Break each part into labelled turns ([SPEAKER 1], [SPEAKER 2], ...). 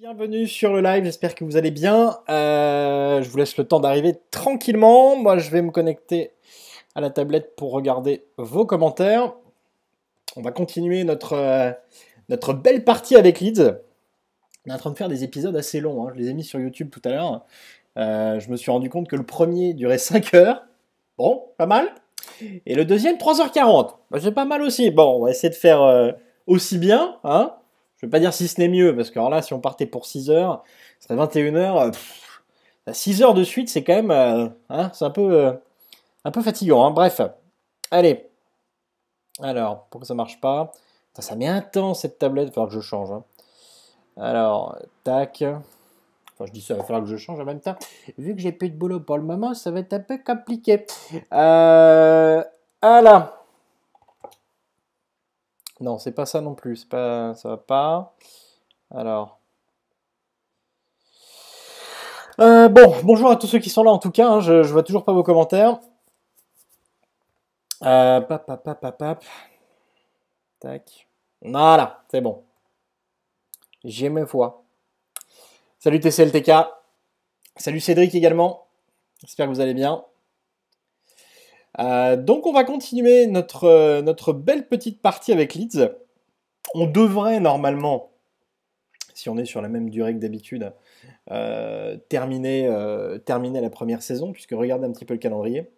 [SPEAKER 1] Bienvenue sur le live, j'espère que vous allez bien. Euh, je vous laisse le temps d'arriver tranquillement. Moi, je vais me connecter à la tablette pour regarder vos commentaires. On va continuer notre, euh, notre belle partie avec Leeds. On est en train de faire des épisodes assez longs. Hein. Je les ai mis sur YouTube tout à l'heure. Euh, je me suis rendu compte que le premier durait 5 heures. Bon, pas mal. Et le deuxième, 3h40. C'est bah, pas mal aussi. Bon, on va essayer de faire aussi bien. Hein je ne pas dire si ce n'est mieux, parce que alors là, si on partait pour 6 heures, ce serait 21 heures. Euh, à 6 heures de suite, c'est quand même. Euh, hein, c'est un peu, euh, un peu fatigant. Hein. Bref. Allez. Alors, pourquoi que ça marche pas. ça met un temps cette tablette. Il va falloir que je change. Hein. Alors, tac. Enfin, je dis ça, il va falloir que je change en même temps. Vu que j'ai plus de boulot pour le moment, ça va être un peu compliqué. Euh. Voilà. Ah non, c'est pas ça non plus. pas, ça va pas. Alors. Euh, bon, bonjour à tous ceux qui sont là en tout cas. Hein, je, vois toujours pas vos commentaires. Euh, pap, Tac. Voilà, c'est bon. J'ai mes voix. Salut TCLTK. Salut Cédric également. J'espère que vous allez bien. Euh, donc on va continuer notre, euh, notre belle petite partie avec Leeds. On devrait normalement, si on est sur la même durée que d'habitude, euh, terminer, terminer la première saison, puisque regardez un petit peu le calendrier.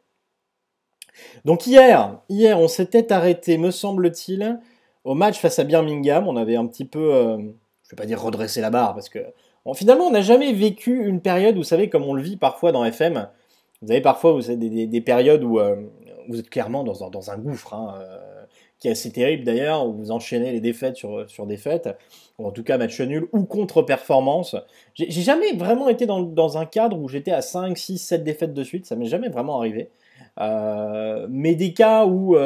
[SPEAKER 1] Donc hier, hier on s'était arrêté, me semble-t-il, au match face à Birmingham. On avait un petit peu, je ne vais pas dire redresser la barre, parce que finalement on n'a jamais vécu une période, vous savez, comme on le vit parfois dans FM, vous avez parfois vous des, périodes où euh, vous êtes clairement dans, un gouffre, hein, euh, qui est assez terrible d'ailleurs, où vous enchaînez les défaites sur, sur défaites, ou en tout cas match nul ou contre-performance. J'ai jamais vraiment été dans, dans un cadre où j'étais à 5, 6, 7 défaites de suite, ça m'est jamais vraiment arrivé. Euh, mais des cas où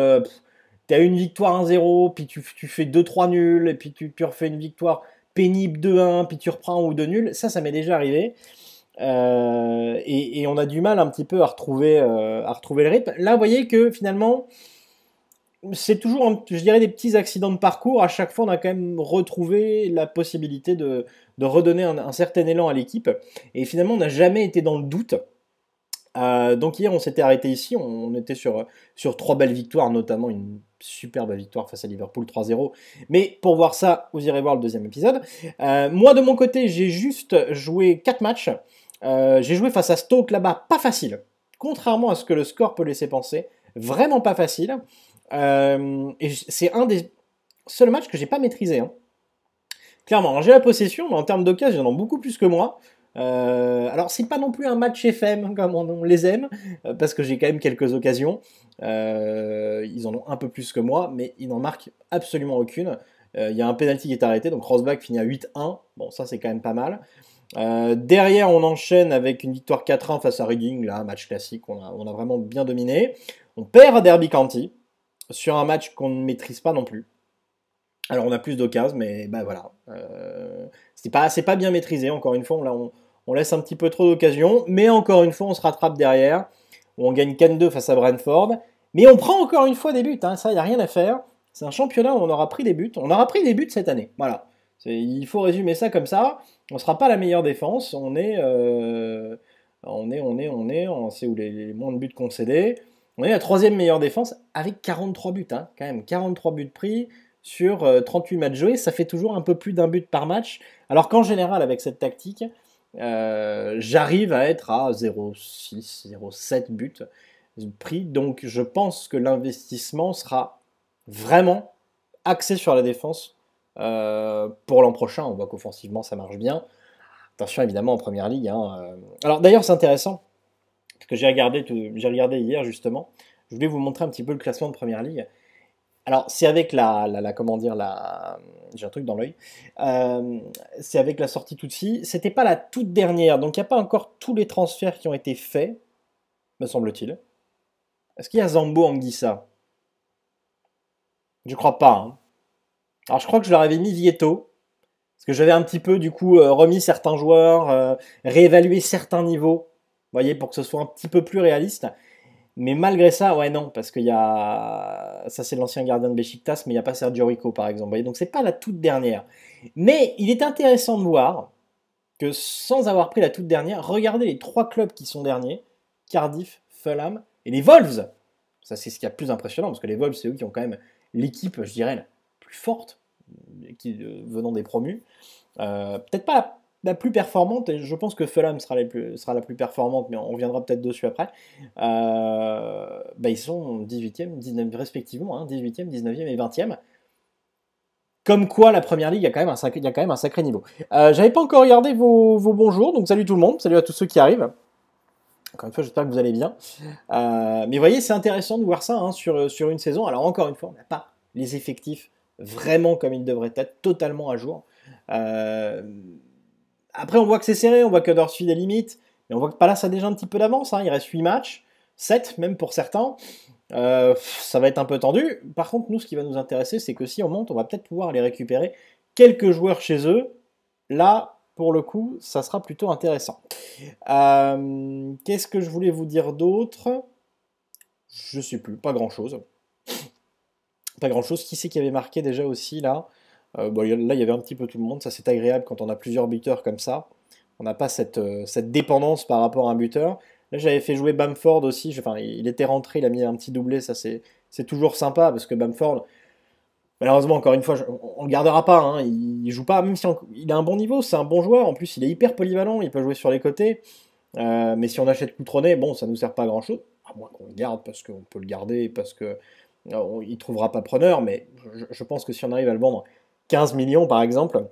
[SPEAKER 1] tu as une victoire 1-0, puis tu, tu fais 2-3 nuls, et puis tu, refais une victoire pénible 2-1, puis tu reprends ou 2 nuls, ça, ça m'est déjà arrivé. Euh, et, on a du mal un petit peu à retrouver, euh, à retrouver le rythme. Là, vous voyez que finalement, c'est toujours, je dirais, des petits accidents de parcours. À chaque fois, on a quand même retrouvé la possibilité de, redonner un, certain élan à l'équipe. Et finalement, on n'a jamais été dans le doute. Euh, donc hier, on s'était arrêté ici. On, était sur, sur trois belles victoires, notamment une superbe victoire face à Liverpool 3-0. Mais pour voir ça, vous irez voir le deuxième épisode. moi, de mon côté, j'ai juste joué quatre matchs. Euh, j'ai joué face à Stoke là-bas, pas facile. Contrairement à ce que le score peut laisser penser, vraiment pas facile. Euh, et c'est un des seuls matchs que j'ai pas maîtrisé. Hein. Clairement, j'ai la possession, mais en termes d'occasion, ils en ont beaucoup plus que moi. Euh, alors c'est pas non plus un match FM comme on, les aime, parce que j'ai quand même quelques occasions. ils en ont un peu plus que moi, mais ils n'en marquent absolument aucune. Il y a un penalty qui est arrêté, donc Rosbach finit à 8-1. Bon, ça c'est quand même pas mal. Euh, derrière, on enchaîne avec une victoire 4-1 face à Reading, là, match classique, on a, vraiment bien dominé. On perd à Derby County sur un match qu'on ne maîtrise pas non plus. Alors on a plus d'occasions, mais bah, voilà. Euh, c'est pas, pas, bien maîtrisé, encore une fois, on, là, on, laisse un petit peu trop d'occasion mais encore une fois, on se rattrape derrière. On gagne 4-2 face à Brentford, mais on prend encore une fois des buts, hein. ça, il n'y a rien à faire. C'est un championnat où on aura pris des buts. On aura pris des buts cette année. Voilà. Il faut résumer ça comme ça on sera pas la meilleure défense, on est, euh, on est, on est, on est, on sait où les, moins de buts concédés. On est la troisième meilleure défense avec 43 buts, hein, quand même, 43 buts pris sur 38 euh, matchs joués, ça fait toujours un peu plus d'un but par match. Alors qu'en général, avec cette tactique, euh, j'arrive à être à 0,6, 0,7 buts pris. Donc je pense que l'investissement sera vraiment axé sur la défense euh, pour l'an prochain, on voit qu'offensivement ça marche bien. Attention évidemment en première ligue. Hein, euh. Alors d'ailleurs c'est intéressant, parce que j'ai regardé, regardé hier justement, je voulais vous montrer un petit peu le classement de première ligue. Alors c'est avec la, comment dire la j'ai un truc dans l'œil. Euh, c'est avec la sortie tout de suite C'était pas la toute dernière, donc il n'y a pas encore tous les transferts qui ont été faits, me semble-t-il. Est-ce qu'il y a Zambo Anguissa Je crois pas. Hein. Alors je crois que je leur avais mis Vieto, parce que j'avais un petit peu du coup euh, remis certains joueurs, euh, réévalué certains niveaux, vous voyez, pour que ce soit un petit peu plus réaliste. Mais malgré ça, ouais, non, parce qu'il y a. Ça, c'est l'ancien gardien de Besiktas, mais il n'y a pas Sergio Rico, par exemple. Voyez Donc, c'est pas la toute dernière. Mais il est intéressant de voir que sans avoir pris la toute dernière, regardez les trois clubs qui sont derniers Cardiff, Fulham et les Wolves. Ça, c'est ce qui est le plus impressionnant, parce que les Wolves, c'est eux qui ont quand même l'équipe, je dirais, plus forte, euh, qui, euh, venant des promus. Euh, peut-être pas la, plus performante, et je pense que Fulham sera, sera la plus performante, mais on reviendra peut-être dessus après. bah ils sont 18e, 19e, respectivement, hein, 18e, 19e et 20e. Comme quoi, la première ligue, il y a quand même un sacré, il y quand même un sacré niveau. J'avais pas encore regardé vos, bonjours, donc salut tout le monde, salut à tous ceux qui arrivent. Encore une fois, j'espère que vous allez bien. mais voyez, c'est intéressant de voir ça hein, sur, sur une saison. Alors encore une fois, on n'a pas les effectifs vraiment comme il devrait être, totalement à jour. Euh, après, on voit que c'est serré, on voit que suit est limite, mais on voit que Palace a déjà un petit peu d'avance. Hein. Il reste 8 matchs, 7 même pour certains. Euh, ça va être un peu tendu. Par contre, nous, ce qui va nous intéresser, c'est que si on monte, on va peut-être pouvoir aller récupérer quelques joueurs chez eux. Là, pour le coup, ça sera plutôt intéressant. Euh, qu'est-ce que je voulais vous dire d'autre Je sais plus, pas grand-chose pas grand chose. Qui c'est qui avait marqué déjà aussi là euh, Là, il y avait un petit peu tout le monde. Ça, c'est agréable quand on a plusieurs buteurs comme ça. On n'a pas cette, euh, cette, dépendance par rapport à un buteur. Là, j'avais fait jouer Bamford aussi. Enfin, il était rentré, il a mis un petit doublé. Ça, c'est toujours sympa parce que Bamford, malheureusement, encore une fois, on ne le gardera pas. Hein. Il, joue pas, même si il a un bon niveau, c'est un bon joueur. En plus, il est hyper polyvalent, il peut jouer sur les côtés. Euh, mais si on achète Coutronnet, bon, ça ne nous sert pas à grand chose. À moins qu'on le garde parce qu'on peut le garder, parce que il il trouvera pas preneur, mais je, pense que si on arrive à le vendre 15 millions par exemple,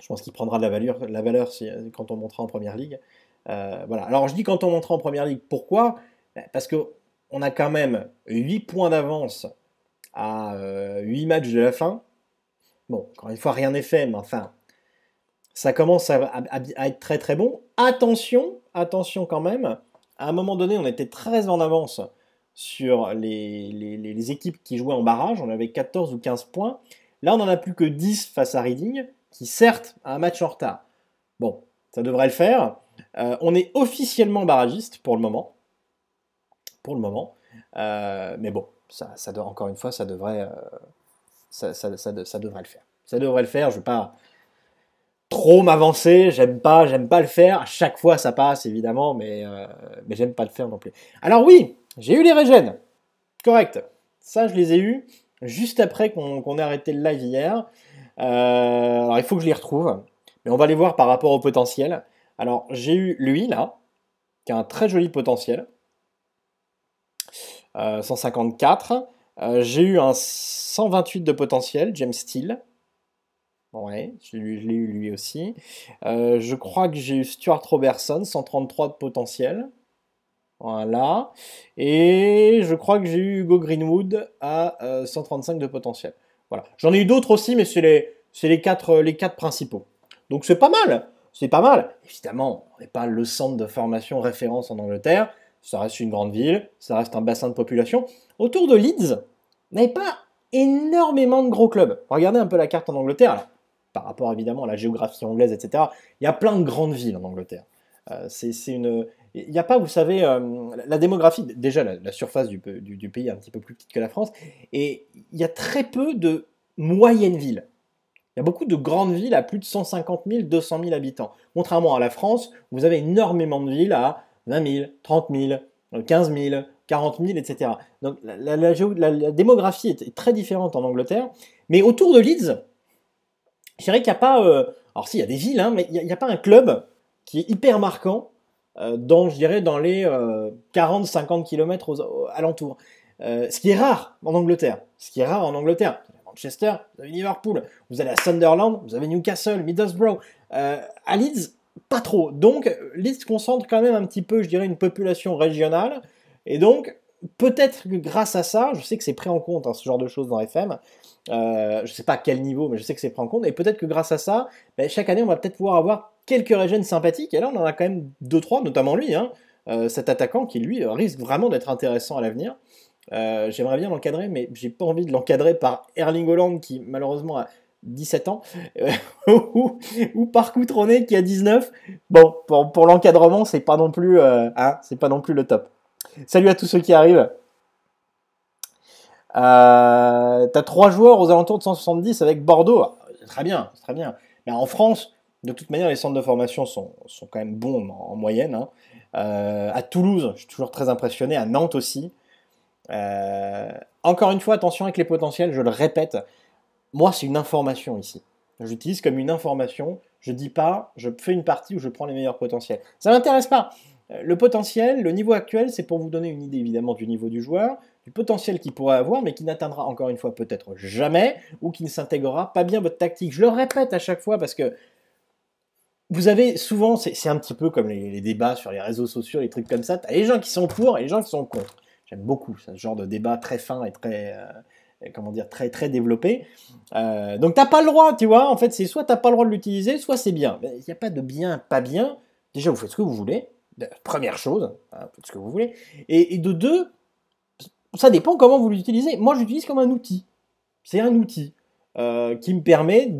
[SPEAKER 1] je pense qu'il prendra de la valeur, la valeur euh, quand on montera en première ligue. Euh, voilà. Alors je dis quand on montera en première ligue, pourquoi ben, Parce qu'on a quand même 8 points d'avance à 8 euh, matchs de la fin. Bon, encore une fois, rien n'est fait, mais enfin, ça commence à, à, être très très bon. Attention, attention quand même, à un moment donné, on était très en avance sur les, les, les, équipes qui jouaient en barrage. On avait 14 ou 15 points. Là, on n'en a plus que 10 face à Reading, qui certes a un match en retard. Bon, ça devrait le faire. Euh, on est officiellement barragiste pour le moment. Pour le moment. Euh, mais bon, ça, ça, encore une fois, ça devrait, euh, ça, ça, ça, devrait le faire. Ça devrait le faire. Je ne veux pas trop m'avancer. J'aime pas, j'aime pas le faire. À chaque fois, ça passe évidemment, mais, mais j'aime pas le faire non plus. Alors oui, j'ai eu les régènes. Correct. Ça, je les ai eus juste après qu'on ait arrêté le live hier. Euh, alors, il faut que je les retrouve. Mais on va les voir par rapport au potentiel. Alors, j'ai eu lui, là, hein, qui a un très joli potentiel. 154. Euh, euh, j'ai eu un 128 de potentiel, James Steele. Ouais, je, l'ai eu lui aussi. je crois que j'ai eu Stuart Robertson, 133 de potentiel. Voilà. Et je crois que j'ai eu Hugo Greenwood à 135 euh, de potentiel. Voilà. J'en ai eu d'autres aussi, mais c'est les, les, quatre, euh, les quatre principaux. Donc c'est pas mal. C'est pas mal. Évidemment, on n'est pas le centre de formation référence en Angleterre. Ça reste une grande ville, ça reste un bassin de population. Autour de Leeds, n'avait pas énormément de gros clubs. Regardez un peu la carte en Angleterre, par rapport évidemment à la géographie anglaise, etc. Il y a plein de grandes villes en Angleterre. Euh, c'est une, il n'y a pas, vous savez, euh, la démographie, déjà la, surface du, pays est un petit peu plus petite que la France, et il y a très peu de moyennes villes. Il y a beaucoup de grandes villes à plus de 150 000, 200 000 habitants. Contrairement à la France, vous avez énormément de villes à 20 000, 30 000, 15 000, 40 000, etc. Donc la, la, démographie est, très différente en Angleterre. Mais autour de Leeds, je dirais qu'il n'y a pas... Euh, alors si, il y a des villes, hein, mais il n'y a pas un club qui est hyper marquant euh, dans, je dirais, dans les 40-50 euh, km aux, alentours. Euh, ce qui est rare en Angleterre. Ce qui est rare en Angleterre. Manchester, vous avez Liverpool, vous allez à Sunderland, vous avez Newcastle, Middlesbrough. à Leeds, pas trop. Donc, Leeds concentre quand même un petit peu, je dirais, une population régionale. Et donc, peut-être que grâce à ça, je sais que c'est pris en compte, hein, ce genre de choses dans FM, je ne sais pas à quel niveau, mais je sais que c'est pris en compte, et peut-être que grâce à ça, ben, chaque année, on va peut-être pouvoir avoir quelques régènes sympathiques, et là on en a quand même 2-3, notamment lui, hein. euh, cet attaquant qui lui euh, risque vraiment d'être intéressant à l'avenir. Euh, j'aimerais bien l'encadrer, mais j'ai pas envie de l'encadrer par Erling Holland qui malheureusement a 17 ans, ou, par Coutronnet qui a 19. Bon, pour, l'encadrement, c'est pas non plus, hein, c'est pas non plus le top. Salut à tous ceux qui arrivent. T'as trois joueurs aux alentours de 170 avec Bordeaux. Ah, très bien, très bien. Mais ben, en France, de toute manière, les centres de formation sont, quand même bons en, moyenne. Hein. Euh, à Toulouse, je suis toujours très impressionné, à Nantes aussi. Euh, encore une fois, attention avec les potentiels, je le répète. Moi, c'est une information ici. J'utilise comme une information. Je dis pas, je fais une partie où je prends les meilleurs potentiels. Ça m'intéresse pas. Le potentiel, le niveau actuel, c'est pour vous donner une idée évidemment du niveau du joueur, du potentiel qu'il pourrait avoir, mais qui n'atteindra encore une fois peut-être jamais, ou qui ne s'intégrera pas bien votre tactique. Je le répète à chaque fois parce que vous avez souvent, c'est un petit peu comme les, débats sur les réseaux sociaux, les trucs comme ça, tu as les gens qui sont pour et les gens qui sont contre. J'aime beaucoup ce genre de débat très fin et très, euh, comment dire, très, très développé. Euh, donc t'as pas le droit, tu vois, en fait c'est soit t'as pas le droit de l'utiliser, soit c'est bien. Il n'y a pas de bien, pas bien. Déjà vous faites ce que vous voulez, première chose, hein, faites ce que vous voulez. Et, de deux, ça dépend comment vous l'utilisez. Moi j'utilise comme un outil. C'est un outil euh, qui me permet,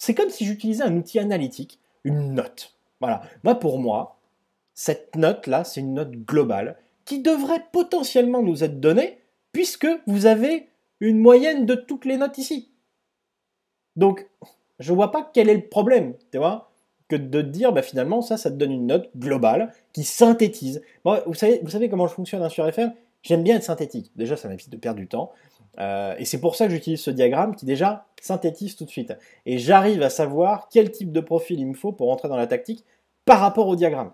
[SPEAKER 1] c'est comme si j'utilisais un outil analytique une note. Voilà. Moi, pour moi, cette note-là, c'est une note globale qui devrait potentiellement nous être donnée puisque vous avez une moyenne de toutes les notes ici. Donc, je vois pas quel est le problème, tu vois, que de dire, bah, finalement, ça, ça te donne une note globale qui synthétise. vous savez, vous savez comment je fonctionne un hein, sur J'aime bien être synthétique. Déjà, ça m'évite de perdre du temps. Euh, et c'est pour ça que j'utilise ce diagramme qui déjà synthétise tout de suite. Et j'arrive à savoir quel type de profil il me faut pour entrer dans la tactique par rapport au diagramme.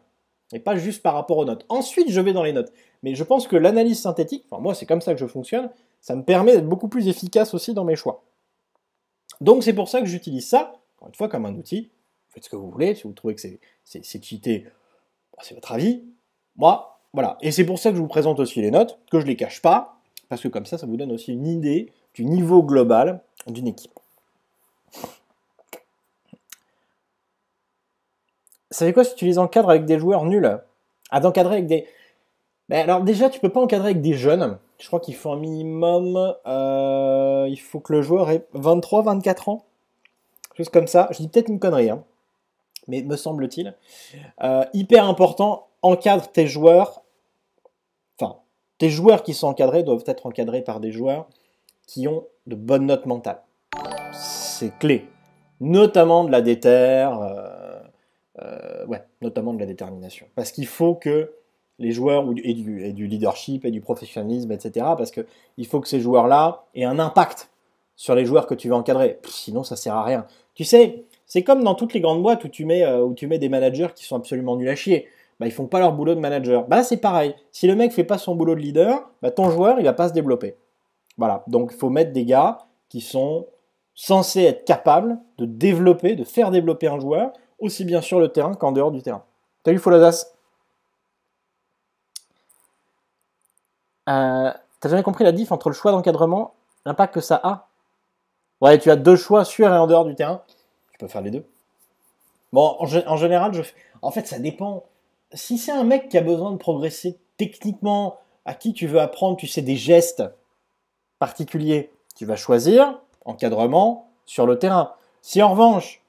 [SPEAKER 1] Et pas juste par rapport aux notes. Ensuite, je vais dans les notes. Mais je pense que l'analyse synthétique, enfin moi c'est comme ça que je fonctionne, ça me permet d'être beaucoup plus efficace aussi dans mes choix. Donc c'est pour ça que j'utilise ça, encore une fois, comme un outil. Faites ce que vous voulez, si vous trouvez que c'est cheaté, bah, c'est votre avis. Moi, voilà. Et c'est pour ça que je vous présente aussi les notes, que je ne les cache pas, parce que comme ça, ça vous donne aussi une idée du niveau global d'une équipe. Ça fait quoi si tu les encadres avec des joueurs nuls À ah, d'encadrer avec des. Mais ben, alors déjà, tu peux pas encadrer avec des jeunes. Je crois qu'il faut un minimum. Euh, il faut que le joueur ait 23, 24 ans. Juste comme ça. Je dis peut-être une connerie, hein. mais me semble-t-il. Euh, hyper important, encadre tes joueurs tes joueurs qui sont encadrés doivent être encadrés par des joueurs qui ont de bonnes notes mentales. C'est clé. Notamment de la déter... Euh, euh, ouais, notamment de la détermination. Parce qu'il faut que les joueurs aient du, leadership et du professionnalisme, etc. Parce qu'il faut que ces joueurs-là aient un impact sur les joueurs que tu veux encadrer. Sinon, ça sert à rien. Tu sais, c'est comme dans toutes les grandes boîtes où tu mets, euh, où tu mets des managers qui sont absolument nuls à chier bah, ils font pas leur boulot de manager. Bah, là, c'est pareil. Si le mec fait pas son boulot de leader, bah, ton joueur, il va pas se développer. Voilà. Donc, il faut mettre des gars qui sont censés être capables de développer, de faire développer un joueur, aussi bien sur le terrain qu'en dehors du terrain. Salut, faut Foladas euh, T'as jamais compris la diff entre le choix d'encadrement, l'impact que ça a Ouais, tu as deux choix sur et en dehors du terrain. Tu peux faire les deux. Bon, en, général, je... en fait, ça dépend si c'est un mec qui a besoin de progresser techniquement, à qui tu veux apprendre, tu sais, des gestes particuliers, tu vas choisir encadrement sur le terrain. Si en revanche,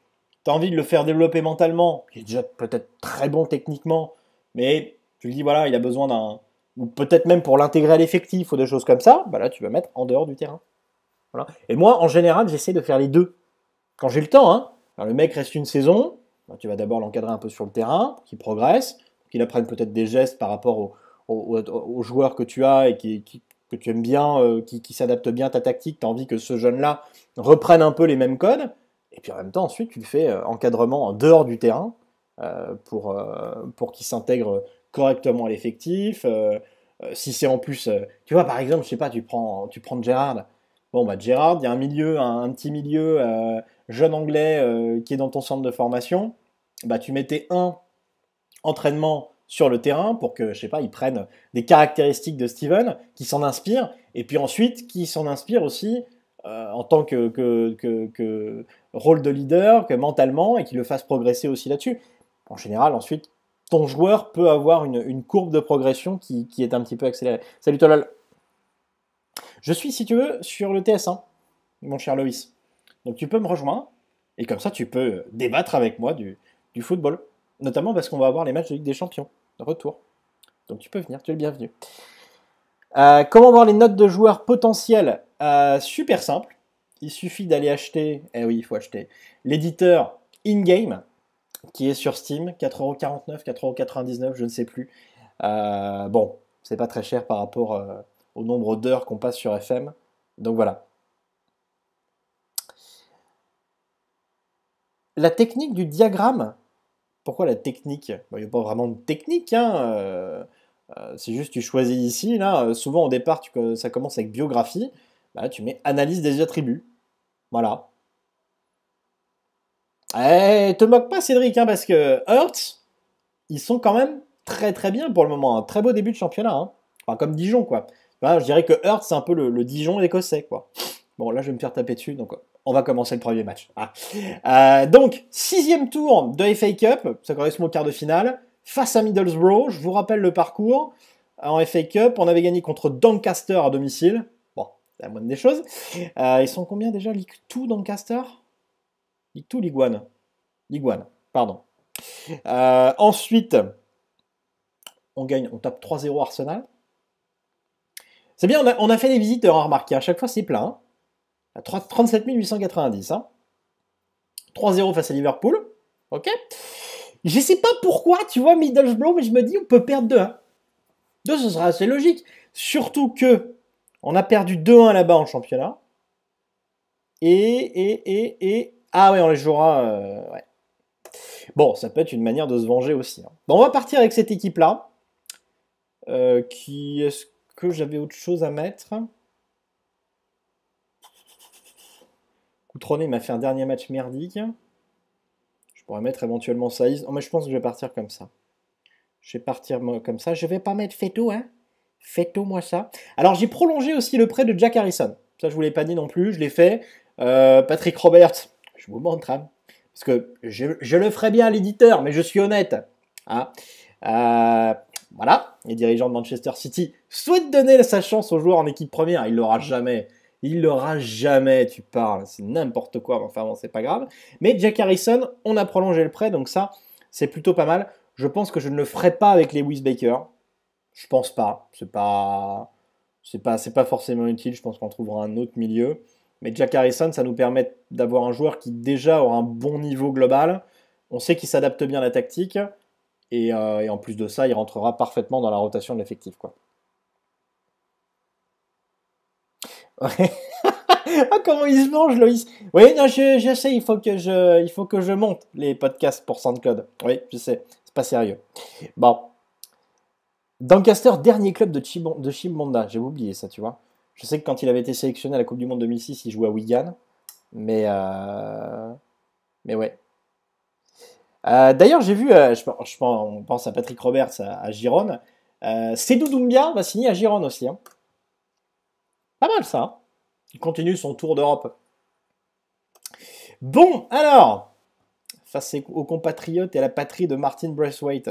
[SPEAKER 1] tu as envie de le faire développer mentalement, qui est déjà peut-être très bon techniquement, mais tu lui dis, voilà, il a besoin d'un... ou peut-être même pour l'intégrer à l'effectif ou des choses comme ça, bah là, tu vas mettre en dehors du terrain. Et moi, en général, j'essaie de faire les deux. Quand j'ai le temps, hein, le mec reste une saison, bah, tu vas d'abord l'encadrer un peu sur le terrain, qu'il progresse qu'il apprenne peut-être des gestes par rapport aux joueurs que tu as et qui, que tu aimes bien, euh, qui, s'adapte bien à ta tactique, tu as envie que ce jeune-là reprenne un peu les mêmes codes, et puis en même temps, ensuite, tu le fais euh, encadrement en dehors du terrain euh, pour, pour qu'il s'intègre correctement à l'effectif. si c'est en plus, tu vois, par exemple, je sais pas, tu prends, tu prends Gérard. Bon, bah Gérard, il y a un milieu, un, un petit milieu jeune anglais qui est dans ton centre de formation. Bah, tu mettais un entraînement sur le terrain pour que, je sais pas, ils prennent des caractéristiques de Steven, qui s'en inspirent, et puis ensuite qui s'en inspire aussi euh, en tant que, que, rôle de leader, que mentalement, et qui le fassent progresser aussi là-dessus. En général, ensuite, ton joueur peut avoir une, courbe de progression qui, est un petit peu accélérée. Salut Tolol Je suis, si tu veux, sur le TS1, mon cher Loïs. Donc tu peux me rejoindre, et comme ça tu peux débattre avec moi du, du football. Notamment parce qu'on va avoir les matchs de Ligue des Champions de retour. Donc tu peux venir, tu es le bienvenu. Euh, comment voir les notes de joueurs potentiels euh, Super simple. Il suffit d'aller acheter, eh oui, il faut acheter, l'éditeur in-game qui est sur Steam, 4,49€, 4,99€, je ne sais plus. Euh, bon, c'est pas très cher par rapport au nombre d'heures qu'on passe sur FM. Donc voilà. La technique du diagramme pourquoi la technique Il n'y a pas vraiment de technique, hein, euh, euh, c'est juste tu choisis ici, là, euh, souvent au départ tu, ça commence avec biographie, bah, tu mets analyse des attributs. Voilà. Eh, te moque pas Cédric, hein, parce que Hearts, ils sont quand même très très bien pour le moment, un hein. très beau début de championnat, hein. comme Dijon quoi. je dirais que Hearts, c'est un peu le, le Dijon écossais quoi. Bon, là, je vais me faire taper dessus, donc on va commencer le premier match. Ah. Euh, donc, sixième tour de FA Cup, ça correspond au quart de finale, face à Middlesbrough. Je vous rappelle le parcours. En FA Cup, on avait gagné contre Doncaster à domicile. Bon, c'est la moindre des choses. Euh, ils sont combien déjà Ligue 2, Doncaster Ligue 2, Ligue 1 Ligue 1, pardon. Euh, ensuite, on gagne, on tape 3-0 Arsenal. C'est bien, on a, on a, fait des visiteurs, hein, remarqué, à chaque fois c'est plein. 37 890. Hein. 3-0 face à Liverpool. Ok Je sais pas pourquoi, tu vois, Middlesbrough, mais je me dis, on peut perdre 2-1. 2, ce sera assez logique. Surtout que on a perdu 2-1 là-bas en championnat. Et, et, et, et. Ah oui, on les jouera. Euh, bon, ça peut être une manière de se venger aussi. Hein. Bon, on va partir avec cette équipe-là. Euh, qui est-ce que j'avais autre chose à mettre Troné m'a fait un dernier match merdique. Je pourrais mettre éventuellement Saïs. Oh, mais je pense que je vais partir comme ça. Je vais partir comme ça. Je vais pas mettre Feto, hein. Feto, moi ça. Alors, j'ai prolongé aussi le prêt de Jack Harrison. Ça, je vous l'ai pas dit non plus. Je l'ai fait. Euh, Patrick Roberts, je vous montre. Hein. Parce que je, le ferai bien à l'éditeur, mais je suis honnête. Hein. Euh, voilà, les dirigeants de Manchester City souhaitent donner sa chance aux joueurs en équipe première. Il ne l'aura jamais. Il l'aura jamais, tu parles. C'est n'importe quoi, mais enfin bon, c'est pas grave. Mais Jack Harrison, on a prolongé le prêt, donc ça, c'est plutôt pas mal. Je pense que je ne le ferai pas avec les Baker. Je pense pas. C'est pas. C'est pas, pas forcément utile. Je pense qu'on trouvera un autre milieu. Mais Jack Harrison, ça nous permet d'avoir un joueur qui déjà aura un bon niveau global. On sait qu'il s'adapte bien à la tactique. Et, euh, et, en plus de ça, il rentrera parfaitement dans la rotation de l'effectif. quoi. ah, comment il se mange, Loïs Oui, non, je, sais, il faut, que je, il faut que je monte les podcasts pour SoundCloud. Oui, je sais, c'est pas sérieux. Bon. Doncaster, dernier club de, Chibon, de Chimonda. J'ai oublié ça, tu vois. Je sais que quand il avait été sélectionné à la Coupe du Monde 2006, il jouait à Wigan. Mais, euh, mais ouais. Euh, d'ailleurs, j'ai vu, euh, je, je, on pense à Patrick Roberts à, à Gironne. Cédou Doumbia va signer à Gironne aussi. Hein. Pas mal ça. Hein. Il continue son tour d'Europe. Bon, alors, face aux compatriotes et à la patrie de Martin Braithwaite.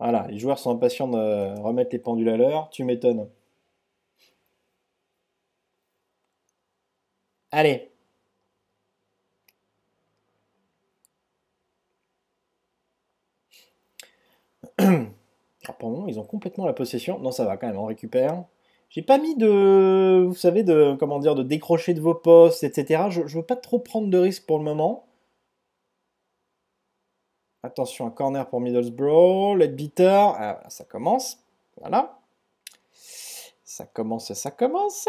[SPEAKER 1] Voilà, les joueurs sont impatients de remettre les pendules à l'heure, tu m'étonnes. Allez. Ah, ils ont complètement la possession. Non, ça va quand même, on récupère. J'ai pas mis de, vous savez, de comment dire, de décrocher de vos postes, etc. Je, veux pas trop prendre de risques pour le moment. Attention, un corner pour Middlesbrough, Let ah, ça commence, voilà. Ça commence, ça commence.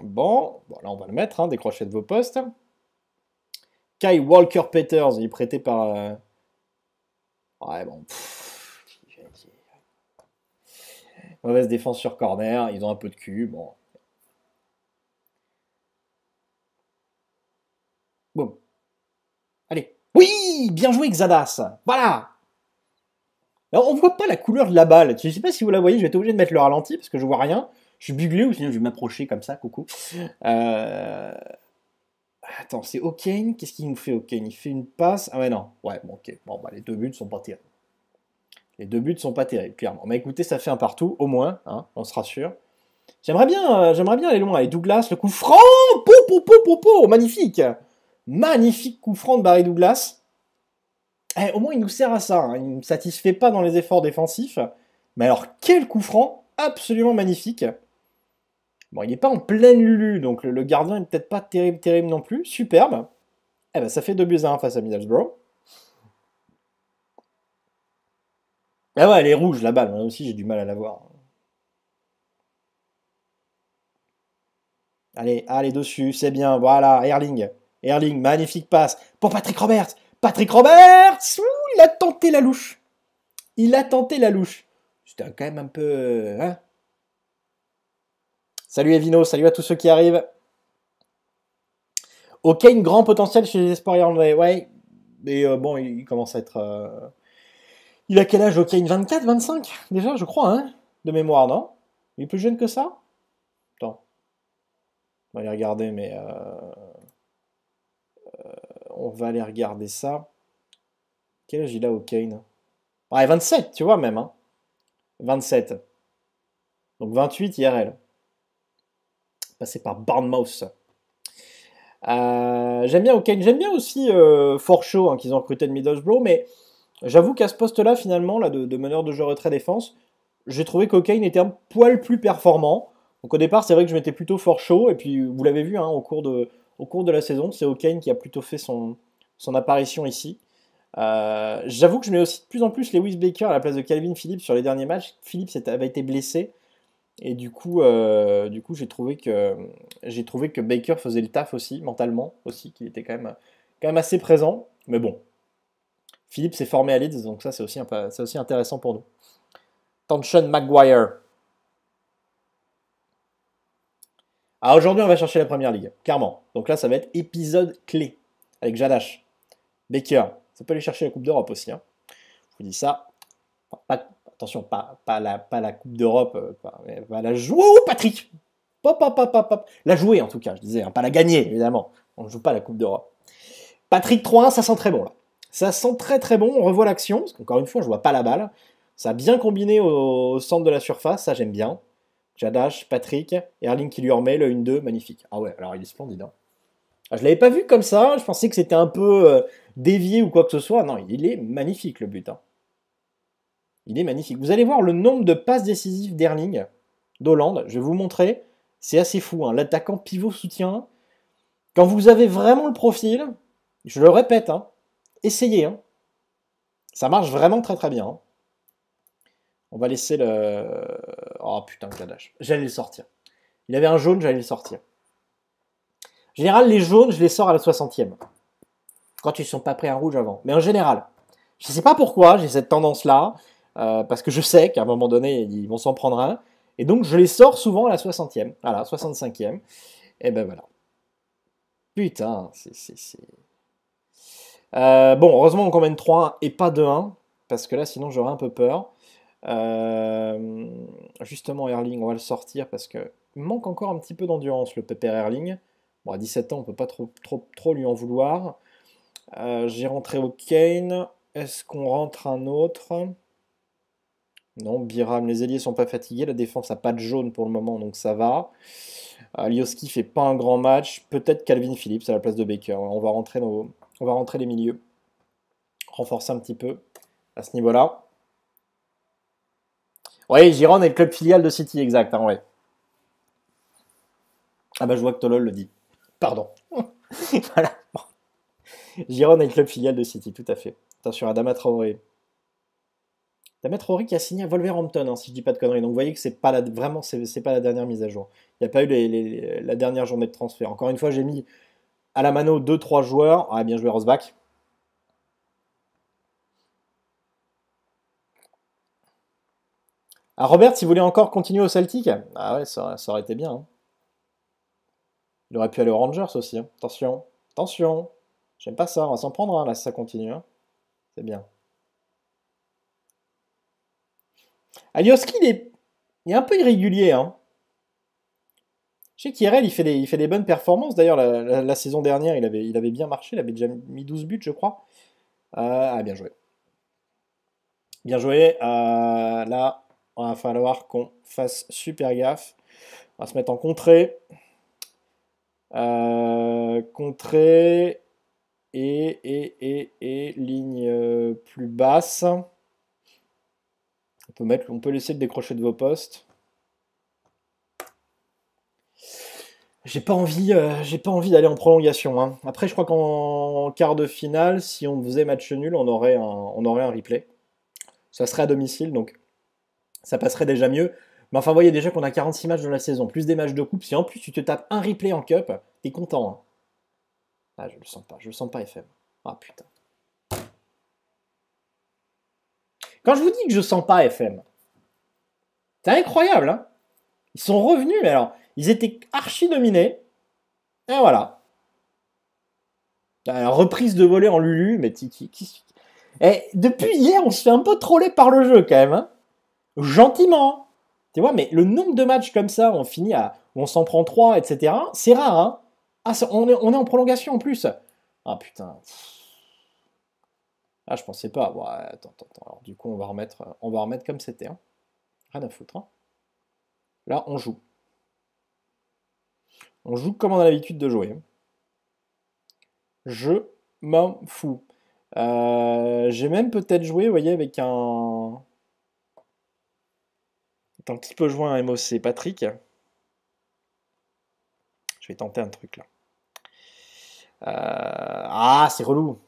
[SPEAKER 1] Bon, voilà, là on va le mettre, hein, décrocher de vos postes. Kai Walker-Peters, il est prêté par... Euh, ouais, bon, Mauvaise défense sur corner, ils ont un peu de cul. Bon. Bon. Allez. Oui Bien joué, Xadas Voilà Alors, on voit pas la couleur de la balle. Je ne sais pas si vous la voyez, je vais être obligé de mettre le ralenti parce que je vois rien. Je suis buglé ou sinon je vais m'approcher comme ça, coucou. Euh, attends, c'est O'Kane Qu'est-ce qu'il nous fait, O'Kane Il fait une passe Ah ouais, non. Ouais, bon, ok. Bon, bah, les deux buts sont pas terribles. Les deux buts sont pas terribles, clairement. Mais écoutez, ça fait un partout, au moins, hein, on se rassure. J'aimerais bien, euh, j'aimerais bien aller loin. Et Douglas, le coup franc pou, pou, pou, pou, pou, Magnifique Magnifique coup franc de Barry Douglas. Eh, au moins, il nous sert à ça. Hein. Il ne nous satisfait pas dans les efforts défensifs. Mais alors, quel coup franc Absolument magnifique. Bon, il n'est pas en pleine Lulu, donc le, gardien n'est peut-être pas terrible, terrible non plus. Superbe. Eh ben, ça fait 2 buts à 1 face à Middlesbrough. Ah ouais, elle est rouge la balle, Moi aussi j'ai du mal à la voir. Allez, allez dessus, c'est bien, voilà, Erling. Erling, magnifique passe pour Patrick Roberts. Patrick Roberts Il a tenté la louche. Il a tenté la louche. C'était quand même un peu... Euh, hein. salut Evino, salut à tous ceux qui arrivent. Ok, une grand potentiel chez les espoirs irlandais, ouais. Mais euh, bon, il, commence à être... Euh, il a quel âge, O'Kane 24, 25 Déjà, je crois, hein De mémoire, non Il est plus jeune que ça Attends. On va aller regarder, mais... Euh, euh, on va aller regarder ça. Quel âge il a, O'Kane Ouais, ah, 27, tu vois, même, hein 27. Donc 28 IRL. Passé par Bournemouth. mouse euh, j'aime bien O'Kane, j'aime bien aussi Forshaw hein, qu'ils ont recruté de Middlesbrough, mais J'avoue qu'à ce poste-là, finalement, là, de, meneur de jeu retrait-défense, j'ai trouvé qu'O'Kane était un poil plus performant. Donc au départ, c'est vrai que je m'étais plutôt fort chaud, et puis vous l'avez vu hein, au, cours de, au cours de la saison, c'est O'Kane qui a plutôt fait son, son apparition ici. Euh, j'avoue que je mets aussi de plus en plus Lewis Baker à la place de Calvin Phillips sur les derniers matchs. Phillips avait été blessé, et du coup, euh, coup j'ai trouvé, que, trouvé que Baker faisait le taf aussi, mentalement aussi, qu'il était quand même, quand même assez présent. Mais bon, Philippe s'est formé à Leeds, donc ça c'est aussi, aussi, intéressant pour nous. Tension Maguire. Ah, aujourd'hui, on va chercher la première ligue, clairement. Donc là, ça va être épisode clé avec Jadash. Baker. Ça peut aller chercher la Coupe d'Europe aussi. Hein. Je vous dis ça. attention, pas, la, pas la Coupe d'Europe. Euh, va la jouer. Patrick Pop, La jouer en tout cas, je disais. Hein, pas la gagner, évidemment. On ne joue pas la Coupe d'Europe. Patrick 3-1, ça sent très bon là. Ça sent très très bon, on revoit l'action, parce qu'encore une fois, je vois pas la balle. Ça a bien combiné au centre de la surface, ça j'aime bien. Jadash, Patrick, Erling qui lui remet le 1-2, magnifique. Ah ouais, alors il est splendide. Hein. Ah, je l'avais pas vu comme ça, je pensais que c'était un peu euh, dévié ou quoi que ce soit. Non, il est magnifique le but. Hein. Il est magnifique. Vous allez voir le nombre de passes décisives d'Erling, d'Hollande, je vais vous montrer. C'est assez fou, hein. l'attaquant pivot soutien. Quand vous avez vraiment le profil, je le répète, hein, essayez. Hein. Ça marche vraiment très très bien. Hein. On va laisser le... Oh putain, Kadash. J'allais le sortir. Il avait un jaune, j'allais le sortir. En général, les jaunes, je les sors à la 60e. Quand ils sont pas pris un rouge avant. Mais en général, je sais pas pourquoi j'ai cette tendance-là. Euh, parce que je sais qu'à un moment donné, ils vont s'en prendre un. Et donc, je les sors souvent à la 60e. Voilà, 65e. Et ben voilà. Putain, c'est... Euh, bon, heureusement on mène 3 et pas 2-1, parce que là, sinon, j'aurais un peu peur. Euh, justement, Erling, on va le sortir parce que manque encore un petit peu d'endurance, le Pépère Erling. Bon, à 17 ans, on peut pas trop, trop, trop lui en vouloir. Euh, j'ai rentré au Kane. Est-ce qu'on rentre un autre Non, Biram, les ailiers sont pas fatigués. La défense a pas de jaune pour le moment, donc ça va. Alioski fait pas un grand match. Peut-être Calvin Phillips à la place de Baker. On va rentrer nos, on va rentrer les milieux. Renforcer un petit peu à ce niveau-là. Oui, Giron est le club filial de City, exact. Hein, ah bah je vois que Tolol le dit. Pardon. voilà. Giron est le club filial de City, tout à fait. Attention à Damat Traoré. Damat Traoré qui a signé à Wolverhampton, hein, si je dis pas de conneries. Donc vous voyez que c'est pas vraiment c'est, pas la dernière mise à jour. Il n'y a pas eu la dernière journée de transfert. Encore une fois, j'ai mis à la mano, 2-3 joueurs. Ah, bien joué Rosbach. Ah, Robert, s'il voulait encore continuer au Celtic, ah ouais, ça, aurait été bien. Hein. Il aurait pu aller au Rangers aussi. Hein. Attention, attention. J'aime pas ça, on va s'en prendre là si ça continue. Hein. C'est bien. Alioski, ah, il est... il est un peu irrégulier. Hein. Je sais qu'Irel, il, fait il fait des bonnes performances. D'ailleurs, la, saison dernière, il avait, bien marché. Il avait déjà mis 12 buts, je crois. Euh, ah, bien joué. Bien joué. Euh, là, on va falloir qu'on fasse super gaffe. On va se mettre en contrée. Euh, contrée. Et, et, ligne plus basse. peut, on peut laisser le décrocher de vos postes. J'ai pas envie, euh, pas envie d'aller en prolongation. Hein. Après, je crois qu'en quart de finale, si on faisait match nul, on aurait un, on aurait un replay. Ça serait à domicile, donc ça passerait déjà mieux. Mais enfin, vous voyez déjà qu'on a 46 matchs dans la saison, plus des matchs de coupe. Si en plus tu te tapes un replay en cup, t'es content. Hein. Ah, je le sens pas, je le sens pas, FM. Ah putain. Quand je vous dis que je sens pas FM, c'est incroyable, hein ils sont revenus, mais alors, ils étaient archi dominés. Et voilà. reprise de volée en Lulu, mais qui, Et eh, depuis hier, on se fait un peu troller par le jeu quand même. Hein. Gentiment. Tu vois, mais le nombre de matchs comme ça, on finit à. on s'en prend 3, etc., c'est rare, hein Ah, on est, en prolongation en plus. Ah putain. Ah, je pensais pas. Bon, attends, attends, attends. Alors, du coup, on va remettre, on va remettre comme c'était. Hein Rien à foutre. Hein Là, on joue. On joue comme on a l'habitude de jouer. Je m'en fous. Euh, j'ai même peut-être joué, vous voyez, avec un... Tant petit peu jouer un MOC Patrick. Je vais tenter un truc là. Euh, ah, c'est relou.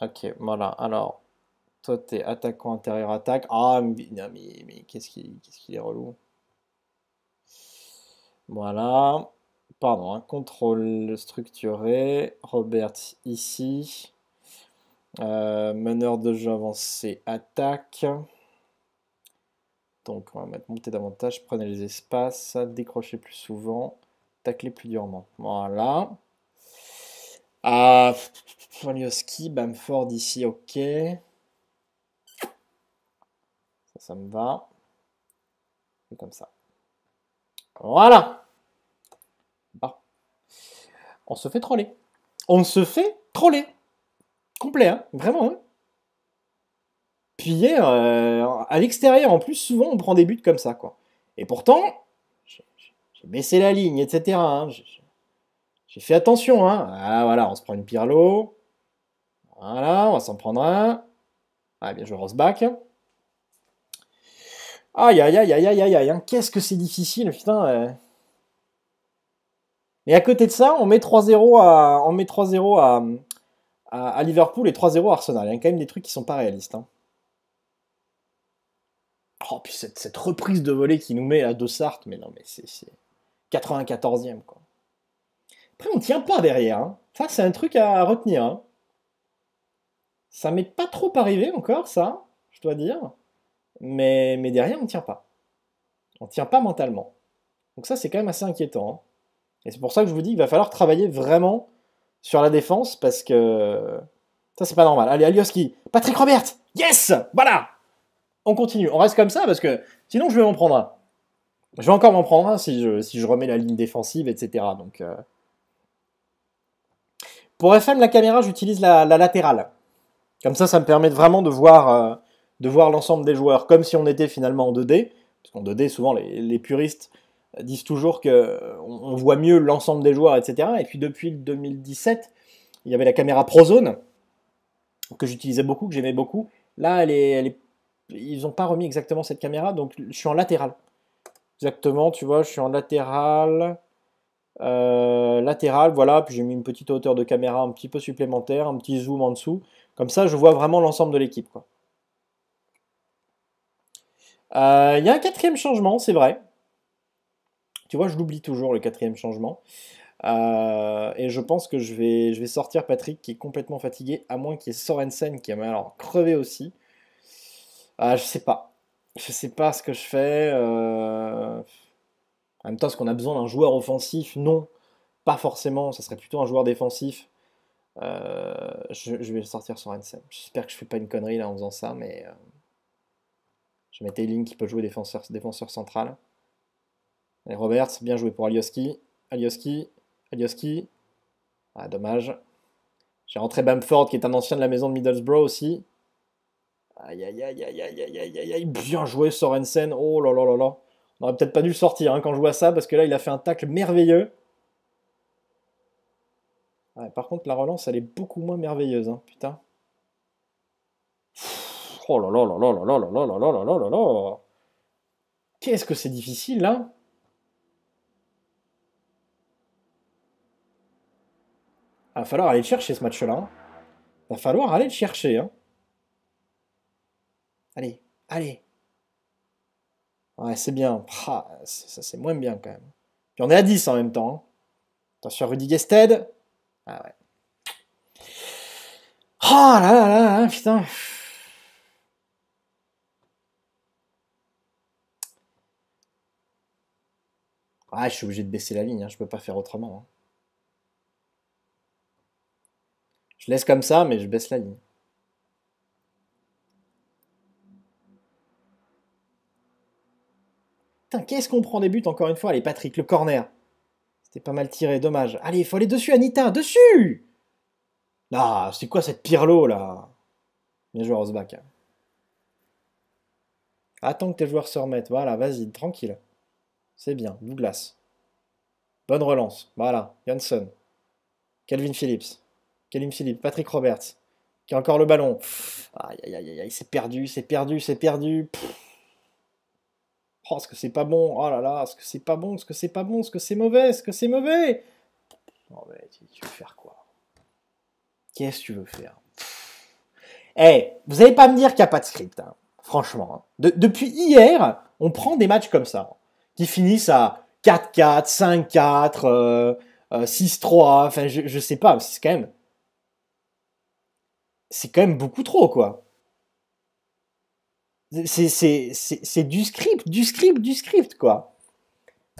[SPEAKER 1] Ok, voilà. Alors, toi, t'es attaquant intérieur attaque. Ah, mais, qu'est-ce qu'il est relou. Voilà. Pardon, hein. contrôle structuré. Robert, ici. Euh, meneur de jeu avancé, attaque. Donc on va mettre monter davantage, prenez les espaces, décrocher plus souvent, taclez plus durement. Voilà. Ah, folioski Bamford ici, ok. Ça, me va. comme ça. Voilà. Bah. On se fait troller. On se fait troller. Complet, hein. vraiment. Hein. Puis hier, euh, à l'extérieur, en plus, souvent, on prend des buts comme ça, quoi. Et pourtant, j'ai baissé la ligne, etc. J'ai fait attention, hein. Ah, voilà, on se prend une Pirlo. Voilà, on va s'en prendre un. Ah, bien je rose back. Aïe, aïe, aïe, aïe, aïe, aïe, aïe. Hein. Qu'est-ce que c'est difficile, putain. Mais à côté de ça, on met 3-0 à, met 3-0 à, à, Liverpool et 3-0 à Arsenal. Il y a quand même des trucs qui sont pas réalistes. Hein. Oh, puis cette, reprise de volée qui nous met à De mais non, mais c'est 94e, quoi. Après, on tient pas derrière. Hein. Ça, c'est un truc à retenir. Hein. Ça m'est pas trop arrivé encore, ça, je dois dire. Mais, mais derrière, on tient pas. On tient pas mentalement. Donc ça, c'est quand même assez inquiétant. Hein. Et c'est pour ça que je vous dis qu'il va falloir travailler vraiment sur la défense parce que ça, c'est pas normal. Allez, Alioski, Patrick Robert, yes Voilà On continue, on reste comme ça parce que sinon, je vais m'en prendre un. Je vais encore m'en prendre un si je, si je remets la ligne défensive, etc. Donc... Euh, pour FM, la caméra, j'utilise la, latérale. Comme ça, ça me permet vraiment de voir, euh, voir l'ensemble des joueurs, comme si on était finalement en 2D. Parce qu'en 2D, souvent, les, puristes euh, disent toujours qu'on euh, on voit mieux l'ensemble des joueurs, etc. Et puis depuis 2017, il y avait la caméra ProZone, que j'utilisais beaucoup, que j'aimais beaucoup. Là, elle est, elle est... ils n'ont pas remis exactement cette caméra, donc je suis en latéral. Exactement, tu vois, je suis en latéral. Euh, latéral, voilà, puis j'ai mis une petite hauteur de caméra un petit peu supplémentaire, un petit zoom en dessous. Comme ça, je vois vraiment l'ensemble de l'équipe. Euh, il y a un quatrième changement, c'est vrai. Tu vois, je l'oublie toujours, le quatrième changement. Euh, et je pense que je vais, je vais sortir Patrick qui est complètement fatigué, à moins qu'il y ait Sorensen qui a mal alors crevé aussi. Ah, je sais pas. Je sais pas ce que je fais. En même temps, est-ce qu'on a besoin d'un joueur offensif Non, pas forcément. Ça serait plutôt un joueur défensif. Euh, je, vais sortir sur J'espère que je ne fais pas une connerie là en faisant ça, mais euh, je mets Taylin qui peut jouer défenseur, défenseur central. Robert Roberts, bien joué pour Alioski. Alioski, Alioski. Ah, dommage. J'ai rentré Bamford qui est un ancien de la maison de Middlesbrough aussi. Aïe, aïe, aïe, aïe, aïe, aïe, aïe, aïe, bien joué Sorensen. Oh là là là là. On aurait peut-être pas dû le sortir quand je vois ça, parce que là, il a fait un tacle merveilleux. par contre, la relance, elle est beaucoup moins merveilleuse, hein, putain. Oh là là là là là là là là là là là là là Qu'est-ce que c'est difficile, là va falloir aller le chercher, ce match-là. va falloir aller le chercher, hein. Allez, allez, Ouais, c'est bien. ça, c'est moins bien quand même. Puis on est à 10 en même temps. Hein. Attention, Rudy Gested. Ah ouais. Oh là là là putain. Ah, je suis obligé de baisser la ligne, hein. je peux pas faire autrement. Hein. Je laisse comme ça, mais je baisse la ligne. qu'est-ce qu'on prend des buts encore une fois Allez, Patrick, le corner. C'était pas mal tiré, dommage. Allez, il faut aller dessus, Anita, dessus ah, c'est quoi cette Pirlo, là Bien joué, Rosbach. Attends que tes joueurs se remettent. Voilà, vas-y, tranquille. C'est bien, Douglas. Bonne relance. Voilà, Johnson. Calvin Phillips. Calvin Phillips, Patrick Roberts. Qui a encore le ballon. Aïe, aïe, aïe, aïe, c'est perdu, c'est perdu, c'est perdu. Oh, ce que c'est pas bon Oh là là, ce que c'est pas bon ce que c'est pas bon ce que c'est mauvais ce que c'est mauvais oh, mais tu veux faire quoi Qu'est-ce que tu veux faire Eh, vous n'allez pas me dire qu'il n'y a pas de script, hein. franchement. Hein. depuis hier, on prend des matchs comme ça, hein, qui finissent à 4-4, 5-4, 6-3, enfin, je, je sais pas, c'est quand C'est quand même beaucoup trop, quoi. C'est du script, du script, du script, quoi.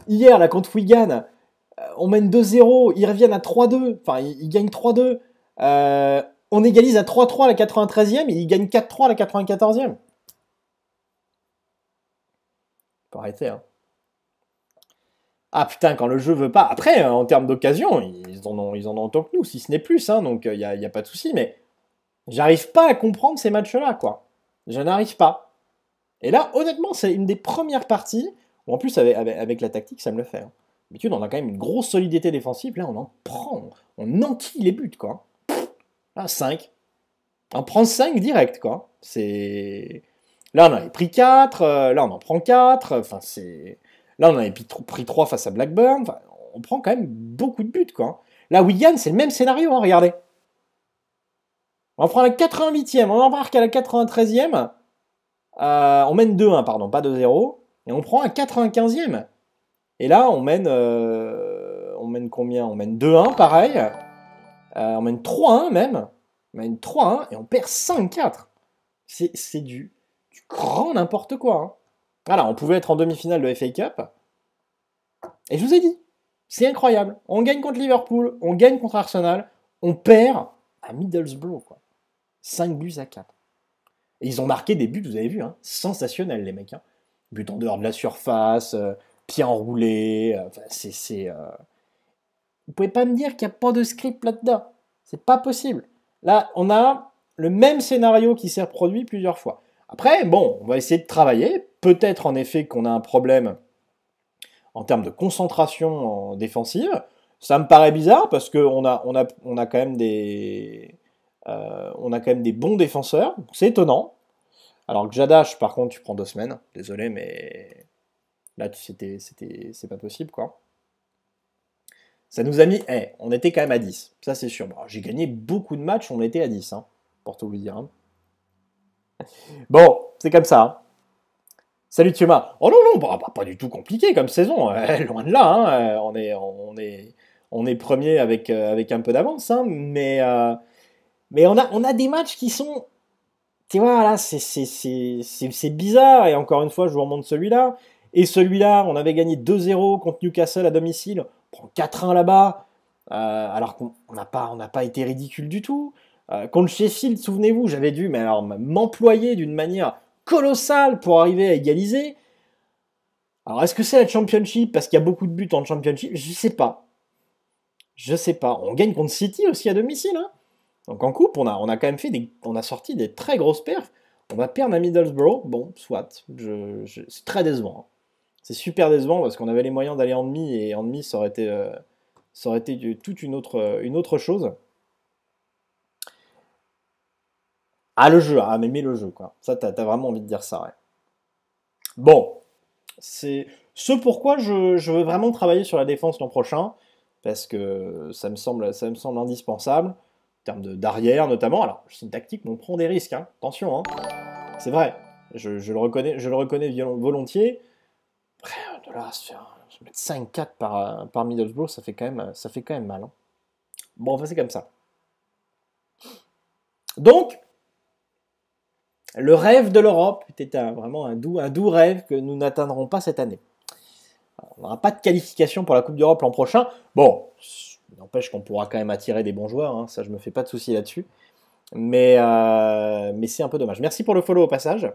[SPEAKER 1] Hier, là, contre Wigan, euh, on mène 2-0, ils reviennent à 3-2, enfin, ils, gagnent 3-2. Euh, on égalise à 3-3 à la 93e et ils gagnent 4-3 à la 94e. Faut arrêter, hein. Ah putain, quand le jeu veut pas. Après, hein, en termes d'occasion, ils en ont, ils en autant que nous, si ce n'est plus, hein, donc il euh, n'y a, a pas de souci, mais j'arrive pas à comprendre ces matchs-là, quoi. Je n'arrive pas. Et là, honnêtement, c'est une des premières parties où, en plus, avec, la tactique, ça me le fait. tu hein. D'habitude, on a quand même une grosse solidité défensive. Là, on en prend. On enquille les buts, quoi. Là, 5. On prend 5 direct, quoi. C'est. Là, on en avait pris 4. Euh, là, on en prend 4. Enfin, c'est. Là, on en avait pris 3 face à Blackburn. on prend quand même beaucoup de buts, quoi. Là, Wigan, c'est le même scénario, hein, regardez. On prend la 88e, on embarque à la 93e. Euh, on mène 2-1, pardon, pas 2-0, et on prend un 95e. Et là, on mène, euh, on mène combien On mène 2-1, pareil. Euh, on mène 3-1 même. On mène 3-1 et on perd 5-4. C'est du, du, grand n'importe quoi. Hein. Voilà, on pouvait être en demi-finale de FA Cup. Et je vous ai dit, c'est incroyable. On gagne contre Liverpool, on gagne contre Arsenal, on perd à Middlesbrough. Quoi. 5 buts à 4 ils ont marqué des buts, vous avez vu, hein, sensationnels les mecs. Hein. But en dehors de la surface, euh, pied enroulé, euh, c'est... Euh, vous pouvez pas me dire qu'il n'y a pas de script là-dedans. C'est pas possible. Là, on a le même scénario qui s'est reproduit plusieurs fois. Après, bon, on va essayer de travailler. Peut-être en effet qu'on a un problème en termes de concentration défensive. Ça me paraît bizarre parce qu'on a, on a, on a quand même des, euh, on a quand même des bons défenseurs, c'est étonnant. Alors que Jadash, par contre, tu prends deux semaines. Désolé, mais là, c'était, c'est pas possible, quoi. Ça nous a mis, Eh, on était quand même à 10, ça c'est sûr. j'ai gagné beaucoup de matchs, on était à 10, hein, pour tout vous dire. Hein. Bon, c'est comme ça. Hein. Salut Thomas. Oh non, non, bah, bah, pas du tout compliqué comme saison, hein. loin de là. Euh, on, est, on, est, on est premier avec, euh, avec un peu d'avance, mais mais on a, on a des matchs qui sont. Tu vois, là, c'est bizarre. Et encore une fois, je vous remonte celui-là. Et celui-là, on avait gagné 2-0 contre Newcastle à domicile. On prend 4-1 là-bas. Euh, alors qu'on n'a pas, on pas été ridicule du tout. Euh, contre Sheffield, souvenez-vous, j'avais dû alors, m'employer d'une manière colossale pour arriver à égaliser. Alors, est-ce que c'est la Championship Parce qu'il y a beaucoup de buts en Championship Je sais pas. Je sais pas. On gagne contre City aussi à domicile. Hein. Donc en coupe, on a, quand même fait des, on a sorti des très grosses perfs. On va perdre à Middlesbrough, bon, soit. c'est très décevant. Hein. C'est super décevant parce qu'on avait les moyens d'aller en demi et en demi, ça aurait été, euh, ça aurait été toute une autre, euh, une autre chose. Ah, le jeu, ah, mais le jeu, quoi. Ça, t'as vraiment envie de dire ça, ouais. Bon, c'est ce pourquoi je, veux vraiment travailler sur la défense l'an prochain, parce que ça me semble, ça me semble indispensable termes d'arrière notamment. Alors, c'est une tactique, mais on prend des risques, hein. attention. Hein. C'est vrai, je, le reconnais, je le reconnais volontiers. Après, euh, de là, 5-4 euh, euh, par, Middlesbrough, ça fait quand même, ça fait quand même mal. Hein. Bon, enfin, c'est comme ça. Donc, le rêve de l'Europe était vraiment un doux, un doux rêve que nous n'atteindrons pas cette année. On n'aura pas de qualification pour la Coupe d'Europe l'an prochain. Bon, N'empêche qu'on pourra quand même attirer des bons joueurs, hein, ça je me fais pas de soucis là-dessus. Mais, euh, mais c'est un peu dommage. Merci pour le follow au passage.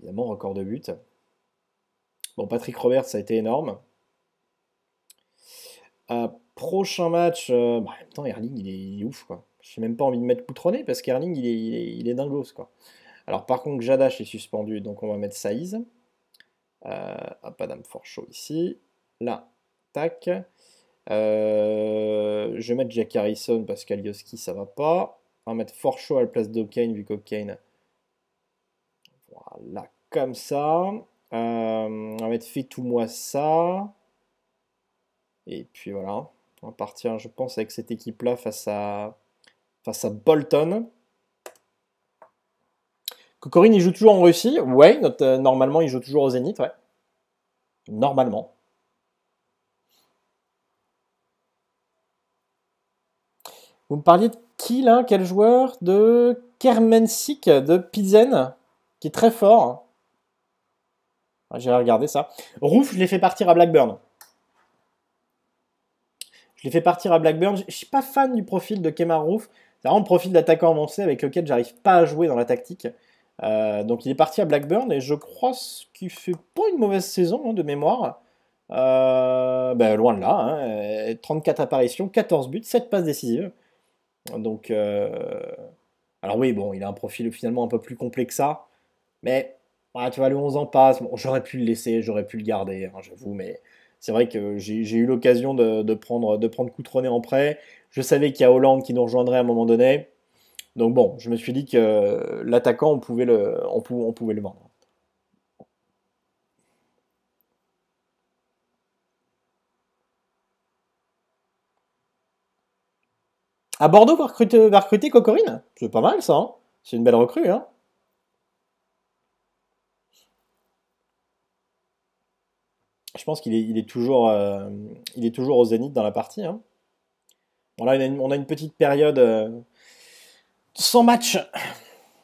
[SPEAKER 1] Évidemment, record de but. Bon, Patrick Robert, ça a été énorme. Euh, prochain match, euh, bah, en même temps, Erling, il est, ouf, quoi. n'ai même pas envie de mettre poutronné parce qu'Erling, il est, il, est, quoi. Alors, par contre, Jadash est suspendu, donc on va mettre Saïz. pas Adam chaud ici. Là, tac. Euh, je vais mettre Jack Harrison parce qu'Alioski ça va pas. On va mettre Forshaw à la place d'Okane vu qu'Okane. Voilà, comme ça. Euh, on va mettre fitoumoissa. moi ça. Et puis voilà. On va partir, je pense, avec cette équipe-là face à, face à Bolton. Corinne, il joue toujours en Russie Ouais, euh, normalement, il joue toujours au Zénith, ouais. Normalement. Vous me parliez de qui là Quel joueur De Kermensik de Pizen, qui est très fort. J'ai regardé ça. Roof, je l'ai fait partir à Blackburn. Je l'ai fait partir à Blackburn. Je suis pas fan du profil de Kemar Roof. C'est vraiment le profil d'attaquant avancé avec lequel j'arrive pas à jouer dans la tactique. Euh, donc il est parti à Blackburn et je crois qu'il fait pas une mauvaise saison hein, de mémoire. Euh, ben, loin de là. 34 hein. euh, apparitions, 14 buts, 7 passes décisives. Donc, euh, alors oui, bon, il a un profil finalement un peu plus complet que ça, mais ah, tu vois, le 11 en passe. j'aurais pu le laisser, j'aurais pu le garder, hein, j'avoue, mais c'est vrai que j'ai eu l'occasion de, prendre, de prendre Coutronnet en prêt. Je savais qu'il y a Hollande qui nous rejoindrait à un moment donné. Donc bon, je me suis dit que euh, l'attaquant, on, pouvait le, on pouvait le vendre. À Bordeaux, va recruter, va recruter Cocorine C'est pas mal ça, hein. C'est une belle recrue, hein. Je pense qu'il est, toujours, euh, est toujours au zénith dans la partie. Hein. on, a une, petite période euh, sans match,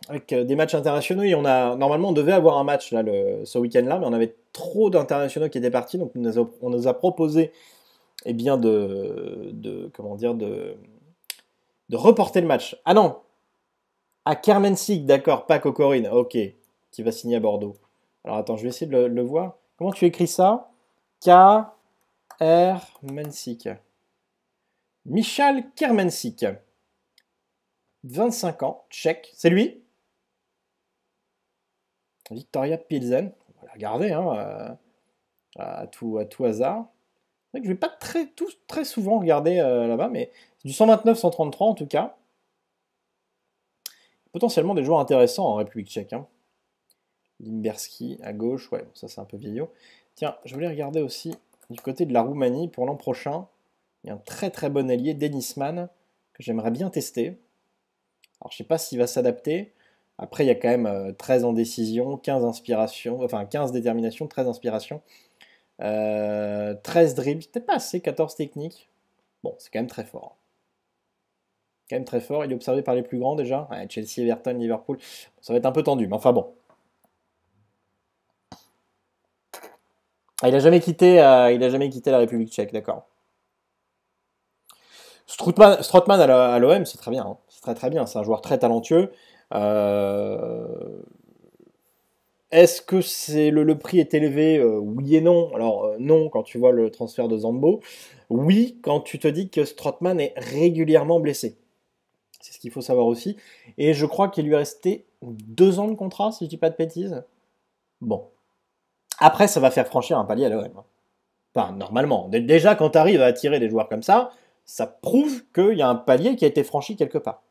[SPEAKER 1] avec euh, des matchs internationaux. Et on a, normalement, on devait avoir un match là, ce week-end-là, mais on avait trop d'internationaux qui étaient partis. Donc, on nous a, proposé eh bien, de, de, comment dire, de, de reporter le match. Ah non À ah, Kermansik d'accord, pas Cocorine. Ok, qui va signer à Bordeaux. Alors attends, je vais essayer de le, voir. Comment tu écris ça k Michel Michal Kermensik. 25 ans, tchèque. C'est lui Victoria Pilsen. On va la hein, euh, à, tout, à tout hasard. je ne vais pas très, très souvent regarder euh, là-bas, mais du 129-133 en tout cas. Potentiellement des joueurs intéressants en République tchèque. Hein. Limberski à gauche, ouais, ça c'est un peu vieillot. Tiens, je voulais regarder aussi du côté de la Roumanie pour l'an prochain. Il y a un très très bon allié, Denisman, que j'aimerais bien tester. Alors je sais pas s'il va s'adapter. Après, il y a quand même 13 euh, en décision, 15 inspirations, enfin 15 déterminations, 13 inspirations, 13 euh, dribbles, peut-être pas assez, 14 techniques. Bon, c'est quand même très fort très fort. Il est observé par les plus grands déjà. Chelsea, Everton, Liverpool. Ça va être un peu tendu, mais enfin bon. Ah, il n'a jamais, euh, a jamais, quitté la République tchèque, d'accord. Strootman à l'OM, c'est très bien. Hein. C'est très très bien. C'est un joueur très talentueux. Euh, est-ce que c'est le, prix est élevé euh, Oui et non. Alors non quand tu vois le transfert de Zambo. Oui quand tu te dis que Strootman est régulièrement blessé. C'est ce qu'il faut savoir aussi. Et je crois qu'il lui restait deux ans de contrat, si je dis pas de bêtises. Bon. Après, ça va faire franchir un palier à l'OM. Hein. Enfin, normalement. Déjà, quand tu arrives à attirer des joueurs comme ça, ça prouve qu'il y a un palier qui a été franchi quelque part.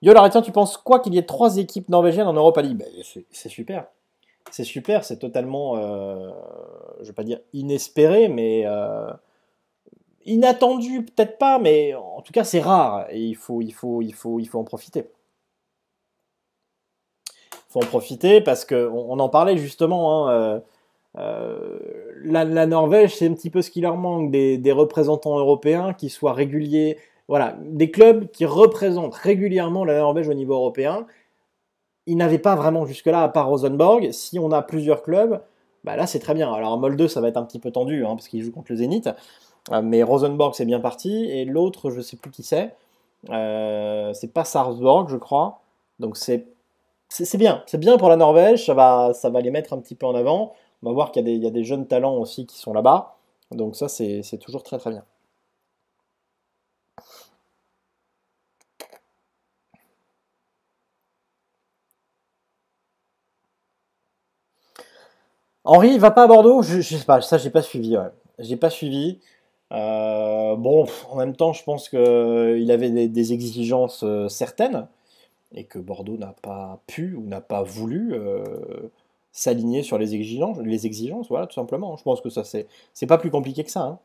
[SPEAKER 1] Yo, tiens, tu penses quoi qu'il y ait trois équipes norvégiennes en Europa League ben, C'est super. C'est super, c'est totalement, euh, je ne vais pas dire inespéré, mais euh, inattendu, peut-être pas, mais en tout cas c'est rare et il faut, il faut, il faut, il faut en profiter. Il faut en profiter parce qu'on on, en parlait justement. Hein, euh, euh, la, Norvège, c'est un petit peu ce qui leur manque, des, représentants européens qui soient réguliers, voilà, des clubs qui représentent régulièrement la Norvège au niveau européen. Ils n'avaient pas vraiment jusque-là, à part Rosenborg. Si on a plusieurs clubs, bah là c'est très bien. Alors Molde, ça va être un petit peu tendu, hein, parce qu'ils jouent contre le Zénith. Ah, mais Rosenborg, c'est bien parti. Et l'autre, je sais plus qui c'est. Euh, c'est pas Sarpsborg, je crois. Donc c'est c'est bien, c'est bien pour la Norvège, ça va, ça va les mettre un petit peu en avant. On va voir qu'il y, a des jeunes talents aussi qui sont là-bas. Donc ça, c'est toujours très très bien. Henri, il va pas à Bordeaux je, ne sais pas, ça j'ai pas suivi. J'ai pas suivi. Euh, bon, en même temps, je pense qu'il avait des, exigences euh, certaines et que Bordeaux n'a pas pu ou n'a pas voulu euh, s'aligner sur les exigences, les exigences, voilà, tout simplement. Je pense que ça, c'est, c'est pas plus compliqué que ça. Hein.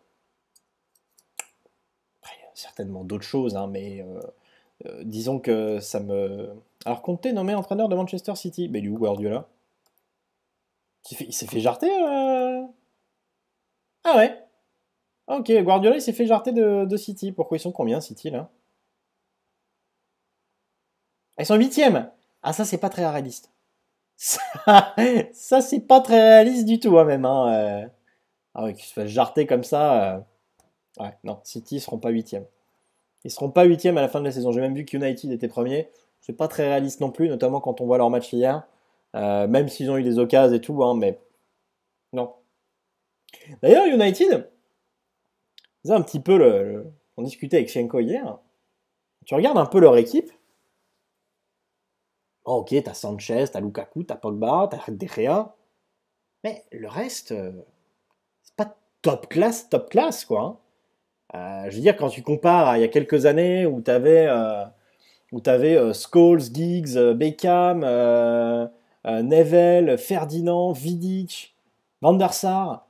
[SPEAKER 1] certainement d'autres choses, hein, mais disons que ça me. Alors, Conte nommé entraîneur de Manchester City, mais du Guardiola il s'est fait jarter Ah ouais ok, Guardiola, s'est fait jarter de, City. Pourquoi ils sont combien, City, là Ils sont huitièmes Ah, ça, c'est pas très réaliste. Ça, c'est pas très réaliste du tout, hein, même. Hein, euh. Ah oui, qu'ils se fassent jarter comme ça. Euh. Ouais, non, City, ils seront pas 8e. Ils seront pas 8e à la fin de la saison. J'ai même vu que United était premier. C'est pas très réaliste non plus, notamment quand on voit leur match hier. Euh, même s'ils ont eu des occasions et tout, hein, mais non. D'ailleurs, United, un petit peu On discutait avec Shenko hier. Tu regardes un peu leur équipe. Oh, ok, t'as Sanchez, t'as Lukaku, t'as Pogba, t'as De Gea. Mais le reste, euh, c'est pas top classe, top classe, quoi. Hein. Euh, je veux dire, quand tu compares à il y a quelques années où t'avais euh, où euh, Scholes, Giggs, Beckham, Nevel, Ferdinand, Vidic, Van der Sar,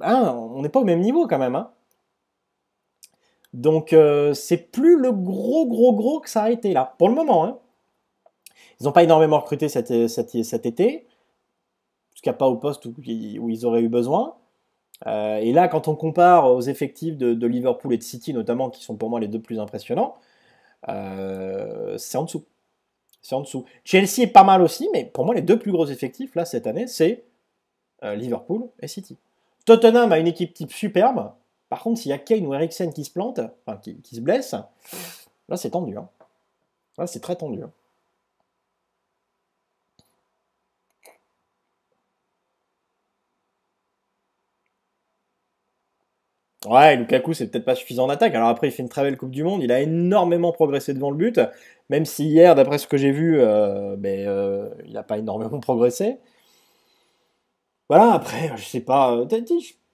[SPEAKER 1] Hein, on n'est pas au même niveau quand même. Hein. Donc euh, c'est plus le gros gros gros que ça a été là, pour le moment. Hein. Ils n'ont pas énormément recruté cet, cet, cet été, en tout cas pas au poste où, ils auraient eu besoin. Euh, et là, quand on compare aux effectifs de, Liverpool et de City notamment, qui sont pour moi les deux plus impressionnants, euh, c'est en dessous. C'est en dessous. Chelsea est pas mal aussi, mais pour moi les deux plus gros effectifs là cette année, c'est euh, Liverpool et City. Tottenham a une équipe type superbe. Par contre, s'il y a Kane ou Eriksen qui se plante, enfin qui, se blessent, là c'est tendu. Hein. Là c'est très tendu. Hein. Ouais, Lukaku, c'est peut-être pas suffisant en attaque. Alors après, il fait une très belle Coupe du Monde. Il a énormément progressé devant le but. Même si hier, d'après ce que j'ai vu, euh, ben, euh, il n'a pas énormément progressé. Voilà, après, je sais pas. Euh,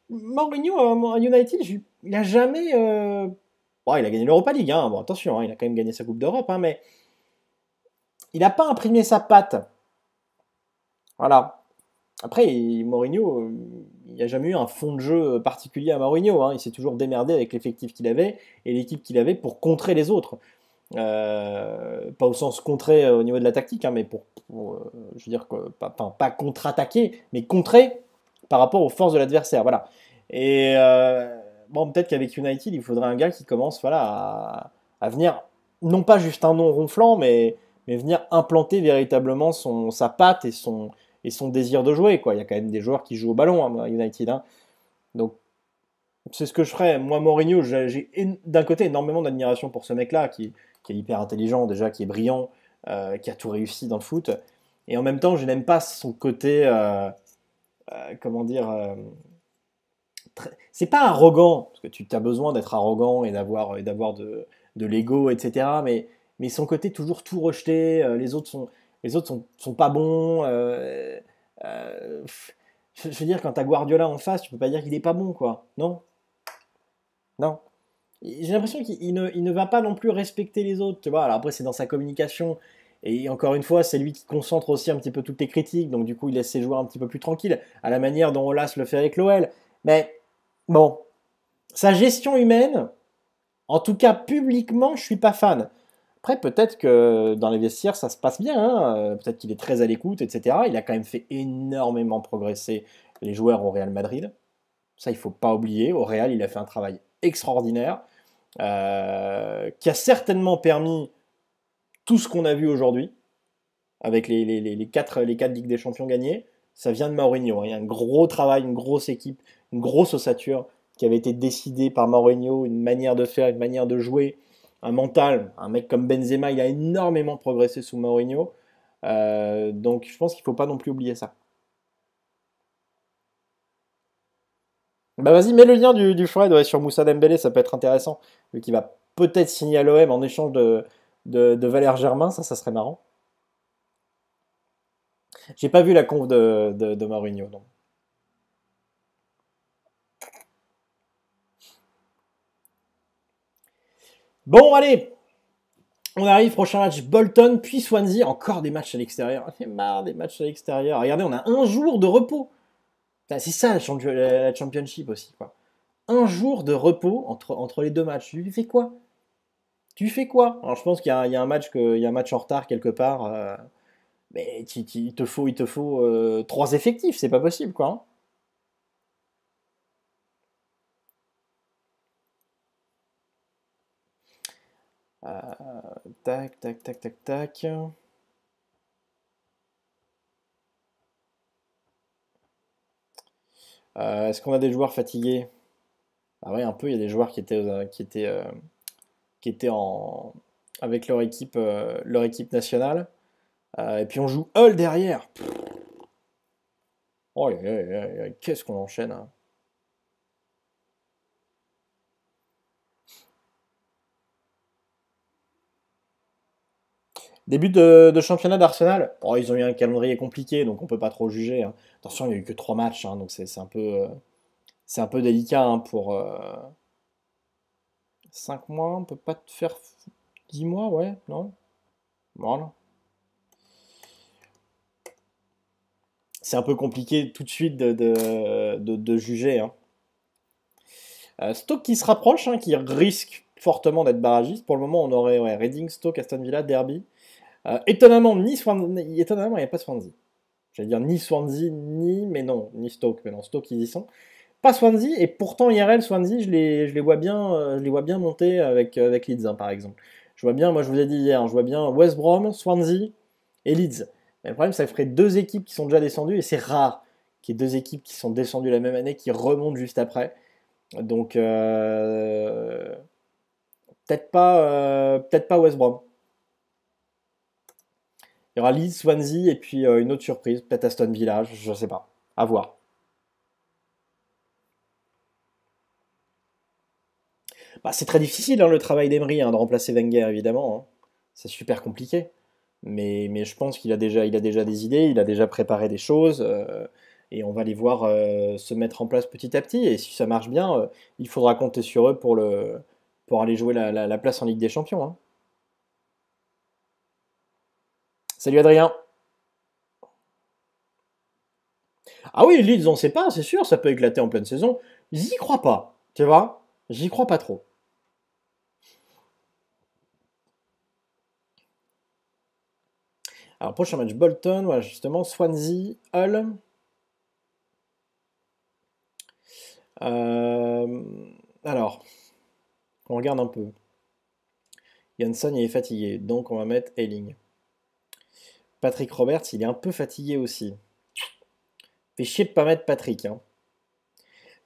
[SPEAKER 1] Mourinho euh, à United, il a jamais. Euh, il a gagné l'Europa League, hein. bon, attention, hein, il a quand même gagné sa Coupe d'Europe, hein, mais il n'a pas imprimé sa patte. Voilà. Après, Mourinho, il n'y a jamais eu un fond de jeu particulier à Mourinho. Hein. Il s'est toujours démerdé avec l'effectif qu'il avait et l'équipe qu'il avait pour contrer les autres. Euh, pas au sens contré euh, au niveau de la tactique, hein, mais pour, euh, je veux dire, que, pas, pas, contre-attaquer, mais contrer par rapport aux forces de l'adversaire. Voilà. Et bon, peut-être qu'avec United, il faudrait un gars qui commence voilà, à, venir, non pas juste un nom ronflant, mais, mais venir implanter véritablement son, sa patte et son, et son désir de jouer. Quoi. Il y a quand même des joueurs qui jouent au ballon hein, à United. Hein. Donc c'est ce que je ferais. Moi, Mourinho, j'ai d'un côté énormément d'admiration pour ce mec-là qui, qui est hyper intelligent déjà, qui est brillant, euh, qui a tout réussi dans le foot. Et en même temps, je n'aime pas son côté, euh, euh, comment dire, c'est pas arrogant, parce que tu as besoin d'être arrogant et d'avoir d'avoir de, de l'ego, etc. Mais, mais son côté toujours tout rejeté, les autres sont les autres sont, sont pas bons. je veux dire, quand tu as Guardiola en face, tu peux pas dire qu'il est pas bon, quoi. Non, non j'ai l'impression qu'il ne, va pas non plus respecter les autres, tu vois. Alors après, c'est dans sa communication. Et encore une fois, c'est lui qui concentre aussi un petit peu toutes les critiques. Donc du coup, il laisse ses joueurs un petit peu plus tranquilles, à la manière dont Olas le fait avec l'OL. Mais bon, sa gestion humaine, en tout cas publiquement, je suis pas fan. Après, peut-être que dans les vestiaires, ça se passe bien. Hein. Euh, peut-être qu'il est très à l'écoute, etc. Il a quand même fait énormément progresser les joueurs au Real Madrid. Ça, il faut pas oublier. Au Real, il a fait un travail extraordinaire, euh, qui a certainement permis tout ce qu'on a vu aujourd'hui, avec les, quatre, les quatre Ligues des Champions gagnées. Ça vient de Mourinho. Hein. Il y a un gros travail, une grosse équipe, une grosse ossature qui avait été décidée par Mourinho, une manière de faire, une manière de jouer, un mental. Un mec comme Benzema, il a énormément progressé sous Mourinho. Euh, donc je pense qu'il ne faut pas non plus oublier ça. Bah vas-y, mets le lien du, du doit être sur Moussa Dembélé, ça peut être intéressant, vu qu'il va peut-être signer à l'OM en échange de, de, Valère Germain, ça, ça serait marrant. J'ai pas vu la conf de, de, Bon, allez on arrive, prochain match Bolton, puis Swansea, encore des matchs à l'extérieur. J'ai marre des matchs à l'extérieur. Regardez, on a un jour de repos. C'est ça la, championship aussi, quoi. Un jour de repos entre, les deux matchs. Tu fais quoi Tu fais quoi Alors je pense qu'il y, a un match y a un match en retard quelque part. mais il te faut, il te faut trois effectifs, c'est pas possible, quoi. tac, tac, tac, tac, tac. Euh, est-ce qu'on a des joueurs fatigués Ah oui, un peu. Il y a des joueurs qui étaient, euh, qui étaient, euh, qui étaient en, avec leur équipe, leur équipe nationale. et puis on joue Hull derrière. Oh qu'est-ce qu'on enchaîne hein. Début de, championnat d'Arsenal, oh, ils ont eu un calendrier compliqué, donc on peut pas trop juger. Hein. Attention, il n'y a eu que trois matchs, hein, donc c'est un peu euh, c'est un peu délicat hein, pour 5 euh, mois, on peut pas te faire 10 mois, ouais, non Voilà. C'est un peu compliqué tout de suite de, juger. Euh, Stoke qui se rapproche, qui risque fortement d'être barragiste. Pour le moment, on aurait Reading, Stoke, Aston Villa, Derby. Euh, étonnamment, ni étonnamment, il n'y a pas Swansea. J'allais dire ni Swansea, ni, mais non, ni Stoke. Mais non, Stoke, ils y sont. Pas Swansea, et pourtant, IRL, Swansea, je les, je les vois, bien, euh, je les vois bien monter avec, euh, avec Leeds, hein, par exemple. Je vois bien, moi je vous ai dit hier, je vois bien West Brom, Swansea et Leeds. le problème, ça ferait deux équipes qui sont déjà descendues, et c'est rare qu'il y ait deux équipes qui sont descendues la même année, qui remontent juste après. Donc, peut-être pas, peut-être pas West Brom. Il y aura Leeds, Swansea et puis euh, une autre surprise, peut-être Aston je ne sais pas. À voir. Bah, c'est très difficile hein, le travail d'Emery hein, de remplacer Wenger évidemment. Hein. C'est super compliqué. Mais, je pense qu'il a, déjà, des idées, il a déjà préparé des choses. Euh, et on va les voir euh, se mettre en place petit à petit. Et si ça marche bien, il faudra compter sur eux pour, aller jouer la, place en Ligue des Champions. Salut Adrien. Ah oui, Leeds, on ne sait pas, c'est sûr, ça peut éclater en pleine saison. J'y crois pas, tu vois J'y crois pas trop. Alors, prochain match Bolton, voilà, justement, Swansea, Hull. Euh, alors, on regarde un peu. Janssen, il est fatigué, donc on va mettre Elling. Patrick Roberts, il est un peu fatigué aussi. Fait chier de pas mettre Patrick. Hein.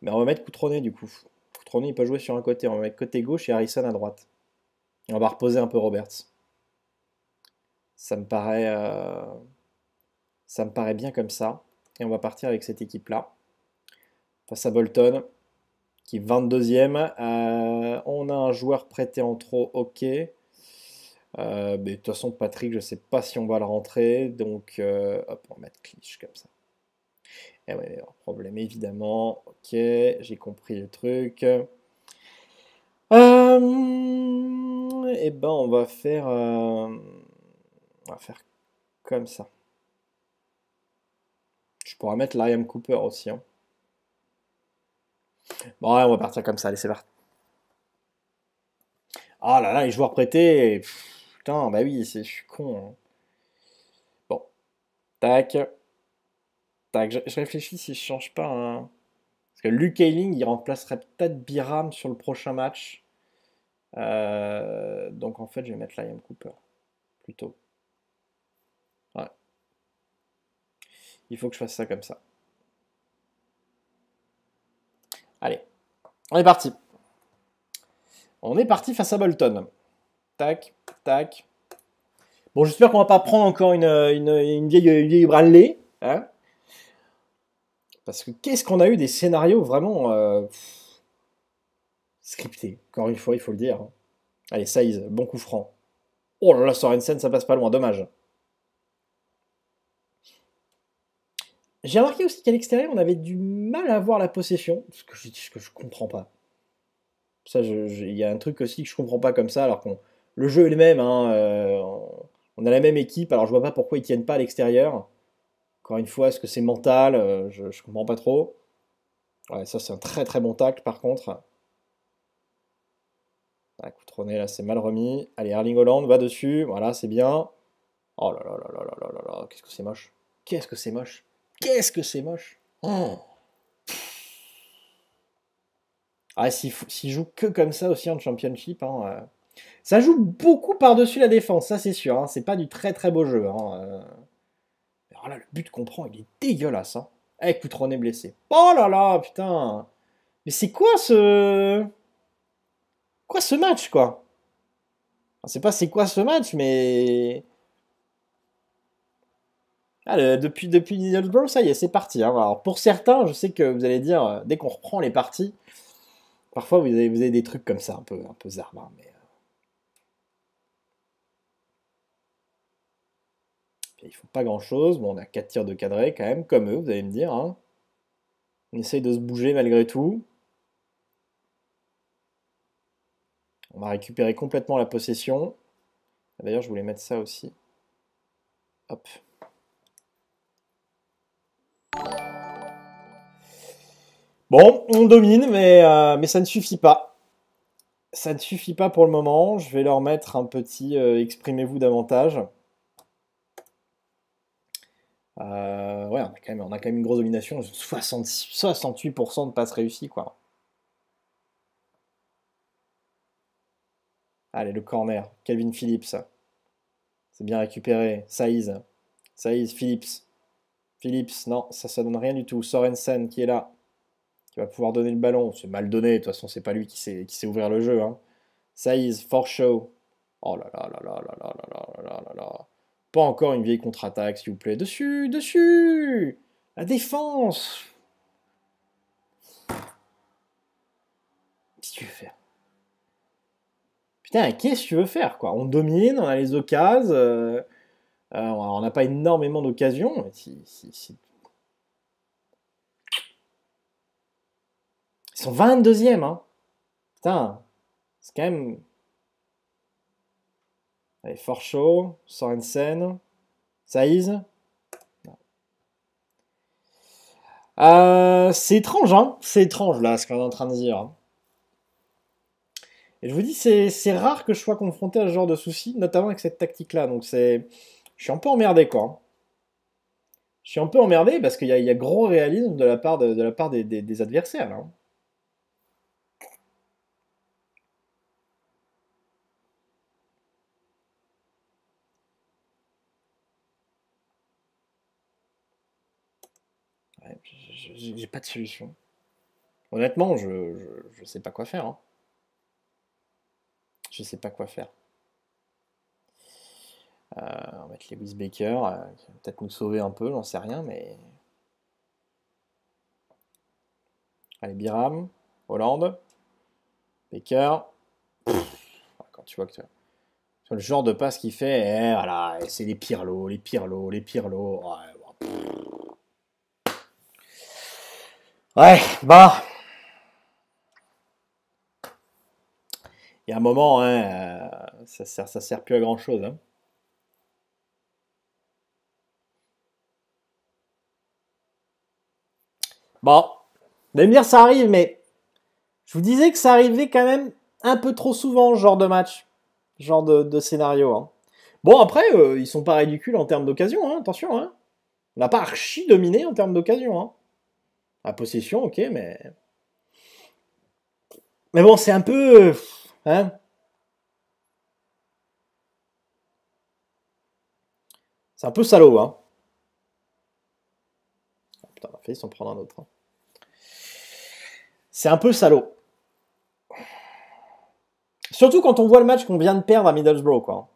[SPEAKER 1] Mais on va mettre Coutronnet du coup. Coutronnet, il peut jouer sur un côté. On va mettre côté gauche et Harrison à droite. Et on va reposer un peu Roberts. Ça me paraît, euh, ça me paraît bien comme ça. Et on va partir avec cette équipe-là. Face à Bolton, qui est 22e. Euh, on a un joueur prêté en trop, ok. Euh, mais de toute façon, Patrick, je sais pas si on va le rentrer. Donc, euh, hop, on va mettre cliché comme ça. Eh ouais, problème évidemment. Ok, j'ai compris le truc. Euh, eh ben, on va faire, euh, on va faire comme ça. Je pourrais mettre Liam Cooper aussi. Hein. Bon, on va partir comme ça. Allez, c'est parti. Ah là là, les joueurs prêtés putain, bah oui, je suis con. Hein. Bon. Tac. Tac, je, réfléchis si je change pas un... Hein. Parce que Luke Ayling, il remplacerait peut-être Biram sur le prochain match. Euh, donc en fait, je vais mettre Liam Cooper plutôt. Ouais. Il faut que je fasse ça comme ça. Allez, on est parti. On est parti face à Bolton. Tac. Tac. Bon, j'espère qu'on va pas prendre encore une, euh, vieille, vieille branlée, hein. Parce que qu'est-ce qu'on a eu des scénarios vraiment euh, scriptés. Encore une fois, il faut le dire. Hein. Allez, size, bon coup franc. Oh là là, une scène, ça passe pas loin, dommage. J'ai remarqué aussi qu'à l'extérieur, on avait du mal à voir la possession, ce que je, ce que je comprends pas. Ça, il y a un truc aussi que je comprends pas comme ça, alors qu'on le jeu est le même. Hein, euh, on a la même équipe, alors je vois pas pourquoi ils tiennent pas à l'extérieur. Encore une fois, est-ce que c'est mental euh, je, je, comprends pas trop. Ouais, ça c'est un très très bon tacle par contre. Ah, là c'est mal remis. Allez, Erling Hollande, va dessus, voilà c'est bien. Oh là là là là là là là qu'est-ce que c'est moche. Qu'est-ce que c'est moche. Qu'est-ce que c'est moche. Hmm. Ah, s'il joue que comme ça aussi en championship, hein, euh, ça joue beaucoup par-dessus la défense, ça c'est sûr. Hein. C'est pas du très très beau jeu. Alors hein, euh. oh là, le but qu'on prend, il est dégueulasse. Hein. Eh, on est blessé. Oh là là, putain Mais c'est quoi ce... Quoi ce match, quoi On pas c'est quoi ce match, mais... Ah, depuis, depuis ça y est, c'est parti. Hein. Alors, pour certains, je sais que vous allez dire, euh, dès qu'on reprend les parties, parfois vous avez, vous avez des trucs comme ça, un peu, un peu mais... Ils font pas grand-chose. Bon, on a 4 tirs de cadré quand même, comme eux, vous allez me dire. Hein. On essaye de se bouger malgré tout. On va récupérer complètement la possession. Ah, d'ailleurs, je voulais mettre ça aussi. Hop. Bon, on domine, mais, euh, mais ça ne suffit pas. Ça ne suffit pas pour le moment. Je vais leur mettre un petit euh, exprimez-vous davantage ouais, on a, quand même, on a quand même une grosse domination, 68% de passes réussies, quoi. Allez, le corner, Calvin Phillips. C'est bien récupéré, Saïs. Saïs, Phillips. Phillips, non, ça, ça donne rien du tout. Sorensen qui est là, qui va pouvoir donner le ballon. C'est mal donné, de toute façon, c'est pas lui qui sait, qui ouvrir le jeu. Hein. Saïs, for show. Oh là là là là là là là là là là là là. Pas encore une vieille contre-attaque, s'il vous plaît. Dessus, dessus La défense Qu'est-ce que tu veux faire Putain, qu'est-ce que tu veux faire, quoi On domine, on a les occasions, euh, euh, on n'a pas énormément d'occasions. Ils sont 22e, hein Putain, c'est quand même... Allez, show, Sorensen, Saiz. Euh, c'est étrange, hein C'est étrange, là, ce qu'on est en train de dire. Et je vous dis, c'est rare que je sois confronté à ce genre de soucis, notamment avec cette tactique-là. Donc, c'est... Je suis un peu emmerdé, quoi. Je suis un peu emmerdé parce qu'il y, a gros réalisme de la part, des, des adversaires, là. Hein. j'ai pas de solution. Honnêtement, je, je, sais pas quoi faire. Je sais pas quoi faire. Hein. Euh, on va mettre Lewis Baker, euh, peut-être nous sauver un peu, j'en sais rien, mais. Allez, Biram, Hollande, Baker. quand tu vois que tu le genre de passe qu'il fait, eh, voilà, c'est les lots, les lots, les Pirlo. Ouais, Ouais, bah. Il y a un moment, hein, euh, ça, sert, ça sert plus à grand chose. Hein. Bon, vous allez me dire, ça arrive, mais je vous disais que ça arrivait quand même un peu trop souvent, ce genre de match, ce genre de, scénario. Hein. Bon, après, euh, ils sont pas ridicules en termes d'occasion, attention. On n'a pas archi dominé en termes d'occasion. La possession, ok, mais. Mais bon, c'est un peu. Hein. C'est un peu salaud, hein ah, Putain, on a failli s'en prendre un autre. Hein. C'est un peu salaud. Surtout quand on voit le match qu'on vient de perdre à Middlesbrough, quoi.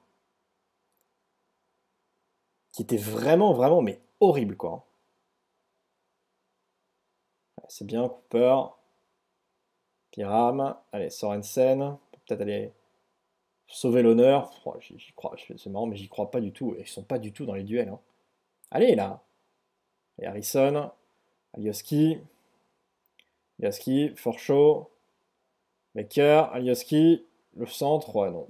[SPEAKER 1] Qui était vraiment, vraiment, mais horrible, quoi. C'est bien, Cooper. Piram. Allez, Sorensen. Peut-être aller sauver l'honneur. Oh, j'y crois, c'est marrant, mais j'y crois pas du tout. Ils sont pas du tout dans les duels. Hein. Allez, là. Et Harrison. Alioski. Alioski. Forshaw, Maker, Alioski. Le centre. Ouais, non.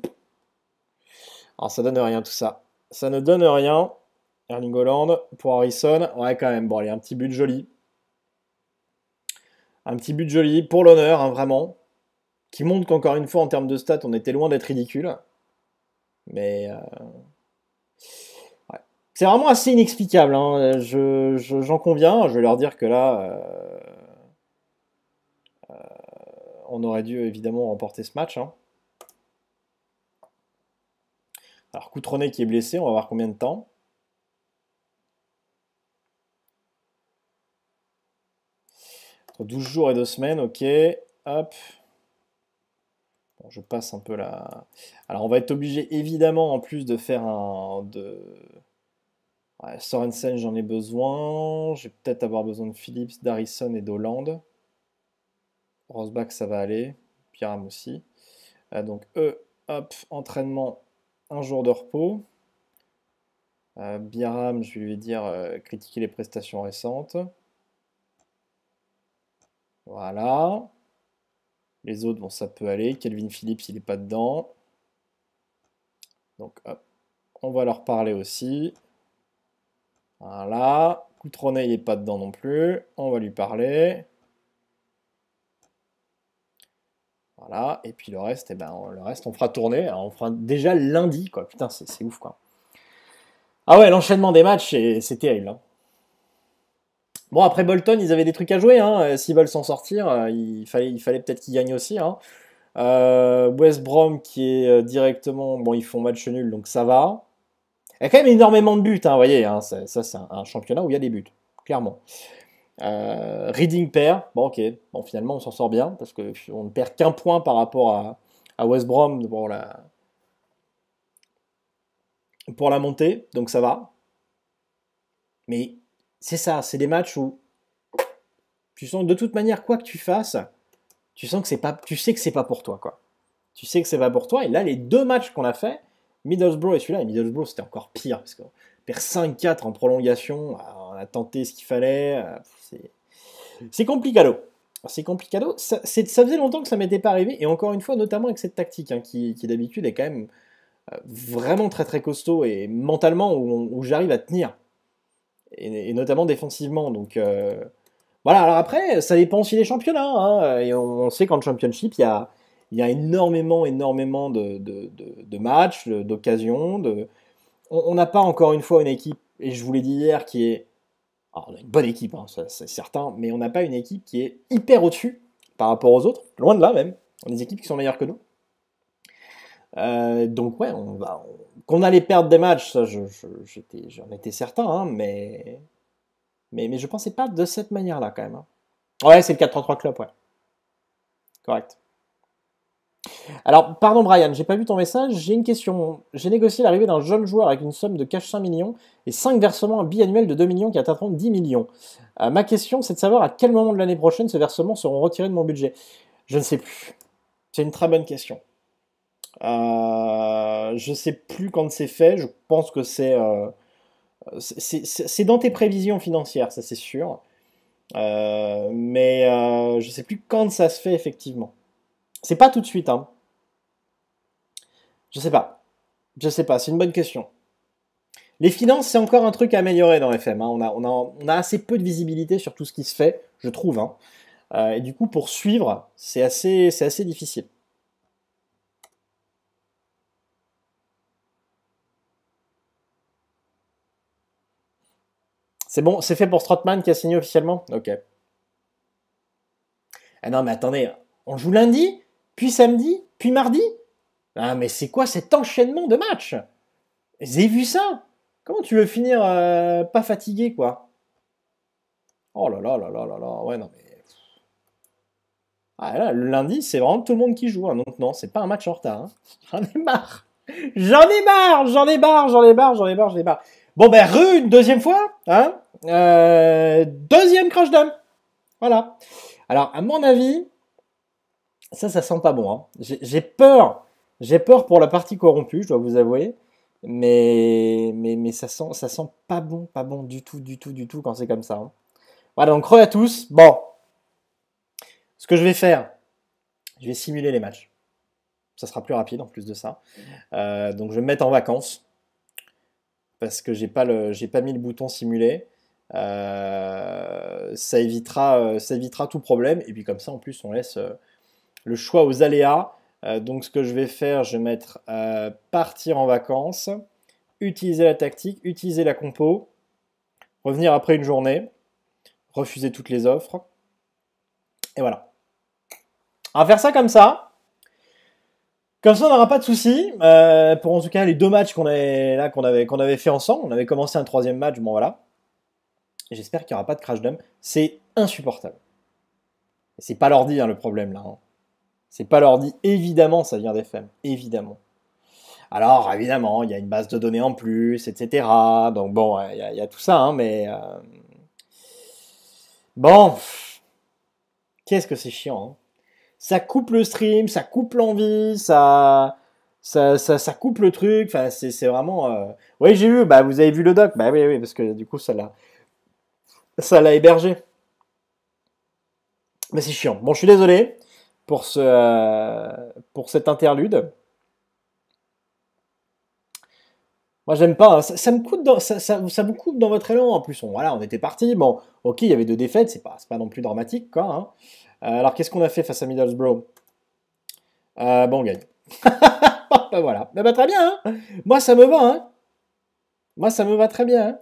[SPEAKER 1] Alors, ça donne rien, tout ça. Ça ne donne rien. Erling Holland pour Harrison. Ouais, quand même. Bon, allez, un petit but joli. Un petit but joli pour l'honneur, hein, vraiment. Qui montre qu'encore une fois, en termes de stats, on était loin d'être ridicule. Mais. Euh, C'est vraiment assez inexplicable, hein. j'en conviens. Je vais leur dire que là. Euh, euh, on aurait dû évidemment remporter ce match. Hein. Alors, Coutronnet qui est blessé, on va voir combien de temps. 12 jours et 2 semaines, ok. Hop. Bon, je passe un peu la... Alors on va être obligé évidemment en plus de faire un... De... Ouais, Sorensen, j'en ai besoin. Je vais peut-être avoir besoin de Phillips, d'Harrison et d'Hollande. Rosbach, ça va aller. Biram aussi. Euh, donc E, hop, entraînement, un jour de repos. Euh, je vais lui dire euh, critiquer les prestations récentes. Voilà. Les autres, bon, ça peut aller. Kelvin Phillips, il n'est pas dedans. Donc, hop. On va leur parler aussi. Voilà. Coutronnet, il n'est pas dedans non plus. On va lui parler. Voilà. Et puis le reste, eh ben, le reste, on fera tourner. Hein, on fera déjà lundi, quoi. Putain, c'est ouf, quoi. Ah ouais, l'enchaînement des matchs, c'est terrible. Hein. Bon, après Bolton, ils avaient des trucs à jouer. Hein. Euh, s'ils veulent s'en sortir, euh, il fallait, il fallait peut-être qu'ils gagnent aussi. Hein. Euh, West Brom qui est directement... Bon, ils font match nul, donc ça va. Il y a quand même énormément de buts, hein, vous voyez. Hein. ça, c'est un, championnat où il y a des buts, clairement. Reading perd. Bon, ok. Bon, finalement, on s'en sort bien parce qu'on ne perd qu'un point par rapport à, à West Brom pour la montée, donc ça va. Mais c'est ça, c'est des matchs où tu sens de toute manière quoi que tu fasses, tu sens que c'est pas, tu sais que c'est pas pour toi quoi. Tu sais que c'est pas pour toi. Et là, les deux matchs qu'on a fait, Middlesbrough et celui-là, Middlesbrough c'était encore pire parce qu'on perd 5-4 en prolongation, on a tenté ce qu'il fallait, euh, c'est, c'est complicado. C'est complicado. Ça, c'est, ça faisait longtemps que ça m'était pas arrivé et encore une fois, notamment avec cette tactique hein, qui, d'habitude est quand même euh, vraiment très très costaud et mentalement où j'arrive à tenir et, notamment défensivement. Donc euh, voilà, alors après, ça dépend aussi des championnats. Hein, on, sait qu'en championship, il y a, il y a énormément, énormément de, de, de, de matchs, d'occasions. On n'a pas encore une fois une équipe, et je vous l'ai dit hier, qui est. on a une bonne équipe, hein, c'est certain, mais on n'a pas une équipe qui est hyper au-dessus par rapport aux autres, loin de là même. On a des équipes qui sont meilleures que nous. Euh, donc ouais, on qu'on allait perdre des matchs, ça, j'en étais certain, hein, mais, mais, mais je pensais pas de cette manière-là quand même. Hein. Ouais, c'est le 4-3-3 club, ouais. Correct. Alors, pardon Brian, j'ai pas vu ton message, j'ai une question. J'ai négocié l'arrivée d'un jeune joueur avec une somme de cash 5 millions et 5 versements biannuels de 2 millions qui atteindront 10 millions. Euh, ma question, c'est de savoir à quel moment de l'année prochaine ces versements seront retirés de mon budget. Je ne sais plus. C'est une très bonne question. Euh, je sais plus quand c'est fait. Je pense que c'est euh, c'est dans tes prévisions financières, ça c'est sûr. Euh, mais je sais plus quand ça se fait effectivement. C'est pas tout de suite. Hein. Je sais pas. Je sais pas. C'est une bonne question. Les finances, c'est encore un truc à améliorer dans FM. Hein. On, a, on, on, a, assez peu de visibilité sur tout ce qui se fait, je trouve. Hein. et du coup, pour suivre, c'est assez, assez difficile. C'est bon, c'est fait pour Strotman qui a signé officiellement Ok. Ah non, mais attendez, on joue lundi, puis samedi, puis mardi Ah, mais c'est quoi cet enchaînement de matchs J'ai vu ça Comment tu veux finir euh, pas fatigué, quoi Oh là là là là là là, ouais, non mais. Ah là, le lundi, c'est vraiment tout le monde qui joue, Non hein, non, c'est pas un match en retard. Hein. J'en ai marre J'en ai marre J'en ai marre, j'en ai marre, j'en ai marre, j'en ai marre. Bon ben, rue une deuxième fois, hein euh, deuxième crash d'homme Voilà. Alors, à mon avis, ça, ça sent pas bon. Hein. J'ai peur. J'ai peur pour la partie corrompue, je dois vous avouer. Mais, mais, ça, sent, ça sent pas bon, pas bon du tout, du tout, du tout quand c'est comme ça. Hein. Voilà, donc re à tous. Bon. Ce que je vais faire, je vais simuler les matchs. Ça sera plus rapide en plus de ça. Euh, donc je vais me mettre en vacances. Parce que j'ai pas, le, pas mis le bouton simuler euh, euh, ça, évitera, tout problème. Et puis comme ça, en plus, on laisse euh, le choix aux aléas. donc ce que je vais faire, je vais mettre partir en vacances, utiliser la tactique, utiliser la compo, revenir après une journée, refuser toutes les offres. Et voilà. On va faire ça comme ça. Comme ça, on n'aura pas de soucis. pour en tout cas les deux matchs qu'on là, avait, qu'on avait fait ensemble. On avait commencé un troisième match, bon voilà. J'espère qu'il n'y aura pas de crash d'homme. C'est insupportable. c'est pas l'ordi hein, le problème là. Hein. C'est pas l'ordi. Évidemment, ça vient des femmes. Évidemment. Alors, évidemment, il y a une base de données en plus, etc. Donc, bon, il y, a tout ça, hein, mais. Euh, bon. Qu'est-ce que c'est chiant. Ça coupe le stream, ça coupe l'envie, ça... Ça, ça, coupe le truc. Enfin, c'est vraiment. Euh, oui, j'ai vu. Bah, vous avez vu le doc. Bah oui, oui, parce que du coup, ça l'a ça l'a hébergé. Mais c'est chiant. Bon, je suis désolé pour, ce, euh, pour cet interlude. Moi, j'aime pas. Hein. Ça, me coûte dans, ça, ça, coupe dans votre élan. En plus, on, voilà, on était parti. Bon, ok, il y avait deux défaites. C'est pas, pas non plus dramatique, quoi. Hein. Euh, alors, qu'est-ce qu'on a fait face à Middlesbrough euh, Bon, on gagne. Bah, voilà. Ben, ben, très bien. Hein. Moi, ça me va. Hein. Moi, ça me va très bien.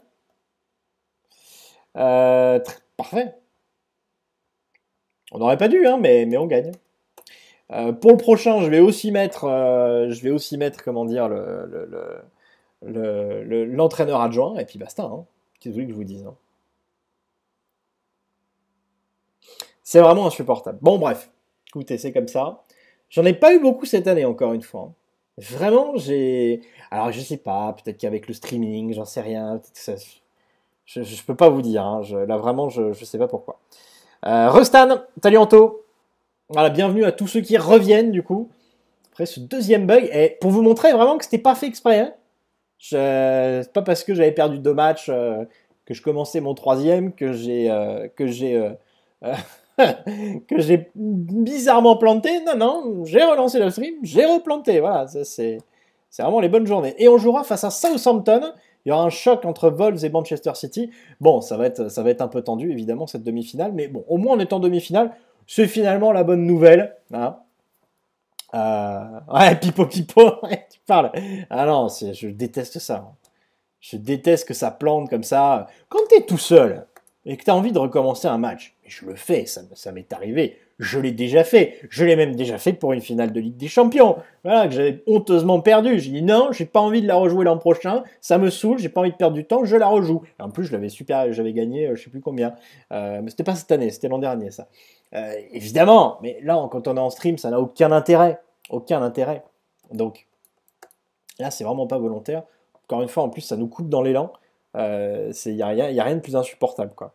[SPEAKER 1] Euh, parfait. On n'aurait pas dû, hein, mais, mais on gagne. Euh, pour le prochain, je vais aussi mettre, euh, je vais aussi mettre comment dire, l'entraîneur le, adjoint, et puis basta. Hein. Qu'est-ce que vous je vous dise hein. C'est vraiment insupportable. Bon, bref, écoutez, c'est comme ça. J'en ai pas eu beaucoup cette année, encore une fois. Hein. Vraiment, j'ai. Alors, je sais pas, peut-être qu'avec le streaming, j'en sais rien, peut-être que ça je ne peux pas vous dire. Hein. là, vraiment, je ne sais pas pourquoi. Euh, salut Anto. Voilà, bienvenue à tous ceux qui reviennent, du coup. Après ce deuxième bug. Et pour vous montrer vraiment que c'était pas fait exprès. Hein. C'est pas parce que j'avais perdu deux matchs euh, que je commençais mon troisième que j'ai. Euh, que j'ai. Euh, que j'ai bizarrement planté. Non, non, j'ai relancé le stream, j'ai replanté. Voilà, ça c'est. C'est vraiment les bonnes journées. Et on jouera face à Southampton. Il y aura un choc entre Vols et Manchester City. Bon, ça va être, ça va être un peu tendu, évidemment, cette demi-finale. Mais bon, au moins, on est en demi-finale. C'est finalement la bonne nouvelle. Hein. Euh, ouais, pipo, pipo, tu parles. Ah non, je déteste ça. Hein. Je déteste que ça plante comme ça. Quand t'es tout seul et que t'as envie de recommencer un match, je le fais, ça m'est arrivé. Je l'ai déjà fait. Je l'ai même déjà fait pour une finale de Ligue des Champions. Voilà, que j'avais honteusement perdu. J'ai dit non, j'ai pas envie de la rejouer l'an prochain. Ça me saoule, j'ai pas envie de perdre du temps, je la rejoue. en plus, je l'avais super, j'avais gagné, euh, je sais plus combien. Euh, mais c'était pas cette année, c'était l'an dernier, ça. Euh, évidemment, mais là, quand on est en stream, ça n'a aucun intérêt. Aucun intérêt. Donc, là, c'est vraiment pas volontaire. Encore une fois, en plus, ça nous coupe dans l'élan. Il n'y a, a, rien de plus insupportable, quoi.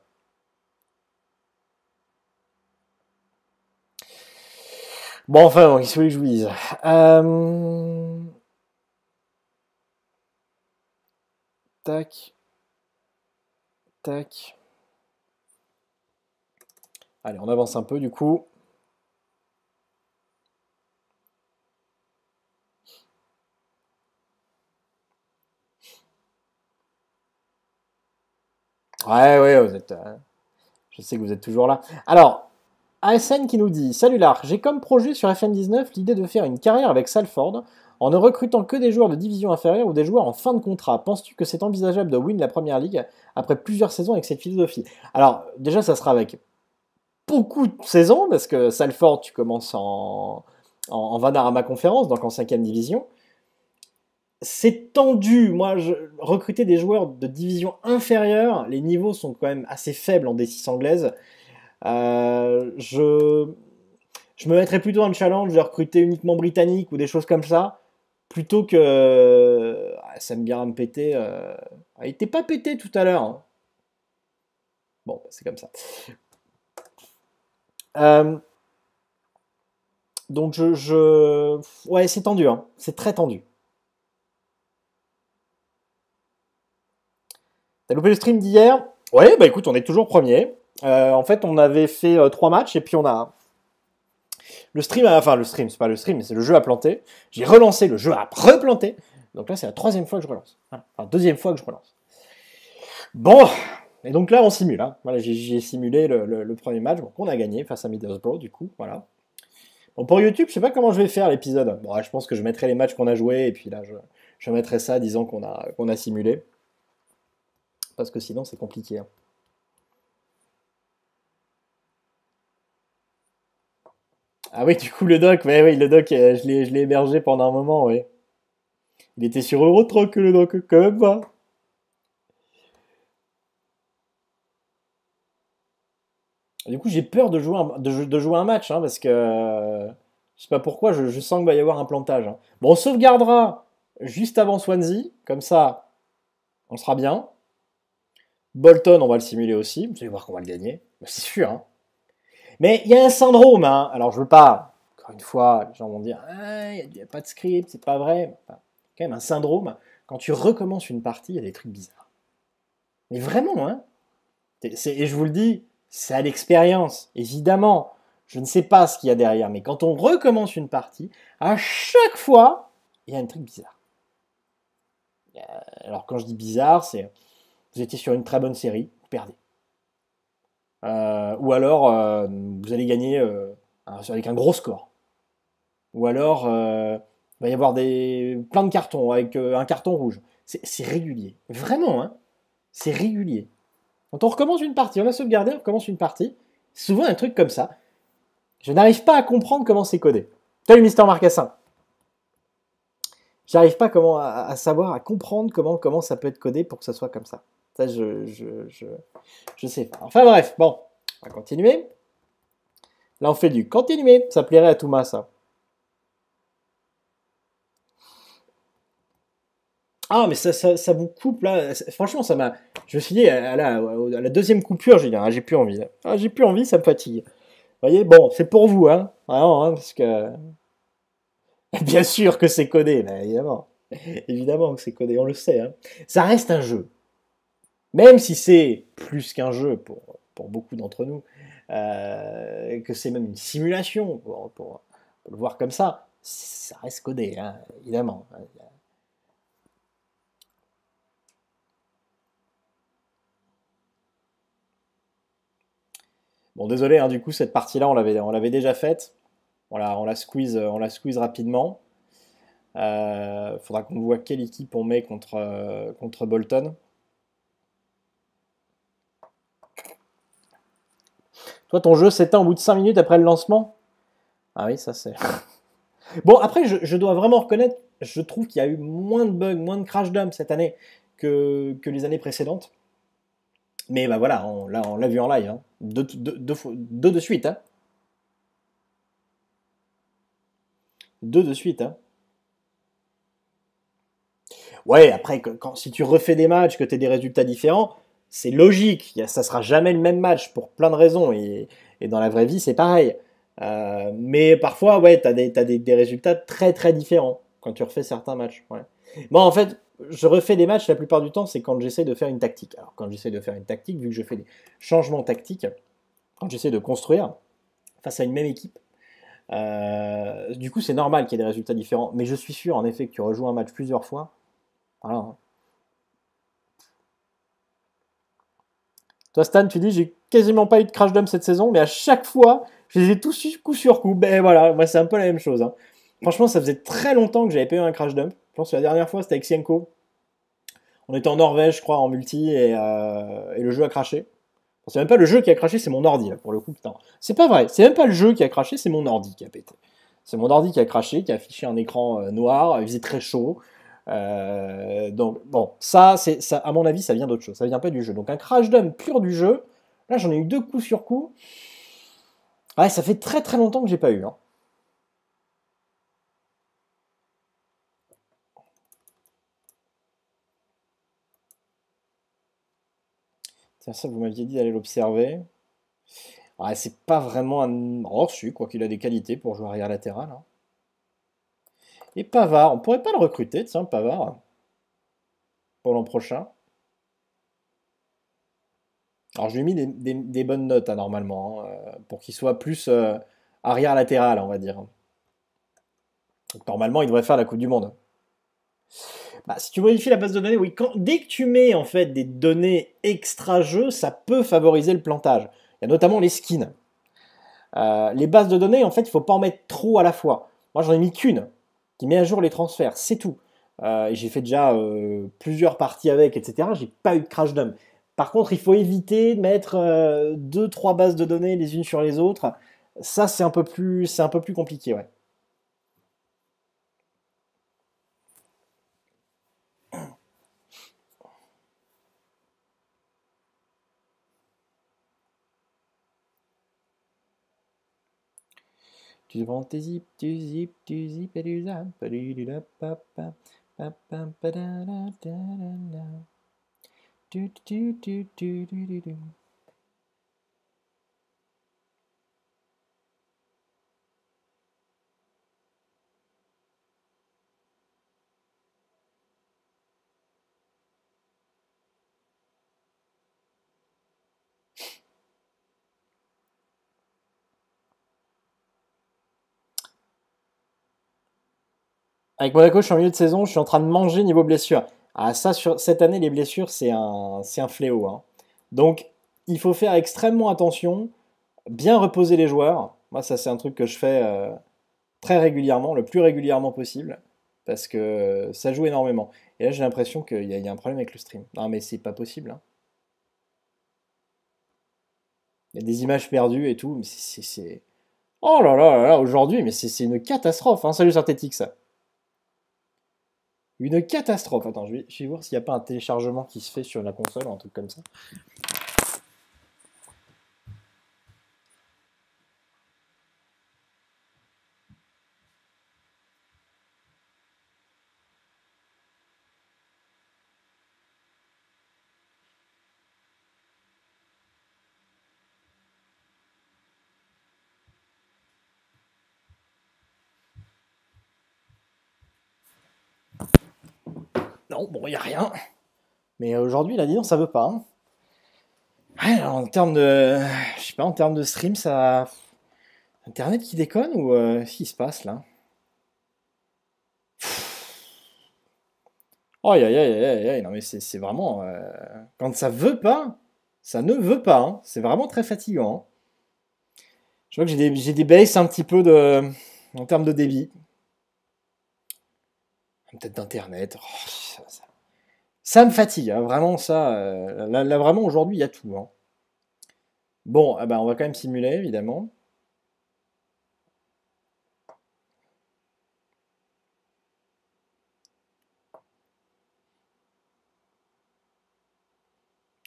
[SPEAKER 1] Bon, enfin, bon, qu'est-ce que je vous euh, Tac. Tac. Allez, on avance un peu du coup. Ouais, ouais, vous êtes. Euh, je sais que vous êtes toujours là. Alors, ASN qui nous dit Salut l'art, j'ai comme projet sur FM19 l'idée de faire une carrière avec Salford en ne recrutant que des joueurs de division inférieure ou des joueurs en fin de contrat. Penses-tu que c'est envisageable de win la première ligue après plusieurs saisons avec cette philosophie Alors, déjà, ça sera avec beaucoup de saisons parce que Salford, tu commences en, en, à ma Conférence, donc en 5 division. C'est tendu. Moi, je, recruter des joueurs de division inférieure, les niveaux sont quand même assez faibles en D6 anglaise. Euh, je, je me mettrais plutôt un challenge de recruter uniquement britannique ou des choses comme ça, plutôt que. Ah, ça me à me péter. Euh... Il était pas pété tout à l'heure. Hein. Bon, bah, c'est comme ça. Euh, donc je, Ouais, c'est tendu, hein. c'est très tendu. T'as loupé le stream d'hier Ouais, bah écoute, on est toujours premier. Euh, en fait, on avait fait euh, trois matchs et puis on a. Le stream, a... enfin le stream, c'est pas le stream, mais c'est le jeu à planter. J'ai relancé, le jeu à replanter. Donc là, c'est la troisième fois que je relance. Enfin, deuxième fois que je relance. Bon, et donc là, on simule. Hein. j'ai simulé le, premier match. qu'on on a gagné face à Middlesbrough, du coup. Voilà. Bon, pour YouTube, je sais pas comment je vais faire l'épisode. Bon, je pense que je mettrai les matchs qu'on a joués et puis là, je, mettrai ça disant qu'on a, simulé. Parce que sinon, c'est compliqué. Hein. Ah oui, du coup, le doc, ouais, le doc, euh, je l'ai hébergé pendant un moment, oui. Il était sur Eurotruck, le doc, quand même pas. Du coup, j'ai peur de jouer un, de, jouer un match, hein, parce que... Euh, je sais pas pourquoi, je, sens qu'il va y avoir un plantage. Hein. Bon, on sauvegardera juste avant Swansea, comme ça, on sera bien. Bolton, on va le simuler aussi, vous allez voir qu'on va le gagner, c'est sûr, hein. Mais il y a un syndrome, hein. alors je veux pas, encore une fois, les gens vont dire, il n'y a, pas de script, c'est pas vrai. quand même un syndrome, quand tu recommences une partie, il y a des trucs bizarres. Mais vraiment, hein. et je vous le dis, c'est à l'expérience, évidemment. Je ne sais pas ce qu'il y a derrière, mais quand on recommence une partie, à chaque fois, il y a un truc bizarre. Euh, alors quand je dis bizarre, c'est vous étiez sur une très bonne série, vous perdez. Euh, ou alors, euh, vous allez gagner euh, avec un gros score. Ou alors, il va y avoir des, plein de cartons avec un carton rouge. C'est régulier. Vraiment, hein. c'est régulier. Quand on recommence une partie, on a sauvegardé, on recommence une partie, souvent un truc comme ça. Je n'arrive pas à comprendre comment c'est codé. Tel Mister Marcassin. J'arrive pas comment, à, à, savoir, à comprendre comment, comment ça peut être codé pour que ça soit comme ça je, je, je, je sais pas. Enfin bref, bon, on va continuer. Là, on fait du continuer. Ça plairait à Thomas ça. Ah, mais ça, ça, ça, vous coupe là. Franchement, ça m'a. Je me suis dit, à la, la deuxième coupure, j'ai dit, ah, j'ai plus envie. Ah, j'ai plus envie, ça me fatigue. Vous voyez, bon, c'est pour vous, hein. Vraiment, hein, parce que. Bien sûr que c'est codé, là, évidemment. évidemment que c'est codé, on le sait. Hein. Ça reste un jeu même si c'est plus qu'un jeu pour, beaucoup d'entre nous, euh, que c'est même une simulation, pour, le voir comme ça, ça reste codé, hein, évidemment. Bon, désolé, hein, du coup, cette partie-là, on l'avait, déjà faite. On la, on la, squeeze, on la squeeze rapidement. Il euh, faudra qu'on voit quelle équipe on met contre, euh, contre Bolton. Toi, ton jeu s'éteint au bout de 5 minutes après le lancement Ah oui, ça c'est. bon, après, je, dois vraiment reconnaître, je trouve qu'il y a eu moins de bugs, moins de crash d'hommes cette année que, les années précédentes. Mais bah voilà, on, l'a vu en live. Hein. Deux, de suite. Hein. Deux de suite. Hein. Ouais, après, quand, si tu refais des matchs, que tu as des résultats différents, c'est logique, ça sera jamais le même match pour plein de raisons, et, dans la vraie vie c'est pareil. Euh, mais parfois, ouais, t'as des, as des, résultats très très différents quand tu refais certains matchs. Ouais. en fait, je refais des matchs la plupart du temps, c'est quand j'essaie de faire une tactique. Alors quand j'essaie de faire une tactique, vu que je fais des changements tactiques, quand j'essaie de construire face à une même équipe, euh, du coup, c'est normal qu'il y ait des résultats différents. Mais je suis sûr, en effet, que tu rejoues un match plusieurs fois. Voilà, hein. Toi, Stan, tu dis, j'ai quasiment pas eu de crash dump cette saison, mais à chaque fois, je les ai tous eu coup sur coup. Ben voilà, moi, c'est un peu la même chose. Hein. Franchement, ça faisait très longtemps que j'avais pas eu un crash dump. Je pense que la dernière fois, c'était avec Sienko. On était en Norvège, je crois, en multi, et, euh, le jeu a craché. c'est même pas le jeu qui a craché, c'est mon ordi, là, pour le coup. C'est pas vrai, c'est même pas le jeu qui a craché, c'est mon ordi qui a pété. C'est mon ordi qui a craché, qui a affiché un écran euh, noir, il faisait très chaud. Euh, donc bon, ça, c'est, à mon avis, ça vient d'autre chose, ça vient pas du jeu. Donc un crash d'homme pur du jeu, là j'en ai eu deux coups sur coup. Ouais, ça fait très très longtemps que j'ai pas eu. Hein. ça vous m'aviez dit d'aller l'observer. Ouais, c'est pas vraiment un... reçu quoi qu'il a des qualités pour jouer arrière latéral. Hein. Et Pavard, on pourrait pas le recruter, tiens, Pavard, pour l'an prochain. Alors, je lui ai mis des, bonnes notes, hein, normalement, hein, euh, pour qu'il soit plus euh, arrière latéral, on va dire. normalement, il devrait faire la Coupe du Monde. Bah, si tu modifies la base de données, oui, quand, dès que tu mets en fait des données extra-jeu, ça peut favoriser le plantage. Il y a notamment les skins. Euh, les bases de données, en fait, il ne faut pas en mettre trop à la fois. Moi, j'en ai mis qu'une qui met à jour les transferts, c'est tout. Euh, j'ai fait déjà euh, plusieurs parties avec, etc. J'ai pas eu de crash d'homme. Par contre, il faut éviter de mettre euh, deux, trois bases de données les unes sur les autres. Ça, c'est un peu plus, c'est un peu plus compliqué, ouais. Tu prends tes zip, tu zip, tu zip et tu zap. Tu tu tu tu tu tu tu. Avec Monaco, je suis en milieu de saison, je suis en train de manger niveau blessure. Ah, ça, sur, cette année, les blessures, c'est un, un fléau. Hein. Donc, il faut faire extrêmement attention, bien reposer les joueurs. Moi, ça, c'est un truc que je fais euh, très régulièrement, le plus régulièrement possible, parce que ça joue énormément. Et là, j'ai l'impression qu'il y, y, a un problème avec le stream. Non, mais c'est pas possible. Hein. Il y a des images perdues et tout, mais c'est... Oh là là là, là aujourd'hui, mais c'est une catastrophe. Hein. Salut Synthétique, ça une catastrophe. Attends, je vais, voir s'il n'y a pas un téléchargement qui se fait sur la console, un truc comme ça. bon, il n'y a rien. Mais aujourd'hui, a dit non ça veut pas. Hein. en termes de. Je sais pas, en termes de stream, ça. Internet qui déconne ou euh, ce qui se passe là Oh, y a non, mais c'est vraiment. Euh, quand ça veut pas, ça ne veut pas. Hein. C'est vraiment très fatigant. Hein. Je vois que j'ai des, des baisses un petit peu de, en termes de débit. Peut-être d'internet. Oh, ça, me fatigue, hein. vraiment ça. Euh, là, vraiment, aujourd'hui, il y a tout. Hein. Bon, ah ben, on va quand même simuler, évidemment.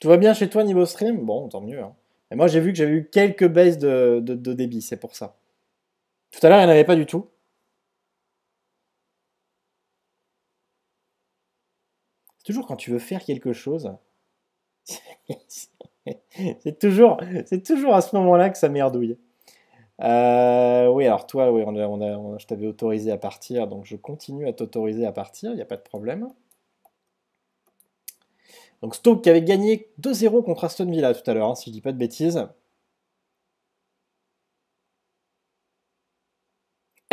[SPEAKER 1] Tout va bien chez toi niveau stream Bon, tant mieux. Et hein. moi, j'ai vu que j'avais eu quelques baisses de, de débit, c'est pour ça. Tout à l'heure, il n'y en avait pas du tout. Toujours quand tu veux faire quelque chose, c'est toujours, c'est toujours à ce moment-là que ça merdouille. Euh, oui, alors toi, oui, on je t'avais autorisé à partir, donc je continue à t'autoriser à partir, il n'y a pas de problème. Donc Stoke qui avait gagné 2-0 contre Aston Villa tout à l'heure, hein, si je dis pas de bêtises.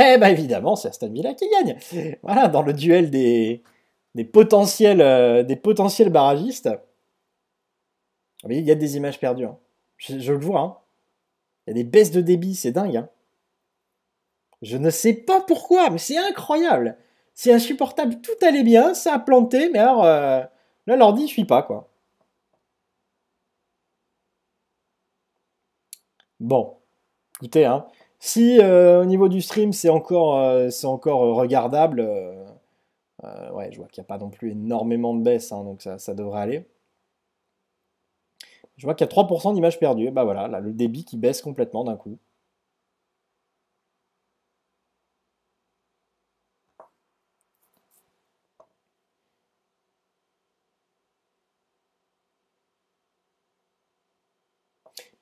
[SPEAKER 1] Eh ben évidemment, c'est Aston Villa qui gagne. Voilà, dans le duel des, des potentiels, euh, des potentiels barragistes. Ah il y a des images perdues. Hein. Je, le vois. Hein. Il y a des baisses de débit, c'est dingue. Hein. Je ne sais pas pourquoi, mais c'est incroyable. C'est insupportable. Tout allait bien, ça a planté, mais alors euh, là, l'ordi ne suit pas, quoi. Bon, écoutez, si euh, au niveau du stream, c'est encore, c'est encore regardable, euh, ouais, je vois qu'il n'y a pas non plus énormément de baisse, hein, donc ça, devrait aller. Je vois qu'il y a 3% d'images perdues. bah voilà, là, le débit qui baisse complètement d'un coup.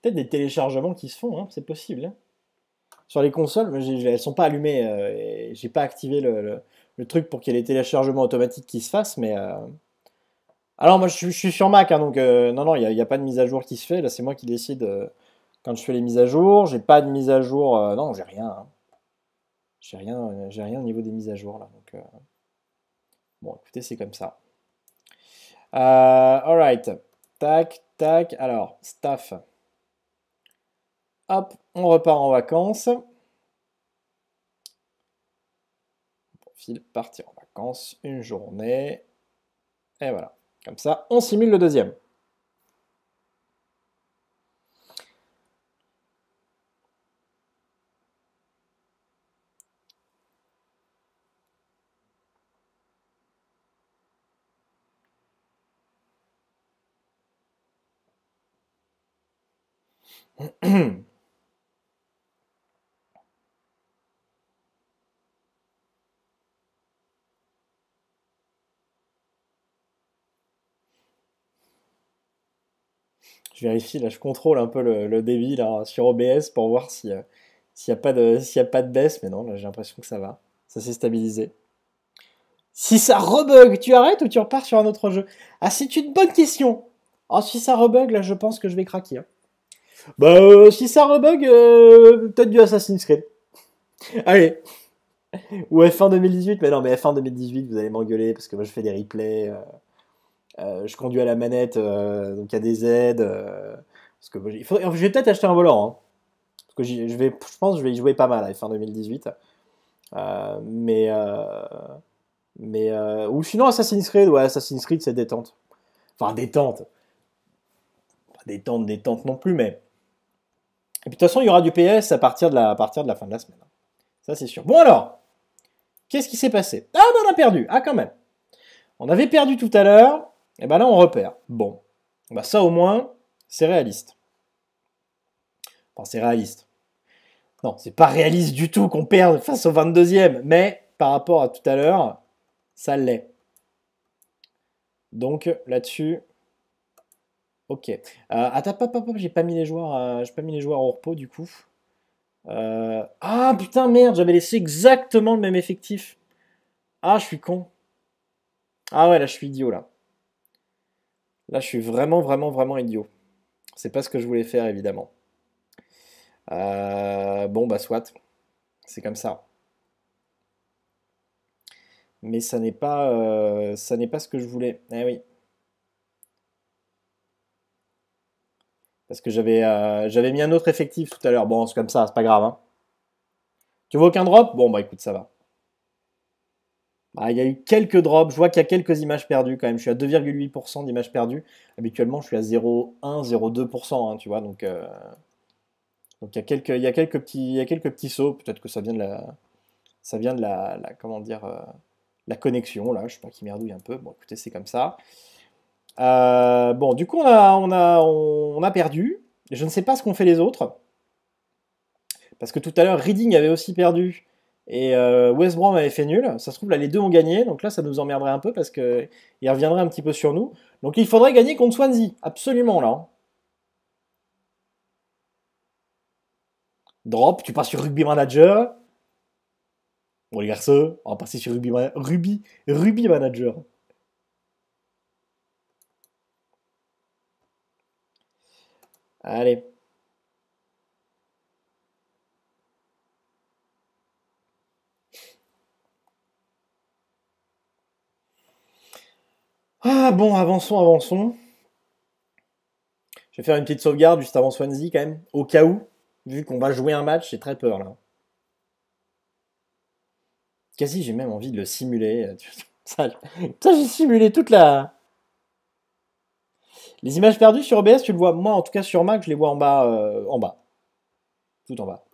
[SPEAKER 1] Peut-être des téléchargements qui se font, hein, c'est possible. Hein sur les consoles, elles sont pas allumées. Je euh, j'ai pas activé le, truc pour qu'il y ait les téléchargements automatiques qui se fassent, mais. Euh, alors, moi, je, suis sur Mac, hein, donc euh, non, non, il n'y a, pas de mise à jour qui se fait. Là, c'est moi qui décide quand je fais les mises à jour. J'ai pas de mise à jour. non, j'ai rien. Hein. J'ai rien, j'ai rien au niveau des mises à jour, là. bon, écoutez, c'est comme ça. right. Tac, tac. Alors, staff. Hop, on repart en vacances. Profil, partir en vacances, une journée. Et voilà. Comme ça, on simule le deuxième. Je vérifie, là, je contrôle un peu le, débit sur OBS pour voir euh, s'il n'y a, pas de, a pas de baisse. Mais non, là, j'ai l'impression que ça va. Ça s'est stabilisé. Si ça rebug, tu arrêtes ou tu repars sur un autre jeu Ah, c'est une bonne question. Oh si ça rebug, là, je pense que je vais craquer. Hein. Bah, euh, si ça rebug, euh, peut-être du Assassin's Creed. Allez. Ou F1 2018, mais non, mais F1 2018, vous allez m'engueuler parce que moi je fais des replays. Euh, je conduis à la manette, euh, donc il y a des aides. Euh, parce que, je vais peut-être acheter un volant. Hein. parce que je, pense que je vais y jouer pas mal à hein, la fin 2018. mais. mais ou sinon Assassin's Creed, ouais, Assassin's Creed c'est détente. Enfin, détente. Détente, détente non plus, mais. Et puis de toute façon, il y aura du PS à partir de la, à partir de la fin de la semaine. Ça, c'est sûr. Bon alors, qu'est-ce qui s'est passé Ah, on a perdu. Ah, quand même. On avait perdu tout à l'heure. Et eh ben là, on repère. Bon. Bah, ça, au moins, c'est réaliste. Enfin, c'est réaliste. Non, c'est pas réaliste du tout qu'on perde face au 22e, mais par rapport à tout à l'heure, ça l'est. Donc là-dessus, ok. Euh, attends, j'ai pas mis les joueurs, euh, j'ai pas mis les joueurs au repos du coup. Euh, ah putain merde, j'avais laissé exactement le même effectif. Ah, je suis con. Ah ouais, là je suis idiot là. Là, je suis vraiment, vraiment, vraiment idiot. C'est pas ce que je voulais faire, évidemment. Euh, bon, bah, soit. C'est comme ça. Mais ça n'est pas, euh, ça n'est pas ce que je voulais. Eh oui. Parce que j'avais, euh, j'avais mis un autre effectif tout à l'heure. Bon, c'est comme ça, c'est pas grave. Hein. Tu veux aucun drop Bon, bah écoute, ça va. Bah, il y a eu quelques drops, je vois qu'il y a quelques images perdues quand même. Je suis à 2,8% d'images perdues. Habituellement, je suis à 0,1, 0,2%, hein, tu vois. Donc, euh, donc il, y a quelques, il, quelques petits, il y a quelques petits sauts. Peut-être que ça vient de la, ça vient de la, comment dire, euh, la connexion, là. Je sais pas qui merdouille un peu. Bon, écoutez, c'est comme ça. Euh, bon, du coup, on a, on a, on a perdu. Je ne sais pas ce qu'ont fait les autres. Parce que tout à l'heure, Reading avait aussi perdu. Et euh, West Brom avait fait nul. Ça se trouve, là, les deux ont gagné. Donc là, ça nous emmerderait un peu parce qu'il reviendrait un petit peu sur nous. Donc il faudrait gagner contre Swansea. Absolument, là. Hein. Drop, tu passes sur Rugby Manager. Bon, oh, les garçons, on va passer sur Rugby, Ruby, Ruby Manager. Allez. Ah bon, avançons, avançons. Je vais faire une petite sauvegarde juste avant Swansea quand même, au cas où, vu qu'on va jouer un match, j'ai très peur là. Quasi, j'ai même envie de le simuler. Euh, ça, j'ai simulé toute la. Les images perdues sur OBS, tu le vois. Moi, en tout cas, sur Mac, je les vois en bas. Euh, en bas. Tout en bas.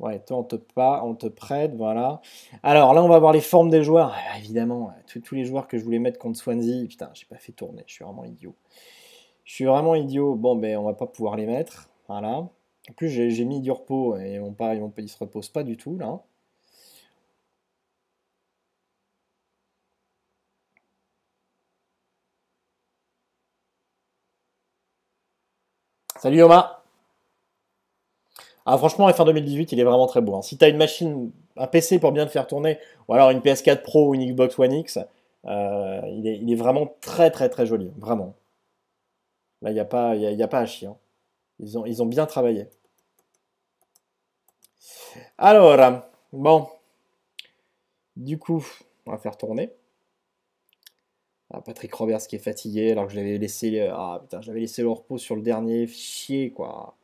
[SPEAKER 1] Ouais, toi, on te, pas, on te prête, voilà. Alors là, on va voir les formes des joueurs. Ah, évidemment, euh, tous les joueurs que je voulais mettre contre Swansea, putain, j'ai pas fait tourner, je suis vraiment idiot. Je suis vraiment idiot. Bon, ben, on va pas pouvoir les mettre, voilà. En plus, j'ai mis du repos et on, ne on, se reposent pas du tout, là. Salut Yoma ah, franchement, F1 2018, il est vraiment très beau. Hein. Si tu as une machine, un PC pour bien le faire tourner, ou alors une PS4 Pro ou une Xbox One X, euh, il, est, vraiment très, très, très joli. Vraiment. Là, il n'y a, pas, pas à chier. Hein. Ils, ont, ils ont bien travaillé. Alors, bon. Du coup, on va faire tourner. Ah, Patrick Roberts qui est fatigué alors que je l'avais laissé. Euh, ah putain, je laissé le repos sur le dernier. Chier quoi.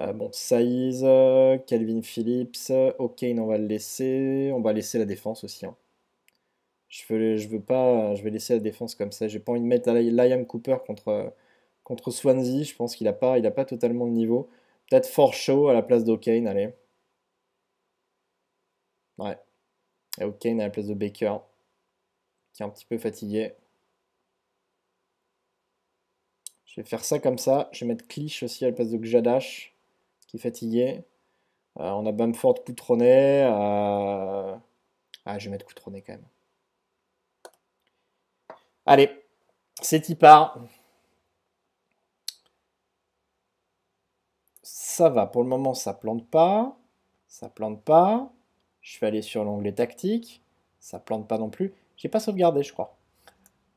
[SPEAKER 1] Euh, bon, Saïs, Calvin Phillips, O'Kane, on va le laisser. On va laisser la défense aussi. Hein. Je, veux, pas, je vais laisser la défense comme ça. J'ai pas envie de mettre Liam Cooper contre, contre Swansea. Je pense qu'il a pas, il a pas totalement le niveau. Peut-être 4-show à la place d'O'Kane, allez. Ouais. Et O'Kane à la place de Baker, qui est un petit peu fatigué. Je vais faire ça comme ça. Je vais mettre Clich aussi à la place de Gjadash fatigué. Euh, on a Bamford Coutronnet. Euh, ah, je vais mettre Coutronnet quand même. Allez, c'est y part. Ça va, pour le moment, ça plante pas. Ça plante pas. Je vais aller sur l'onglet tactique. Ça plante pas non plus. J'ai pas sauvegardé, je crois.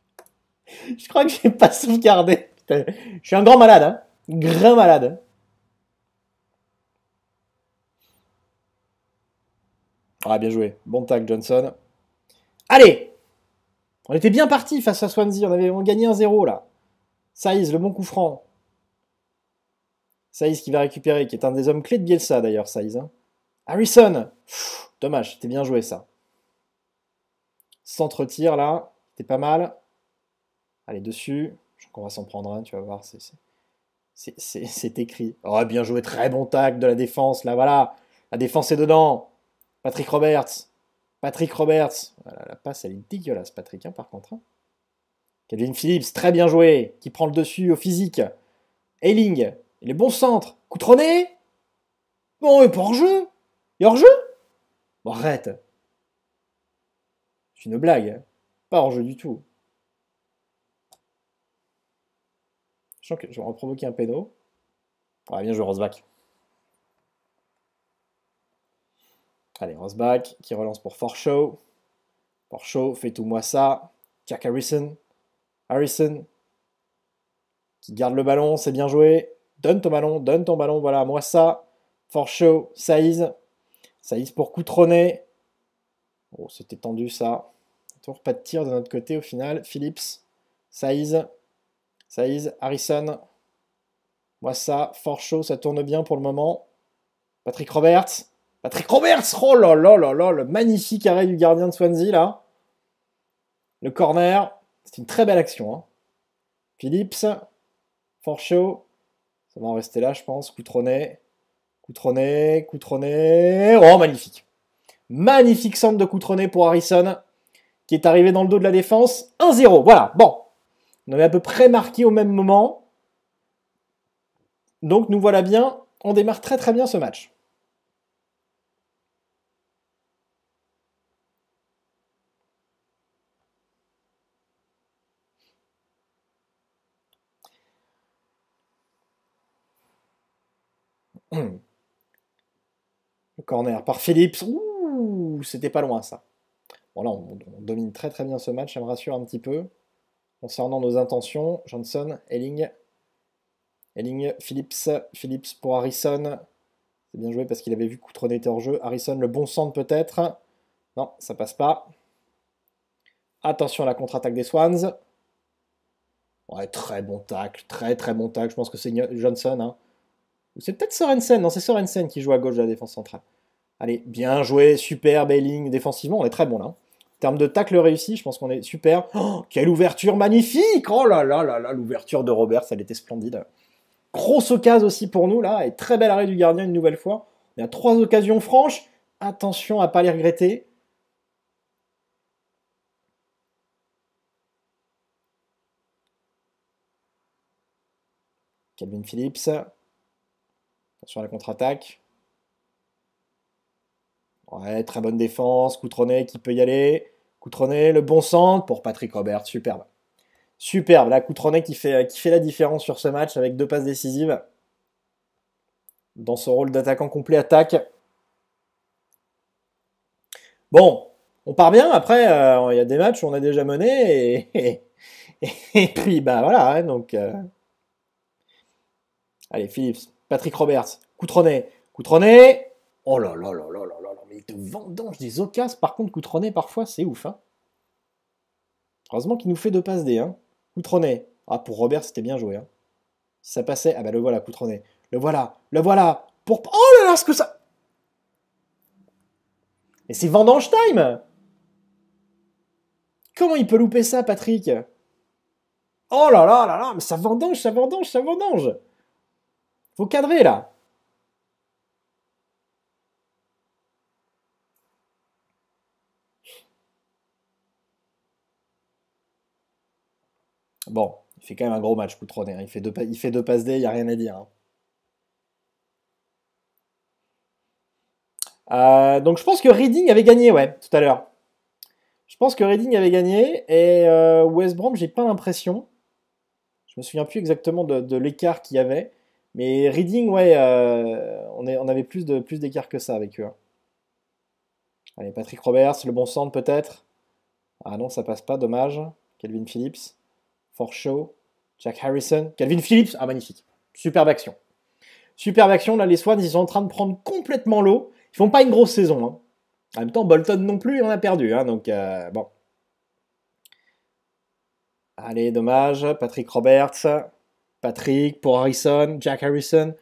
[SPEAKER 1] je crois que j'ai pas sauvegardé. je suis un grand malade, hein. Grand malade. Ah, bien joué. Bon tag, Johnson. Allez On était bien parti face à Swansea. On avait gagné un 0 là. Saïs, le bon coup franc. Saïs qui va récupérer, qui est un des hommes clés de Bielsa d'ailleurs, Saïs. Hein. Harrison Dommage, c'était bien joué ça. centre là, c'était pas mal. Allez, dessus. Je crois qu'on va s'en prendre un, tu vas voir. C'est écrit. Ah, bien joué, très bon tag de la défense là, voilà. La défense est dedans. Patrick Roberts. Patrick Roberts. Voilà, ah la passe, elle est dégueulasse, Patrick, hein, par contre. Kevin hein. Phillips, très bien joué, qui prend le dessus au physique. Helling, il est bon centre. Coutronné Bon, et pas hors-jeu est hors-jeu Bon, arrête. C'est une blague. Hein. Pas hors-jeu du tout. Je sens que je vais en provoquer un pédo. Ah, bien je Rosbach. Allez, Rosbach qui relance pour Fort Show fait tout moi ça. Jack Harrison. Harrison qui garde le ballon, c'est bien joué. Donne ton ballon, donne ton ballon, voilà, moi ça. Show, Saïs. Saïs pour coutronner. oh, c'était tendu ça. Tour pas de tir de notre côté au final. Phillips, Saïs. Saïs, Harrison. Moi ça, show, ça tourne bien pour le moment. Patrick Roberts. Patrick Roberts, oh là là là là, le magnifique arrêt du gardien de Swansea là. Le corner, c'est une très belle action. Hein. Phillips, Forchot, ça va en rester là je pense, Coutronnet, Coutronnet, Coutronnet, oh magnifique. Magnifique centre de Coutronnet pour Harrison, qui est arrivé dans le dos de la défense, 1-0, voilà, bon. On avait à peu près marqué au même moment. Donc nous voilà bien, on démarre très très bien ce match. corner par Phillips. Ouh, c'était pas loin ça. Bon là, on, domine très très bien ce match, ça me rassure un petit peu. Concernant nos intentions, Johnson, Elling, Elling, Phillips, Phillips pour Harrison. C'est bien joué parce qu'il avait vu Coutron était hors jeu. Harrison, le bon centre peut-être. Non, ça passe pas. Attention à la contre-attaque des Swans. Ouais, très bon tacle, très très bon tac. Je pense que c'est Johnson. Hein. C'est peut-être Sorensen. Non, c'est Sorensen qui joue à gauche de la défense centrale. Allez, bien joué, super Belling. Défensivement, on est très bon là. Hein. En termes de tacle réussi, je pense qu'on est super. Oh, quelle ouverture magnifique Oh là là là là, l'ouverture de Robert, elle était splendide. Grosse occasion aussi pour nous là, et très bel arrêt du gardien une nouvelle fois. y a trois occasions franches. Attention à pas les regretter. Calvin Phillips. Attention à la contre-attaque. Ouais, très bonne défense. Coutronnet qui peut y aller. Coutronnet, le bon centre pour Patrick Robert. Superbe. Superbe. Là, Coutronnet qui fait, euh, qui fait la différence sur ce match avec deux passes décisives. Dans son rôle d'attaquant complet, attaque. Bon, on part bien. Après, euh, il y a des matchs où on a déjà mené. Et, puis, bah voilà. Hein, donc, euh. Allez, Philips. Patrick Roberts. Coutronnet. Coutronnet. Oh là là là là là de vendange des occas Par contre, Coutronnet, parfois, c'est ouf. Hein Heureusement qu'il nous fait deux passes D. Hein Coutronnet. Ah, pour Robert, c'était bien joué. Hein. ça passait. Ah bah le voilà, Coutronnet. Le voilà, le voilà. Pour... Oh là là, ce que ça... Et c'est vendange time Comment il peut louper ça, Patrick Oh là là là là, mais ça vendange, ça vendange, ça vendange Faut cadrer, là Bon, il fait quand même un gros match, pour le hein. Il, fait il fait deux passes des il n'y a rien à dire. Hein. Euh, donc je pense que Reading avait gagné, ouais, tout à l'heure. Je pense que Reading avait gagné et euh, West Brom, j'ai pas l'impression. Je me souviens plus exactement de, l'écart qu'il y avait. Mais Reading, ouais, euh, on, avait plus d'écart que ça avec eux. Hein. Allez, Patrick Roberts, le bon centre peut-être. Ah non, ça passe pas, dommage. Kelvin Phillips. Forshaw, Jack Harrison, Calvin Phillips, ah magnifique, superbe action. Superbe action, là les Swans ils sont en train de prendre complètement l'eau, ils font pas une grosse saison. Hein. En même temps, Bolton non plus, il en a perdu, hein, donc euh, bon. Allez, dommage, Patrick Roberts, Patrick pour Harrison, Jack Harrison.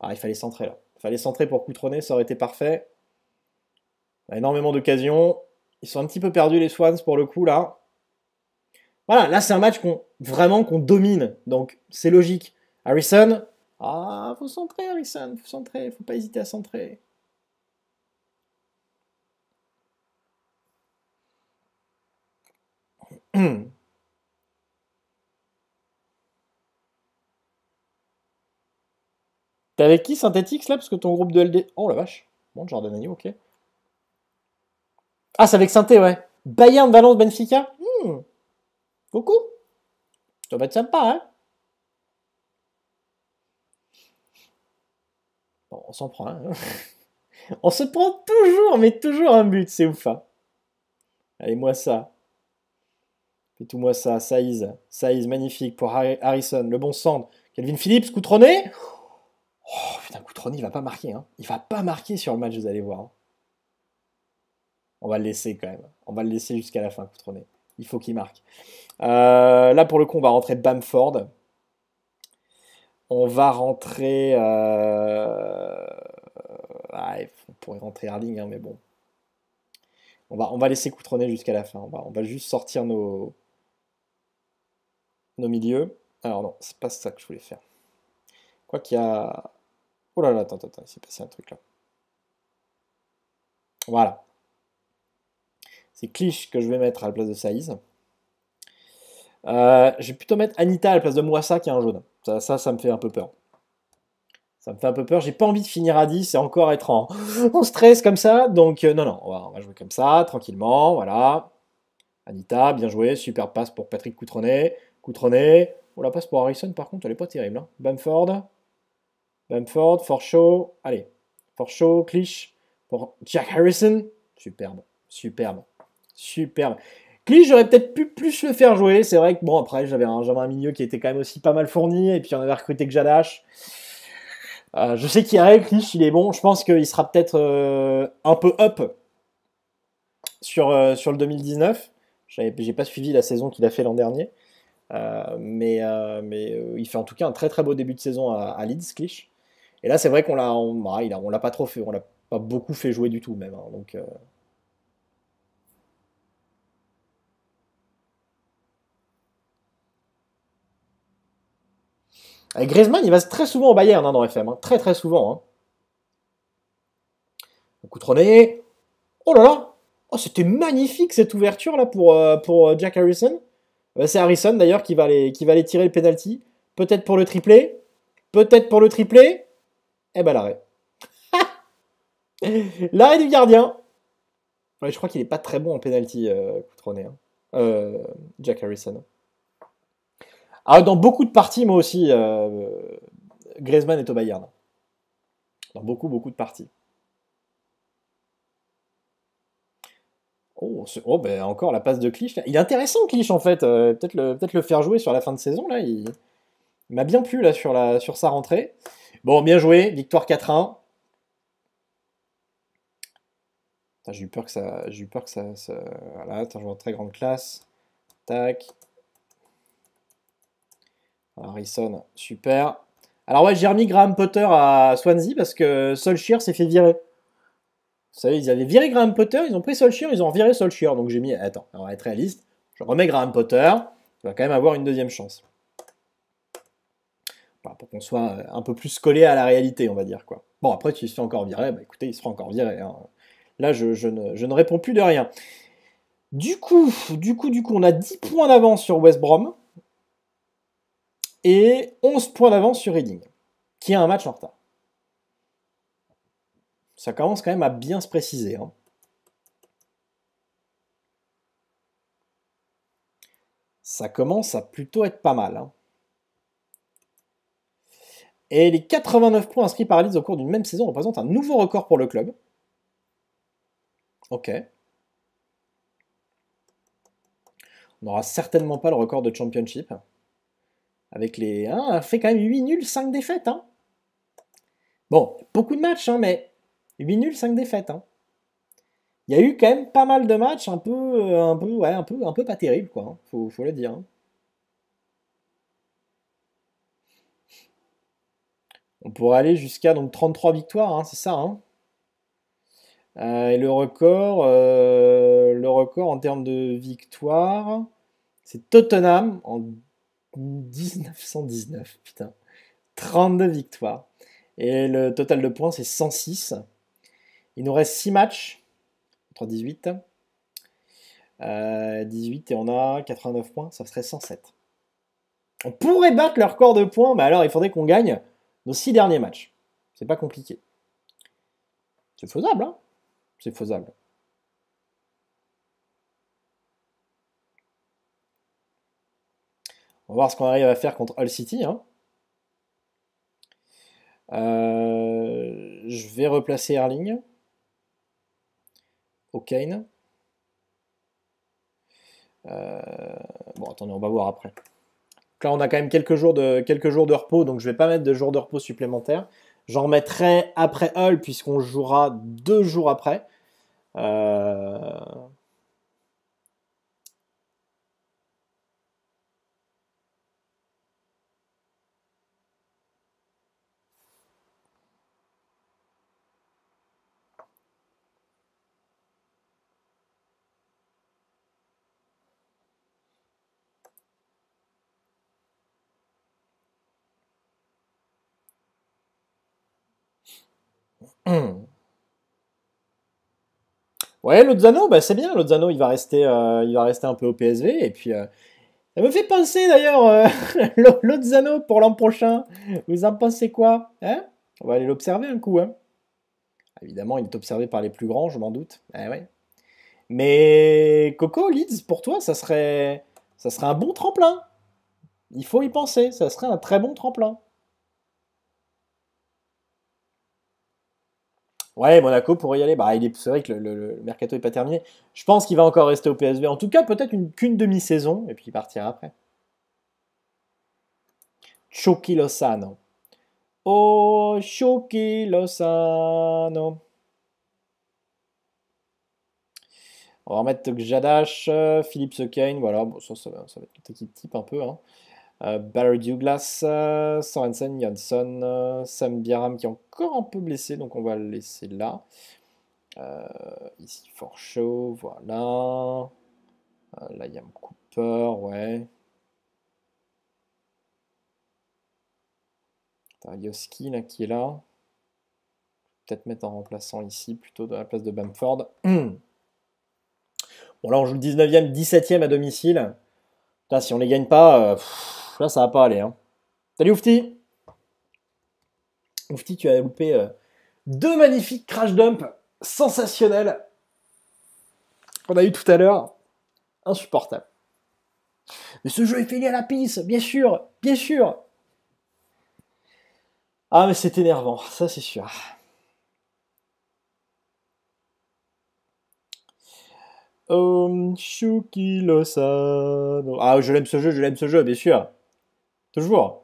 [SPEAKER 1] Ah, il fallait centrer là. Il fallait centrer pour coutronner, ça aurait été parfait. énormément d'occasions. Ils sont un petit peu perdus les Swans pour le coup là là c'est un match qu'on vraiment qu'on domine, donc c'est logique. Harrison, ah, faut centrer Harrison, faut centrer, faut pas hésiter à centrer. T'es avec qui Synthetix, là Parce que ton groupe de LD. Oh la vache Bon, Jordan ok. Ah, c'est avec Synthé, ouais. Bayern, Valence, Benfica hmm. Coucou Ça va être sympa, hein Bon, on s'en prend, hein On se prend toujours, mais toujours un but, c'est ouf, hein. Allez, moi ça. et tout moi ça, ça Saïs, magnifique pour Harrison. Le bon centre. Kelvin Phillips, Coutroné. Oh putain, Coutroné, il va pas marquer. Hein. Il va pas marquer sur le match, vous allez voir. Hein. On va le laisser quand même. On va le laisser jusqu'à la fin, Coutroné. Il faut qu'il marque. Euh, là, pour le coup, on va rentrer Bamford. On va rentrer. Euh, ah, on pourrait rentrer Arling hein, mais bon. On va, on va laisser coutronner jusqu'à la fin. On va, juste sortir nos, nos milieux. Alors non, c'est pas ça que je voulais faire. Quoi qu'il y a... Oh là là, attends, attends, il s'est passé un truc là. Voilà. C'est Cliche que je vais mettre à la place de Saïs. Euh, je vais plutôt mettre Anita à la place de Mouassa qui est un jaune. Ça, ça, me fait un peu peur. Ça me fait un peu peur. J'ai pas envie de finir à 10 et encore être en, stress comme ça. Donc, euh, non, non, on va, jouer comme ça, tranquillement. Voilà. Anita, bien joué. Super passe pour Patrick Coutronnet. Coutronnet. Oh, la passe pour Harrison, par contre, elle est pas terrible. bamford hein. Bamford. Bamford, Forshaw. Allez. Forshaw, Clich. Pour Jack Harrison. Superbe. Superbe. Superbe. Clich, j'aurais peut-être pu plus le faire jouer. C'est vrai que, bon, après, j'avais un, un milieu qui était quand même aussi pas mal fourni, et puis on avait recruté que Jadash. Euh, je sais qu'il arrive, Clich, il est bon. Je pense qu'il sera peut-être euh, un peu up sur, euh, sur le 2019. J'ai pas suivi la saison qu'il a fait l'an dernier. mais mais il fait en tout cas un très très beau début de saison à, Leeds, Clich. Et là, c'est vrai qu'on l'a on, bah, on l'a pas trop fait, on l'a pas beaucoup fait jouer du tout, même. Hein. donc. Eh, Griezmann, il va très souvent au Bayern hein, dans FM, hein. très très souvent. Hein. Oh là là oh, C'était magnifique cette ouverture là pour, euh, pour euh, Jack Harrison. Euh, c'est Harrison d'ailleurs qui, va aller qui va tirer le penalty. Peut-être pour le triplé. Peut-être pour le triplé. Et eh ben l'arrêt. l'arrêt du gardien. je crois qu'il n'est pas très bon en penalty, euh, hein. Jack Harrison. Ah, dans beaucoup de parties, moi aussi, euh, Griezmann est au Bayern. Dans beaucoup, beaucoup de parties. Oh, oh ben, encore la passe de Clich. Il est intéressant, Clich, en fait. Euh, peut-être le, le faire jouer sur la fin de saison. là. Il, m'a bien plu là, sur, la, sur sa rentrée. Bon, bien joué. Victoire 4-1. J'ai eu peur que ça. J'ai eu peur que ça. Voilà, T'as je en très grande classe. Tac, Harrison, super. Alors ouais, j'ai remis Graham Potter à Swansea parce que Solskjaer s'est fait virer. Vous savez, ils avaient viré Graham Potter, ils ont pris Solskjaer, ils ont viré Solskjaer. Donc j'ai mis, attends, on va être réaliste, je remets Graham Potter, il va quand même avoir une deuxième chance. pour qu'on soit euh, un peu plus collé à la réalité, on va dire. quoi. Bon, après, s'il se fait encore virer, bah, écoutez, il se fera encore virer. Hein. Là, je, ne, réponds plus de rien. Du coup, du coup, du coup, on a 10 points d'avance sur West Brom et 11 points d'avance sur Reading, qui a un match en retard. Ça commence quand même à bien se préciser. Hein. Ça commence à plutôt être pas mal. Hein. Et les 89 points inscrits par Leeds au cours d'une même saison représentent un nouveau record pour le club. Ok. On n'aura certainement pas le record de championship. Avec les, 1, hein, fait quand même 8 nuls, 5 défaites. Hein. Bon, beaucoup de matchs, hein, mais 8 nuls, 5 défaites. Il y a eu quand même pas mal de matchs un peu, euh, un peu, ouais, un peu, un peu pas terrible, quoi. faut, le dire. On pourrait aller jusqu'à 33 victoires, c'est ça. Euh, et le record, euh, le record en termes de victoires, c'est Tottenham en 1919, putain. 32 victoires. Et le total de points, c'est 106. Il nous reste 6 matchs 3 18. 18 et on a 89 points, ça serait 107. On pourrait battre leur corps de points, mais alors il faudrait qu'on gagne nos 6 derniers matchs. C'est pas compliqué. C'est faisable, hein C'est faisable. voir ce qu'on arrive à faire contre Hull City. Hein. Euh, je vais replacer Erling au Kane. Euh, bon, attendez, on va voir après. là, on a quand même quelques jours, de, quelques jours de repos, donc je ne vais pas mettre de jours de repos supplémentaires. J'en remettrai après Hull, puisqu'on jouera deux jours après. Euh, Hmm. Ouais, Lozano, bah c'est bien. Lozano, il va rester, euh, il va rester un peu au PSV. Et puis, euh, ça me fait penser d'ailleurs, euh, pour l'an prochain. Vous en pensez quoi hein On va aller l'observer un coup. Hein. Évidemment, il est observé par les plus grands, je m'en doute. Eh Mais Coco, Leeds, pour toi, ça serait, ça serait un bon tremplin. Il faut y penser. Ça serait un très bon tremplin. Ouais, Monaco pourrait y aller. Bah, il est, c'est vrai que le, mercato est pas terminé. Je pense qu'il va encore rester au PSV. En tout cas, peut-être une, qu'une demi-saison, et puis il partira après. Chucky Oh, Chucky Lozano. On va remettre Jadash, euh, Philippe Sekane, voilà, bon, ça, ça, va être petit type un peu. Hein. Euh, Barry Douglas, euh, Sorensen, Jansson, euh, Sam Biaram qui est encore un peu blessé, donc on va le laisser là. ici, Forshaw, voilà. là, Cooper, ouais. Tarioski là qui est là. Peut-être mettre un remplaçant ici plutôt dans la place de Bamford. bon là on joue le 19e, 17e à domicile. Là si on les gagne pas, ça va pas aller. Hein. Salut Oufti Oufti, tu as loupé euh, deux magnifiques crash dumps sensationnels qu'on a eu tout à l'heure. Insupportable. Mais ce jeu est fini à la piste bien sûr, bien sûr. Ah mais c'est énervant, ça c'est sûr. Ah, je l'aime ce jeu, je l'aime ce jeu, bien sûr. Toujours.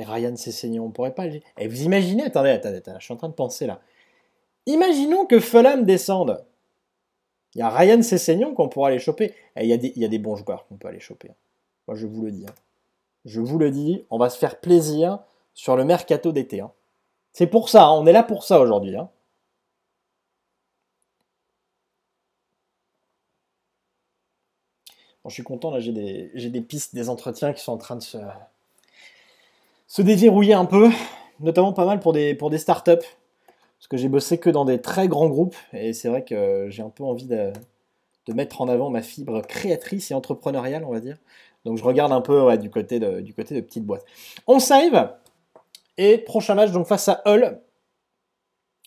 [SPEAKER 1] Et Ryan Sessegnon, on pourrait pas Et eh, vous imaginez, attendez, attendez, attendez, je suis en train de penser là. Imaginons que Fulham descende. Il y a Ryan Sessegnon qu'on pourra aller choper. Et eh, il y, a des, il des bons joueurs qu'on peut aller choper. Hein. Moi, je vous le dis. Hein. Je vous le dis, on va se faire plaisir sur le mercato d'été. Hein. C'est pour ça, on est là pour ça aujourd'hui. je suis content, là, j'ai des pistes, des entretiens qui sont en train de se, se déverrouiller un peu, notamment pas mal pour des, pour des startups, parce que j'ai bossé que dans des très grands groupes, et c'est vrai que j'ai un peu envie de, de, mettre en avant ma fibre créatrice et entrepreneuriale, on va dire. Donc je regarde un peu du, côté de, du côté de petites boîtes. On save, et prochain match donc face à Hull,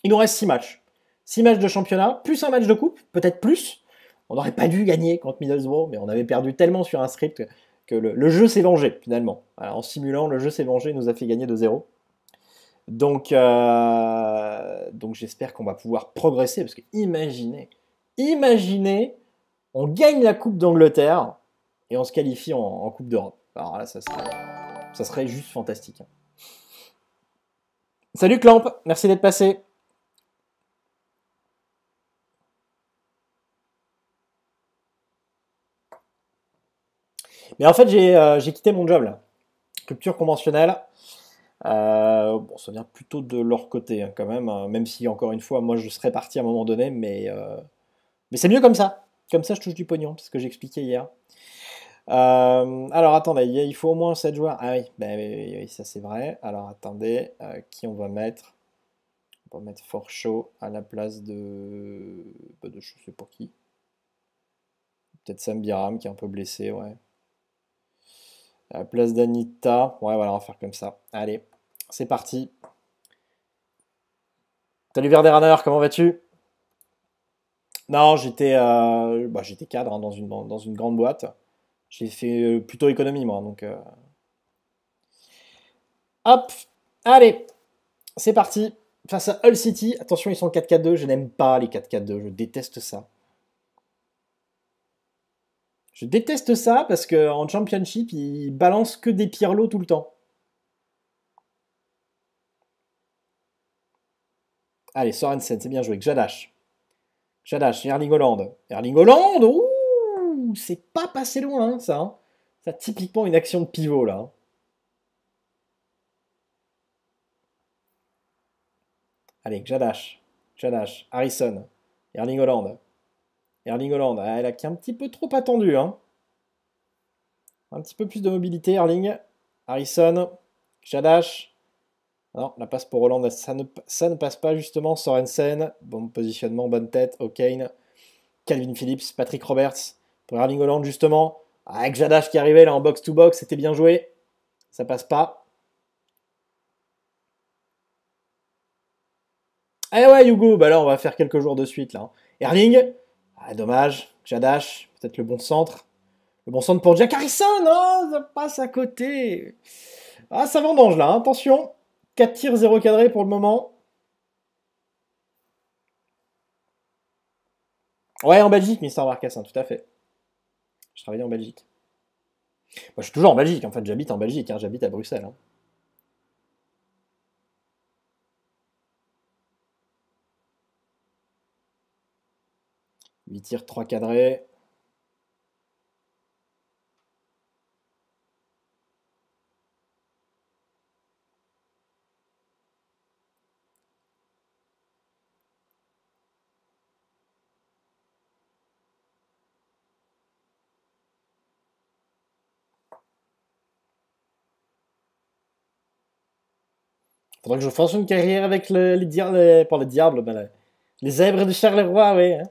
[SPEAKER 1] il nous reste 6 matchs. 6 matchs de championnat, plus un match de coupe, peut-être plus. On n'aurait pas dû gagner contre Middlesbrough, mais on avait perdu tellement sur un script le, jeu s'est vengé finalement. en simulant, le jeu s'est vengé nous a fait gagner de zéro. Donc, euh, donc j'espère qu'on va pouvoir progresser parce que imaginez, imaginez, on gagne la Coupe d'Angleterre et on se qualifie en, Coupe d'Europe. Alors là, ça serait, ça serait juste fantastique. Hein. Salut Clamp, merci d'être passé. Mais en fait, euh, j'ai quitté mon job là. conventionnelle. Euh, bon, ça vient plutôt de leur côté hein, quand même, hein. même si encore une fois, moi je serais parti à un moment donné, mais, euh, mais c'est mieux comme ça. Comme ça, je touche du pognon, c'est ce que j'expliquais hier. alors attendez, il faut au moins 7 joueurs. Ah ben oui, ça c'est vrai. Alors attendez, qui on va mettre On va mettre Fort à la place de. Ben, de je sais pour qui. Peut-être Sam Biram qui est un peu blessé, ouais. À euh, la place d'Anita. Ouais, voilà, on va faire comme ça. Allez, c'est parti. Salut runner comment vas-tu Non, j'étais euh, bah, cadre hein, dans, une, grande boîte. J'ai fait euh, plutôt économie, moi. Donc, Hop, allez, c'est parti. Face à Hull City, attention, ils sont 4-4-2. Je n'aime pas les 4-4-2, je déteste ça. Je déteste ça parce qu'en championship, il balance que des lots tout le temps. Allez, Sorensen, c'est bien joué. Jadash. Jadash, Erling Hollande. Erling Hollande, ouh, c'est pas passé loin, hein, ça. C'est hein. Ça, typiquement une action de pivot, là. Hein. Allez, Jadash. Jadash. Harrison. Erling Hollande. Erling Hollande, elle ah, a qui un petit peu trop attendu. Hein. Un petit peu plus de mobilité, Erling. Harrison, Jadash. Non, la passe pour Hollande, ça ne, passe pas justement. Sorensen, bon positionnement, bonne tête. O'Kane, Calvin Phillips, Patrick Roberts. Pour Erling Hollande, justement, ah, avec Jadash qui arrivait là en box-to-box, c'était bien joué. Ça passe pas. Eh ouais, Hugo, bah là, on va faire quelques jours de suite là. Hein. Erling, ah, dommage, Jadash, peut-être le bon centre. Le bon centre pour Jack Harrison, hein, ça passe à côté. Ah, ça vendange là, hein, attention. 4 tirs, 0 cadré pour le moment. Ouais, en Belgique, Mister Marcassin, hein, tout à fait. Je travaille en Belgique. Moi, je suis toujours en Belgique, en fait, j'habite en Belgique, j'habite à Bruxelles. 8 tirs, 3 cadrés. Faudrait que je fasse une carrière avec le, les, diables, pas les diables, mais ben, les, les zèbres de Charleroi, oui. Hein.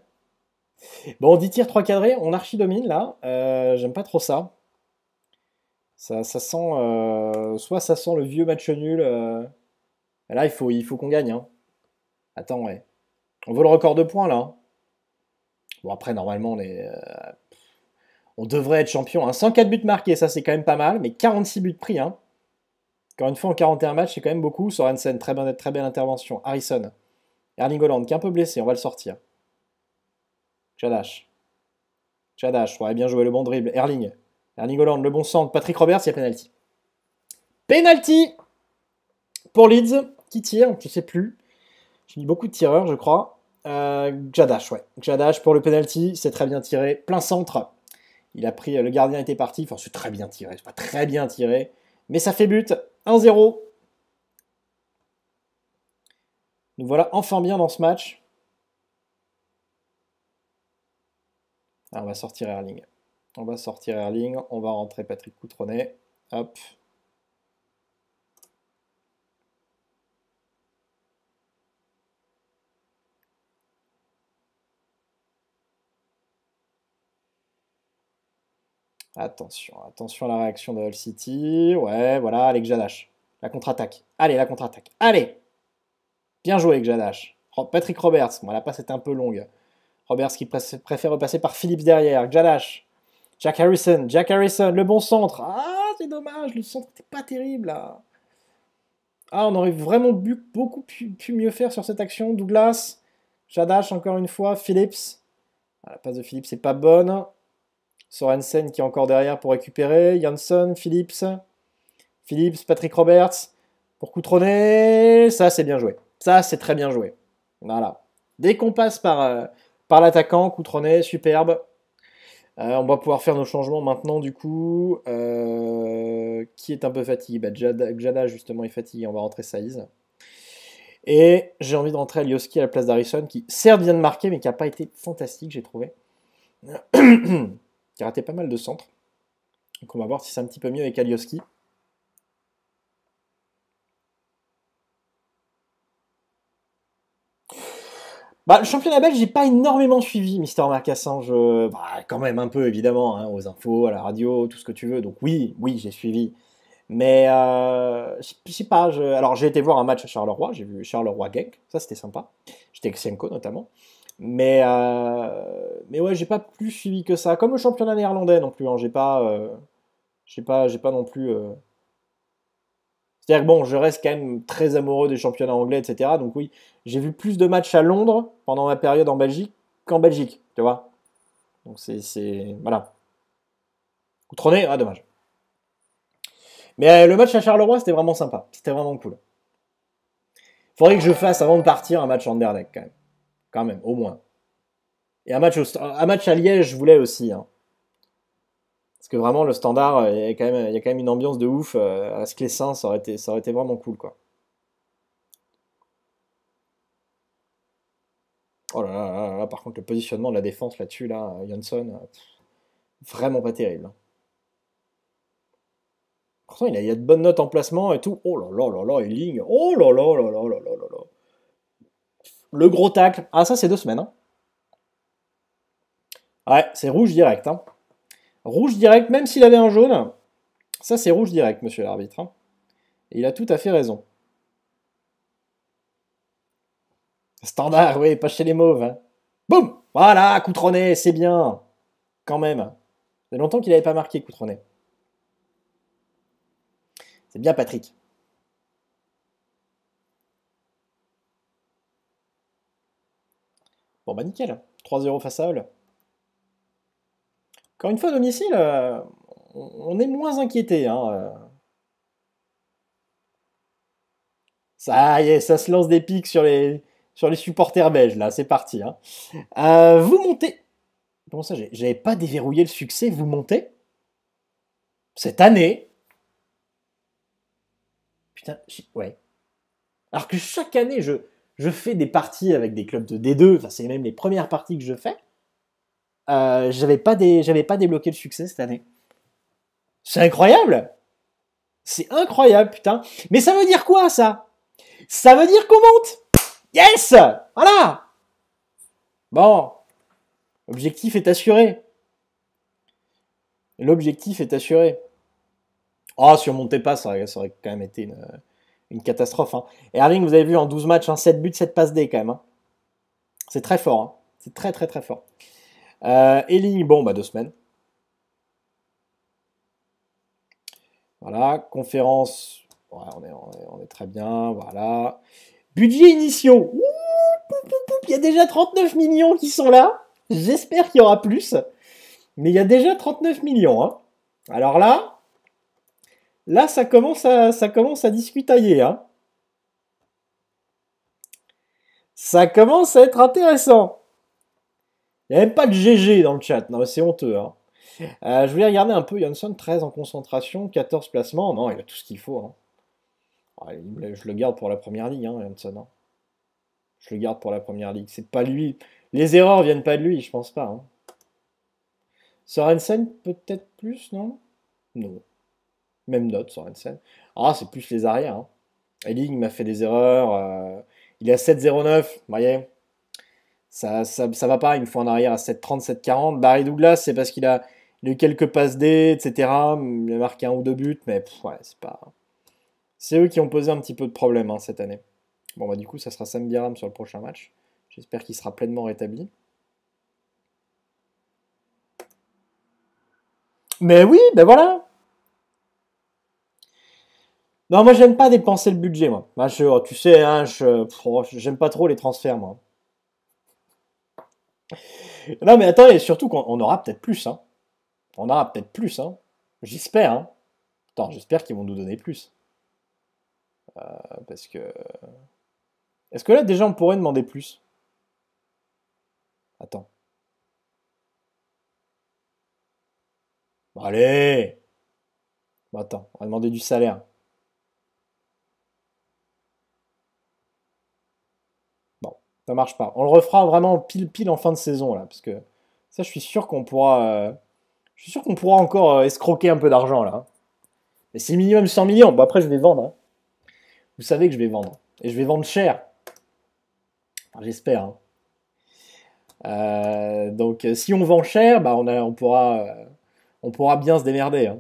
[SPEAKER 1] Bon, on dit tir 3 cadrés, on archi-domine là. Euh, j'aime pas trop ça. Ça, sent. Euh, soit ça sent le vieux match nul. Euh, là, il faut, il faut qu'on gagne. Hein. Attends, ouais. On veut le record de points là. Hein. Bon, après, normalement, on On devrait être champion. 104 hein. buts marqués, ça c'est quand même pas mal, mais 46 buts pris. Hein. Encore une fois, en 41 matchs, c'est quand même beaucoup. Sorensen, très, très belle intervention. Harrison, Erling Holland, qui est un peu blessé, on va le sortir. Jadash. Jadash, ouais, bien joué le bon dribble. Erling. Erling Hollande, le bon centre. Patrick Roberts, il y a penalty. Penalty pour Leeds. Qui tire Je ne sais plus. J'ai mis beaucoup de tireurs, je crois. Jadash, euh, ouais. Jadash pour le penalty, c'est très bien tiré. Plein centre. Il a pris, euh, le gardien était parti. Enfin, c'est très bien tiré. C'est pas très bien tiré. Mais ça fait but. 1-0. Nous voilà enfin bien dans ce match. Ah, on va sortir Erling. On va sortir Erling, on va rentrer Patrick Coutronnet. Hop. Attention, attention à la réaction de Hull City. Ouais, voilà, que Jadash. La contre-attaque. Allez, la contre-attaque. Allez Bien joué, Jadash. Oh, Patrick Roberts. moi la passe est un peu longue. Roberts qui préfère repasser par Phillips derrière. Jadash. Jack Harrison. Jack Harrison. Le bon centre. Ah, c'est dommage. Le centre n'était pas terrible Ah, on aurait vraiment beaucoup pu, mieux faire sur cette action. Douglas. Jadash encore une fois. Phillips. Pas ah, la passe de Phillips n'est pas bonne. Sorensen qui est encore derrière pour récupérer. Janssen, Phillips. Phillips, Patrick Roberts. Pour Coutronner. Ça, c'est bien joué. Ça, c'est très bien joué. Voilà. Dès qu'on passe par, euh, par l'attaquant, Coutronnet, superbe. Euh, on va pouvoir faire nos changements maintenant du coup. Euh, qui est un peu fatigué bah, Jada, justement est fatigué, on va rentrer Saïs. Et j'ai envie de rentrer Alioski à la place d'Arison, qui certes bien de marquer mais qui n'a pas été fantastique j'ai trouvé. qui a raté pas mal de centres. Donc on va voir si c'est un petit peu mieux avec Alioski. Bah, le championnat belge, j'ai pas énormément suivi Mister Marcassin. Je... Bah, quand même un peu, évidemment, hein, aux infos, à la radio, tout ce que tu veux. Donc oui, oui, j'ai suivi. Mais euh, je sais pas. Alors j'ai été voir un match à Charleroi. J'ai vu Charleroi Genk. Ça c'était sympa. J'étais avec Senko notamment. Mais euh, mais ouais, j'ai pas plus suivi que ça. Comme le championnat néerlandais non plus. Hein. j'ai pas, euh, j'ai pas, j'ai pas non plus. Euh, c'est-à-dire que bon, je reste quand même très amoureux des championnats anglais, etc. Donc oui, j'ai vu plus de matchs à Londres pendant ma période en Belgique qu'en Belgique, tu vois. Donc c'est... Voilà. Coutronnet, ah dommage. Mais euh, le match à Charleroi, c'était vraiment sympa. C'était vraiment cool. Il Faudrait que je fasse, avant de partir, un match en derdeck, quand même. Quand même, au moins. Et un match, un match à Liège, je voulais aussi. Hein que vraiment, le standard, il y a quand même, il y quand même une ambiance de ouf. à ce ça aurait été, ça aurait été vraiment cool, quoi. Oh là là, là, par contre, le positionnement de la défense là-dessus, là, Johnson, vraiment pas terrible. Pourtant, il a, il a de bonnes notes en placement et tout. Oh là là là là, ligne. Oh là là là là là là là Le gros tacle. Ah, ça, c'est deux semaines. Ouais, c'est rouge direct. Hein. Rouge direct, même s'il avait un jaune. Ça, c'est rouge direct, monsieur l'arbitre. Hein. Et il a tout à fait raison. Standard, oui, pas chez les mauves. Hein. Boum Voilà, Coutronnet, c'est bien. Quand même. Ça longtemps qu'il n'avait pas marqué Coutronnet. C'est bien Patrick. Bon bah nickel, 3-0 face à Hol. Encore une fois, domicile, euh, on est moins inquiété. Hein, euh. Ça y est, ça se lance des pics sur les, sur les supporters belges, là, c'est parti. Hein. Euh, vous montez. Comment ça, j'avais pas déverrouillé le succès, vous montez Cette année. Putain, ouais. Alors que chaque année, je, je fais des parties avec des clubs de D2, enfin, c'est même les premières parties que je fais. Euh, j'avais pas, j'avais pas débloqué le succès cette année. C'est incroyable C'est incroyable, putain. Mais ça veut dire quoi, ça Ça veut dire qu'on monte Yes Voilà Bon. L'objectif est assuré. L'objectif est assuré. Oh, si on montait pas, ça aurait, quand même été une, catastrophe. Hein. Erling, vous avez vu en 12 matchs, 7 hein, buts, 7 passes D quand même. Hein. C'est très fort. Hein. C'est très très très fort et euh, ligne bon, bah deux semaines. Voilà, conférence, on, est, très bien, voilà. Budget initiaux, il y a déjà 39 millions qui sont là. J'espère qu'il y aura plus. Mais il y a déjà 39 millions. Hein. Alors là, là, ça commence à, ça commence à discutailler. Hein. Ça commence à être intéressant. Il n'y a même pas de GG dans le chat. Non, c'est honteux. Hein. Euh, je voulais regarder un peu Johnson, 13 en concentration, 14 placements. Non, il a tout ce qu'il faut. Hein. Ah, je le garde pour la première ligue, hein, hein, Je le garde pour la première ligue. C'est pas lui. Les erreurs viennent pas de lui, je pense pas. Sorensen, peut-être plus, non Non. Même note, Sorensen. Ah, c'est plus les arrières. Elling m'a fait des erreurs. Il euh, Il a 7,09, vous voyez ça, va pas, il me faut en arrière à 7-30, 40 Barry Douglas, c'est parce qu'il a, eu quelques passes dés, etc. Il a marqué un ou deux buts, mais c'est pas. C'est eux qui ont posé un petit peu de problème hein, cette année. Bon, bah, du coup, ça sera Sam Biram sur le prochain match. J'espère qu'il sera pleinement rétabli. Mais oui, ben voilà. Non, moi, j'aime pas dépenser le budget, moi. tu sais, hein, oh, j'aime pas trop les transferts, moi. Non, mais attends, et surtout qu'on aura peut-être plus. Hein. On aura peut-être plus. Hein. J'espère. Hein. Attends, j'espère qu'ils vont nous donner plus. Euh, parce que. Est-ce que là, déjà, on pourrait demander plus Attends. Allez Attends, on va demander du salaire. ça marche pas. On le refera vraiment pile pile en fin de saison là, parce que ça, je suis sûr qu'on pourra, euh, je suis sûr qu'on pourra encore euh, escroquer un peu d'argent là. Hein. Mais c'est minimum 100 millions. Bon après, je vais vendre. Hein. Vous savez que je vais vendre et je vais vendre cher. J'espère. Hein. Euh, donc, si on vend cher, bah, on, on, pourra, on pourra bien se démerder.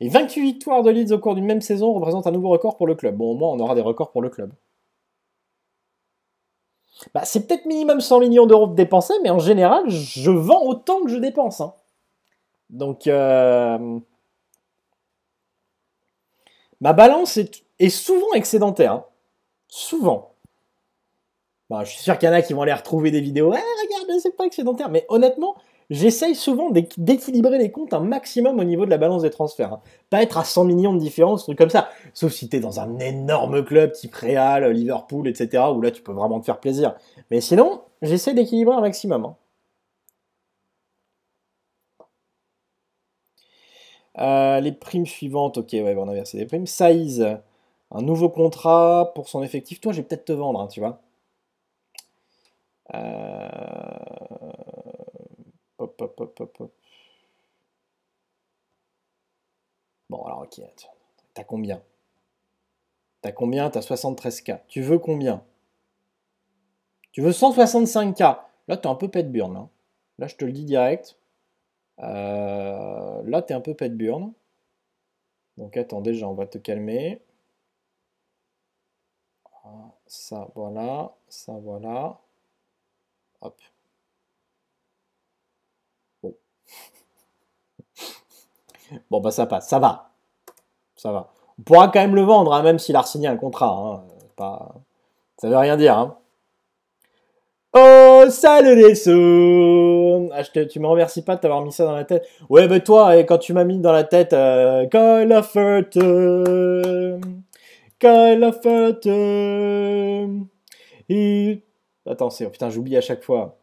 [SPEAKER 1] Et 28 victoires de Leeds au cours d'une même saison représentent un nouveau record pour le club. Bon, au moins, on aura des records pour le club. Bah, c'est peut-être minimum 100 millions d'euros de dépensés, mais en général, je vends autant que je dépense. Hein. Donc, euh, ma balance est, souvent excédentaire. Hein. Souvent. Bah, je suis sûr qu'il y en a qui vont aller retrouver des vidéos. regarde, c'est pas excédentaire. Mais honnêtement, J'essaye souvent d'équilibrer les comptes un maximum au niveau de la balance des transferts. Hein. Pas être à 100 millions de différence, truc comme ça. Sauf si t'es dans un énorme club type Real, Liverpool, etc. où là tu peux vraiment te faire plaisir. Mais sinon, j'essaie d'équilibrer un maximum. Hein. Euh, les primes suivantes, ok, ouais, on a versé des primes. Size, un nouveau contrat pour son effectif. Toi, je vais peut-être te vendre, hein, tu vois. Euh hop, hop, hop, hop. Bon, alors, ok. T'as combien T'as combien T'as 73K. Tu veux combien Tu veux 165K. Là, tu t'es un peu pet burn hein. Là, je te le dis direct. Euh, là, là, es un peu pet burn Donc, attends, déjà, on va te calmer. Ah, ça, voilà. Ça, voilà. Hop. Bon, bah ça passe, ça va. Ça va. On pourra quand même le vendre, hein, même s'il a signé un contrat. Hein. Pas... Ça veut rien dire. Hein. Oh, salut les sous ah, Tu me remercies pas de t'avoir mis ça dans la tête. Ouais, bah toi, eh, quand tu m'as mis dans la tête euh, Call of Furter. Euh, Call of euh, Attends, c'est... Oh, putain, j'oublie à chaque fois.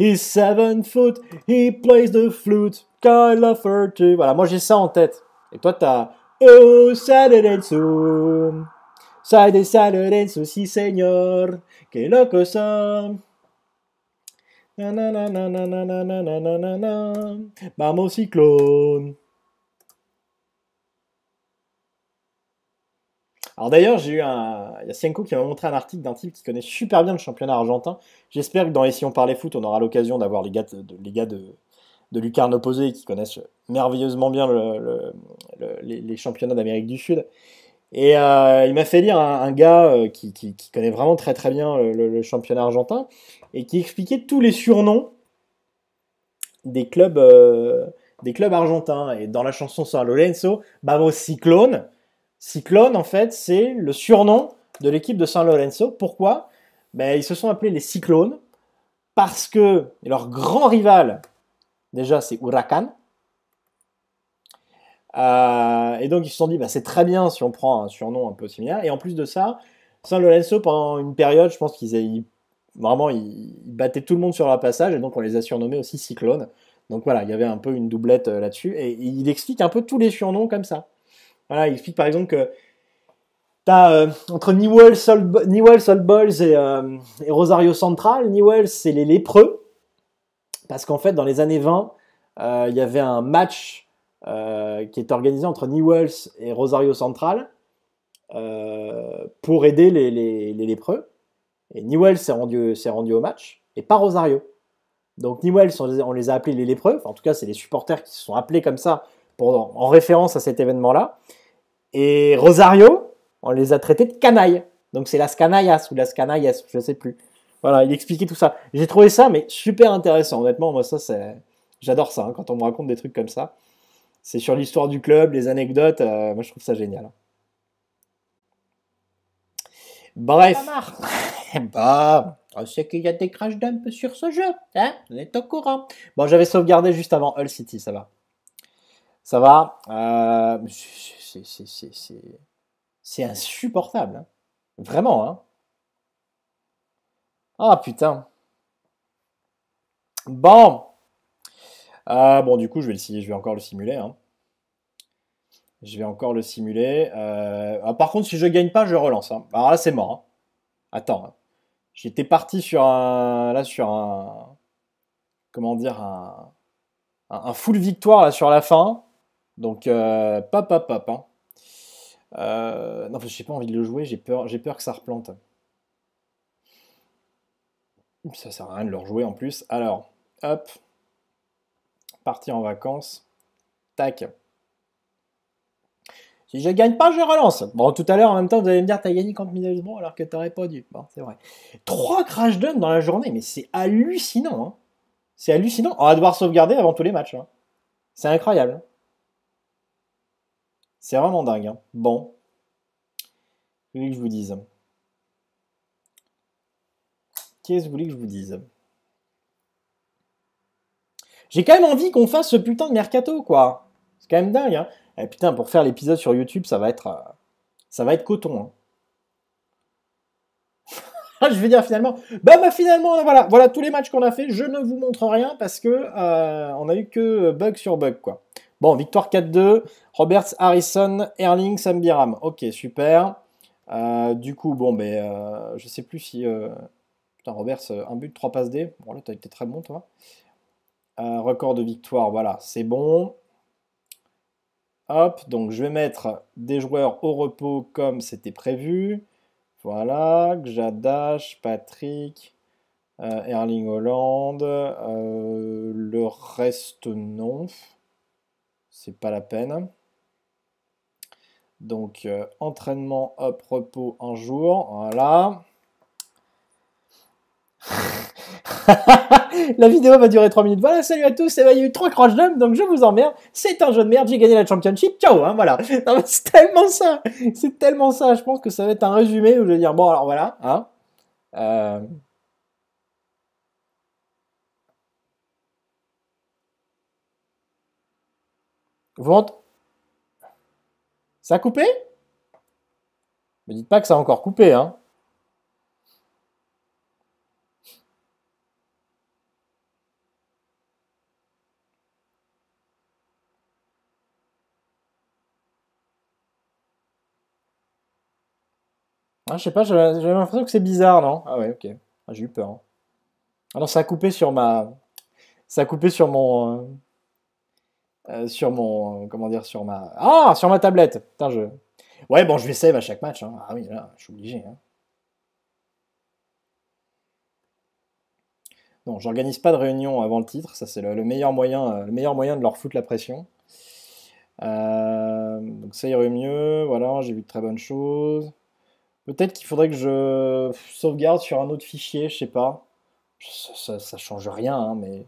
[SPEAKER 1] He's seven foot, he plays the flute, Kyle Voilà, moi j'ai ça en tête. Et toi t'as Oh Saturday Soon. Saturday, Saturday, si señor. Que loco son. na, Vamos cyclone. Alors d'ailleurs, j'ai eu un. Il y a Sienko qui m'a montré un article d'un type qui connaît super bien le championnat argentin. J'espère que dans les si on parlait foot, on aura l'occasion d'avoir les gars de, les gars de, de Lucarne opposé qui connaissent merveilleusement bien le, les, championnats d'Amérique du Sud. Et euh, il m'a fait lire un, gars euh, qui, qui, connaît vraiment très très bien le, championnat argentin et qui expliquait tous les surnoms des clubs, euh, des clubs argentins. Et dans la chanson sur Lorenzo, Vamos Cyclone, Cyclone, en fait, c'est le surnom de l'équipe de San Lorenzo. Pourquoi ben, Ils se sont appelés les Cyclones parce que leur grand rival, déjà, c'est Huracan. Euh, et donc ils se sont dit, ben, c'est très bien si on prend un surnom un peu similaire. Et en plus de ça, San Lorenzo, pendant une période, je pense qu'ils avaient vraiment ils, battaient tout le monde sur leur passage, et donc on les a surnommés aussi Cyclones. Donc voilà, il y avait un peu une doublette euh, là-dessus. et il explique un peu tous les surnoms comme ça il explique par exemple que tu as euh, entre Newell's Old, Boys euh, et, Rosario Central, Newell's c'est les lépreux, parce qu'en fait dans les années 20, euh, il y avait un match qui est organisé entre Newell's et Rosario Central pour aider les, lépreux. Et Newell's s'est rendu, rendu, au match, et pas Rosario. Donc Newell's, on les a appelés les lépreux, en tout cas c'est les supporters qui se sont appelés comme ça en référence à cet événement-là et Rosario, on les a traités de canailles. Donc c'est la scanayas ou la scanayas, je ne sais plus. Voilà, il expliquait tout ça. J'ai trouvé ça, mais super intéressant. Honnêtement, moi, ça, c'est... j'adore ça hein, quand on me raconte des trucs comme ça. C'est sur l'histoire du club, les anecdotes. Euh, moi, je trouve ça génial. Bref. bah, on sait qu'il y a des crash d'un sur ce jeu. Hein, on est au courant. Bon, j'avais sauvegardé juste avant Hull City, ça va. Ça va euh, C'est insupportable. Hein. Vraiment. Hein. Ah putain. Bon. Euh, bon, du coup, je vais, le, je vais encore le simuler. Hein. Je vais encore le simuler. Euh, ah, par contre, si je gagne pas, je relance. Alors là, c'est mort. Attends. J'étais parti sur un. Là, sur un. Comment dire un... un full victoire là, sur la fin. Donc, euh, papa, pop, hein. Euh, non, j'ai pas envie de le jouer, j'ai peur, j'ai peur que ça replante. Ça sert à rien de le rejouer en plus. Alors, hop, parti en vacances. Tac. Si je gagne pas, je relance. Bon, tout à l'heure, en même temps, vous allez me dire, t'as gagné contre Middlesbrough alors que t'aurais pas dû. Bon, c'est vrai. Trois crash downs dans la journée, mais c'est hallucinant. Hein. C'est hallucinant. On va devoir sauvegarder avant tous les matchs. Hein. C'est incroyable. C'est vraiment dingue. Hein. Bon. Qu'est-ce que vous je vous dise Qu'est-ce que vous voulez que je vous dise J'ai quand même envie qu'on fasse ce putain de mercato, quoi. C'est quand même dingue. Hein. Et eh, putain, pour faire l'épisode sur YouTube, ça va être, euh, ça va être coton. Hein. Ah, je vais dire finalement, bah, bah finalement, voilà, voilà tous les matchs qu'on a fait. Je ne vous montre rien parce que euh, on a eu que bug sur bug, quoi. Bon, victoire 4-2. Roberts, Harrison, Erling, Sambiram. Ok, super. Euh, du coup, bon, ben, euh, je sais plus si. Euh, putain, Roberts, un but, trois passes D. Bon, là, as été très bon, toi. record de victoire, voilà, c'est bon. Hop, donc je vais mettre des joueurs au repos comme c'était prévu. Voilà, Jadash, Patrick, Erling Hollande. le reste, non c'est pas la peine. Donc euh, entraînement, hop, repos un jour, voilà. la vidéo va durer 3 minutes. Voilà, salut à tous. Eh ben, il y a eu 3 crash d'hommes, donc je vous emmerde. C'est un jeu de merde. J'ai gagné la championship. Ciao, hein, voilà. c'est tellement ça. C'est tellement ça. Je pense que ça va être un résumé où je vais dire, bon, alors voilà, hein. euh, vont... Ça a coupé Me dites pas que ça a encore coupé, hein Ah, je sais pas, j'avais l'impression que c'est bizarre, non Ah ouais, ok. Ah, j'ai eu peur. Hein. Alors ah ça a coupé sur ma... Ça a coupé sur mon... Euh, euh, sur mon, comment dire, sur ma, ah, sur ma tablette. Putain, je, ouais, bon, je vais save à chaque match. Hein. Ah oui, là, je suis obligé. Hein. Non, j'organise pas de réunion avant le titre. Ça, c'est le, meilleur moyen, euh, le meilleur moyen de leur foutre la pression. Euh, donc ça irait mieux. Voilà, j'ai vu de très bonnes choses. Peut-être qu'il faudrait que je sauvegarde sur un autre fichier, je sais pas. Ça, ça, change rien, hein, mais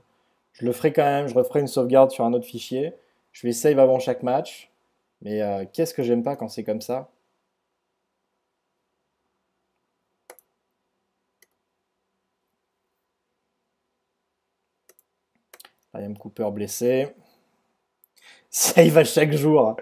[SPEAKER 1] je le ferai quand même, je referai une sauvegarde sur un autre fichier. Je vais save avant chaque match. Mais euh, qu'est-ce que j'aime pas quand c'est comme ça Ryan Cooper blessé. Save à chaque jour.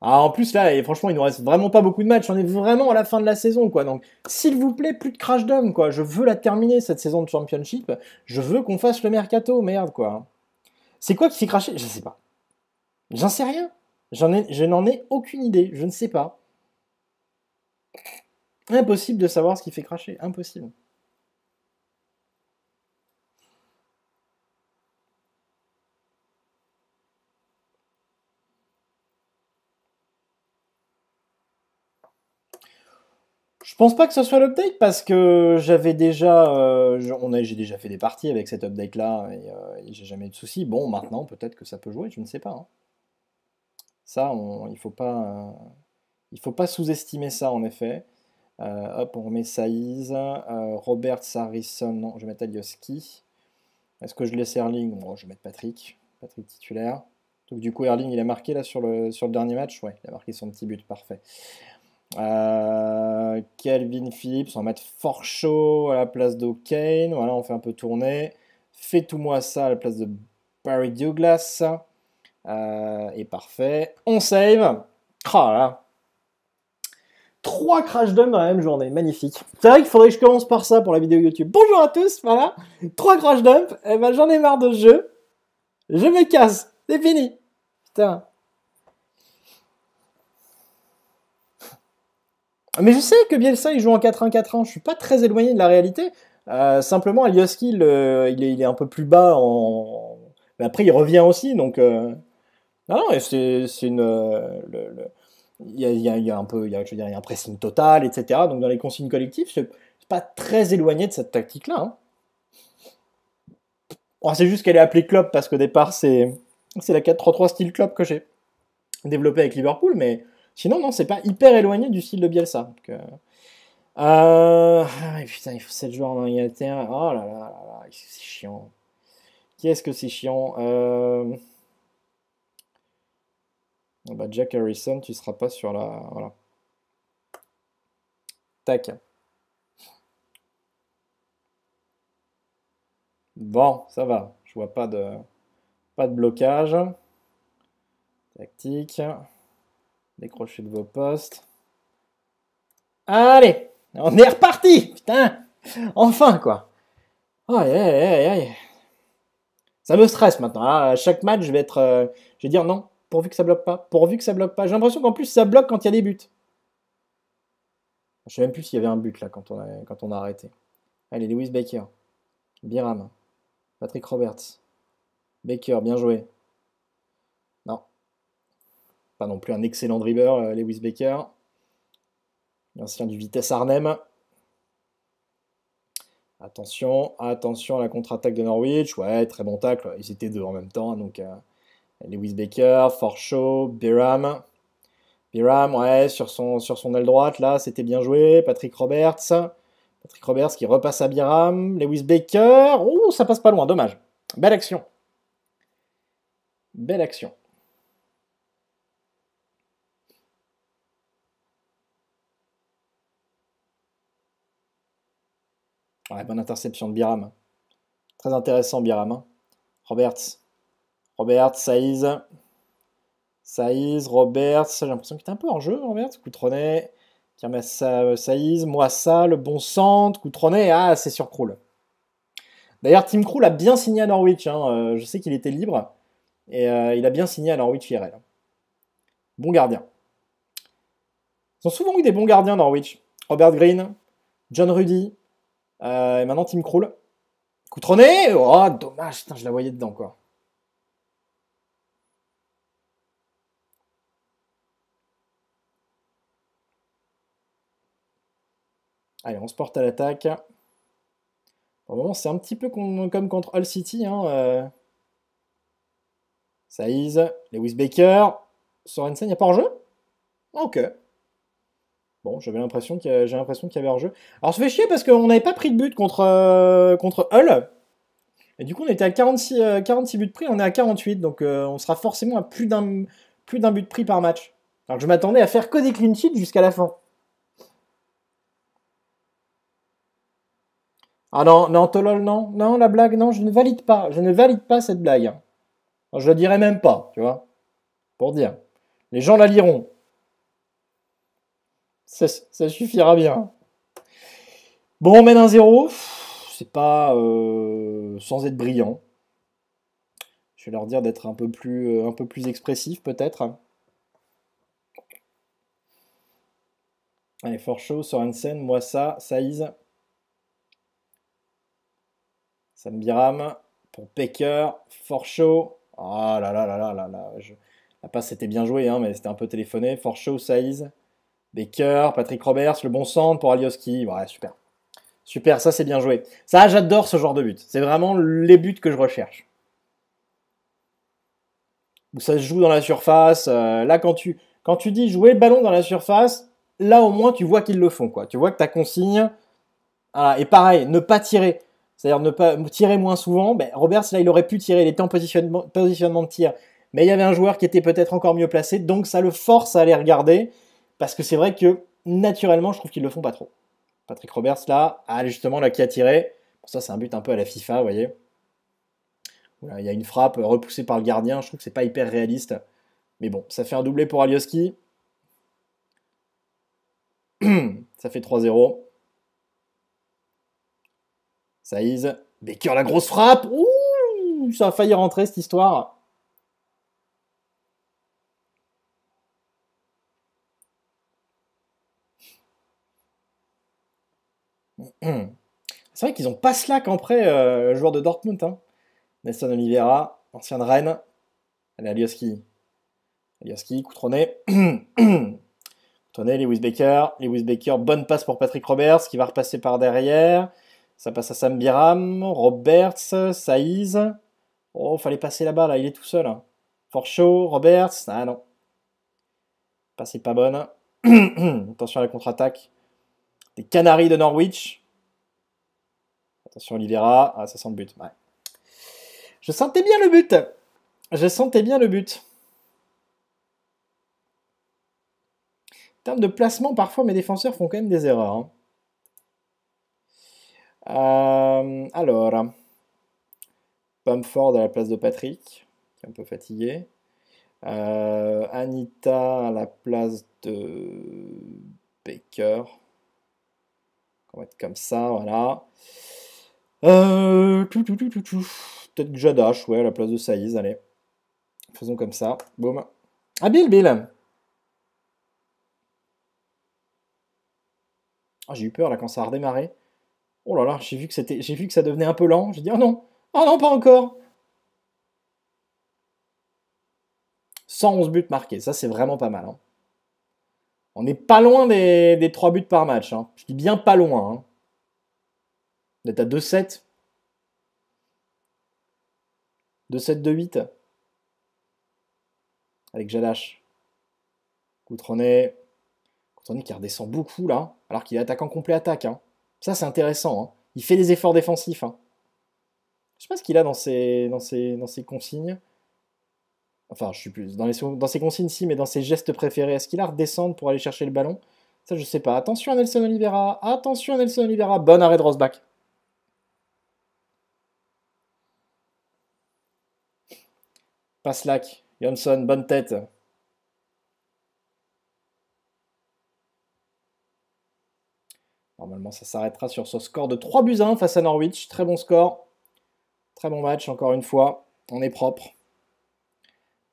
[SPEAKER 1] Ah, en plus, là, et franchement, il nous reste vraiment pas beaucoup de matchs. On est vraiment à la fin de la saison, quoi. Donc, s'il vous plaît, plus de crash d'hommes. quoi. Je veux la terminer, cette saison de championship. Je veux qu'on fasse le mercato, merde, quoi. C'est quoi qui fait cracher Je sais pas. J'en sais rien. J'en ai, je n'en ai aucune idée. Je ne sais pas. Impossible de savoir ce qui fait cracher. Impossible. Je pense pas que ce soit l'update parce que j'avais déjà, euh, j'ai déjà fait des parties avec cet update là euh, et, j'ai jamais eu de soucis. Bon, maintenant peut-être que ça peut jouer, je ne sais pas. Hein. Ça, il faut pas, euh, il faut pas sous-estimer ça en effet. hop, on remet Saïs, Robert Sarrison, non, je vais mettre Alioski. Est-ce que je laisse Erling Bon, je vais mettre Patrick, Patrick titulaire. Donc du coup Erling, il a marqué là sur le sur le dernier match, ouais, il a marqué son petit but parfait. Euh, Calvin Phillips, on va mettre show à la place d'O'Kane. Voilà, on fait un peu tourner. Fais-tout-moi ça à la place de Barry Douglas. Euh, et parfait. On save. voilà oh Trois crash dumps dans la même journée, magnifique. C'est vrai qu'il faudrait que je commence par ça pour la vidéo YouTube. Bonjour à tous, voilà. Trois crash dumps, et eh ben, j'en ai marre de jeu. Je me casse, c'est fini. Putain, Mais je sais que Bielsa, il joue en 4-1-4-1. Je ne suis pas très éloigné de la réalité. Euh, simplement, Alioski, il, est, un peu plus bas. En... Mais après, il revient aussi. Donc, euh, non, non, c'est une. Euh, il, y a, un peu, je veux dire, il y a un pressing total, etc. Donc, dans les consignes collectives, je ne suis pas très éloigné de cette tactique-là. Hein. c'est juste qu'elle est appelée club parce qu'au départ, c'est la 4-3-3 style club que j'ai développé avec Liverpool, mais Sinon, non, c'est pas hyper éloigné du style de Bielsa. Donc, euh, euh, ah, putain, il faut 7 joueurs en Angleterre. Oh là là là là, c'est chiant. Qu'est-ce que c'est chiant euh. bah, Jack Harrison, tu seras pas sur la. Voilà. Tac. Bon, ça va. Je vois pas de, pas de blocage. Tactique décrocher de vos postes. Allez On est reparti Putain Enfin, quoi Ça me stresse maintenant. Hein. à chaque match, je vais être... Euh, je vais dire non, pourvu que ça bloque pas. Pourvu que ça bloque pas. J'ai l'impression qu'en plus, ça bloque quand il y a des buts. Je sais même plus s'il y avait un but, là, quand on a, quand on a arrêté. Allez, Lewis Baker. Biram. Patrick Roberts. Baker, bien joué. Pas non plus un excellent dribbler, euh, Lewis Baker. L'ancien du Vitesse Arnhem. Attention, attention à la contre-attaque de Norwich. Ouais, très bon tacle. Ils étaient deux en même temps. Donc, euh, Lewis Baker, Forshaw, Biram. Biram, ouais, sur son, sur son aile droite, là, c'était bien joué. Patrick Roberts. Patrick Roberts qui repasse à Biram. Lewis Baker. Oh, ça passe pas loin, dommage. Belle action. Belle action. bonne interception de Biram. Très intéressant, Biram. Hein. Roberts. Roberts, Saïs. Saïs, Roberts. J'ai l'impression qu'il était un peu en jeu, Roberts. Coutronnet. moi ça le bon centre. Coutronnet. Ah, c'est sur Krul. D'ailleurs, Tim Krul a bien signé à Norwich. Hein. Euh, je sais qu'il était libre. Et euh, il a bien signé à Norwich IRL. Bon gardien. Ils ont souvent eu des bons gardiens, Norwich. Robert Green, John Rudy, euh, et maintenant, Tim Krul. Coutronné Oh, dommage, je la voyais dedans, quoi. Allez, on se porte à l'attaque. Pour moment, c'est un petit peu comme contre All City. Hein, euh... Saïs, Lewis Baker, Sorensen, il n'y a pas en jeu Ok. Bon, j'avais l'impression qu'il y, l'impression qu'il y avait un jeu Alors, ça fait chier parce qu'on n'avait pas pris de but contre, euh, contre Hull. Et du coup, on était à 46, 46 euh, buts pris, on est à 48. Donc, euh, on sera forcément à plus d'un, plus d'un but pris par match. Alors je m'attendais à faire que des clean sheets jusqu'à la fin. Ah non, non, Tolol, non. Non, la blague, non, je ne valide pas. Je ne valide pas cette blague. je la dirai même pas, tu vois. Pour dire. Les gens la liront ça, suffira bien. Bon, on mène un zéro, C'est pas euh, sans être brillant. Je vais leur dire d'être un peu plus, euh, un peu plus expressif peut-être. Allez, fort show Sorensen, moi ça, Size, Sam Biram pour Pecker, fort Ah oh là là là là là là. La passe était bien jouée, hein, mais c'était un peu téléphoné. Fort show Baker, Patrick Roberts, le bon centre pour Alioski. Ouais, super. Super, ça c'est bien joué. Ça, j'adore ce genre de but. C'est vraiment les buts que je recherche. Où ça se joue dans la surface. Euh, là, quand tu, quand tu dis jouer le ballon dans la surface, là au moins tu vois qu'ils le font. Quoi. Tu vois que ta consigne. Ah, et pareil, ne pas tirer. C'est-à-dire ne pas tirer moins souvent. Ben, Roberts, là, il aurait pu tirer. Il était en positionnement de tir. Mais il y avait un joueur qui était peut-être encore mieux placé. Donc ça le force à aller regarder. Parce que c'est vrai que naturellement, je trouve qu'ils le font pas trop. Patrick Roberts, là, a justement, là, qui a tiré. ça, c'est un but un peu à la FIFA, vous voyez. il y a une frappe repoussée par le gardien. Je trouve que c'est pas hyper réaliste. Mais bon, ça fait un doublé pour Alioski. ça fait 3-0. Saïs. Baker, la grosse frappe. Ouh, ça a failli rentrer cette histoire. C'est vrai qu'ils ont pas Slack qu'en prêt, euh, le joueur de Dortmund. Hein. Nelson Oliveira, ancien de Rennes. Allez, Alioski. Alioski, Coutronnet. Lewis Baker. Lewis Baker, bonne passe pour Patrick Roberts qui va repasser par derrière. Ça passe à Sam Biram, Roberts, Saïs. Oh, fallait passer là-bas, là, il est tout seul. Hein. Roberts. Ah non. Passe pas bonne. Attention à la contre-attaque. Des Canaries de Norwich. Attention, Olivera. Ah, ça sent le but. Ouais. Je sentais bien le but. Je sentais bien le but. En termes de placement, parfois mes défenseurs font quand même des erreurs. Hein. Euh, alors, Bumford à la place de Patrick, qui est un peu fatigué. Euh, Anita à la place de Baker. On va être comme ça, voilà. Euh, Peut-être que Jadash, ouais, à la place de Saïs, allez. Faisons comme ça. Boum. Ah, Bill, Bill Ah, j'ai eu peur, là, quand ça a redémarré. Oh là là, j'ai vu, que vu que ça devenait un peu lent. J'ai dit, oh non Oh non, pas encore 111 buts marqués, ça, c'est vraiment pas mal. Hein. On n'est pas loin des, 3 buts par match. Hein. Je dis bien pas loin. Hein. On est à 2-7. 2-7, 2-8. Avec Jalash. Coutronnet. Coutronnet qui redescend beaucoup là, alors qu'il est attaquant complet attaque. Hein. Ça c'est intéressant. Hein. Il fait des efforts défensifs. Je hein. Je sais pas ce qu'il a dans ses, consignes. Enfin, je suis plus. Dans, ses consignes, si, mais dans ses gestes préférés. Est-ce qu'il a redescendre pour aller chercher le ballon Ça, je sais pas. Attention à Nelson Oliveira. Attention à Nelson Oliveira. Bon arrêt de Rosbach. Pas slack. Johnson, bonne tête. Normalement, ça s'arrêtera sur ce score de 3 buts 1 face à Norwich. Très bon score. Très bon match, encore une fois. On est propre.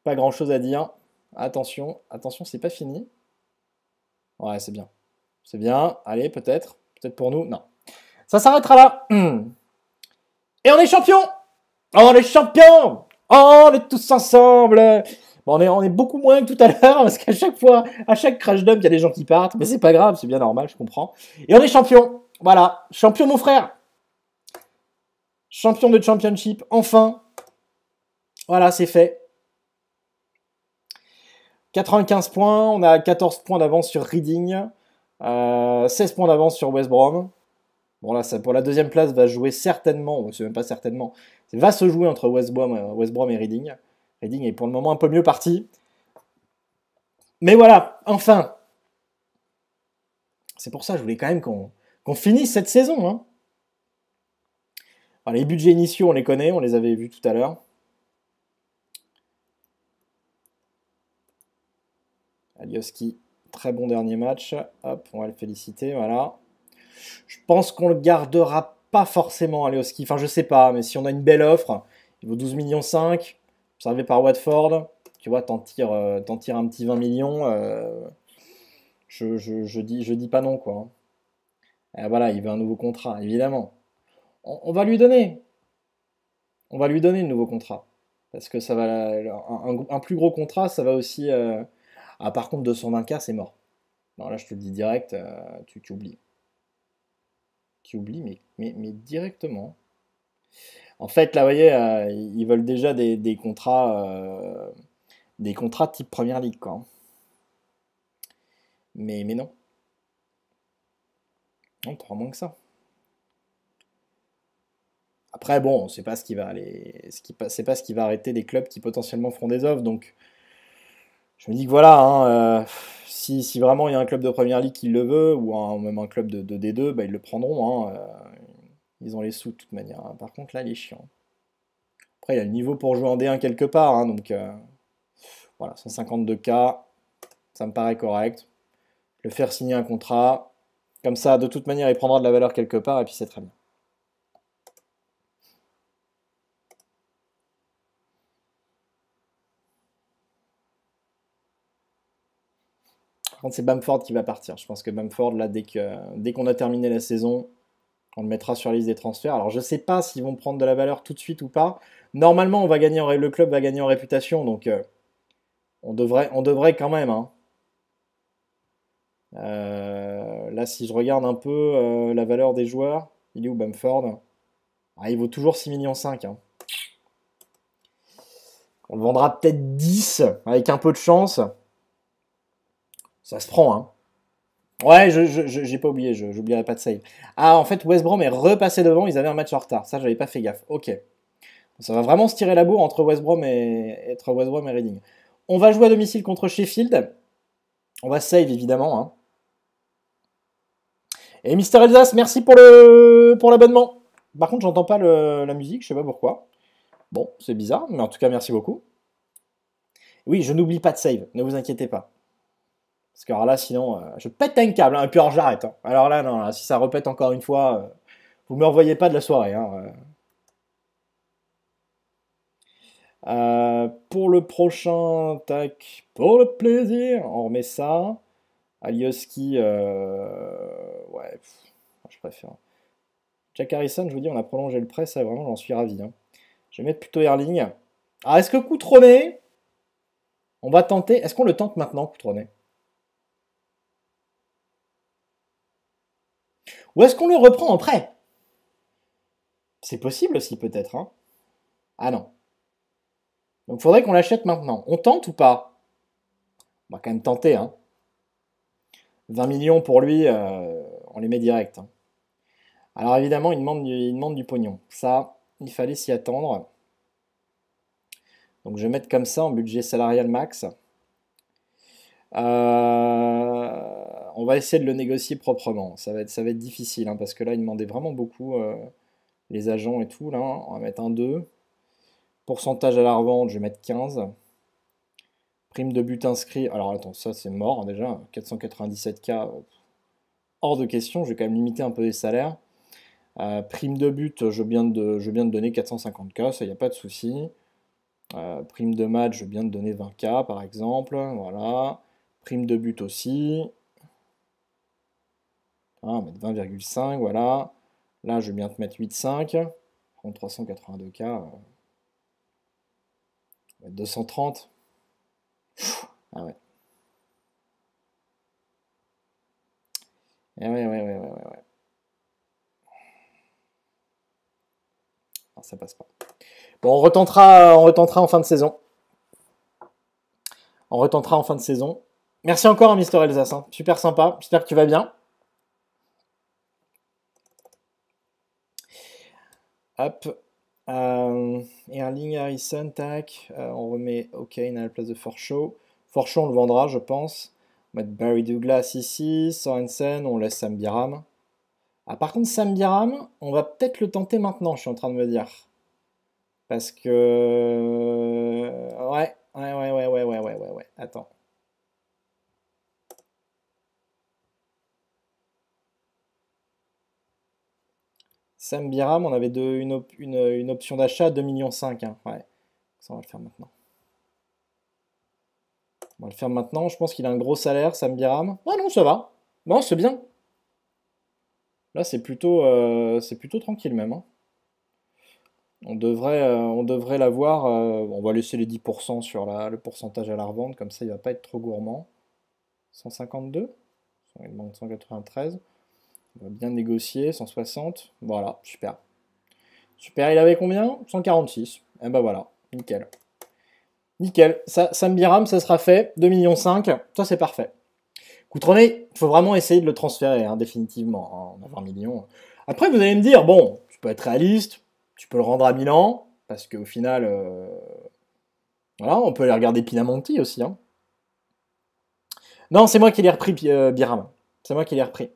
[SPEAKER 1] Pas grand chose à dire. Attention, attention, c'est pas fini. Ouais, c'est bien. C'est bien. Allez, peut-être. Peut-être pour nous. Non. Ça s'arrêtera là. Et on est champion On est champion Oh, on est tous ensemble on est, beaucoup moins que tout à l'heure, parce qu'à chaque fois, à chaque crash dump, il y a des gens qui partent, mais c'est pas grave, c'est bien normal, je comprends. Et on est champion Voilà, champion mon frère Champion de championship, enfin Voilà, c'est fait. 95 points, on a 14 points d'avance sur Reading, 16 euh, points d'avance sur West Brom. Bon là, ça, pour la deuxième place va jouer certainement, c'est même pas certainement, va se jouer entre euh, West Brom, et Reading. Reading est pour le moment un peu mieux parti. Mais voilà, enfin C'est pour ça que je voulais quand même qu'on finisse cette saison. Hein. les budgets initiaux, on les connaît, on les avait vus tout à l'heure. Alioski, très bon dernier match. Hop, on va le féliciter, voilà. Je pense qu'on le gardera pas pas forcément aller au ski. Enfin, je sais pas, mais si on a une belle offre, il vaut 12 millions 5, observé par Watford, tu vois, t'en tires, euh, un petit 20 millions, euh, je, dis, je dis pas non, quoi. Hein. Euh, voilà, il veut un nouveau contrat, évidemment. On, va lui donner. On va lui donner un nouveau contrat. Parce que ça va. Un, plus gros contrat, ça va aussi. Ah, par contre, 220K, c'est mort. Non, là, je te le dis direct, tu, tu oublies qui oublies, mais, mais, directement. En fait, là, vous voyez, euh, ils veulent déjà des, contrats, euh, des contrats type première ligue, quoi. Hein. Mais, mais non. Non, pas moins que ça. Après, bon, on pas ce qui va aller, ce qui, pas ce qui va arrêter des clubs qui potentiellement feront des offres, donc je me dis que voilà, hein, euh, si, vraiment il y a un club de première ligue qui le veut, ou, même un club de, D2, bah, ils le prendront. Hein, euh, ils ont les sous de toute manière. Hein. Par contre, là, il est chiant. Après, il y a le niveau pour jouer en D1 quelque part. donc euh, voilà, 152K, ça me paraît correct. Le faire signer un contrat, comme ça, de toute manière, il prendra de la valeur quelque part, et puis c'est très bien. c'est Bamford qui va partir. Je pense que Bamford, là, dès qu'on a terminé la saison, on le mettra sur la liste des transferts. Alors, je ne sais pas s'ils vont prendre de la valeur tout de suite ou pas. Normalement, on va gagner le club va gagner en réputation, donc euh, on, devrait, on devrait quand même. Hein. Euh, là, si je regarde un peu euh, la valeur des joueurs, il est où Bamford ah, Il vaut toujours 6,5 millions. Hein. On le vendra peut-être 10 avec un peu de chance. Ça se prend, hein. Ouais, je, j'ai pas oublié, je, j'oublierai pas de save. Ah, en fait, West Brom est repassé devant, ils avaient un match en retard. Ça, j'avais pas fait gaffe. Ok. Ça va vraiment se tirer la bourre entre West Brom et, entre West et Reading. On va jouer à domicile contre Sheffield. On va save, évidemment. Hein. Et Mister merci pour le pour l'abonnement. Par contre, j'entends pas la musique, je sais pas pourquoi. Bon, c'est bizarre, mais en tout cas, merci beaucoup. Oui, je n'oublie pas de save, ne vous inquiétez pas. Parce que alors là, sinon, euh, je pète un câble, hein, et puis alors j'arrête. Hein. Alors là, non, si ça répète encore une fois, euh, vous me revoyez pas de la soirée. Hein, euh. pour le prochain, tac, pour le plaisir, on remet ça. Alioski, ouais, je préfère. Jack Harrison, je vous dis, on a prolongé le prêt, ça vraiment, j'en suis ravi. Je vais mettre plutôt Erling. Ah, est-ce que Coutronnet On va tenter. Est-ce qu'on le tente maintenant, Coutronnet Ou est-ce qu'on le reprend en C'est possible aussi peut-être. Hein. ah non. Donc faudrait qu'on l'achète maintenant. On tente ou pas On va quand même tenter. Hein 20 millions pour lui, euh, on les met direct. Hein. Alors évidemment, il demande, du, il demande du pognon. Ça, il fallait s'y attendre. Donc je vais mettre comme ça en budget salarial max. Euh on va essayer de le négocier proprement. Ça va être, ça va difficile, hein, parce que là, il demandait vraiment beaucoup, euh, les agents et tout. Là, hein. on va mettre un 2. Pourcentage à la revente, je vais mettre 15. Prime de but inscrit, alors attends, ça c'est mort hein, déjà, 497K, hors de question, je vais quand même limiter un peu les salaires. Euh, prime de but, je viens de, je viens de donner 450K, ça, il n'y a pas de souci. Euh, prime de match, je viens de donner 20K par exemple, voilà. Prime de but aussi. Hein, on va mettre 20,5, voilà. Là, je vais bien te mettre 8,5. prend 382K, on va 230. ah ouais. Ah ouais, ouais, ouais, ouais, ouais. ouais. ça passe pas. Bon, on retentera, on retentera en fin de saison. On retentera en fin de saison. Merci encore à hein, Mister Alsace. Hein. Super sympa. J'espère que tu vas bien. Hop. Euh, et un ligne Harrison, tac. Euh, on remet O'Kane à la place de Forshaw. Forshaw, on le vendra, je pense. On va mettre Barry Douglas ici. Sorensen, on laisse Sam Biram. Ah, par contre, Sam Biram, on va peut-être le tenter maintenant, je suis en train de me dire. Parce que... Ouais, ouais, ouais, ouais, ouais, ouais, ouais, ouais. Attends. Sam Biram, on avait une, option d'achat à 2,5 millions. Ça, on va le faire maintenant. On va le faire maintenant. Je pense qu'il a un gros salaire, Sam Biram. Ah non, ça va. Bon, c'est bien. Là, c'est plutôt, euh, plutôt tranquille même. Hein. On devrait, euh, devrait l'avoir. Euh, on va laisser les 10% sur le pourcentage à la revente, comme ça il ne va pas être trop gourmand. 152 Il manque 193 bien négocier, 160. Voilà, super. Super, il avait combien 146. Et eh ben voilà, nickel. Nickel, ça, Sam Biram, ça sera fait. 2,5 millions, ça c'est parfait. Coutronnet, il faut vraiment essayer de le transférer, hein, définitivement. en hein, avoir un million. Après, vous allez me dire, bon, tu peux être réaliste, tu peux le rendre à Milan, parce qu'au final, euh, voilà, on peut aller regarder Pinamonti aussi. Hein. Non, c'est moi qui l'ai repris, euh, Biram. C'est moi qui l'ai repris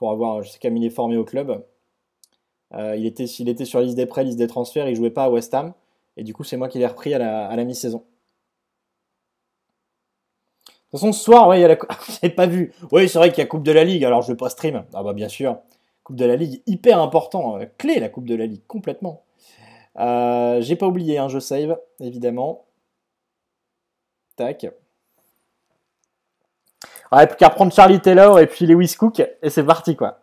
[SPEAKER 1] pour avoir, je sais Camille est formé au club. Euh, il, était, il était sur liste des prêts, liste des transferts, il jouait pas à West Ham. Et du coup, c'est moi qui l'ai repris à la, mi-saison. De toute façon, ce soir, ouais, il y a la. pas vu. Oui, c'est vrai qu'il y a Coupe de la Ligue, alors je ne pas stream. Ah bah bien sûr. Coupe de la Ligue, hyper important. Euh, clé, la Coupe de la Ligue, complètement. Euh, j'ai pas oublié, hein, je save, évidemment. Tac n'y a plus qu'à prendre Charlie Taylor et puis Lewis Cook, et c'est parti, quoi.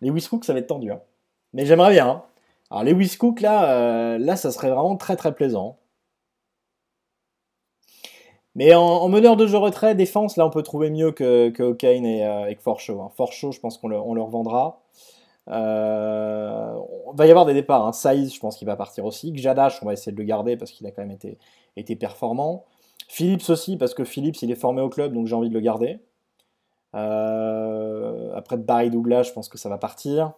[SPEAKER 1] Lewis Cook, ça va être tendu, hein. Mais j'aimerais bien, hein. Alors Lewis Cook, là, euh, là, ça serait vraiment très très plaisant. Mais en, meneur de jeu retrait, défense, là, on peut trouver mieux que, que O'Kane euh, et, que Forshaw. Hein. je pense qu'on le, on revendra. Euh, va y avoir des départs. Hein. je pense qu'il va partir aussi. Jadash, on va essayer de le garder parce qu'il a quand même été, été performant. Philips aussi, parce que Philips, il est formé au club, donc j'ai envie de le garder. Après, euh, après Barry Douglas, je pense que ça va partir.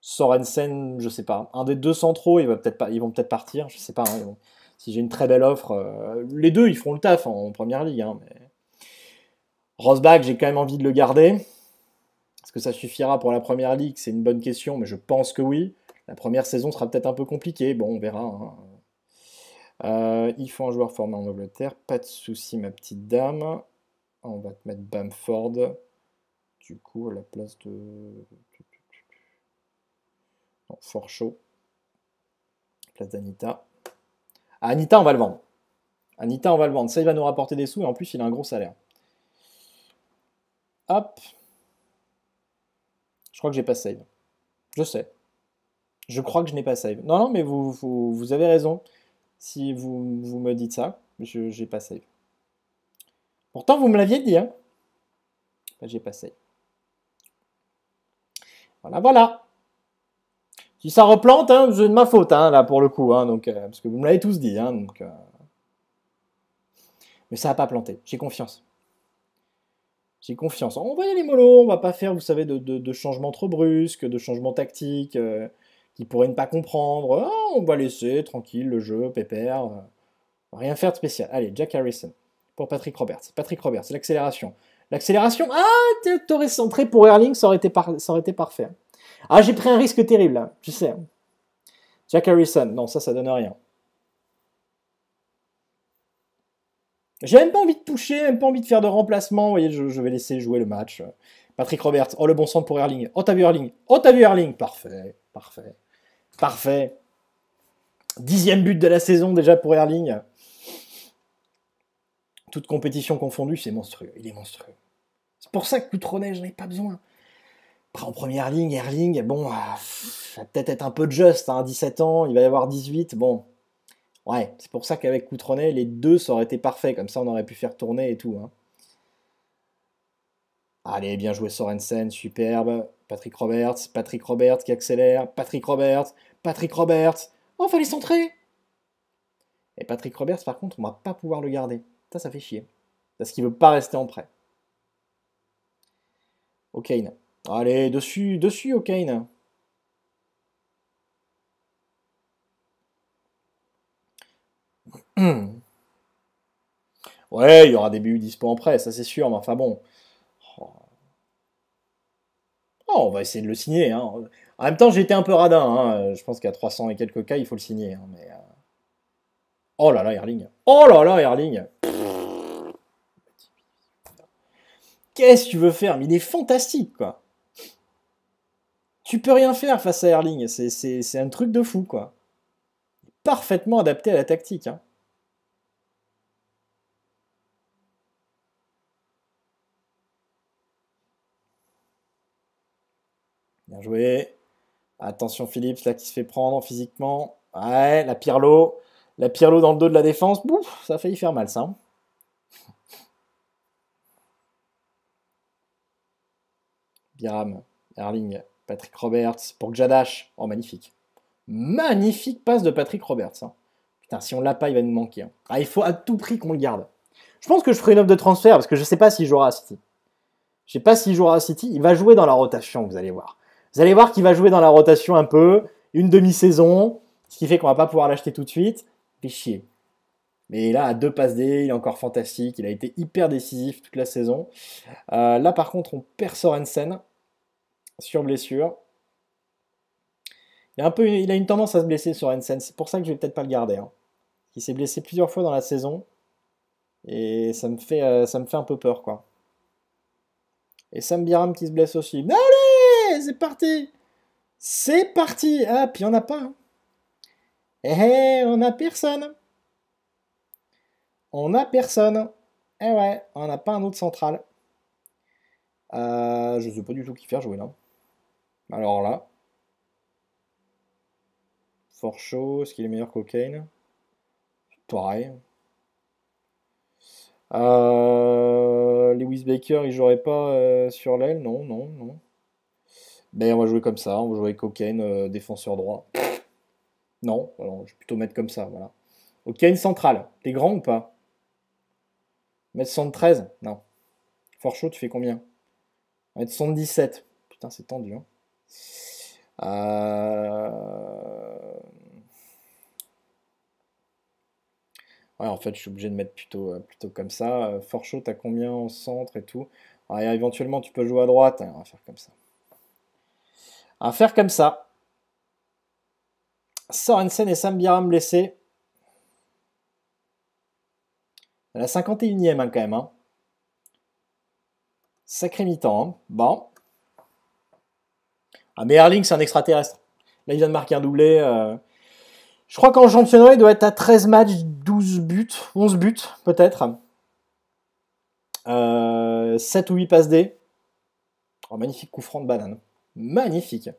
[SPEAKER 1] Sorensen, je sais pas. Un des deux centraux, ils, vont peut-être partir. Je sais pas. Hein. Si j'ai une très belle offre, euh, les deux, ils feront le taf en, première ligue. Hein, mais... Rosbach, j'ai quand même envie de le garder. Est-ce que ça suffira pour la première ligue C'est une bonne question, mais je pense que oui. La première saison sera peut-être un peu compliquée. Bon, on verra. Hein. Euh, il faut un joueur formé en Angleterre. Pas de souci, ma petite dame. On va te mettre Bamford. Du coup, à la place de... Non, fort chaud. Place d'Anita. Ah, Anita, on va le vendre. Anita, on va le vendre. Ça, il va nous rapporter des sous et en plus, il a un gros salaire. Hop. Je crois que j'ai pas save. Je sais. Je crois que je n'ai pas save. Non, non, mais vous avez raison. Si vous, me dites ça, je n'ai pas save. Pourtant, vous me l'aviez dit. Hein ben, j'ai pas save. Voilà, voilà. Si ça replante, hein, c'est de ma faute, hein, là, pour le coup. Hein, donc, euh, parce que vous me l'avez tous dit. donc, euh. Mais ça n'a pas planté. J'ai confiance. J'ai confiance. On va y aller mollo. On va pas faire, vous savez, de, changements trop brusques, de changements tactiques. Euh, il pourrait ne pas comprendre. Oh, on va laisser tranquille le jeu, pépère. Rien faire de spécial. Allez, Jack Harrison pour Patrick Roberts. Patrick Roberts, l'accélération. L'accélération, ah, t'aurais centré pour Erling, ça aurait été, parfait. Ah, j'ai pris un risque terrible, hein, tu sais. Jack Harrison, non, ça, ça donne rien. J'ai même pas envie de toucher, même pas envie de faire de remplacement, vous voyez, je, vais laisser jouer le match. Patrick Roberts, oh, le bon centre pour Erling. Oh, t'as vu Erling Oh, t'as vu Erling Parfait, parfait. Parfait. Dixième but de la saison déjà pour Erling. Toute compétition confondue, c'est monstrueux. Il est monstrueux. C'est pour ça que Coutronnet, n'en ai pas besoin. Après, en première ligne, Erling, bon, ah, ça va peut-être être un peu juste, 17 hein, ans, il va y avoir 18, bon. Ouais, c'est pour ça qu'avec Coutronnet, les deux, ça aurait été parfait, comme ça on aurait pu faire tourner et tout. Hein. Allez, bien joué Sorensen, superbe. Patrick Roberts, Patrick Roberts qui accélère, Patrick Roberts, Patrick Roberts. Oh, fallait centrer Et Patrick Roberts, par contre, on va pas pouvoir le garder. Ça, ça fait chier. Parce qu'il veut pas rester en prêt. O'Kane. Allez, dessus, dessus, O'Kane. Ouais, il y aura des BU dispo en prêt, ça c'est sûr, mais enfin bon. Oh, oh on va essayer de le signer. Hein. En même temps, j'étais un peu radin. Hein. Je pense qu'à 300 et quelques cas, il faut le signer. Hein, mais, euh. Oh là là, Erling. Oh là là, Erling. Qu'est-ce que tu veux faire Mais il est fantastique, quoi. Tu peux rien faire face à Erling. C'est un truc de fou, quoi. Parfaitement adapté à la tactique. Hein. Bien joué. Attention Philippe, là qui se fait prendre physiquement. Ouais, la Pirlo. La Pirlo dans le dos de la défense. Bouf, ça a failli faire mal ça. Hein. Biram, Erling, Patrick Roberts pour Jadash. Oh, magnifique. Magnifique passe de Patrick Roberts. Hein. Putain, si on l'a pas, il va nous manquer. Hein. Ah, il faut à tout prix qu'on le garde. Je pense que je ferai une offre de transfert parce que je ne sais pas s'il jouera à City. Je ne sais pas s'il jouera à City. Il va jouer dans la rotation, vous allez voir. Vous allez voir qu'il va jouer dans la rotation un peu, une demi-saison, ce qui fait qu'on va pas pouvoir l'acheter tout de suite. Fait chier. Mais là, à deux passes D, il est encore fantastique. Il a été hyper décisif toute la saison. Euh, là, par contre, on perd Sorensen sur blessure. Il a, une tendance à se blesser, Sorensen. C'est pour ça que je vais peut-être pas le garder. Hein. Il s'est blessé plusieurs fois dans la saison. Et ça me fait, euh, ça me fait un peu peur, quoi. Et Sam Biram qui se blesse aussi. Mais c'est parti C'est parti Ah, puis on n'a pas. Hein. Eh, eh, on n'a personne On n'a personne Eh ouais, on n'a pas un autre central. Euh, je sais pas du tout qui faire jouer là. Alors là. Fort chaud, ce qui est meilleur cocaine. Pareil. Euh, Lewis Baker, il jouerait pas euh, sur l'aile Non, non, non. Ben, on va jouer comme ça, on va jouer avec O'Kane, euh, défenseur droit. Non, je vais plutôt mettre comme ça, voilà. O'Kane central, t'es grand ou pas Mettre 113 Non. Fort chaud, tu fais combien Mettre 117. Putain, c'est tendu. Hein. Euh, ouais, en fait, je suis obligé de mettre plutôt, euh, plutôt comme ça. Fort chaud, t'as combien en centre et tout ah, Éventuellement, tu peux jouer à droite. on va faire comme ça à faire comme ça. Sorensen et Sam Biram blessés. La 51e hein, quand même. Hein. Sacré mi-temps. Hein. Bon. Ah mais Erling c'est un extraterrestre. Là il vient de marquer un doublé. Euh. Je crois qu'en championnat il doit être à 13 matchs, 12 buts, 11 buts peut-être. 7 euh, ou 8 passes D. Oh, magnifique coup franc de banane. Magnifique.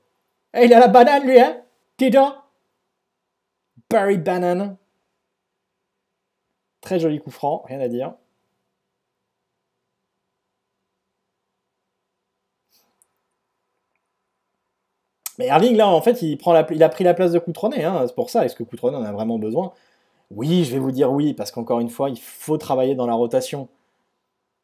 [SPEAKER 1] Et il a la banane, lui, hein T'es Barry Banane. Très joli coup franc, rien à dire. Mais Erling, là, en fait, il, prend la, il a pris la place de Coutronnet. Hein, c'est pour ça. Est-ce que Coutronnet en a vraiment besoin Oui, je vais vous dire oui, parce qu'encore une fois, il faut travailler dans la rotation.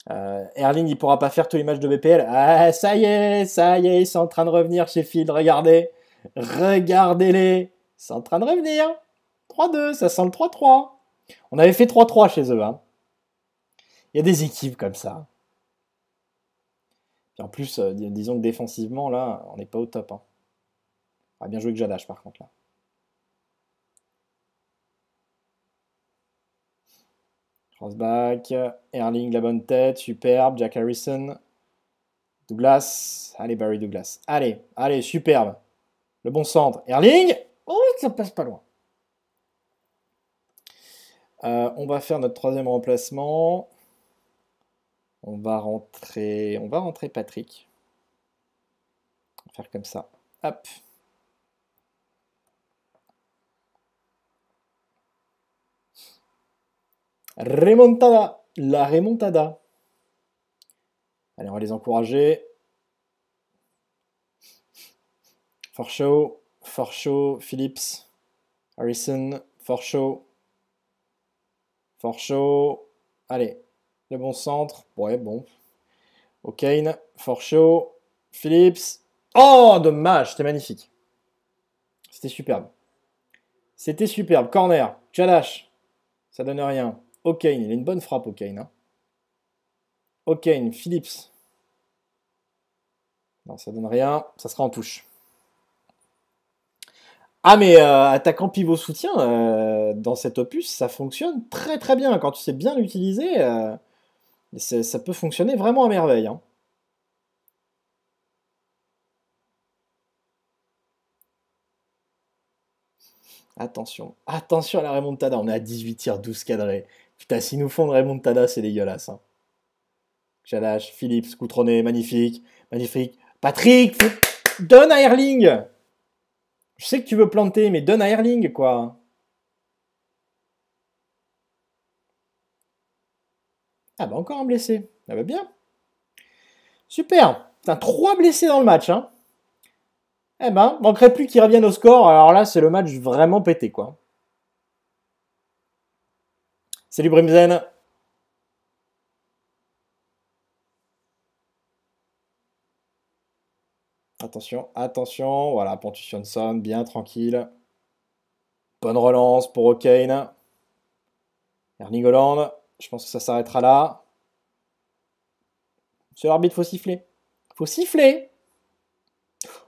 [SPEAKER 1] Euh, Erling, il pourra pas faire tous les matchs de BPL. Ah, ça y est, ça y est, ils sont en train de revenir chez Field. Regardez, regardez-les. Ils sont en train de revenir. 3-2, ça sent le 3-3. On avait fait 3-3 chez eux. Hein. Il y a des équipes comme ça. Et en plus, euh, disons que défensivement, là, on n'est pas au top. Hein. On va bien jouer que Jadash, par contre, là. back Erling, la bonne tête, superbe, Jack Harrison, Douglas, allez Barry Douglas, allez, allez, superbe, le bon centre, Erling, oh, ça passe pas loin. Euh, on va faire notre troisième remplacement. On va rentrer, on va rentrer Patrick. On va faire comme ça. Hop. Remontada, la remontada. Allez, on va les encourager. Forshaw, show, Phillips, Harrison, Forshaw, Forshaw. Allez, le bon centre. Ouais, bon. O'Kane, Forshaw, Phillips. Oh, dommage, c'était magnifique. C'était superbe. C'était superbe. Corner, Chalash. ça donne rien. O'Kane, il a une bonne frappe, O'Kane. O'Kane, hein. Phillips. Non, ça donne rien, ça sera en touche. Ah mais euh, attaquant pivot soutien, euh, dans cet opus, ça fonctionne très très bien. Quand tu sais bien l'utiliser, euh, ça peut fonctionner vraiment à merveille. Hein. Attention, attention à la remontada, on est à 18 tirs, 12 cadrés. Putain, s'il nous fondrait Raymond Tada, c'est dégueulasse. Hein. Jalash, Philips, Coutronnet, magnifique, magnifique. Patrick, donne à Erling Je sais que tu veux planter, mais donne à Erling, quoi. Ah bah encore un blessé. Ah bah bien. Super. Putain, trois blessés dans le match. Hein. Eh ben, manquerait plus qu'ils reviennent au score. Alors là, c'est le match vraiment pété, quoi. Salut Brimzen Attention, attention, voilà, Pontus Johnson, bien tranquille. Bonne relance pour O'Kane. Ernie Holland, je pense que ça s'arrêtera là. Monsieur l'arbitre, faut siffler. Faut siffler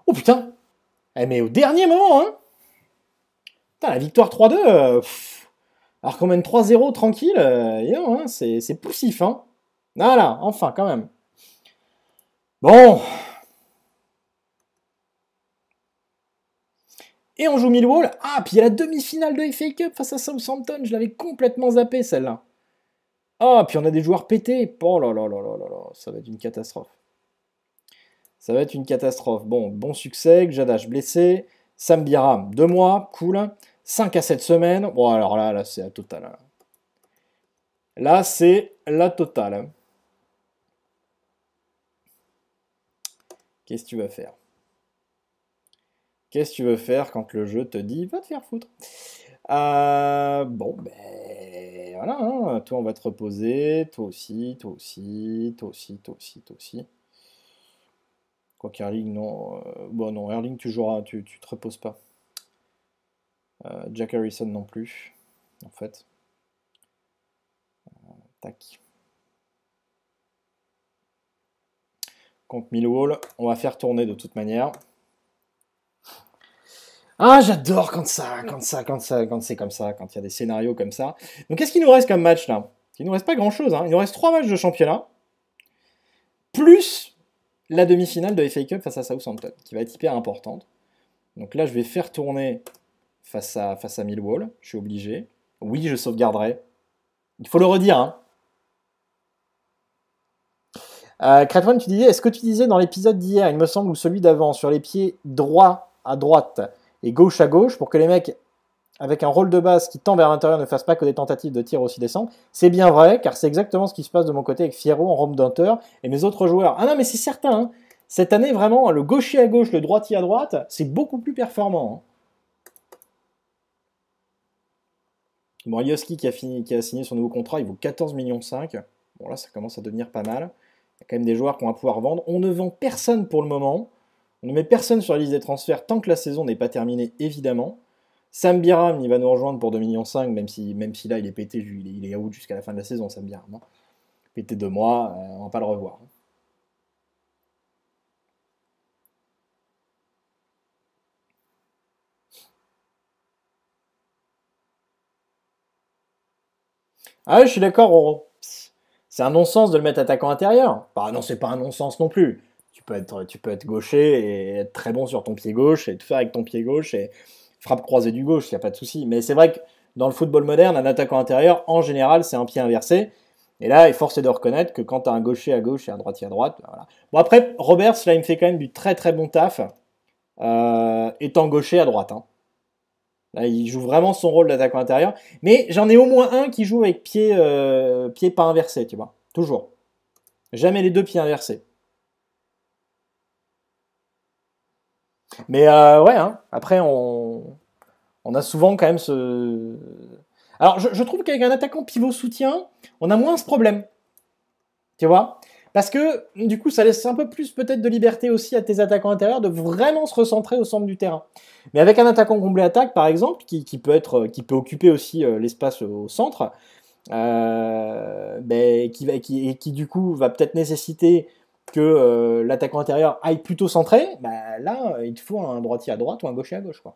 [SPEAKER 1] Oh putain Eh mais au dernier moment, hein la victoire 3-2, alors qu'on mène 3-0 tranquille, euh, hein, c'est poussif. Hein. Voilà, enfin quand même. Bon. Et on joue Millwall. Ah, puis il y a la demi-finale de FA Cup face à Southampton. Je l'avais complètement zappé celle-là. Ah, puis on a des joueurs pétés. Oh là là là là là là, ça va être une catastrophe. Ça va être une catastrophe. Bon, bon succès. Jadash blessé. Sambira Biram, deux mois, cool. 5 à 7 semaines. Bon, alors là, là c'est la totale. Hein. Là, c'est la totale. Hein. Qu'est-ce que tu vas faire Qu'est-ce que tu veux faire quand le jeu te dit va te faire foutre euh, Bon, ben voilà, hein. toi on va te reposer, toi aussi, toi aussi, toi aussi, toi aussi, toi aussi. Quoi qu'Erling, non. Euh, bon, non, Erling, tu joueras, tu, tu te reposes pas. Euh, Jack Harrison non plus, en fait. Euh, tac. Contre Millwall, on va faire tourner de toute manière. Ah, j'adore quand ça, quand ça, quand ça, quand c'est comme ça, quand il y a des scénarios comme ça. Donc, qu'est-ce qu'il nous reste comme match là Il nous reste pas grand-chose. Hein. Il nous reste trois matchs de championnat, plus la demi-finale de FA Cup face à Southampton, qui va être hyper importante. Donc là, je vais faire tourner face à, face à Millwall. Je suis obligé. Oui, je sauvegarderai. Il faut le redire. Hein. Euh, tu disais, est-ce que tu disais dans l'épisode d'hier, il me semble, ou celui d'avant, sur les pieds droit à droite et gauche à gauche, pour que les mecs avec un rôle de base qui tend vers l'intérieur ne fassent pas que des tentatives de tir aussi décentes C'est bien vrai, car c'est exactement ce qui se passe de mon côté avec Fierro en Rome d'Hunter et mes autres joueurs. Ah non, mais c'est certain, hein. cette année, vraiment, le gaucher à gauche, le droitier à droite, c'est beaucoup plus performant. Hein. Bon, qui a, qui a signé son nouveau contrat, il vaut 14 millions 5. Bon là, ça commence à devenir pas mal. Il y a quand même des joueurs qu'on va pouvoir vendre. On ne vend personne pour le moment. On ne met personne sur la liste des transferts tant que la saison n'est pas terminée, évidemment. Sambiram il va nous rejoindre pour 2,5 millions, même si, même si là, il est pété, il est, il est jusqu'à la fin de la saison, Sam Biram. Hein. pété deux mois, euh, on va pas le revoir. Ah, je suis d'accord, C'est un non-sens de le mettre attaquant intérieur. Bah non, c'est pas un non-sens non plus. Tu peux, être, tu peux être gaucher et être très bon sur ton pied gauche et te faire avec ton pied gauche et frappe croisée du gauche, il n'y a pas de souci. Mais c'est vrai que dans le football moderne, un attaquant intérieur, en général, c'est un pied inversé. Et là, il force forcé de reconnaître que quand tu as un gaucher à gauche et un droitier à droite, ben voilà. Bon, après, Roberts, là, il me fait quand même du très très bon taf, euh, étant gaucher à droite. Hein. Là, il joue vraiment son rôle d'attaquant intérieur. Mais j'en ai au moins un qui joue avec pied, euh, pied pas inversé, tu vois. Toujours. Jamais les deux pieds inversés. Mais euh, ouais, hein. après, on... on, a souvent quand même ce. Alors, je, je trouve qu'avec un attaquant pivot soutien, on a moins ce problème. Tu vois parce que du coup, ça laisse un peu plus peut-être de liberté aussi à tes attaquants intérieurs de vraiment se recentrer au centre du terrain. Mais avec un attaquant comblé attaque, par exemple, qui, peut, être, qui peut occuper aussi euh, l'espace au centre, euh, ben, qui, et qui du coup va peut-être nécessiter que euh, l'attaquant intérieur aille plutôt centré, ben, là, il te faut un droitier à droite ou un gaucher à gauche. Quoi.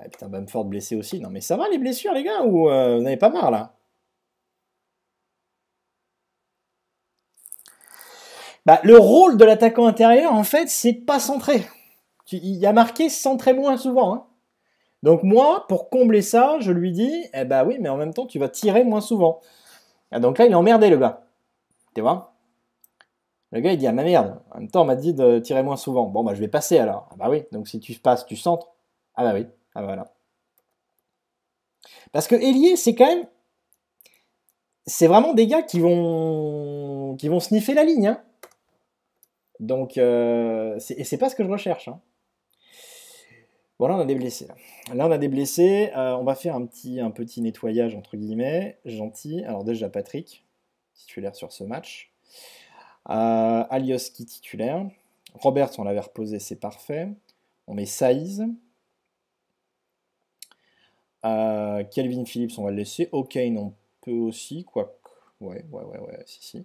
[SPEAKER 1] Ah, putain, Bamford blessé aussi. Non mais ça va les blessures, les gars, ou vous n'avez pas marre là Bah, le rôle de l'attaquant intérieur, en fait, c'est pas centré. Il a marqué centré moins souvent. Hein. Donc moi, pour combler ça, je lui dis, eh bah oui, mais en même temps, tu vas tirer moins souvent. Ah, donc là, il est emmerdé, le gars. Tu vois Le gars, il dit, ah ma merde, en même temps, on m'a dit de tirer moins souvent. Bon, bah je vais passer alors. Ah bah oui, donc si tu passes, tu centres. Ah bah oui, ah bah voilà. Parce que elier c'est quand même... C'est vraiment des gars qui vont... qui vont sniffer la ligne. Hein. Donc, euh, et c'est pas ce que je recherche. Hein. Bon, là, on a des blessés. Là, on a des blessés. Euh, on va faire un petit, un petit nettoyage, entre guillemets, gentil. Alors, déjà, Patrick, titulaire sur ce match. Euh, Alioski, titulaire. Robert, on l'avait reposé, c'est parfait. On met Saïs. Euh, Kelvin Phillips, on va le laisser. O'Kane, on peut aussi, quoi. Ouais, ouais, ouais, ouais, si, si.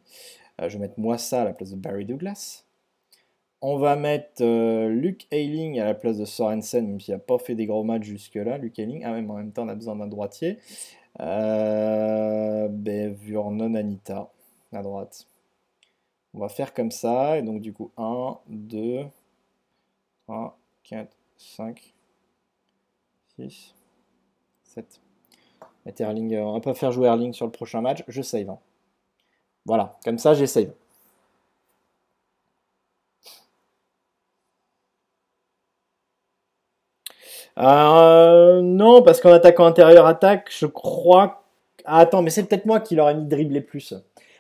[SPEAKER 1] je vais mettre moi ça à la place de Barry Douglas. On va mettre euh, Luke Ayling à la place de Sorensen, même s'il n'a pas fait des gros matchs jusque-là. Luke Ayling, ah, en même temps, on a besoin d'un droitier. Euh, ben, Anita à droite. On va faire comme ça. Et donc, du coup, 1, 2, 3, 4, 5, 6, 7. Erling, euh, on va pas faire jouer Erling sur le prochain match. Je save. Hein. Voilà, comme ça, j'ai save. Euh, non, parce qu'en attaquant intérieur attaque, je crois. Ah, attends, mais c'est peut-être moi qui leur ai mis dribbler plus.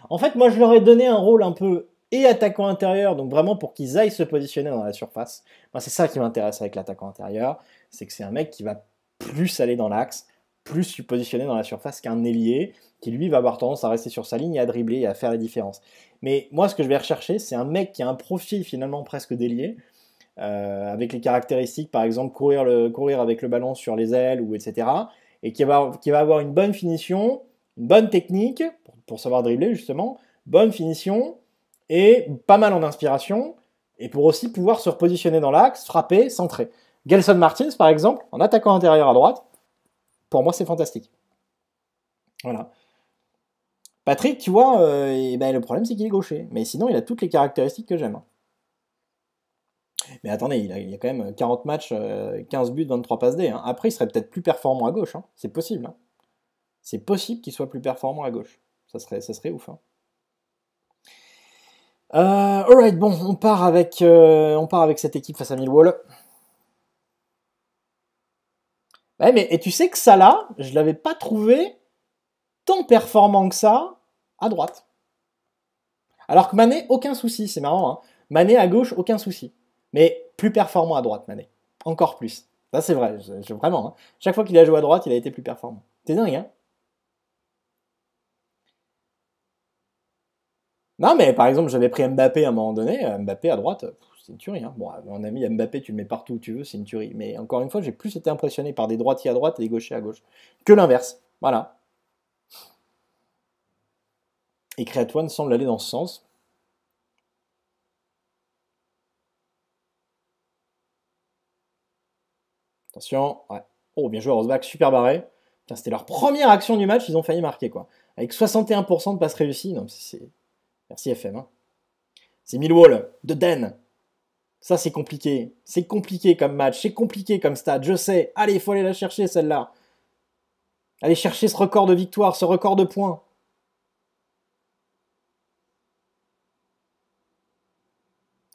[SPEAKER 1] En fait, moi, je leur ai donné un rôle un peu et attaquant intérieur, donc vraiment pour qu'ils aillent se positionner dans la surface. Moi, c'est ça qui m'intéresse avec l'attaquant intérieur, c'est que c'est un mec qui va plus aller dans l'axe, plus se positionner dans la surface qu'un ailier qui lui va avoir tendance à rester sur sa ligne et à dribbler et à faire la différence. Mais moi, ce que je vais rechercher, c'est un mec qui a un profil finalement presque d'ailier, euh, avec les caractéristiques, par exemple courir, avec le ballon sur les ailes ou etc. Et qui va, avoir une bonne finition, une bonne technique pour, savoir dribbler justement, bonne finition et pas mal en inspiration et pour aussi pouvoir se repositionner dans l'axe, frapper, centrer. Gelson Martins par exemple, en attaquant intérieur à droite, pour moi c'est fantastique. Voilà. Patrick, tu vois, euh, ben, le problème c'est qu'il est gaucher, mais sinon il a toutes les caractéristiques que j'aime. Mais attendez, il a, a quand même 40 matchs, 15 euh, buts, 23 passes D. Hein. Après, il serait peut-être plus performant à gauche. Hein. C'est possible. Hein. C'est possible qu'il soit plus performant à gauche. Ça serait, ça serait ouf. Euh, alright, bon, on part, avec, euh, on part avec cette équipe face à Millwall. mais et tu sais que ça là, je ne l'avais pas trouvé tant performant que ça à droite. Alors que Manet, aucun souci, c'est marrant. Hein. Mané à gauche, aucun souci mais plus performant à droite, Mané. Encore plus. Ça, c'est vrai, vraiment. Hein. Chaque fois qu'il a joué à droite, il a été plus performant. T'es dingue, hein Non, mais par exemple, j'avais pris Mbappé à un moment donné. Euh, Mbappé à droite, euh, c'est une tuerie. Hein. Bon, euh, on a Mbappé, tu le mets partout où tu veux, c'est une tuerie. Mais encore une fois, j'ai plus été impressionné par des droitiers à droite et des gauchers à gauche que l'inverse. Voilà. Et Create semble aller dans ce sens. Attention, ouais. Oh, bien joué, Roseback, super barré. C'était leur première action du match, ils ont failli marquer, quoi. Avec 61% de passes réussies. Non, c'est... Merci FM. Hein. C'est Millwall, de Den. Ça, c'est compliqué. C'est compliqué comme match, c'est compliqué comme stade, je sais. Allez, il faut aller la chercher, celle-là. Allez chercher ce record de victoire, ce record de points.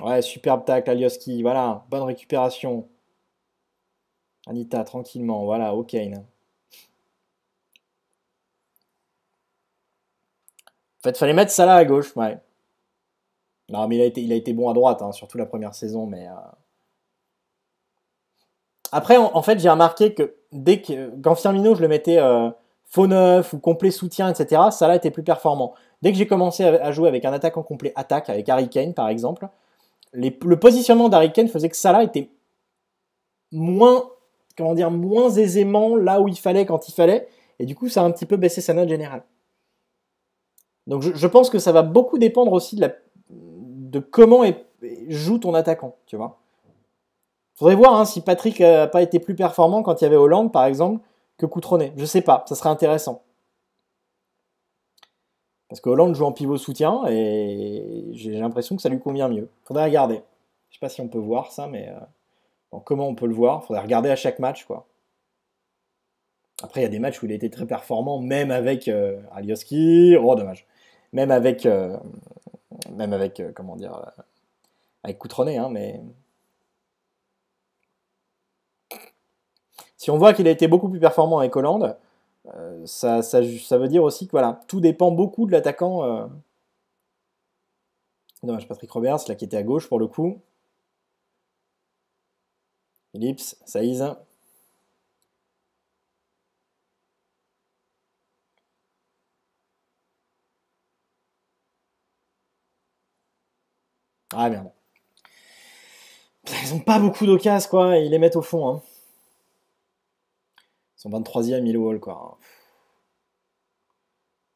[SPEAKER 1] Ouais, superbe tac, Alioski. Voilà, bonne récupération. Anita, tranquillement, voilà, ok. En fait, fallait mettre Salah à gauche, ouais. Non, mais il a été, bon à droite, hein, surtout la première saison, mais... Euh. Après, en, fait, j'ai remarqué que dès que... Quand Firmino, je le mettais euh, faux neuf ou complet soutien, etc., Salah était plus performant. Dès que j'ai commencé à, jouer avec un attaquant complet attaque, avec Harry Kane, par exemple, le positionnement d'Harry Kane faisait que Salah était moins comment dire, moins aisément là où il fallait quand il fallait. Et du coup, ça a un petit peu baissé sa note générale. Donc je, pense que ça va beaucoup dépendre aussi de, la, de comment joue ton attaquant, tu vois. Faudrait voir hein, si Patrick n'a pas été plus performant quand il y avait Hollande, par exemple, que Coutronnet. Je sais pas, ça serait intéressant. Parce que Hollande joue en pivot soutien et j'ai l'impression que ça lui convient mieux. Faudrait regarder. Je sais pas si on peut voir ça, mais... Euh, comment on peut le voir Il faudrait regarder à chaque match, quoi. Après, il y a des matchs où il a été très performant, même avec euh, Alioski. Oh, dommage. Même avec. Euh, même avec. Euh, comment dire. avec Coutronnet, hein, mais. Si on voit qu'il a été beaucoup plus performant avec Hollande, ça, ça, veut dire aussi que voilà, tout dépend beaucoup de l'attaquant. Dommage, Patrick Roberts, là, qui était à gauche pour le coup. Ellipse, size. Ah merde. ils ont pas beaucoup d'occases quoi, ils les mettent au fond. Hein. Ils sont 23e, wall quoi.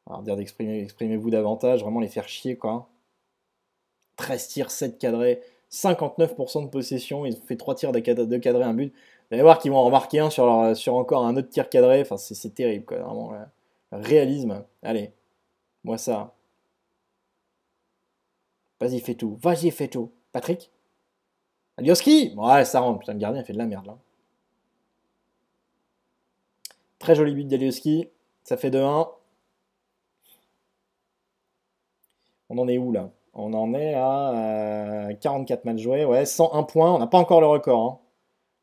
[SPEAKER 1] Alors dire d'exprimer, exprimez-vous davantage, vraiment les faire chier, quoi. 13 tirs, 7 cadrés. 59% de possession, ils ont fait 3 tirs de, de cadré, un but. Vous allez voir qu'ils vont en remarquer un sur, sur encore un autre tir cadré, enfin c'est terrible quoi, vraiment. Réalisme, allez, moi ça. Vas-y, fais tout, vas-y, fais tout. Patrick Alioski Ouais, ça rentre, putain, le gardien fait de la merde là. Très joli but d'Alioski, ça fait 2-1. On en est où là on en est à 44 euh, matchs joués, ouais, 101 points. On n'a pas encore le record. Hein.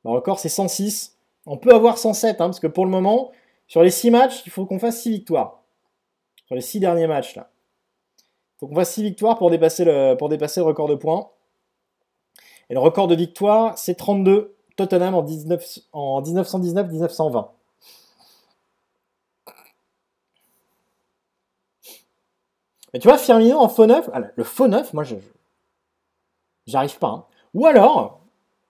[SPEAKER 1] Le record, c'est 106. On peut avoir 107, hein, parce que pour le moment, sur les 6 matchs, il faut qu'on fasse 6 victoires. Sur les 6 derniers matchs, là. Il faut qu'on fasse 6 victoires pour dépasser, le, pour dépasser record de points. Et le record de victoire, c'est 32. Tottenham en, en 1919-1920. Mais tu vois, Firmino en faux neuf, ah, le faux neuf, moi, je j'arrive pas. Hein. Ou alors,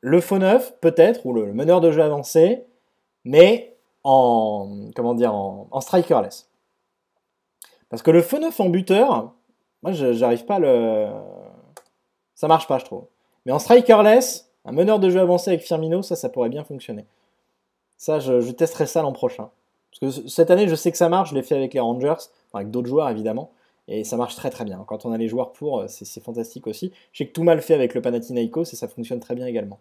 [SPEAKER 1] le faux neuf, peut-être, ou le, meneur de jeu avancé, mais en, comment dire, en, strikerless. Parce que le faux neuf en buteur, moi, j'arrive pas à le... Ça marche pas, je trouve. Mais en strikerless, un meneur de jeu avancé avec Firmino, ça, ça pourrait bien fonctionner. Ça, je, testerai ça l'an prochain. Parce que cette année, je sais que ça marche, je l'ai fait avec les Rangers, avec d'autres joueurs évidemment. Et ça marche très très bien. Quand on a les joueurs pour, euh, c'est fantastique aussi. Je sais que tout mal fait avec le Panathinaikos et ça fonctionne très bien également.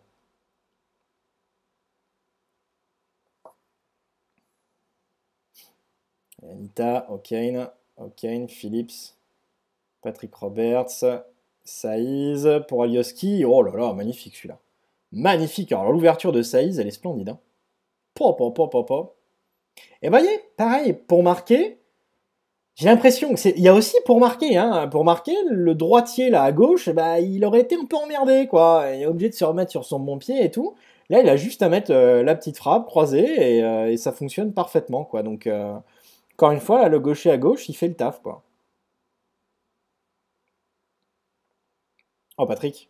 [SPEAKER 1] Anita, O'Kane, O'Kane, Phillips, Patrick Roberts, Saiz pour Alioski. Oh là là, magnifique celui-là. Magnifique. Alors l'ouverture de Saiz, elle est splendide. Hein. Pop, pop, pop, pop, Et eh ben, voyez, pareil, pour marquer, j'ai l'impression que c'est. Il y a aussi pour marquer, hein, pour marquer, le droitier là à gauche, bah, il aurait été un peu emmerdé, quoi. Il est obligé de se remettre sur son bon pied et tout. Là, il a juste à mettre euh, la petite frappe croisée euh, et, ça fonctionne parfaitement, quoi. Donc, euh, encore une fois, là, le gaucher à gauche, il fait le taf, quoi. Oh, Patrick.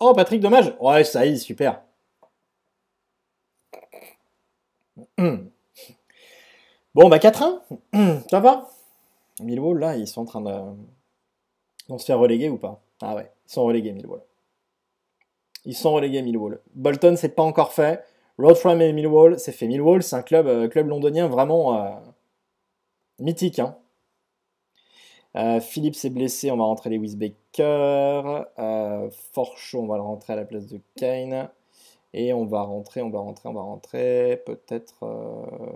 [SPEAKER 1] Oh, Patrick, dommage. Ouais, ça y est, super. Bon, bah 4-1, ça va Millwall, là, ils sont en train de. vont se faire reléguer ou pas Ah ouais, ils sont relégués, Millwall. Ils sont relégués, Millwall. Bolton, c'est pas encore fait. Rotherham et Millwall, c'est fait. Millwall, c'est un club, euh, club londonien vraiment euh, mythique. Hein. Euh, Philippe s'est blessé, on va rentrer les Wisbaker. Euh, on va le rentrer à la place de Kane. Et on va rentrer, on va rentrer, on va rentrer peut-être euh,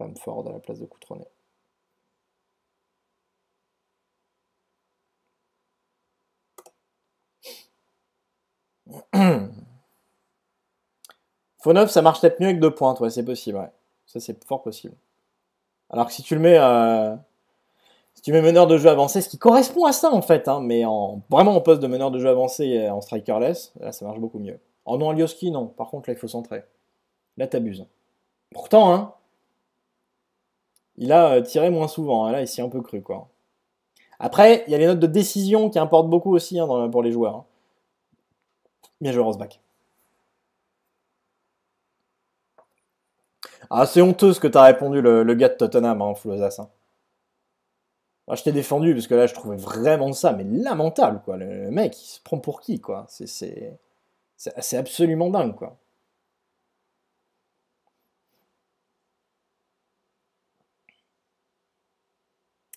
[SPEAKER 1] Bamford à la place de Coutronnet. Faux 9, ça marche peut-être mieux avec deux points, c'est possible, ouais. Ça, c'est fort possible. Alors que si tu le mets, euh, si tu mets meneur de jeu avancé, ce qui correspond à ça en fait, hein, mais en, vraiment en poste de meneur de jeu avancé euh, en strikerless, là, ça marche beaucoup mieux. En non lioski non. Par contre, là, il faut centrer. Là, t'abuses. Pourtant, hein, il a euh, tiré moins souvent. Hein. là, il un peu cru, quoi. Après, il y a les notes de décision qui importent beaucoup aussi pour les joueurs. Bien joué, Rosbach. Ah, c'est honteux ce que t'as répondu, le, gars de Tottenham, en hein, hein. je t'ai défendu, parce que là, je trouvais vraiment ça, mais lamentable, quoi. Le, mec, il se prend pour qui, quoi. C'est absolument dingue, quoi.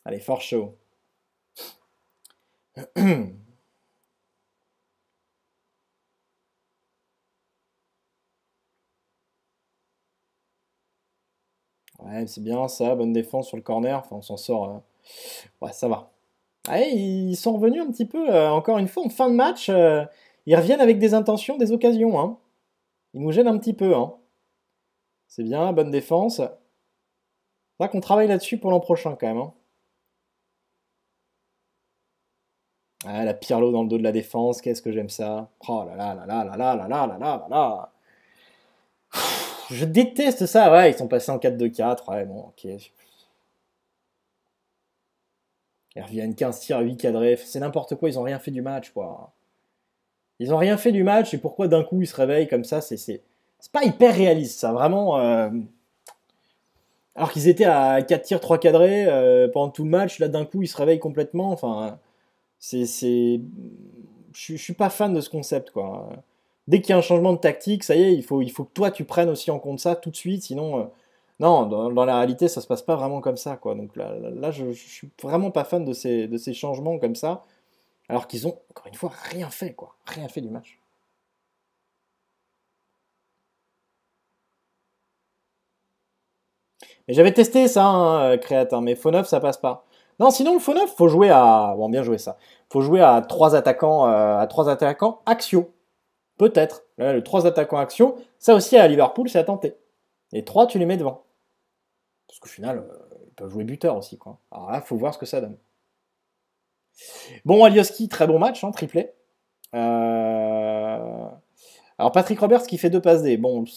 [SPEAKER 1] Allez, fort chaud. Ouais, c'est bien ça, bonne défense sur le corner. Enfin, on s'en sort. Euh. Ouais, ça va. ils sont revenus un petit peu, euh, encore une fois, en fin de match. Euh, ils reviennent avec des intentions, des occasions. Hein. Ils nous gênent un petit peu. Hein. C'est bien, bonne défense. Là, qu'on travaille là-dessus pour l'an prochain quand même. La hein. Ah, la Pirlo dans le dos de la défense, qu'est-ce que j'aime ça. Oh là là là là là là là là là là là je déteste ça. Ouais, ils sont passés en 4-2-4. Ouais, bon, ok. Ils reviennent 15 tirs à 8 cadrés. C'est n'importe quoi, ils n'ont rien fait du match, quoi. Ils ont rien fait du match, et pourquoi d'un coup ils se réveillent comme ça C'est pas hyper réaliste, ça, vraiment. Euh. Alors qu'ils étaient à 4 tirs, 3 cadrés euh, pendant tout le match, là d'un coup ils se réveillent complètement. Enfin, c'est. Je suis pas fan de ce concept, quoi dès qu'il y a un changement de tactique, ça y est, il faut, il faut que toi tu prennes aussi en compte ça tout de suite, sinon, euh, non, dans, la réalité, ça se passe pas vraiment comme ça, quoi. Donc là, là, je, ne suis vraiment pas fan de ces, de ces changements comme ça, alors qu'ils ont, encore une fois, rien fait, quoi, rien fait du match. Mais j'avais testé ça, hein, euh, créateur, hein, mais faux neuf, ça passe pas. Non, sinon le faux neuf, faut jouer à, bon, bien jouer ça. Faut jouer à trois attaquants, euh, à trois attaquants axiaux. Peut-être. Là, le 3 attaquants action, ça aussi à Liverpool, c'est à tenter. Et 3, tu les mets devant. Parce qu'au final, euh, ils peuvent jouer buteur aussi. Quoi. Alors là, il faut voir ce que ça donne. Bon, Alioski, très bon match, hein, triplé. Euh, alors Patrick Roberts qui fait deux passes des. Bon, vous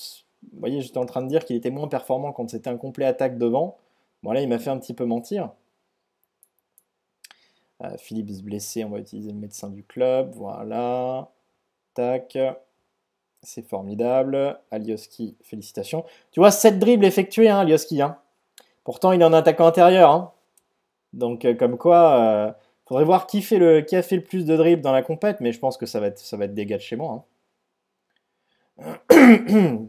[SPEAKER 1] voyez, j'étais en train de dire qu'il était moins performant quand c'était un complet attaque devant. Bon là, il m'a fait un petit peu mentir. Euh, Philips blessé, on va utiliser le médecin du club. Voilà tac. C'est formidable. Alioski, félicitations. Tu vois, 7 dribbles effectués, hein, Alioski. Hein. Pourtant, il est en attaquant intérieur. Hein. Donc, euh, comme quoi, il euh, faudrait voir qui, fait le, qui a fait le plus de dribbles dans la compète, mais je pense que ça va être, ça va être des de chez moi. Hein.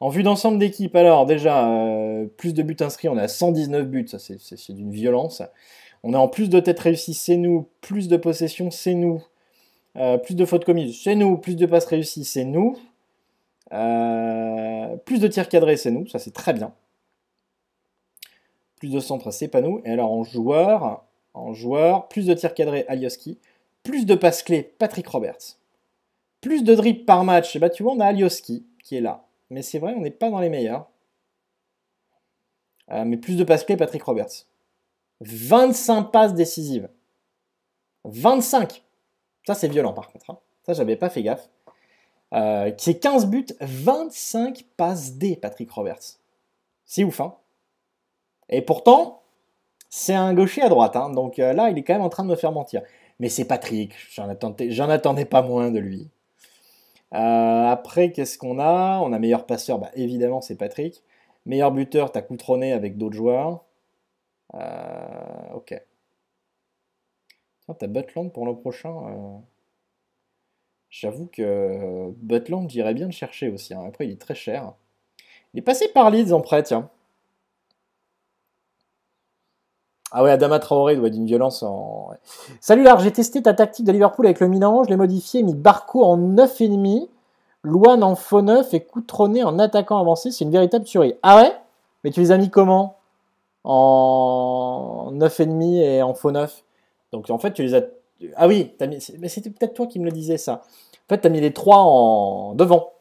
[SPEAKER 1] en vue d'ensemble d'équipe, alors, déjà, euh, plus de buts inscrits, on est à 119 buts, ça c'est d'une violence. On est en plus de têtes réussies, c'est nous. Plus de possession, c'est nous. Euh, plus de fautes commises, c'est nous. Plus de passes réussies, c'est nous. Euh, plus de tirs cadrés, c'est nous. Ça, c'est très bien. Plus de centres, c'est pas nous. Et alors en joueur, en joueur plus de tirs cadrés, Alioski. Plus de passes clés, Patrick Roberts. Plus de dribbles par match, et eh bah, ben, tu vois, on a Alioski qui est là. Mais c'est vrai, on n'est pas dans les meilleurs. Euh, mais plus de passes clés, Patrick Roberts. 25 passes décisives. 25 ça, c'est violent par contre. Hein. Ça, j'avais pas fait gaffe. c'est euh, 15 buts, 25 passes D, Patrick Roberts. C'est ouf, hein Et pourtant, c'est un gaucher à droite, hein. donc euh, là, il est quand même en train de me faire mentir. Mais c'est Patrick, j'en attendais, attendais pas moins de lui. Euh, après, qu'est-ce qu'on a On a meilleur passeur, bah, évidemment, c'est Patrick. Meilleur buteur, t'as Coutronné avec d'autres joueurs. ok. T'as Butland pour le prochain. Euh. J'avoue que euh, Butland, j'irais bien le chercher aussi. Hein. Après, il est très cher. Il est passé par Leeds en prêt, tiens. Ah ouais, Adama Traoré doit être d'une violence en... Salut Lars, j'ai testé ta tactique de Liverpool avec le Milan, je l'ai modifié, mis Barco en 9,5, Loane en faux 9 et trôné en attaquant avancé, c'est une véritable tuerie. Ah ouais Mais tu les as mis comment En 9,5 et en faux 9 donc en fait, tu les as. Ah oui, as mais c'était peut-être toi qui me le disais ça. En fait, tu as mis les trois en devant.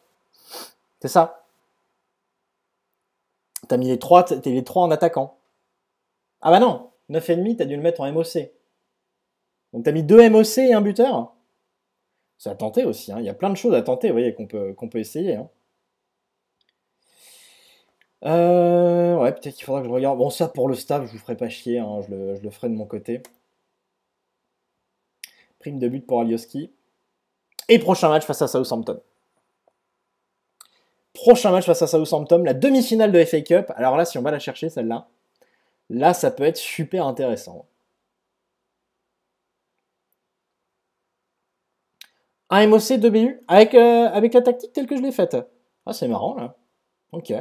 [SPEAKER 1] C'est ça Tu as mis les trois, les trois en attaquant. Ah bah non 9,5, tu as dû le mettre en MOC. Donc tu as mis deux MOC et un buteur C'est à tenter aussi, hein. il y a plein de choses à tenter, vous voyez, qu'on peut, qu'on peut essayer. Hein. Euh, ouais, peut-être qu'il faudra que je regarde. Bon, ça pour le staff, je vous ferai pas chier, hein. je, le, ferai de mon côté de but pour Alioski. Et prochain match face à Southampton. Prochain match face à Southampton, la demi-finale de FA Cup. Alors là, si on va la chercher, celle-là, là, ça peut être super intéressant. Un MOC, 2 BU, avec, euh, avec la tactique telle que je l'ai faite. Ah, c'est marrant, là. Ok.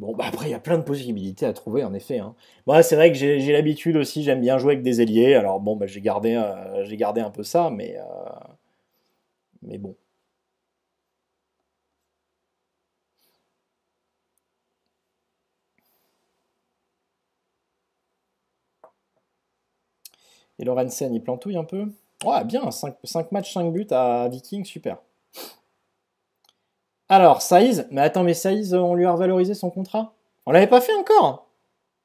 [SPEAKER 1] Bon, bah, après, il y a plein de possibilités à trouver, en effet. Hein. c'est vrai que j'ai l'habitude aussi, j'aime bien jouer avec des ailiers. Alors, bon, bah, j'ai gardé, euh, gardé un peu ça, mais, euh, mais bon. Et Lorenzen, il plantouille un peu Ouais, bien, 5 matchs, 5 buts à Viking, super. Alors, Saïs, mais attends, mais Saïs, euh, on lui a revalorisé son contrat On l'avait pas fait encore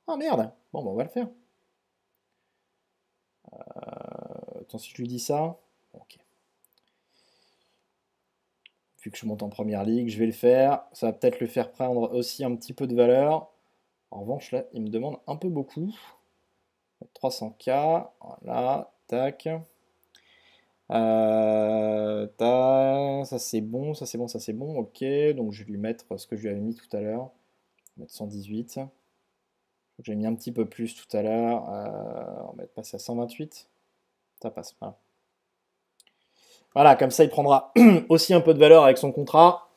[SPEAKER 1] Ah merde Bon, on va le faire. Euh, attends, si je lui dis ça. Ok. Vu que je monte en première ligue, je vais le faire. Ça va peut-être le faire prendre aussi un petit peu de valeur. En revanche, là, il me demande un peu beaucoup. 300K. Voilà, tac. Euh, ça c'est bon, ça c'est bon, ça c'est bon. Ok, donc je vais lui mettre ce que je lui avais mis tout à l'heure. mettre 118. J'ai mis un petit peu plus tout à l'heure. Euh, on va mettre passer à 128. Ça passe. Voilà. voilà comme ça, il prendra aussi un peu de valeur avec son contrat.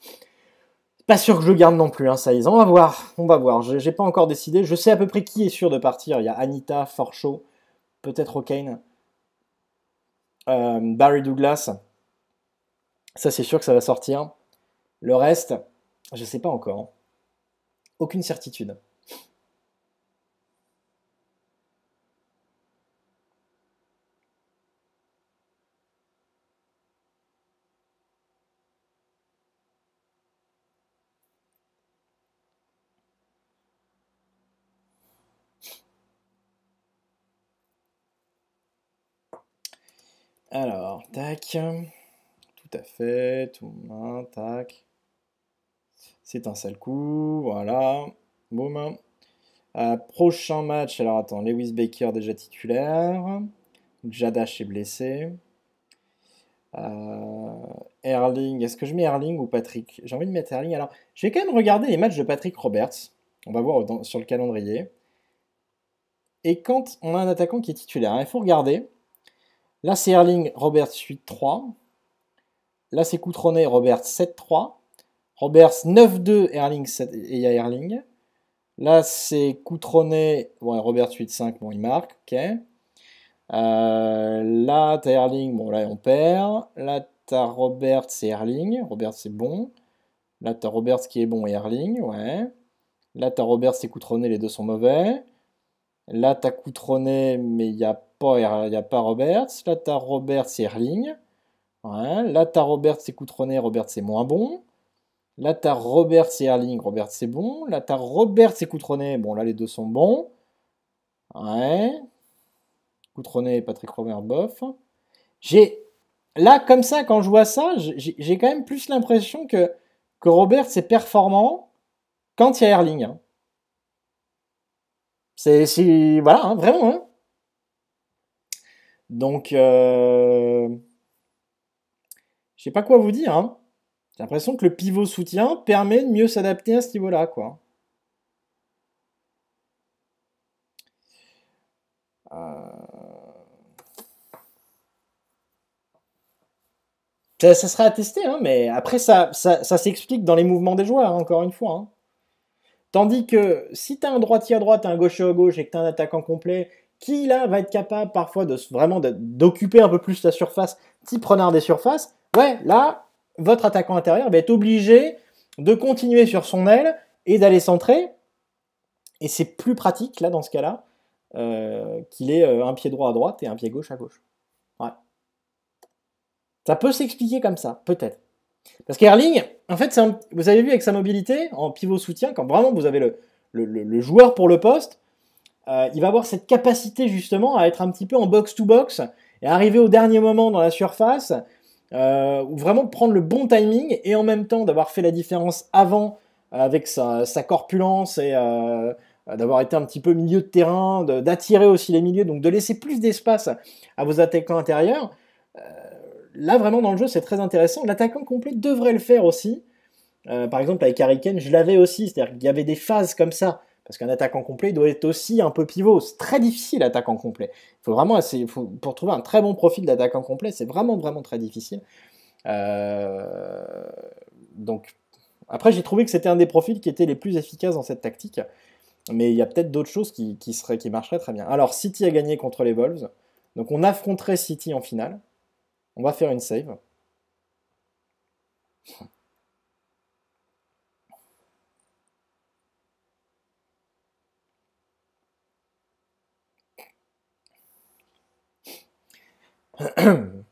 [SPEAKER 1] Pas sûr que je garde non plus, hein, est, On va voir. On va voir. J'ai pas encore décidé. Je sais à peu près qui est sûr de partir. Il y a Anita, Forchot, peut-être O'Kane. Euh, Barry Douglas, ça c'est sûr que ça va sortir. Le reste, je ne sais pas encore. Aucune certitude. Alors, tac. Tout à fait, tout tac. C'est un sale coup, voilà. Boum. Euh, prochain match, alors attends, Lewis Baker déjà titulaire. Jadash est blessé. Euh, Erling, est-ce que je mets Erling ou Patrick J'ai envie de mettre Erling. Alors, je vais quand même regarder les matchs de Patrick Roberts. On va voir sur le calendrier. Et quand on a un attaquant qui est titulaire, hein, il faut regarder Là, c'est Erling Robert 8-3. Là, c'est Coutronnet Robert 7-3. Roberts 9-2, Erling 7, et il y a Erling. Là, c'est Coutronnet, ouais Roberts 8-5, bon, il marque, ok. Euh, là, t'as Erling, bon, là, on perd. Là, t'as Robert, et Erling. Robert, c'est bon. Là, t'as Roberts qui est bon et Erling, ouais. Là, t'as Robert, et Coutronnet, les deux sont mauvais. Là, tu as Coutronnet, mais il n'y a, pas, a pas Roberts. Là, as Roberts et Erling. Là, tu as Roberts et Coutronnet, Roberts c'est moins bon. Là, tu as Roberts et Erling, Roberts c'est bon. Là, tu as Roberts et Coutronnet, bon, là, les deux sont bons. Ouais. Coutronnet et Patrick Robert, bof. J'ai. Là, comme ça, quand je vois ça, j'ai quand même plus l'impression que, que Roberts est performant quand il y a Erling. Hein. C'est, voilà, hein, vraiment. Hein. Donc, euh, je sais pas quoi vous dire. Hein. J'ai l'impression que le pivot soutien permet de mieux s'adapter à ce niveau-là, quoi. Euh. Ça, serait sera à tester, hein, mais après, ça, ça, s'explique dans les mouvements des joueurs, hein, encore une fois. Hein. Tandis que si tu as un droitier à droite, un gaucher à gauche et que tu as un attaquant complet, qui là va être capable parfois de vraiment d'occuper un peu plus la surface, type renard des surfaces, ouais, là, votre attaquant intérieur va être obligé de continuer sur son aile et d'aller centrer. Et c'est plus pratique, là, dans ce cas-là, euh, qu'il ait euh, un pied droit à droite et un pied gauche à gauche. Ouais. Ça peut s'expliquer comme ça, peut-être. Parce qu'Erling, en fait, vous avez vu avec sa mobilité, en pivot soutien, quand vraiment vous avez le, joueur pour le poste, euh, il va avoir cette capacité justement à être un petit peu en box-to-box et arriver au dernier moment dans la surface, euh, ou vraiment prendre le bon timing et en même temps d'avoir fait la différence avant euh, avec sa, corpulence et d'avoir été un petit peu milieu de terrain, d'attirer aussi les milieux, donc de laisser plus d'espace à vos attaquants intérieurs là, vraiment, dans le jeu, c'est très intéressant. L'attaquant complet devrait le faire aussi. Euh, par exemple, avec Harry je l'avais aussi. C'est-à-dire qu'il y avait des phases comme ça. Parce qu'un attaquant complet doit être aussi un peu pivot. C'est très difficile, l'attaquant complet. faut vraiment pour trouver un très bon profil d'attaquant complet, c'est vraiment, vraiment très difficile. Euh, donc, après, j'ai trouvé que c'était un des profils qui étaient les plus efficaces dans cette tactique. Mais il y a peut-être d'autres choses qui, seraient, qui marcheraient très bien. Alors, City a gagné contre les Wolves. Donc, on affronterait City en finale. On va faire une save.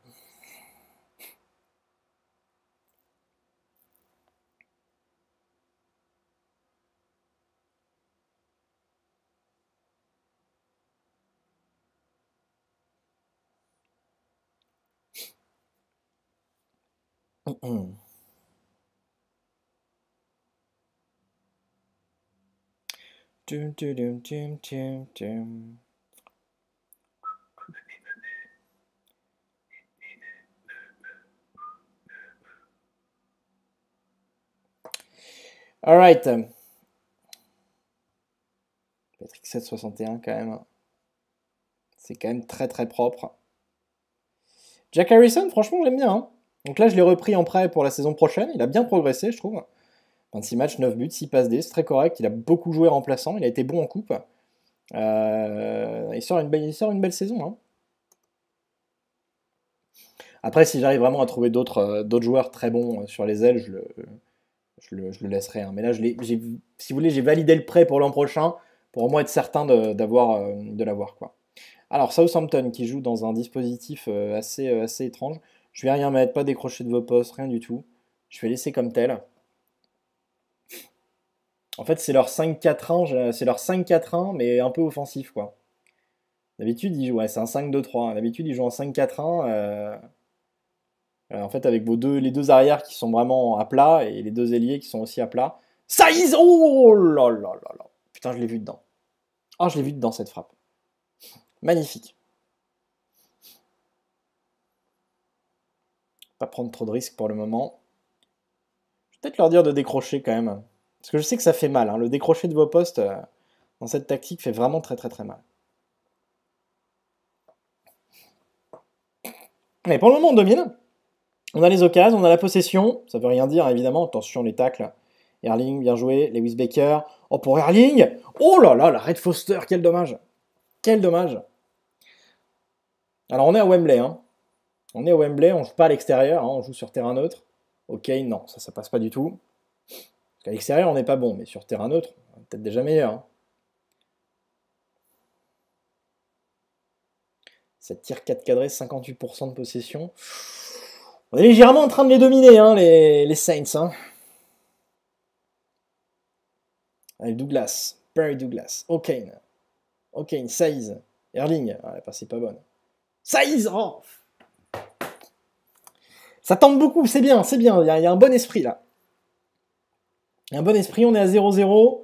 [SPEAKER 1] Mm, mm, mm, All right. Patrick 761 quand même. Hein. C'est quand même très très propre. Jack Harrison, franchement, j'aime bien. Hein. Donc là, je l'ai repris en prêt pour la saison prochaine. Il a bien progressé, je trouve. 26 matchs, 9 buts, 6 passes D, c'est très correct. Il a beaucoup joué remplaçant, il a été bon en coupe. Euh, il, sort une belle, saison. Hein. Après, si j'arrive vraiment à trouver d'autres euh, joueurs très bons euh, sur les ailes, je le, laisserai. Hein. Mais là, si vous voulez, j'ai validé le prêt pour l'an prochain pour au moins être certain de, l'avoir. Alors, Southampton qui joue dans un dispositif assez étrange. Je vais rien mettre, pas décrocher de vos postes, rien du tout. Je vais laisser comme tel. En fait, c'est leur 5-4-1, c'est leur 5-4-1, mais un peu offensif, quoi. D'habitude, ils jouent, ouais, c'est un 5-2-3. D'habitude, ils jouent en 5-4-1. Euh, euh, en fait, avec vos deux, les deux arrières qui sont vraiment à plat et les deux ailiers qui sont aussi à plat. Ça is... Oh là là là là Putain, je l'ai vu dedans. oh, je l'ai vu dedans, cette frappe. Magnifique. prendre trop de risques pour le moment. Je peut-être leur dire de décrocher quand même. Parce que je sais que ça fait mal. Hein. Le décrocher de vos postes euh, dans cette tactique fait vraiment très très très mal. Mais pour le moment, on domine. On a les occasions, on a la possession. Ça veut rien dire, évidemment. Attention, les tacles. Erling, bien joué. Lewis Baker. Oh, pour Erling Oh là là, la Red Foster, quel dommage Quel dommage Alors, on est à Wembley. Hein. On est au Wembley, on joue pas à l'extérieur, hein, on joue sur terrain neutre. Ok, non, ça, ça passe pas du tout. à l'extérieur, on n'est pas bon, mais sur terrain neutre, on est peut-être déjà meilleur. 7 hein. Ça tire 4 cadrés, 58% de possession. On est légèrement en train de les dominer, hein, les, Saints. Hein. Douglas, Perry Douglas, O'Kane. O'Kane, Saiz, Erling. Ah, la passe pas bonne. Saiz, oh ça tente beaucoup, c'est bien, c'est bien. Il y, a un bon esprit là. Y a un bon esprit, on est à 0-0.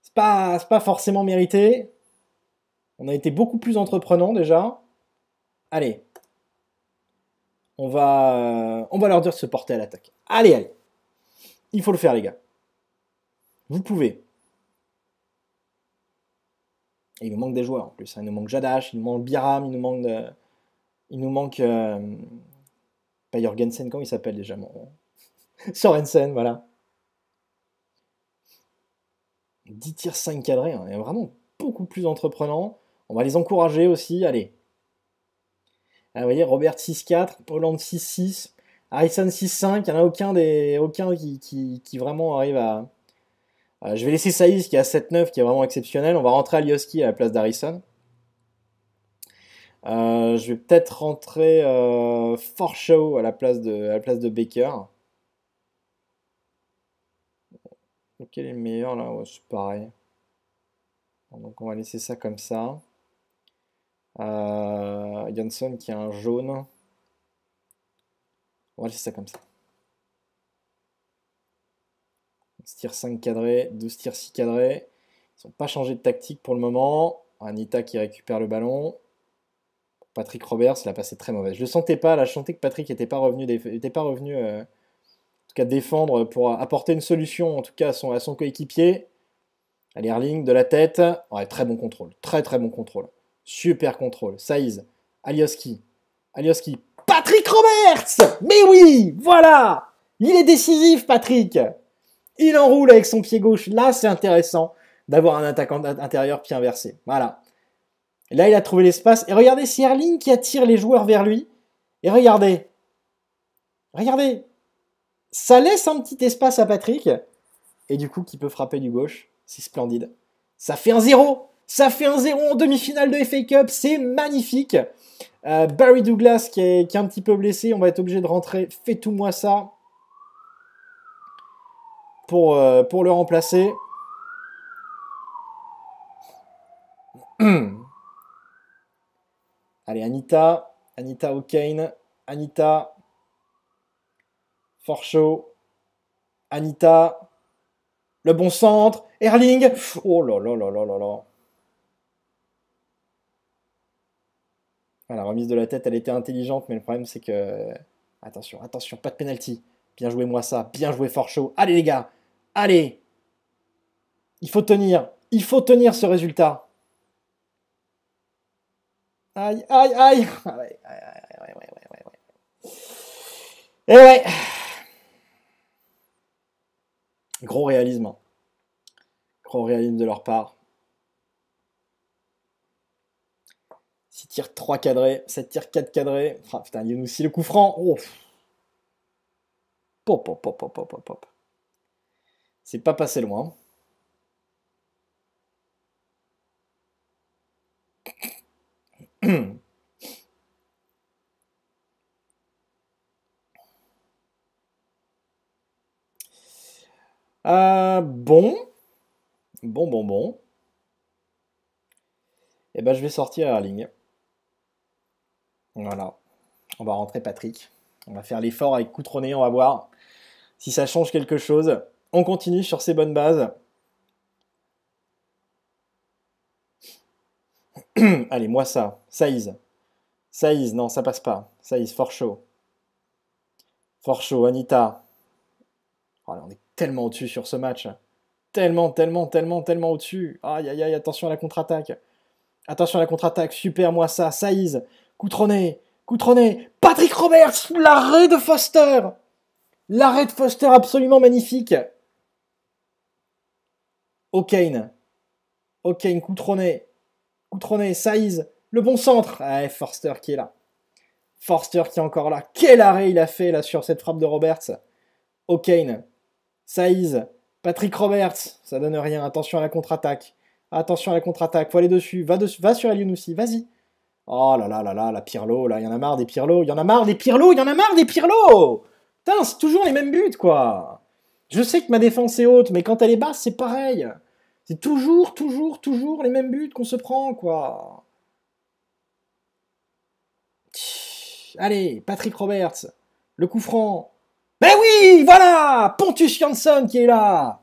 [SPEAKER 1] C'est pas, pas forcément mérité. On a été beaucoup plus entreprenants, déjà. Allez. On va, on va leur dire de se porter à l'attaque. Allez, allez. Il faut le faire, les gars. Vous pouvez. Et il nous manque des joueurs en plus. Hein. Il nous manque Jadash, il nous manque Biram, il nous manque. Euh, il nous manque. Euh, pas Jorgensen, comment il s'appelle déjà Sorensen, voilà. 10 tirs 5 cadrés, hein, vraiment beaucoup plus entreprenant. On va les encourager aussi, allez. Ah, vous voyez, Robert 6-4, Poland 6-6, Harrison 6-5, il n'y en a aucun, des, aucun qui, vraiment arrive à... je vais laisser Saïs qui est à 7-9, qui est vraiment exceptionnel. On va rentrer à Lioski à la place d'Harrison. Euh, je vais peut-être rentrer euh, show à la place de, la place de Baker. Lequel est le meilleur là c'est pareil. donc on va laisser ça comme ça. Euh, Johnson qui a un jaune. On va laisser ça comme ça. 11 tirs 5 cadrés, 12 tirs 6 cadrés. Ils n'ont pas changé de tactique pour le moment. Anita qui récupère le ballon. Patrick Roberts l'a passé très mauvaise. Je sentais pas, là, je sentais que Patrick n'était pas revenu, était pas revenu euh, tout défendre pour apporter une solution, en tout cas, à son, à son coéquipier. À Erling, de la tête. Ouais, très bon contrôle. Très, très bon contrôle. Super contrôle. Saïs, Alioski. Alioski. Patrick Roberts Mais oui Voilà Il est décisif, Patrick Il enroule avec son pied gauche. Là, c'est intéressant d'avoir un attaquant intérieur pied inversé. Voilà là, il a trouvé l'espace. Et regardez Erling qui attire les joueurs vers lui. Et regardez. Regardez. Ça laisse un petit espace à Patrick. Et du coup, qui peut frapper du gauche. C'est splendide. Ça fait un zéro. Ça fait un zéro en demi-finale de FA Cup. C'est magnifique. Euh, Barry Douglas qui est, est, un petit peu blessé. On va être obligé de rentrer. Fais-tout-moi ça. Pour, euh, pour le remplacer. Allez, Anita, Anita O'Kane, Anita Forshaw, Anita, le bon centre, Erling, oh là là là là là là. Ah, la remise de la tête, elle était intelligente, mais le problème c'est que... Attention, attention, pas de pénalty. Bien joué moi ça, bien joué Forshaw. Allez les gars, allez. Il faut tenir, il faut tenir ce résultat. Aïe, aïe, aïe. Ouais, ouais, ouais, ouais, Et eh ouais. Gros réalisme. Hein. Gros réalisme de leur part. 6 tirs 3 cadrés, 7 tirs 4 cadrés. Ah putain, nous aussi le coup franc. Oh. Pop, pop, pop, pop, pop, pop. C'est pas passé loin. Ah, bon. Bon, bon, bon. Et eh ben, je vais sortir la ligne. Voilà. On va rentrer Patrick. On va faire l'effort avec Coutronnet, on va voir si ça change quelque chose. On continue sur ces bonnes bases. Allez, moi ça. Saïs. Saïs, non, ça passe pas. Saïs, fort chaud. Fort chaud, Anita. Oh on est tellement au-dessus sur ce match. Tellement, tellement, tellement, tellement au-dessus. Aïe, aïe, aïe, attention à la contre-attaque. Attention à la contre-attaque. Super, moi ça. Saïs. Coutronné. Coutronné. Patrick Roberts. L'arrêt de Foster. L'arrêt de Foster absolument magnifique. O'Kane. O'Kane coutronné. Coutronnet, Size, le bon centre. eh Forster qui est là. Forster qui est encore là. Quel arrêt il a fait là sur cette frappe de Roberts. O'Kane, Saïz, Patrick Roberts, ça donne rien. Attention à la contre-attaque. Attention à la contre-attaque. Faut aller dessus. Va, dessus. va sur Vas-y. Oh là là là là, la Pirlo, là, il y en a marre des Pirlo, il y en a marre des Pirlo, il y en a marre des Pirlo Putain, c'est toujours les mêmes buts, quoi Je sais que ma défense est haute, mais quand elle est basse, c'est pareil c'est toujours, toujours, toujours les mêmes buts qu'on se prend, quoi. Allez, Patrick Roberts, le coup franc. Mais ben oui, voilà Pontus Jansson qui est là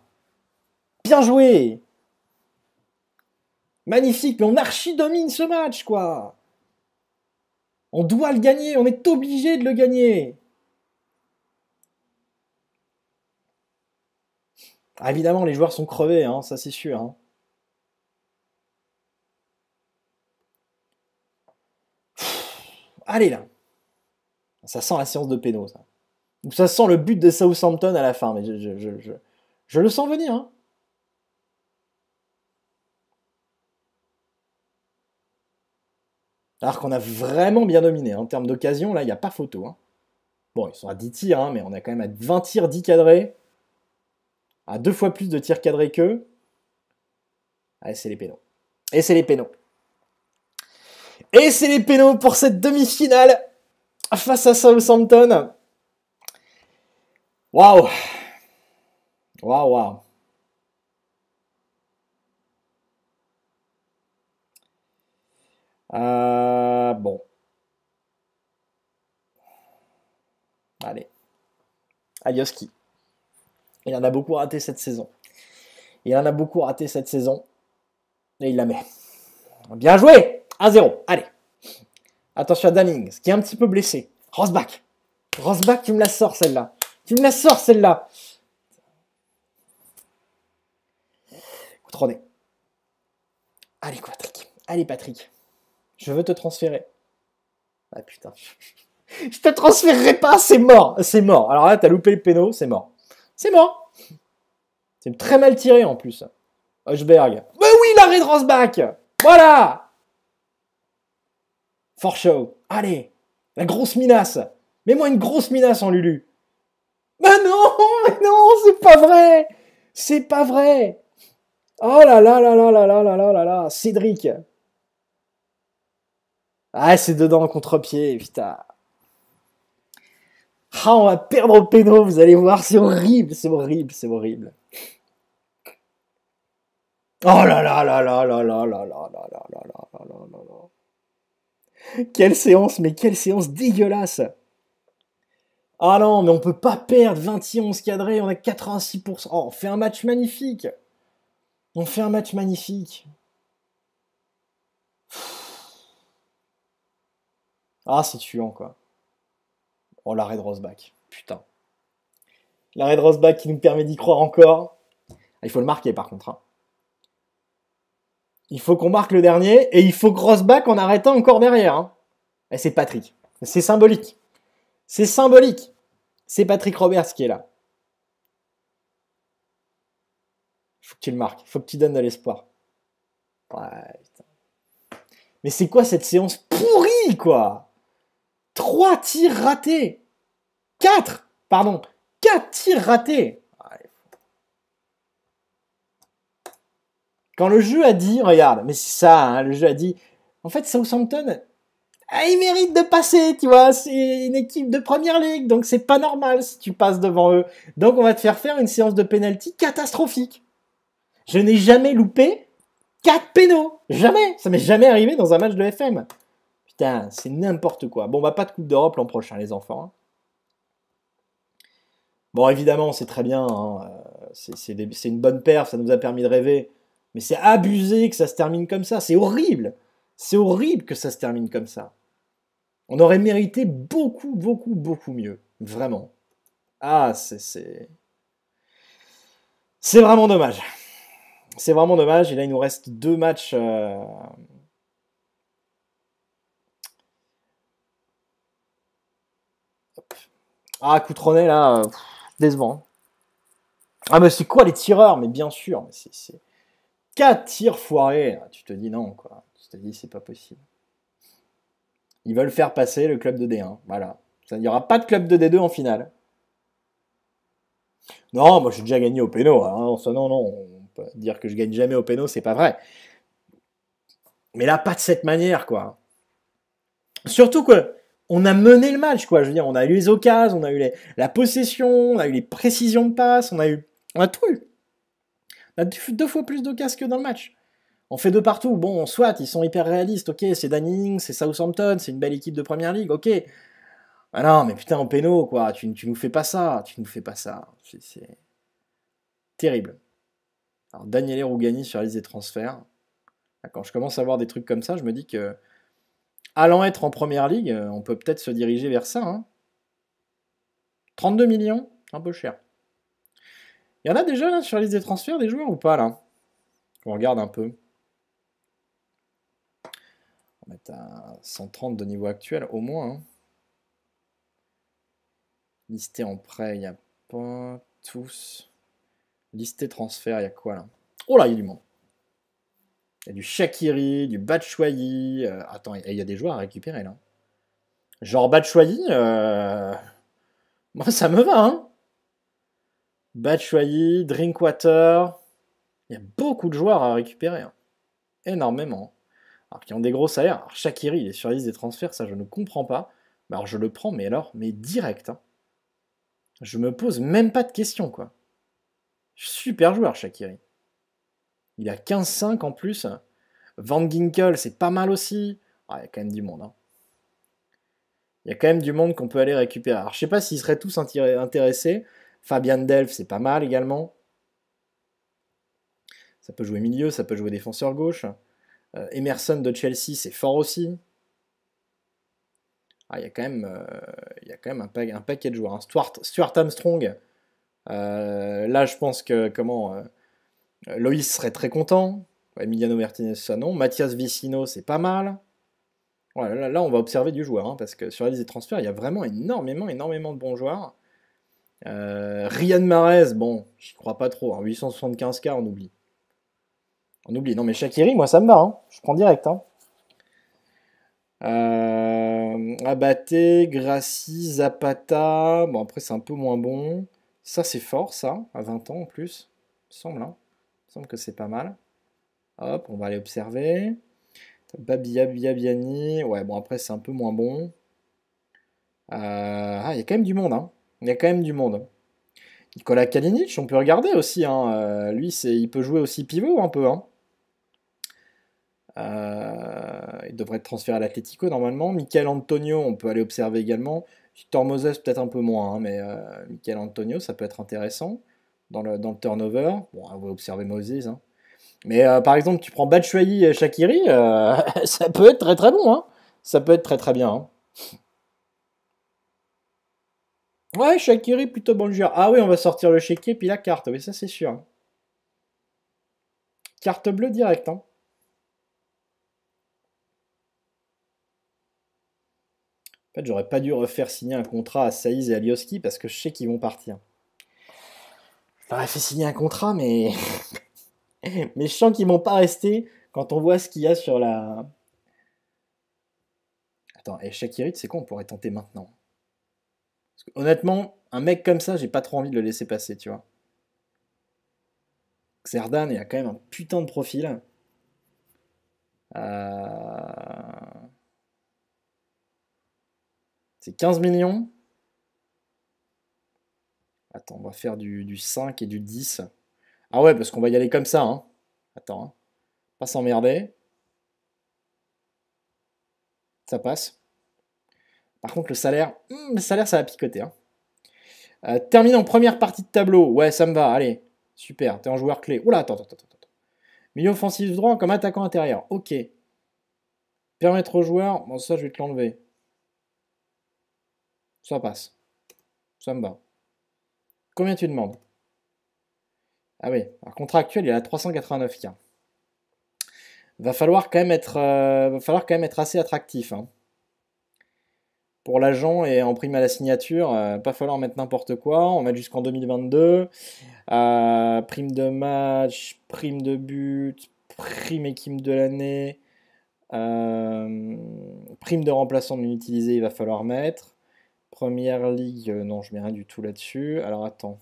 [SPEAKER 1] Bien joué Magnifique, mais on archi-domine ce match, quoi On doit le gagner, on est obligé de le gagner Ah, évidemment, les joueurs sont crevés, hein, ça c'est sûr. Hein. Allez là Ça sent la séance de péno, ça. ça sent le but de Southampton à la fin, mais je, le sens venir. Hein. Alors qu'on a vraiment bien dominé. En termes d'occasion, là, il n'y a pas photo. Bon, ils sont à 10 tirs, mais on a quand même à 20 tirs, 10 cadrés à deux fois plus de tirs cadrés qu'eux, Allez, c'est les pénaux. Et c'est les pénaux. Et c'est les pénaux pour cette demi-finale face à Southampton. Waouh Waouh, waouh euh, bon. Allez. Adios il en a beaucoup raté cette saison. Il en a beaucoup raté cette saison. Et il la met. Bien joué 1-0. Allez. Attention à Dannings, qui est un petit peu blessé. Rosbach. Rosbach, tu me la sors celle-là. Tu me la sors celle-là. Coup 3D. Allez, Patrick. Allez, Patrick. Je veux te transférer. Ah putain. Je te transférerai pas, c'est mort. C'est mort. Alors là, t'as loupé le péno, c'est mort c'est mort. C'est très mal tiré en plus. Hochberg. Mais oui, l'arrêt de Rosbach Voilà For show. Allez La grosse minace Mets-moi une grosse minace en Lulu Mais non Mais non, c'est pas vrai C'est pas vrai Oh là là là là là là là là là là Cédric Ah, c'est dedans, contre-pied, putain ah, on va perdre au péno, vous allez voir, c'est horrible, c'est horrible, c'est horrible. Oh là là là là là là là là là là Quelle séance, mais quelle séance dégueulasse Ah non, mais on peut pas perdre 21 cadrés, on a 86%. Oh, on fait un match magnifique On fait un match magnifique Ah, c'est tuant, quoi. Oh, l'arrêt de Rosbach. Putain. L'arrêt de Rosbach qui nous permet d'y croire encore. Ah, il faut le marquer par contre. Hein. Il faut qu'on marque le dernier et il faut que Rosbach en arrêtant encore derrière. Et hein. eh, c'est Patrick. C'est symbolique. C'est symbolique. C'est Patrick Roberts qui est là. il Faut que tu le marques. il Faut que tu donnes de l'espoir. Mais c'est quoi cette séance pourrie, quoi Trois tirs ratés. 4, pardon, Quatre tirs ratés. Quand le jeu a dit, regarde, mais c'est ça, hein, le jeu a dit, en fait, Southampton, ah, ils méritent de passer, tu vois. C'est une équipe de première ligue, donc c'est pas normal si tu passes devant eux. Donc on va te faire faire une séance de pénalty catastrophique. Je n'ai jamais loupé quatre pénaux. Jamais. Ça m'est jamais arrivé dans un match de FM. Putain, c'est n'importe quoi. Bon, bah pas de Coupe d'Europe l'an prochain, les enfants. Hein. Bon, évidemment, c'est très bien. Hein, euh, c'est une bonne paire, ça nous a permis de rêver. Mais c'est abusé que ça se termine comme ça. C'est horrible. C'est horrible que ça se termine comme ça. On aurait mérité beaucoup, beaucoup, beaucoup mieux. Vraiment. Ah, c'est... C'est vraiment dommage. C'est vraiment dommage. Et là, il nous reste deux matchs... Euh, Ah, Coutronnet, là, euh, décevant. Ah, mais c'est quoi les tireurs Mais bien sûr, mais c'est 4 tirs foirés. Ah, tu te dis non, quoi. Tu te dis, c'est pas possible. Ils veulent faire passer le club de D1. Voilà. Il n'y aura pas de club de D2 en finale. Non, moi j'ai déjà gagné au péno. Hein. Non, non, on peut dire que je gagne jamais au péno, c'est pas vrai. Mais là, pas de cette manière, quoi. Surtout que on a mené le match, quoi. Je veux dire, on a eu les occasions, on a eu la possession, on a eu les précisions de passe, on a eu, on a tout eu. On a deux fois plus d'occasions que dans le match. On fait de partout. Bon, soit ils sont hyper réalistes. Ok, c'est Danning, c'est Southampton, c'est une belle équipe de première ligue. Ok. Ah non, mais putain, en péno, quoi. Tu, ne nous fais pas ça. Tu nous fais pas ça. C'est terrible. Alors, Daniele Rougani sur la liste des transferts. Quand je commence à voir des trucs comme ça, je me dis que allant être en première ligue, euh, on peut peut-être se diriger vers ça. 32 hein. millions, un peu cher. Il y en a déjà là, sur la liste des transferts des joueurs ou pas là On regarde un peu. On est à 130 de niveau actuel au moins. Hein. Listé en prêt, il n'y a pas tous. Listé transfert, il y a quoi là Oh là, il y du monde. Il y a du Shakiri, du Batshuayi. Euh, attends, il y a des joueurs à récupérer là. Genre Batshuayi, euh, moi ça me va. Hein Batshuayi, Drinkwater. Il y a beaucoup de joueurs à récupérer. Hein. Énormément. Alors qui ont des gros salaires. Alors Shakiri, il est des transferts, ça je ne comprends pas. Bah, alors je le prends, mais alors, mais direct. Hein. Je me pose même pas de questions, quoi. Super joueur, Shakiri. Il a 15-5 en plus. Van Ginkel, c'est pas mal aussi. Ah, il y a quand même du monde. Hein. Il y a quand même du monde qu'on peut aller récupérer. Alors, je sais pas s'ils seraient tous intéressés. Fabian Delph, c'est pas mal également. Ça peut jouer milieu, ça peut jouer défenseur gauche. Euh, Emerson de Chelsea, c'est fort aussi. Ah, il y a quand même, euh, quand même un, paquet de joueurs. Hein. Stuart, Armstrong, euh, là je pense que comment euh, Loïs serait très content. Emiliano Martinez, ça non. Mathias Vicino, c'est pas mal. là, on va observer du joueur, hein, parce que sur la liste des transferts, il y a vraiment énormément, énormément de bons joueurs. Euh, Ryan Marez, bon, j'y crois pas trop. 875K, hein. on oublie. On oublie. Non, mais Shakiri, moi, ça me bat. Hein. je prends direct. Abate Euh, Gracie, Zapata. Bon, après, c'est un peu moins bon. Ça, c'est fort, ça, à 20 ans en plus, il semble que c'est pas mal. Hop, on va aller observer. Babia Ouais, bon, après, c'est un peu moins bon. Euh, ah, il y a quand même du monde. Hein. Il y a quand même du monde. Nicolas Kalinic, on peut regarder aussi. Hein. Euh, lui lui, il peut jouer aussi pivot un peu. Hein. Euh, il devrait être transféré à l'Atletico normalement. Michael Antonio, on peut aller observer également. Victor Moses, peut-être un peu moins, hein, mais Michael Antonio, ça peut être intéressant dans le, turnover. Bon, on va Moses. Hein. Mais euh, par exemple, tu prends Batshuayi et Shakiri, euh, ça peut être très très bon. Hein. Ça peut être très très bien. Hein. Ouais, Shakiri plutôt bon joueur. Ah oui, on va sortir le et puis la carte. Oui, ça c'est sûr. Carte bleue directe. En fait, j'aurais pas dû refaire signer un contrat à Saïs et Alioski parce que je sais qu'ils vont partir. Il fait signer un contrat, mais. mais je sens qu'ils m'ont pas resté quand on voit ce qu'il y a sur la. Attends, et Shakirit, c'est quoi On pourrait tenter maintenant. honnêtement, un mec comme ça, j'ai pas trop envie de le laisser passer, tu vois. Xerdan, il a quand même un putain de profil. Euh, c'est 15 millions. Attends, on va faire du, 5 et du 10. Ah ouais, parce qu'on va y aller comme ça. Hein. Attends, hein. pas s'emmerder. Ça passe. Par contre, le salaire, hmm, le salaire, ça va picoter. Hein. Euh, en première partie de tableau. Ouais, ça me va, allez. Super, t'es un joueur clé. Oula, attends, attends, attends. attends. Milieu offensif droit comme attaquant intérieur. Ok. Permettre au joueur. bon ça je vais te l'enlever. Ça passe. Ça me va. Combien tu demandes Ah oui, alors contrat actuel, il y a 389K. Va falloir quand même être, euh, va falloir quand même être assez attractif. Hein. Pour l'agent et en prime à la signature, euh, pas falloir mettre n'importe quoi. On va jusqu'en 2022. Euh, prime de match, prime de but, prime équipe de l'année, euh, prime de remplaçant non utilisé, il va falloir mettre. Première ligue, euh, non, je mets rien du tout là-dessus. Alors attends.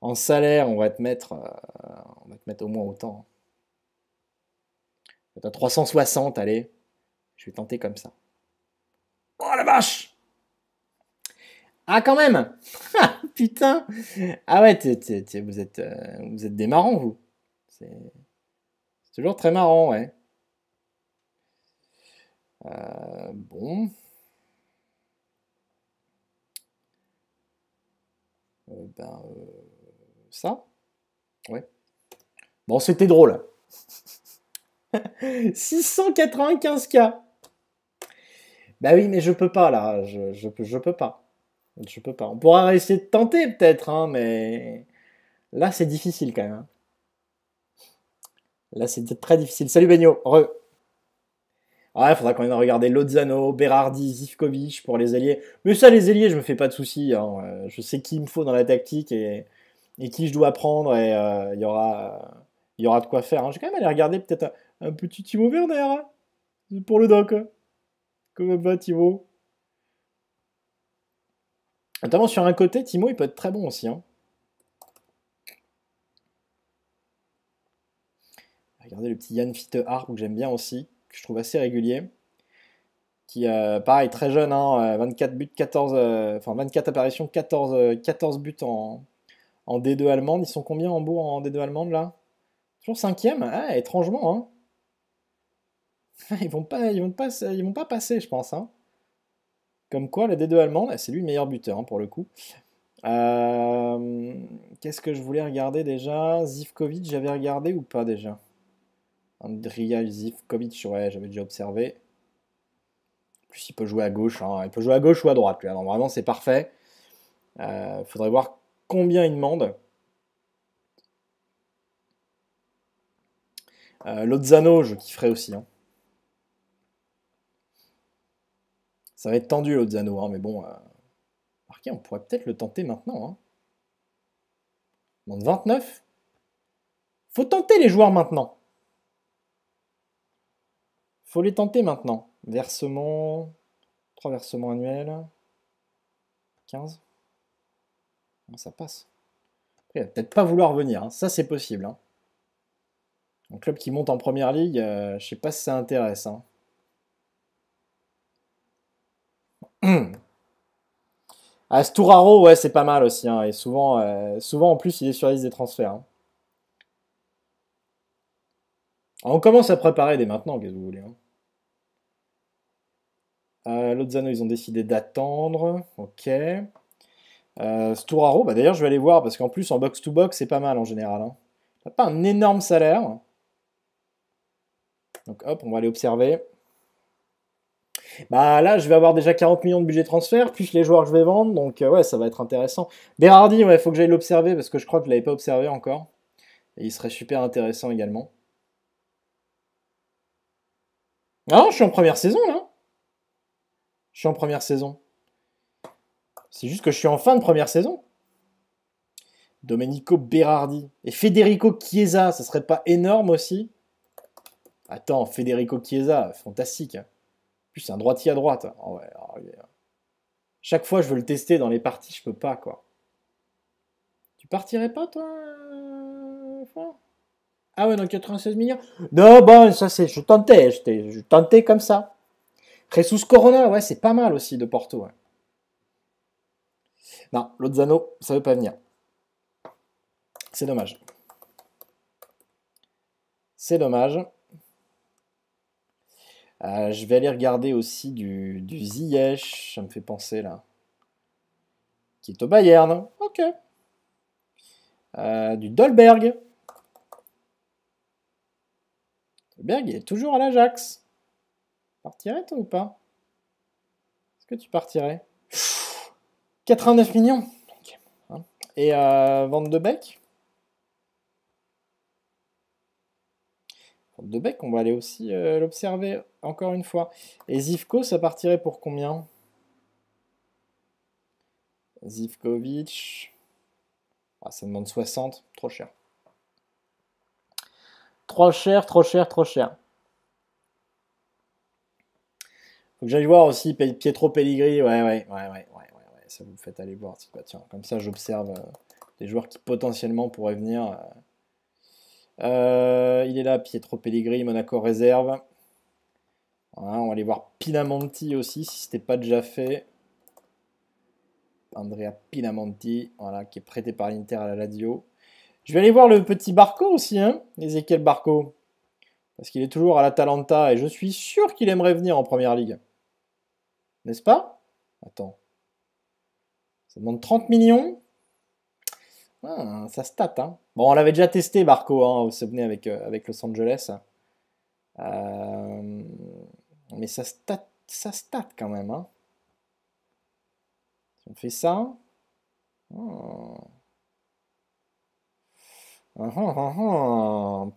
[SPEAKER 1] En salaire, on va te mettre, euh, on va te mettre au moins autant. 360, hein. allez. Je vais tenter comme ça. Oh la vache Ah quand même ah, Putain Ah ouais, vous, êtes, euh, vous êtes des marrants, vous. C'est toujours très marrant, ouais. bon. Eh ben, euh, ça. Ouais. Bon, c'était drôle. 695K. Ben bah oui, mais je peux pas là, je, je, je, peux pas. Je peux pas. On pourra essayer de tenter peut-être, hein, mais là c'est difficile quand même. Hein. Là c'est très difficile. Salut Benio. re. Ah, il faudra quand même regarder Lozano, Berardi, Zivkovic pour les alliés. Mais ça, les alliés, je me fais pas de soucis. Hein. Euh, je sais qui il me faut dans la tactique et, qui je dois prendre et euh, il y, aura, y aura de quoi faire. Hein. Je vais quand même aller regarder peut-être un, petit Timo Werner hein, pour le doc. Comment va Timo Notamment sur un côté, Timo, il peut être très bon aussi. Regardez le petit Yann Fitte Harp que j'aime bien aussi que je trouve assez régulier. Qui, euh, pareil, très jeune, 24 hein, euh, buts, 14, euh, enfin 24 apparitions, 14, 14 buts en, en, D2 allemande. Ils sont combien en bout en D2 allemande là Toujours cinquième ah, étrangement. Hein. Ils vont pas, ils vont pas, ils vont pas passer, je pense. Hein. Comme quoi, le D2 allemande, c'est lui le meilleur buteur hein, pour le coup. Qu'est-ce que je voulais regarder déjà Zivkovic, j'avais regardé ou pas déjà Andrija Zivkovic, ouais, j'avais déjà observé. plus, il peut jouer à gauche. Hein. Il peut jouer à gauche ou à droite. Hein. vraiment, c'est parfait. Il euh, faudrait voir combien il demande. Euh, Lozano, je kifferais aussi. Hein. Ça va être tendu, Lozano. mais bon, euh... on pourrait peut-être le tenter maintenant. Hein. demande 29. Faut tenter les joueurs maintenant. Faut les tenter maintenant. Versement, 3 versements annuels, 15. ça passe. il va peut-être pas vouloir venir, hein. ça c'est possible. Hein. Un club qui monte en première ligue, euh, je sais pas si ça intéresse. Hein. Asturaro, ah, ouais, c'est pas mal aussi. Et souvent, euh, souvent, en plus, il est sur la liste des transferts. Ah, on commence à préparer dès maintenant, qu'est-ce que vous voulez. Hein. Euh, ils ont décidé d'attendre. Ok. Euh, Stouraro, bah d'ailleurs, je vais aller voir parce qu'en plus, en box-to-box, c'est pas mal en général. Il hein. pas un énorme salaire. Donc hop, on va aller observer. Bah là, je vais avoir déjà 40 millions de budget transfert, puis les joueurs que je vais vendre, donc euh, ouais, ça va être intéressant. Berardi, il faut que j'aille l'observer parce que je crois que je ne l'avais pas observé encore. Et il serait super intéressant également. Ah non, je suis en première saison, là. Je suis en première saison. C'est juste que je suis en fin de première saison. Domenico Berardi. Et Federico Chiesa, ça serait pas énorme aussi Attends, Federico Chiesa, fantastique. Plus c'est un droitier à droite. Oh oh Chaque fois je veux le tester dans les parties, je peux pas quoi. Tu partirais pas toi euh, ah ouais, donc 96 millions Non, bon, ça c'est, je tentais, je tentais comme ça. Jesus Corona, ouais, c'est pas mal aussi de Porto. Non, Lozano, ça veut pas venir. C'est dommage. C'est dommage. Euh, je vais aller regarder aussi du, du Ziyech, ça me fait penser là. Qui est au Bayern. Ok. Euh, du Dolberg. Berg, est toujours à l'Ajax. Partirais toi ou pas Est-ce que tu partirais 89 millions. Hein. Et euh, Van de Beek Van de Beek, on va aller aussi euh, l'observer encore une fois. Et Zivko, ça partirait pour combien Zivkovic. Ah, ça demande 60, trop cher. Trop cher, trop cher, trop cher. Faut que j'aille voir aussi Pietro Pellegrini. Ouais, ouais, ouais, ouais, ouais, Ça vous fait aller voir. comme ça, j'observe euh, des joueurs qui potentiellement pourraient venir. Euh. Euh, il est là, Pietro Pellegrini, Monaco réserve. on va aller voir Pinamonti aussi, si ce n'était pas déjà fait. Andrea Pinamonti, voilà, qui est prêté par l'Inter à la Ladio. Je vais aller voir le petit Barco aussi, hein, Ezekiel Barco. Parce qu'il est toujours à l'Atalanta et je suis sûr qu'il aimerait venir en première ligue. N'est-ce pas Attends. Ça demande 30 millions ah, Ça se hein. Bon, on l'avait déjà testé, Barco, hein, vous avec, euh, avec Los Angeles. Euh, mais ça se ça se quand même, hein. Si on fait ça... Ah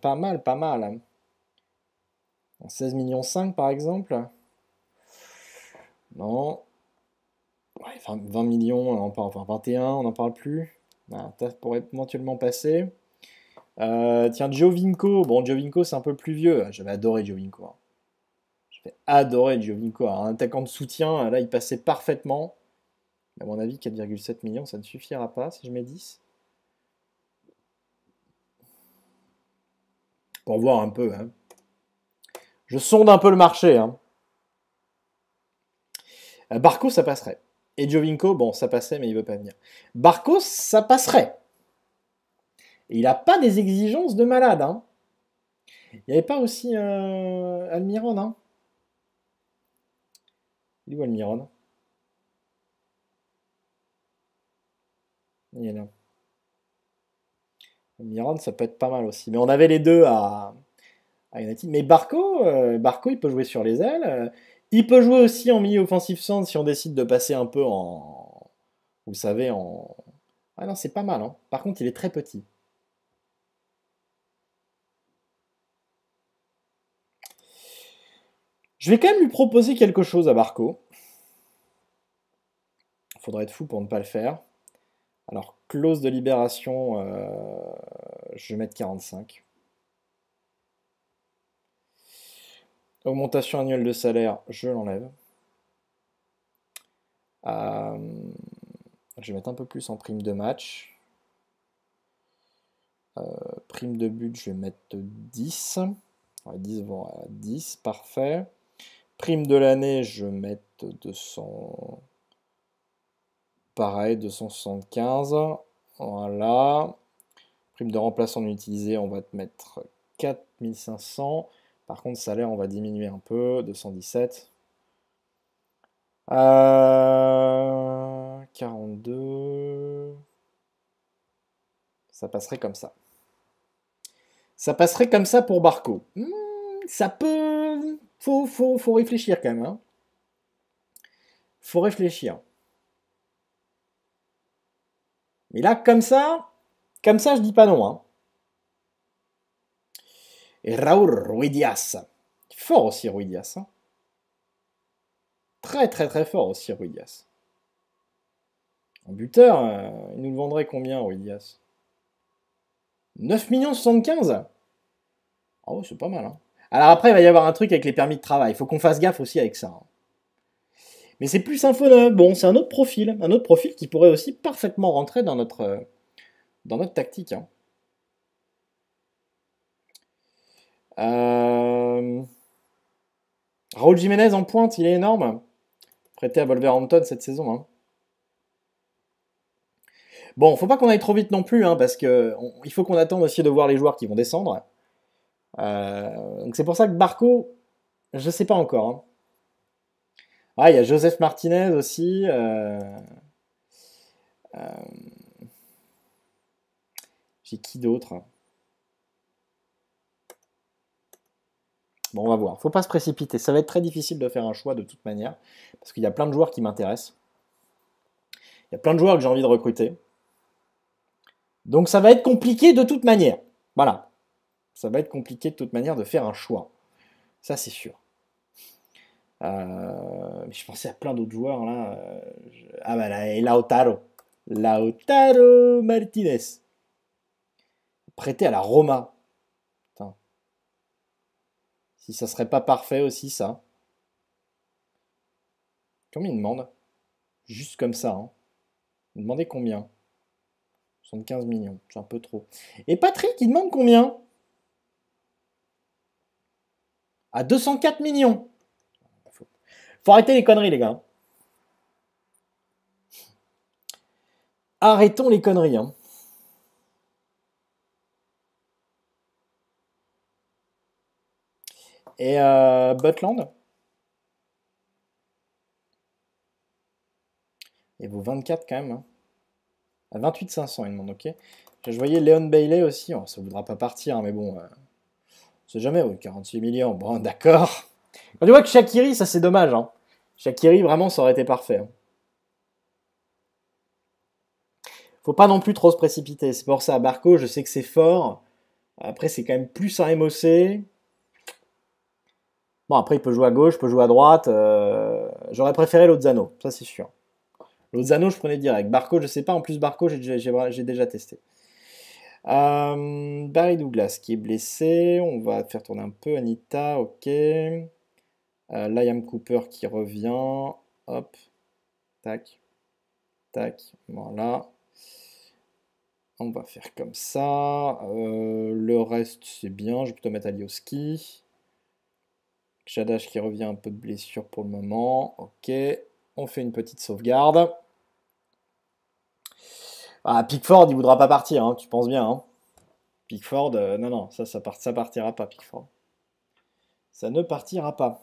[SPEAKER 1] pas mal, pas mal. 16 millions 5 par exemple. Non. 20 millions, on parle, enfin 21, on n'en parle plus. Ah, ça pourrait éventuellement passer. Euh, tiens, Giovinco. Bon, Giovinco, c'est un peu plus vieux. Ah, j'avais adoré Giovinco. Hein. J'avais adoré Giovinco. un attaquant de soutien, là, il passait parfaitement. À mon avis, 4,7 millions, ça ne suffira pas si je mets 10. pour voir un peu. Hein. Je sonde un peu le marché. Hein. Euh, Barco, ça passerait. Et Jovinko, bon, ça passait, mais il veut pas venir. Barco, ça passerait. Et il n'a pas des exigences de malade. Hein. Il n'y avait pas aussi un euh, Almiron. Hein. Il est où Almiron Il a là. Miron, ça peut être pas mal aussi. Mais on avait les deux à, United. Mais Barco, euh, Barco, il peut jouer sur les ailes. Euh, il peut jouer aussi en milieu offensive centre si on décide de passer un peu en. Vous savez, en. Ah non, c'est pas mal. Hein. Par contre, il est très petit. Je vais quand même lui proposer quelque chose à Barco. Faudrait être fou pour ne pas le faire. Alors, clause de libération, euh, je vais mettre 45. Augmentation annuelle de salaire, je l'enlève. Euh, je vais mettre un peu plus en prime de match. Euh, prime de but, je vais mettre 10. 10, bon, 10, parfait. Prime de l'année, je vais mettre 200. Pareil, 275. Voilà. Prime de remplacement utilisé, utilisée, on va te mettre 4500. Par contre, salaire, on va diminuer un peu, 217. 42. Euh, ça passerait comme ça. Ça passerait comme ça pour Barco. Hmm, ça peut... Faut, faut, faut réfléchir quand même. Hein. Faut réfléchir. Mais là, comme ça, comme ça, je dis pas non. Hein. Et Raoul Ruidias. Fort aussi, Ruidias. Hein. Très, très, très fort aussi, Ruidias. En buteur, euh, il nous le vendrait combien, Ruidias 9 millions 75 ah Oh, c'est pas mal. Hein. Alors après, il va y avoir un truc avec les permis de travail. Il faut qu'on fasse gaffe aussi avec ça. Hein. Mais c'est plus un hein. Bon, c'est un autre profil. Un autre profil qui pourrait aussi parfaitement rentrer dans notre, euh, dans notre tactique. Hein. Euh, Raoul Jiménez en pointe, il est énorme. Prêté à Wolverhampton cette saison. Hein. Bon, faut pas qu'on aille trop vite non plus, hein, parce qu'il faut qu'on attende aussi de voir les joueurs qui vont descendre. Euh, donc c'est pour ça que Barco, je ne sais pas encore. Hein. Ah, il y a Joseph Martinez aussi. Euh, euh, j'ai qui d'autre Bon, on va voir. Faut pas se précipiter. Ça va être très difficile de faire un choix de toute manière, parce qu'il y a plein de joueurs qui m'intéressent. Il y a plein de joueurs que j'ai envie de recruter. Donc ça va être compliqué de toute manière. Voilà. Ça va être compliqué de toute manière de faire un choix. Ça, c'est sûr. Euh, mais je pensais à plein d'autres joueurs là. Euh, ah bah là, et Lautaro. Lautaro Martinez. Prêté à la Roma. Si ça serait pas parfait aussi, ça. Combien il demande Juste comme ça. Hein. Il demandait combien 75 millions, c'est un peu trop. Et Patrick, il demande combien À 204 millions faut arrêter les conneries, les gars. Arrêtons les conneries. Hein. Et euh, Butland Et vaut 24 quand même. À 28 500, il demande, ok. Je voyais Léon Bailey aussi. Oh, ça ne voudra pas partir, hein, mais bon. Euh, on sait jamais, oui, 46 millions. Bon, d'accord tu vois que Shakiri, ça c'est dommage. Hein. Shakiri, vraiment, ça aurait été parfait. Hein. Faut pas non plus trop se précipiter. C'est pour ça, Barco, je sais que c'est fort. Après, c'est quand même plus un MOC. Bon, après, il peut jouer à gauche, il peut jouer à droite. Euh, j'aurais préféré Lozano, ça c'est sûr. Lozano, je prenais direct. Barco, je sais pas. En plus, Barco, j'ai déjà, testé. Euh, Barry Douglas qui est blessé. On va faire tourner un peu Anita, ok. Euh, Liam Cooper qui revient. Hop. Tac. Tac. Voilà. On va faire comme ça. Euh, le reste, c'est bien. Je vais plutôt mettre Alioski. Chadash qui revient un peu de blessure pour le moment. Ok. On fait une petite sauvegarde. Ah, Pickford, il voudra pas partir, hein. tu penses bien. Hein. Pickford, euh, non, non, ça, ça, ça partira pas, Pickford. Ça ne partira pas.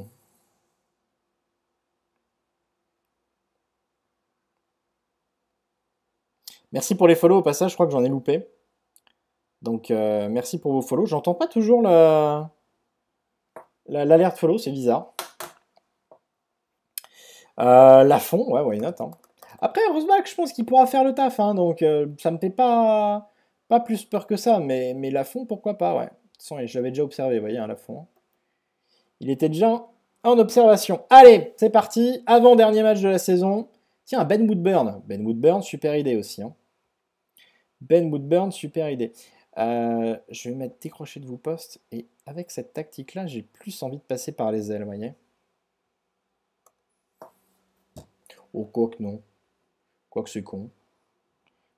[SPEAKER 1] Merci pour les follow au passage, je crois que j'en ai loupé. Donc euh, merci pour vos follow. J'entends pas toujours l'alerte la, l'alerte follow, c'est bizarre. Euh, la fond, ouais, why not. Hein. Après, Rosebach, je pense qu'il pourra faire le taf, hein, donc euh, ça me fait pas, pas plus peur que ça, mais, mais la fond, pourquoi pas, ouais. Je l'avais déjà observé, vous voyez, hein, la fond. Hein. Il était déjà en observation. Allez, c'est parti, avant-dernier match de la saison. Tiens, Ben Woodburn. Ben Woodburn, super idée aussi. Hein. Ben Woodburn, super idée. Euh, je vais mettre décroché de vos postes. Et avec cette tactique-là, j'ai plus envie de passer par les ailes, voyez. Oh, que non. Quoi que c'est con.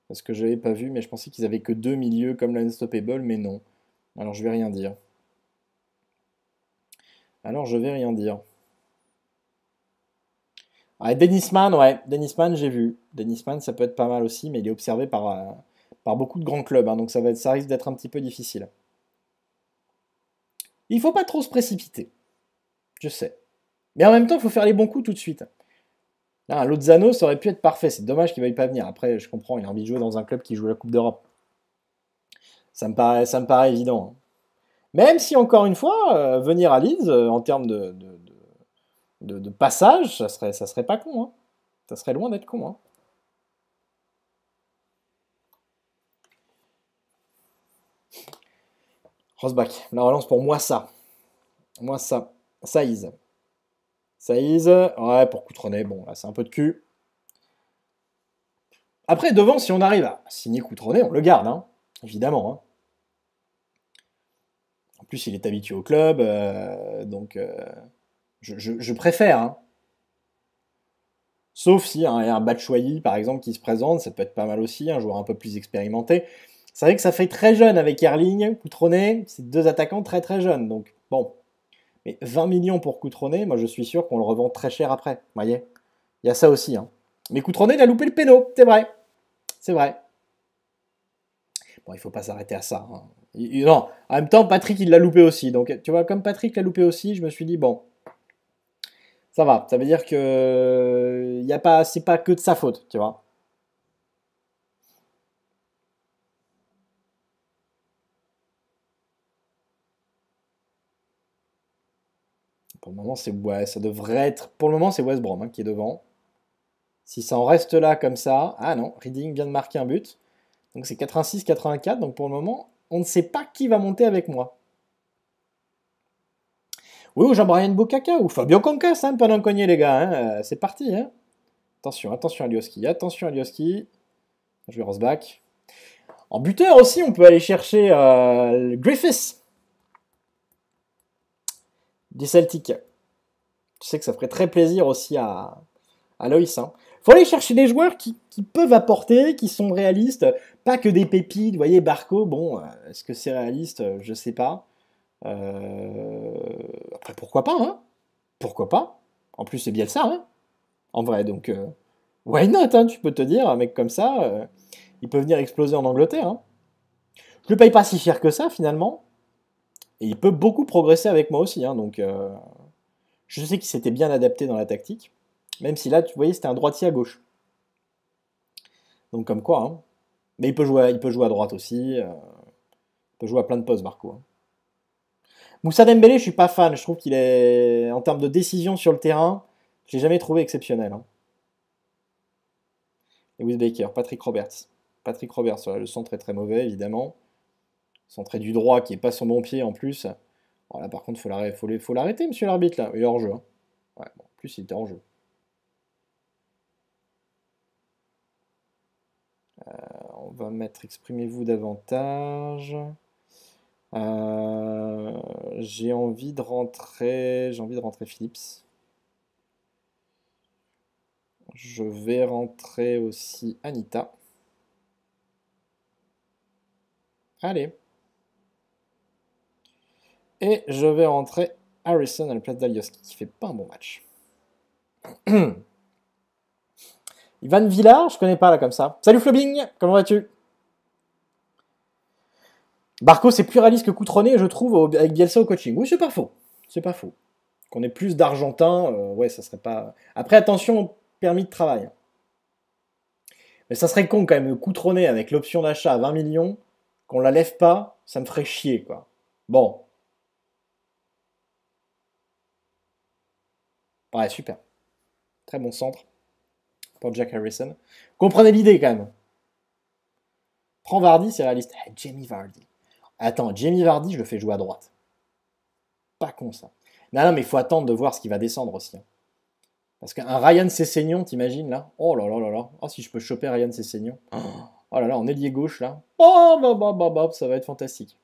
[SPEAKER 1] Parce que je l'avais pas vu, mais je pensais qu'ils avaient que deux milieux comme l'Unstoppable, mais non. Alors je vais rien dire. Alors je vais rien dire. Ah, Mann, ouais. Dennisman, j'ai vu. Dennisman, ça peut être pas mal aussi, mais il est observé par, euh, par beaucoup de grands clubs, hein, donc ça, va être, ça risque d'être un petit peu difficile. Il ne faut pas trop se précipiter, je sais. Mais en même temps, il faut faire les bons coups tout de suite. Là, Lozano, ça aurait pu être parfait. C'est dommage qu'il ne veuille pas venir. Après, je comprends, il a envie de jouer dans un club qui joue la Coupe d'Europe. Ça me paraît, ça me paraît évident. Hein. Même si, encore une fois, euh, venir à Leeds, euh, en termes de, de, passage, ça serait, ça serait pas con. Hein. Ça serait loin d'être con. Rosbach, la relance pour moi ça. Moi ça. ça Saïs, ouais, pour Coutronnet, bon, là c'est un peu de cul. Après, devant, si on arrive à signer Coutronnet, on le garde, hein, évidemment. Hein. En plus, il est habitué au club, euh, donc euh, je, préfère. Hein. Sauf si y a un Batshuayi, par exemple, qui se présente, ça peut être pas mal aussi, un joueur un peu plus expérimenté. C'est vrai que ça fait très jeune avec Erling, Coutronnet, c'est deux attaquants très très jeunes. Donc bon, mais 20 millions pour Coutronnet, moi je suis sûr qu'on le revend très cher après, vous voyez Il y a ça aussi. Hein. Mais Coutronnet, il a loupé le péno, c'est vrai. C'est vrai. Bon, il faut pas s'arrêter à ça. Hein. non, en même temps, Patrick, il l'a loupé aussi. Donc, tu vois, comme Patrick l'a loupé aussi, je me suis dit, bon, ça va. Ça veut dire que ce a pas, c'est pas que de sa faute, tu vois. c'est ça devrait être. Pour le moment, c'est West Brom hein, qui est devant. Si ça en reste là comme ça, ah non, Reading vient de marquer un but. Donc c'est 86-84. Donc pour le moment, on ne sait pas qui va monter avec moi. Oui, ou Jean-Brian Bokaka ou Fabio Concas, hein, pendant qu'on les gars. Hein, euh, c'est parti. Hein. Attention, attention à Lioski, attention à Lioski. Je vais Rosbach. En buteur aussi, on peut aller chercher euh, Griffiths. Des Celtic. tu sais que ça ferait très plaisir aussi à, à Loïs. Il hein. Faut aller chercher des joueurs qui, peuvent apporter, qui sont réalistes, pas que des pépites. Vous voyez, Barco, bon, euh, est-ce que c'est réaliste euh, Je sais pas. Euh, après, pourquoi pas hein Pourquoi pas En plus, c'est Bielsa, hein En vrai, donc, why not hein? Tu peux te dire, un mec comme ça, il peut venir exploser en Angleterre. Hein je le paye pas si cher que ça, finalement il peut beaucoup progresser avec moi aussi. Hein, donc, euh, je sais qu'il s'était bien adapté dans la tactique. Même si là, tu voyais, c'était un droitier à gauche. Donc, comme quoi. Hein. Mais il peut, jouer, il peut jouer à droite aussi. Euh, il peut jouer à plein de postes, Marco. Hein. Moussa Dembélé, je suis pas fan. Je trouve qu'il est, en termes de décision sur le terrain, je l'ai jamais trouvé exceptionnel. Hein. Et Baker, Patrick Roberts. Patrick Roberts, le centre est très mauvais, évidemment centré du droit qui est pas son bon pied en plus. Voilà, oh, par contre, faut l'arrêter, faut, faut l'arrêter, monsieur l'arbitre, là. Il est hors jeu. Hein. en plus, il est en jeu. Euh, on va mettre exprimez-vous davantage. Euh, j'ai envie de rentrer, j'ai envie de rentrer Philips. Je vais rentrer aussi Anita. Allez. Et je vais rentrer Harrison à la place d'Alioski, qui fait pas un bon match. Ivan Villard, je connais pas là comme ça. Salut Flobing, comment vas-tu Barco, c'est plus réaliste que Coutronné, je trouve, avec Bielsa au coaching. Oui, c'est pas faux. C'est pas faux. Qu'on ait plus d'Argentin, euh, ouais, ça serait pas. Après, attention au permis de travail. Mais ça serait con quand même de avec l'option d'achat à 20 millions, qu'on la lève pas, ça me ferait chier, quoi. Bon, Ouais, super. Très bon centre pour Jack Harrison. Comprenez l'idée quand même. Prends Vardy, c'est réaliste. Eh, Jamie Vardy. Attends, Jamie Vardy, je le fais jouer à droite. Pas con ça. Non, non, mais il faut attendre de voir ce qui va descendre aussi. Hein. Parce qu'un Ryan tu t'imagines là Oh là là là là. Oh, si je peux choper Ryan Cessaignon. Oh, là là, en ailier gauche là. Oh, bah, bah, bah, bah, ça va être fantastique.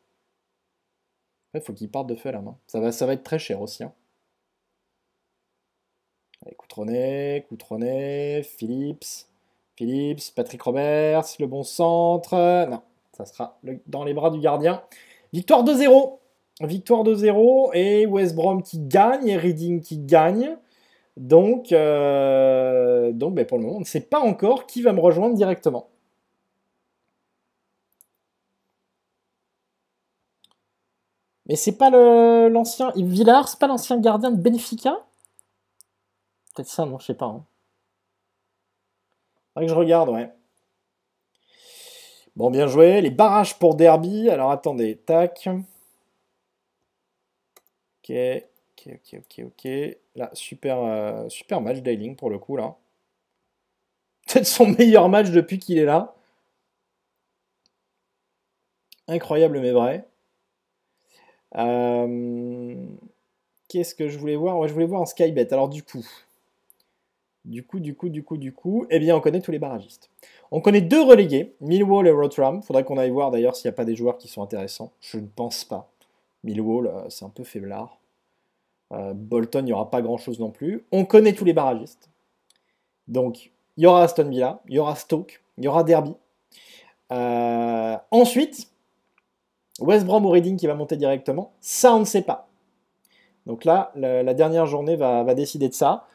[SPEAKER 1] faut il faut qu'il parte de feu là, main. Ça va, ça va être très cher aussi. Hein. Allez, Coutronnet, Coutronnet, Philips, Philips, Patrick Roberts, le bon centre. Non, ça sera dans les bras du gardien. Victoire 2-0. Victoire 2-0 et West Brom qui gagne et Reading qui gagne. Donc, euh, donc ben, pour le moment, on ne sait pas encore qui va me rejoindre directement. Mais c'est pas l'ancien. Villars, c'est pas l'ancien gardien de Benfica Peut-être ça, non, je sais pas. Hein. Faudrait que je regarde, ouais. Bon, bien joué. Les barrages pour Derby. Alors, attendez. Tac. Ok. Ok, ok, ok, ok. Là, super, euh, super match d'Ailing pour le coup, là. Peut-être son meilleur match depuis qu'il est là. Incroyable, mais vrai. Euh, qu'est-ce que je voulais voir Ouais, je voulais voir en Skybet. Alors, du coup... Du coup, du coup, du coup, du coup, eh bien, on connaît tous les barragistes. On connaît deux relégués, Millwall et Rotram. Faudrait qu'on aille voir d'ailleurs s'il n'y a pas des joueurs qui sont intéressants. Je ne pense pas. Millwall, euh, c'est un peu faiblard. Euh, Bolton, il n'y aura pas grand-chose non plus. On connaît tous les barragistes. Donc, il y aura Aston Villa, il y aura Stoke, il y aura Derby. Euh, ensuite, West Brom ou Reading qui va monter directement. Ça, on ne sait pas. Donc là, la, dernière journée va décider de ça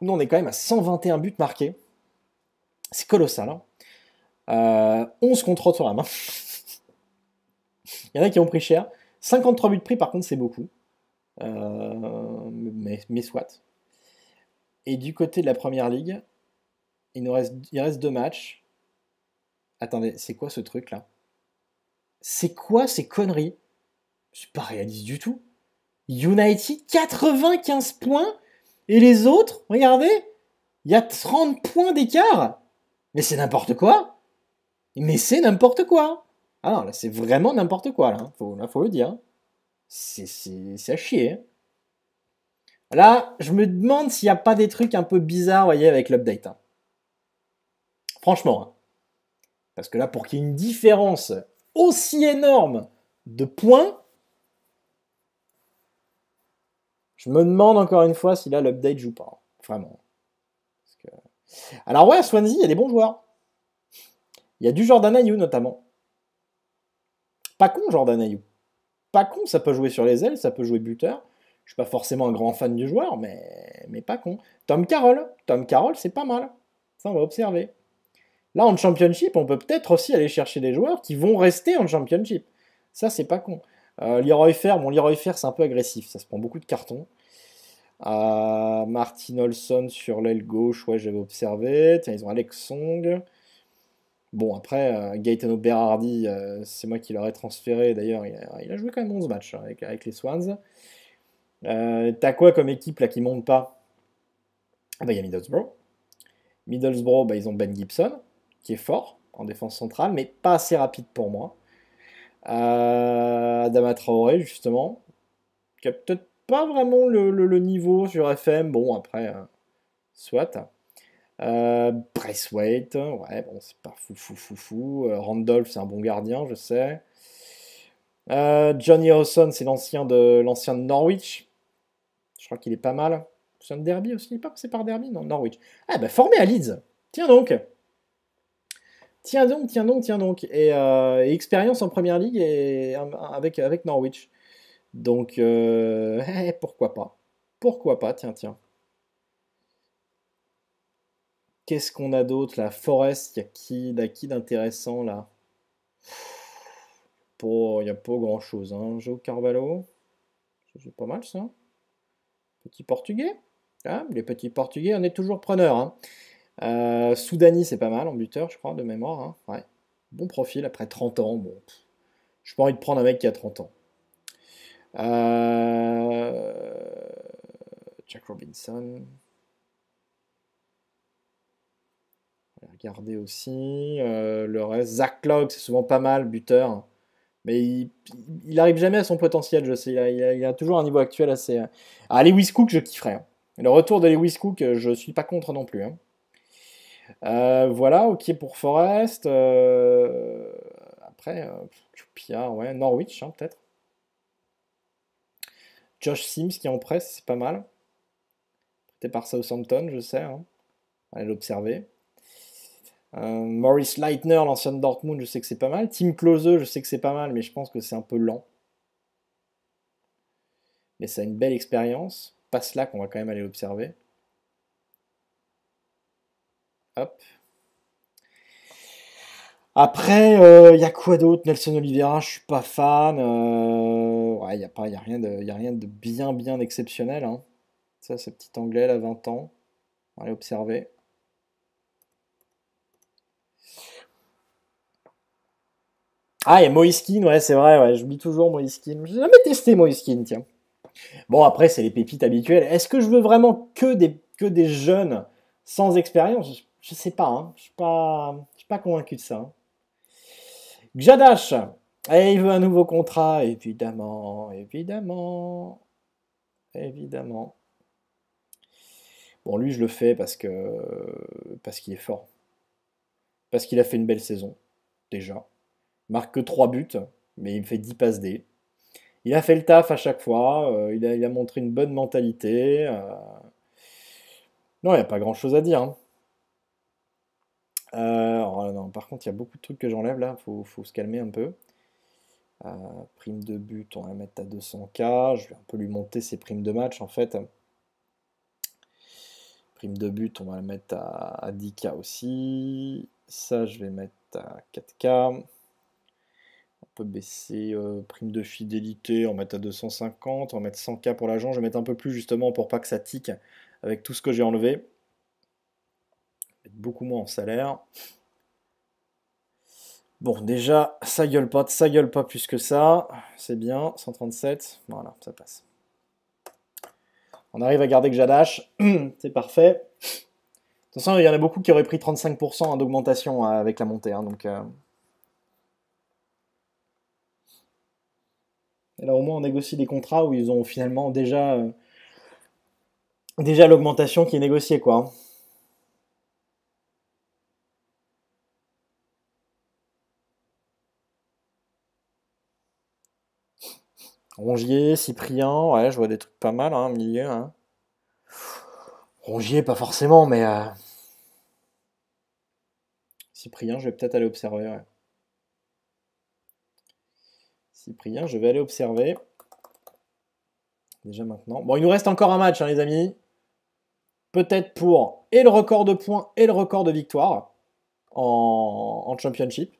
[SPEAKER 1] nous on est quand même à 121 buts marqués. C'est colossal. 11 hein. euh, contre 3 hein. sur Il y en a qui ont pris cher. 53 buts pris, par contre, c'est beaucoup. Euh, mais, soit. Et du côté de la première ligue, il nous reste, il reste deux matchs. Attendez, c'est quoi ce truc là C'est quoi ces conneries Je suis pas réaliste du tout. United 95 points et les autres, regardez, il y a 30 points d'écart. Mais c'est n'importe quoi. Mais c'est n'importe quoi. Alors ah là, c'est vraiment n'importe quoi, là. Hein. Faut, faut le dire. C'est à chier. Hein. Là, je me demande s'il n'y a pas des trucs un peu bizarres, voyez, avec l'update. Hein. Franchement. Parce que là, pour qu'il y ait une différence aussi énorme de points, Je me demande encore une fois si là l'update joue pas. Hein, vraiment. Alors ouais, Swansea, il y a des bons joueurs. Il y a du Jordan Ayou notamment. Pas con Jordan Ayou. Pas con, ça peut jouer sur les ailes, ça peut jouer buteur. Je suis pas forcément un grand fan du joueur, mais, mais pas con. Tom Carroll, Tom Carroll, c'est pas mal. Ça, on va observer. Là, en championship, on peut peut-être aussi aller chercher des joueurs qui vont rester en championship. Ça, c'est pas con. Euh, Leroy Fer, c'est un peu agressif, ça se prend beaucoup de cartons. Euh, Martin Olson sur l'aile gauche, ouais, j'avais observé. Tiens, ils ont Alex Song. Bon, après, euh, Gaetano Berardi, c'est moi qui l'aurais transféré. D'ailleurs, il, a joué quand même 11 matchs hein, avec, les Swans. T'as quoi comme équipe là qui monte pas ah bah, Il y a Middlesbrough. Middlesbrough, bah, ils ont Ben Gibson, qui est fort en défense centrale, mais pas assez rapide pour moi. Adama Traoré, justement, qui a peut-être pas vraiment le, niveau sur FM. Bon, après, hein. soit. Euh, Wait ouais, bon, c'est pas fou, fou, fou, fou. Euh, Randolph, c'est un bon gardien, je sais. Euh, Johnny Hawson, c'est l'ancien de, l'ancien de Norwich. Je crois qu'il est pas mal. C'est un derby aussi, il est pas passé par derby, non, Norwich. Ah, ben, formé à Leeds. Tiens donc! Tiens donc, tiens donc, tiens donc. Et, euh, expérience en première ligue et, avec, avec Norwich. Donc, euh, eh, pourquoi pas Pourquoi pas Tiens, tiens. Qu'est-ce qu'on a d'autre La Forest, il y a qui, d'intéressant là Il n'y a pas grand-chose. Hein. Joe Carvalho, c'est pas mal ça. Petit portugais. Ah, les petits portugais, on est toujours preneurs. Hein. Euh, Soudani, c'est pas mal en buteur, je crois, de mémoire. Hein. Bon profil, après 30 ans. Bon, je n'ai pas envie de prendre un mec qui a 30 ans. Euh, Jack Robinson. Regardez aussi. Euh, le reste, Zach Log, c'est souvent pas mal, buteur. Mais il, arrive jamais à son potentiel, je sais. Il a, a, toujours un niveau actuel assez. à ah, Lewis Cook, je kifferais. Hein. Le retour de Lewis Cook, je suis pas contre non plus. Hein. Euh, voilà, ok pour Forest. Euh, après, euh, ouais, Norwich, hein, peut-être. Josh Sims qui est en presse, c'est pas mal. Peut-être par Southampton, je sais. Hein. Allez l'observer. Maurice Leitner, l'ancien Dortmund, je sais que c'est pas mal. Tim Close, je sais que c'est pas mal, mais je pense que c'est un peu lent. Mais ça a une belle expérience. Pas cela qu'on va quand même aller l'observer. Après, il euh, y a quoi d'autre Nelson Oliveira, je suis pas fan. Euh, il n'y a, pas, a, rien de, a rien de bien, bien exceptionnel. Hein. Ça, ce petit anglais, là, 20 ans. On va aller observer. Ah, il y a Moiskin, ouais, c'est vrai, ouais, j'oublie toujours Je J'ai jamais testé Moiskin, tiens. Bon, après, c'est les pépites habituelles. Est-ce que je veux vraiment que des, que des jeunes sans expérience je sais pas, hein. je suis pas, je suis pas convaincu de ça. Gjadash, hein. Jadash, il veut un nouveau contrat, évidemment, évidemment, évidemment. Bon, lui, je le fais parce que parce qu'il est fort, parce qu'il a fait une belle saison déjà. Il Marque que 3 buts, mais il me fait 10 passes D. Il a fait le taf à chaque fois, euh, il, a, il, a, montré une bonne mentalité. Euh. Non, il n'y a pas grand-chose à dire. Hein alors, euh, oh non, par contre, il y a beaucoup de trucs que j'enlève là, faut, faut se calmer un peu. Euh, prime de but, on va la mettre à 200K. Je vais un peu lui monter ses primes de match en fait. Prime de but, on va la mettre à, 10K aussi. Ça, je vais mettre à 4K. On peut baisser euh, prime de fidélité, on va mettre à 250, on va mettre 100K pour l'agent. Je vais mettre un peu plus justement pour pas que ça tique avec tout ce que j'ai enlevé beaucoup moins en salaire. Bon, déjà, ça gueule pas, ça gueule pas plus que ça. C'est bien, 137. Voilà, ça passe. On arrive à garder que j'adache C'est parfait. De toute façon, il y en a beaucoup qui auraient pris 35% d'augmentation euh, avec la montée. Hein, donc, euh. Et là, au moins, on négocie des contrats où ils ont finalement déjà, euh, déjà l'augmentation qui est négociée. quoi. Hein. Rongier, Cyprien, ouais, je vois des trucs pas mal, hein, milieu. Hein. Rongier, pas forcément, mais. Euh, Cyprien, je vais peut-être aller observer. Cyprien, je vais aller observer. Déjà maintenant. Bon, il nous reste encore un match, hein, les amis. Peut-être pour et le record de points et le record de victoires en, en Championship.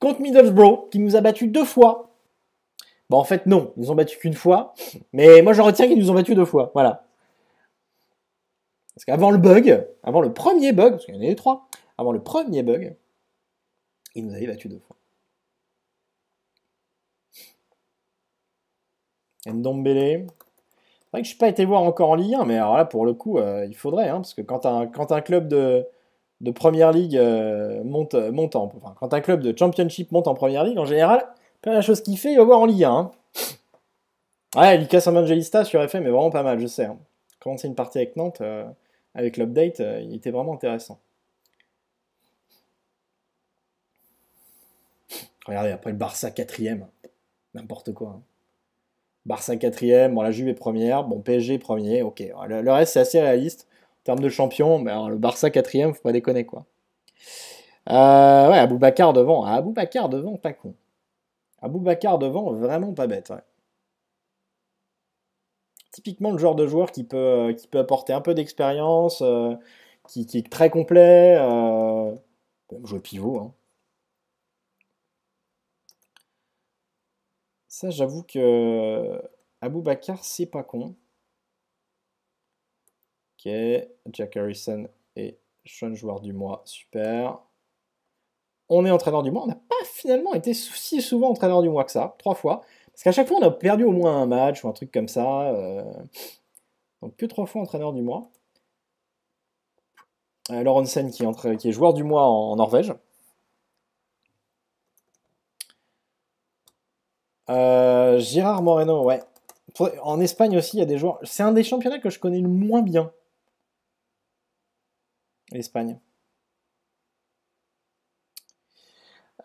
[SPEAKER 1] Contre Middlesbrough, qui nous a battu deux fois Bon, bah, en fait non, ils nous ont battu qu'une fois, mais moi je retiens qu'ils nous ont battu deux fois, voilà. Parce qu'avant le bug, avant le premier bug, parce qu'il y en a eu trois, avant le premier bug, ils nous avaient battu deux fois. Ndombele. C'est vrai que je n'ai pas été voir encore en Ligue 1, mais alors là pour le coup, euh, il faudrait, hein, parce que quand un, quand un club de, de première ligue euh, monte, monte enfin, quand un club de championship monte en première ligue, en général, Plein la chose qu'il fait, il va voir en Ligue hein. 1. Ouais, Lucas Evangelista sur FM mais vraiment pas mal, je sais. Hein. Commencer une partie avec Nantes, euh, avec l'update, euh, il était vraiment intéressant. Regardez, après le Barça 4ème, N'importe quoi. Hein. Barça Barça ème bon la Juve est première, bon PSG premier, ok. Le, reste c'est assez réaliste. En termes de champion, mais le Barça quatrième, faut pas déconner quoi. Euh, ouais, Aboubacar devant. Ah, Aboubacar devant, pas con. Aboubacar devant, vraiment pas bête. Typiquement le genre de joueur qui peut, euh, qui peut apporter un peu d'expérience, euh, qui, est très complet. Euh, jouer pivot. Hein. Ça, j'avoue que Aboubacar, c'est pas con. Ok, Jack Harrison est jeune joueur du mois, super on est entraîneur du mois, on n'a pas finalement été si souvent entraîneur du mois que ça, trois fois. Parce qu'à chaque fois, on a perdu au moins un match ou un truc comme ça. Euh. Donc que trois fois entraîneur du mois. Euh, qui, qui, est joueur du mois en, Norvège. Euh, Girard Moreno, ouais. En Espagne aussi, il y a des joueurs. C'est un des championnats que je connais le moins bien. L'Espagne.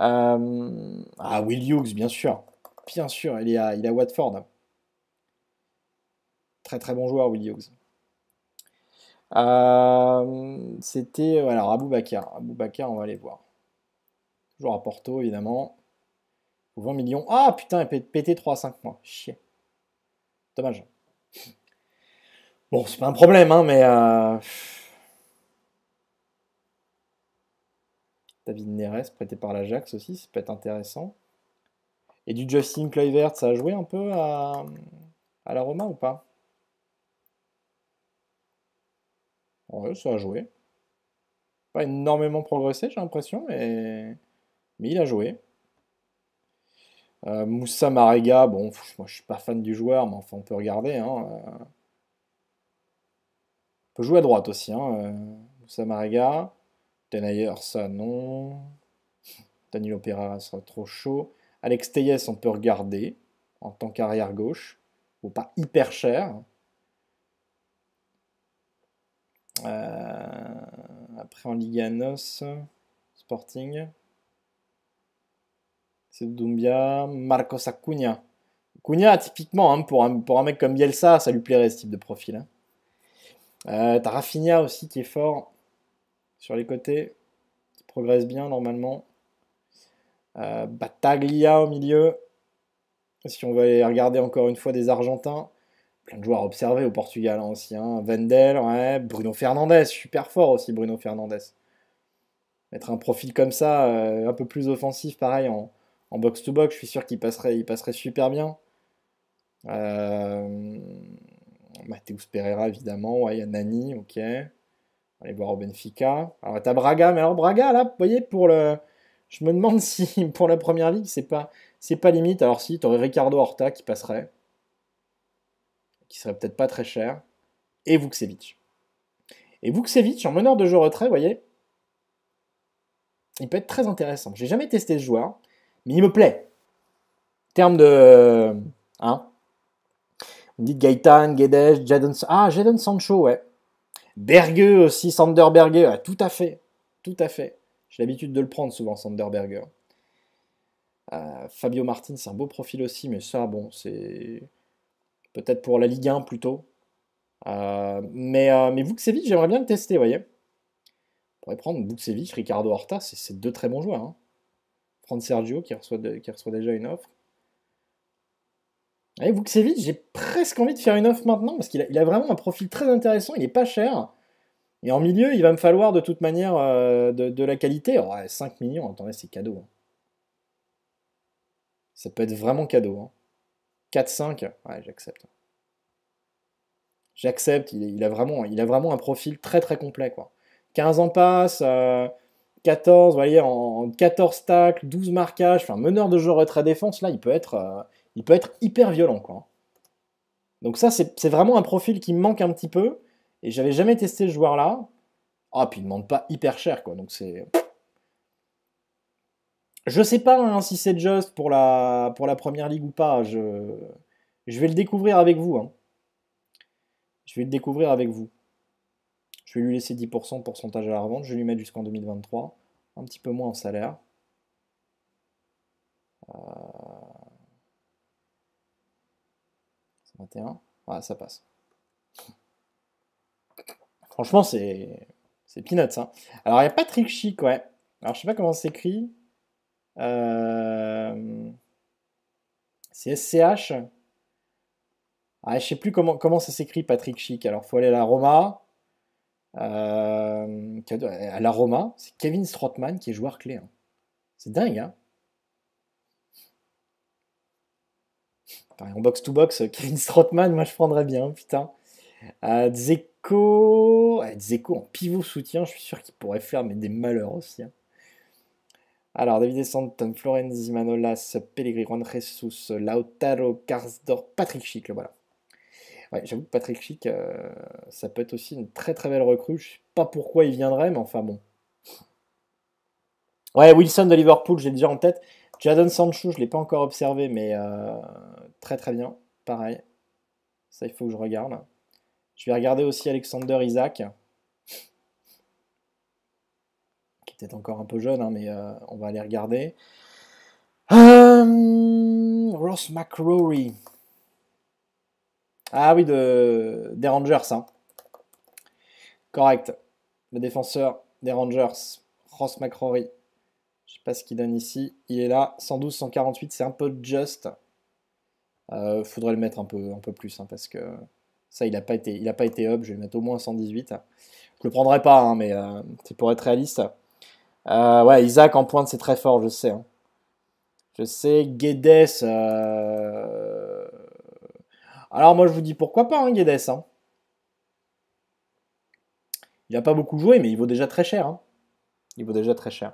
[SPEAKER 1] Euh, ah, Will Hughes, bien sûr. Bien sûr, il est, à, il Watford. Très très bon joueur, Will Hughes. Euh, c'était. Alors, Abou Bakar. Bakar, on va aller voir. Toujours à Porto, évidemment. 20 millions. Ah putain, il pété 3 5 mois. Chier. Dommage. Bon, c'est pas un problème, hein, mais. Euh, David Neres, prêté par l'Ajax aussi, ça peut être intéressant. Et du Justin Kluivert, ça a joué un peu à, la Roma ou pas Ouais, ça a joué. Pas énormément progressé, j'ai l'impression, mais... mais il a joué. Euh, Moussa Marega, bon, moi je suis pas fan du joueur, mais enfin on peut regarder. Hein, euh. On peut jouer à droite aussi, hein, euh, Moussa Marega d'ailleurs ça non. Danilo Pereira sera trop chaud. Alex Teyes, on peut regarder en tant qu'arrière gauche. Ou pas hyper cher. Euh, après en Liga Nos, Sporting. C'est Dumbia, Marcos Acuna. Acuna, typiquement, hein, pour, un, pour un mec comme Bielsa, ça lui plairait ce type de profil. Hein. Euh, Rafinha aussi qui est fort. Sur les côtés, il progresse bien normalement. Euh, Bataglia au milieu. Si on va aller regarder encore une fois des Argentins, plein de joueurs observés au Portugal aussi. Hein. ouais. Bruno Fernandez, super fort aussi Bruno Fernandez. Mettre un profil comme ça, euh, un peu plus offensif, pareil, en, box-to-box, je suis sûr qu'il passerait, il passerait super bien. Euh... Pereira, évidemment, ouais, il y a Nani, ok. Allez voir au Benfica. Alors, t'as Braga. Mais alors, Braga, là, vous voyez, pour le... Je me demande si, pour la Première Ligue, c'est pas, c'est pas limite. Alors si, t'aurais Ricardo Horta qui passerait. Qui serait peut-être pas très cher. Et Vukcevic. Et Vukcevic, en meneur de jeu retrait, vous voyez, il peut être très intéressant. J'ai jamais testé ce joueur, mais il me plaît. En termes de... Hein on dit Gaëtan, Guedes, Jadon... Ah, Jadon Sancho, ouais. Berger aussi, Sander ah, tout à fait, tout à fait. J'ai l'habitude de le prendre souvent, Sander euh, Fabio Martin, c'est un beau profil aussi, mais ça, bon, c'est peut-être pour la Ligue 1 plutôt. Euh, mais, euh, j'aimerais bien le tester, vous voyez. On pourrait prendre Vucevic, Ricardo Horta, c'est deux très bons joueurs. Prendre hein. Sergio qui reçoit déjà une offre. Vous que c'est vite, j'ai presque envie de faire une offre maintenant parce qu'il a, vraiment un profil très intéressant, il est pas cher. Et en milieu, il va me falloir de toute manière euh, de, la qualité. 5 millions, attendez, c'est cadeau. Hein. Ça peut être vraiment cadeau. 4-5, hein. j'accepte. J'accepte, il, a vraiment, il a vraiment un profil très très complet. Quoi. 15 en passe, 14, vous voyez, en, 14 tacles, 12 marquages, enfin meneur de jeu retrait défense, là, il peut être, euh, il peut être hyper violent. Quoi. Donc ça, c'est vraiment un profil qui me manque un petit peu, et j'avais jamais testé ce joueur-là. Ah, puis il ne demande pas hyper cher, quoi, donc c'est... Je sais pas hein, si c'est juste pour la, pour la première ligue ou pas, je, vais le découvrir avec vous. Hein. Je vais le découvrir avec vous. Je vais lui laisser 10% de pourcentage à la revente, je vais lui mettre jusqu'en 2023, un petit peu moins en salaire. Euh voilà ça passe. Franchement, c'est. C'est Peanuts. Hein. Alors, il y a Patrick Chic, ouais. Alors, je sais pas comment s'écrit. Euh... C'est SCH. Ah, je sais plus comment, comment ça s'écrit, Patrick Chic. Alors, faut aller à la Roma. Euh, à la Roma, c'est Kevin Strotman qui est joueur clé. Hein. C'est dingue, hein en box-to-box, euh, Kevin Strotman, moi je prendrais bien, putain. Euh, Dzeko, en pivot soutien, je suis sûr qu'il pourrait faire mais des malheurs aussi. Hein. Alors, David Santon, Florenzi, Manolas, Pellegrino Juan Jesus, Lautaro, Karsdor, Patrick Schick, voilà. Ouais, j'avoue que Patrick Schick, euh, ça peut être aussi une très très belle recrue. Je sais pas pourquoi il viendrait, mais enfin bon. Ouais, Wilson de Liverpool, j'ai déjà en tête. Jadon Sancho, je ne l'ai pas encore observé, mais euh, Très très bien, pareil. Ça, il faut que je regarde. Je vais regarder aussi Alexander Isaac, qui était encore un peu jeune, hein, mais euh, on va aller regarder. Euh, Ross McCrory. Ah oui, de, des Rangers. Hein. Correct. Le défenseur des Rangers, Ross McCrory. Je sais pas ce qu'il donne ici. Il est là, 112, 148, c'est un peu juste. Euh, faudrait le mettre un peu, un peu plus hein, parce que ça, il n'a pas, été, il a pas été up. Je vais mettre au moins 118. Je le prendrai pas, hein, mais euh, c'est pour être réaliste. Euh, ouais, Isaac en pointe, c'est très fort, je sais. Hein. Je sais. Guedes. Alors, moi, je vous dis pourquoi pas, hein, Guedes. Il n'a pas beaucoup joué, mais il vaut déjà très cher. Il vaut déjà très cher.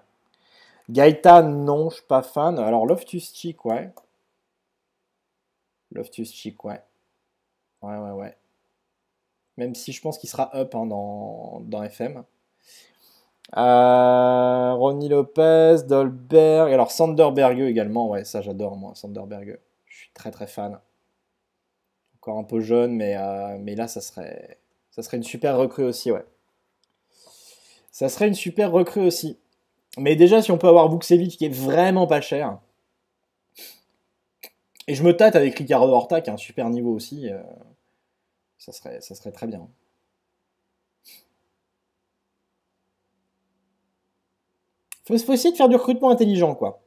[SPEAKER 1] Gaita, non, je suis pas fan. Alors, Loftus Cheek, ouais. Loftus Chic, ouais. Ouais, ouais, ouais. Même si je pense qu'il sera up hein, dans, FM. Euh, Ronnie Lopez, Dolberg. Alors Sanderberg également, ouais, ça j'adore moi, Sanderberg. Je suis très très fan. Encore un peu jeune, mais, euh, mais là ça serait, ça serait une super recrue aussi, ouais. Ça serait une super recrue aussi. Mais déjà, si on peut avoir Vukcevic qui est vraiment pas cher, et je me tâte avec Ricardo Horta, qui est un super niveau aussi. Euh, ça, serait, ça serait très bien. Faut, faut essayer de faire du recrutement intelligent, quoi.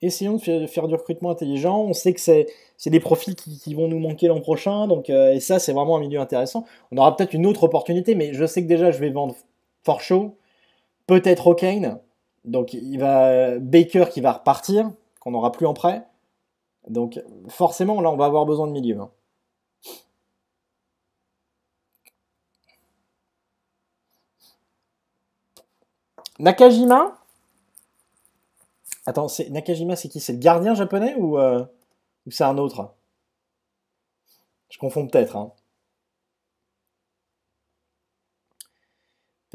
[SPEAKER 1] Essayons de faire, du recrutement intelligent. On sait que c'est des profils qui, vont nous manquer l'an prochain. Donc, euh, et ça, c'est vraiment un milieu intéressant. On aura peut-être une autre opportunité, mais je sais que déjà, je vais vendre fort Peut-être O'Kane. Donc il va Baker qui va repartir qu'on n'aura plus en prêt. Donc forcément, là, on va avoir besoin de milieu. Hein. Nakajima Attends, Nakajima, c'est qui C'est le gardien japonais ou, euh, c'est un autre Je confonds peut-être. Hein.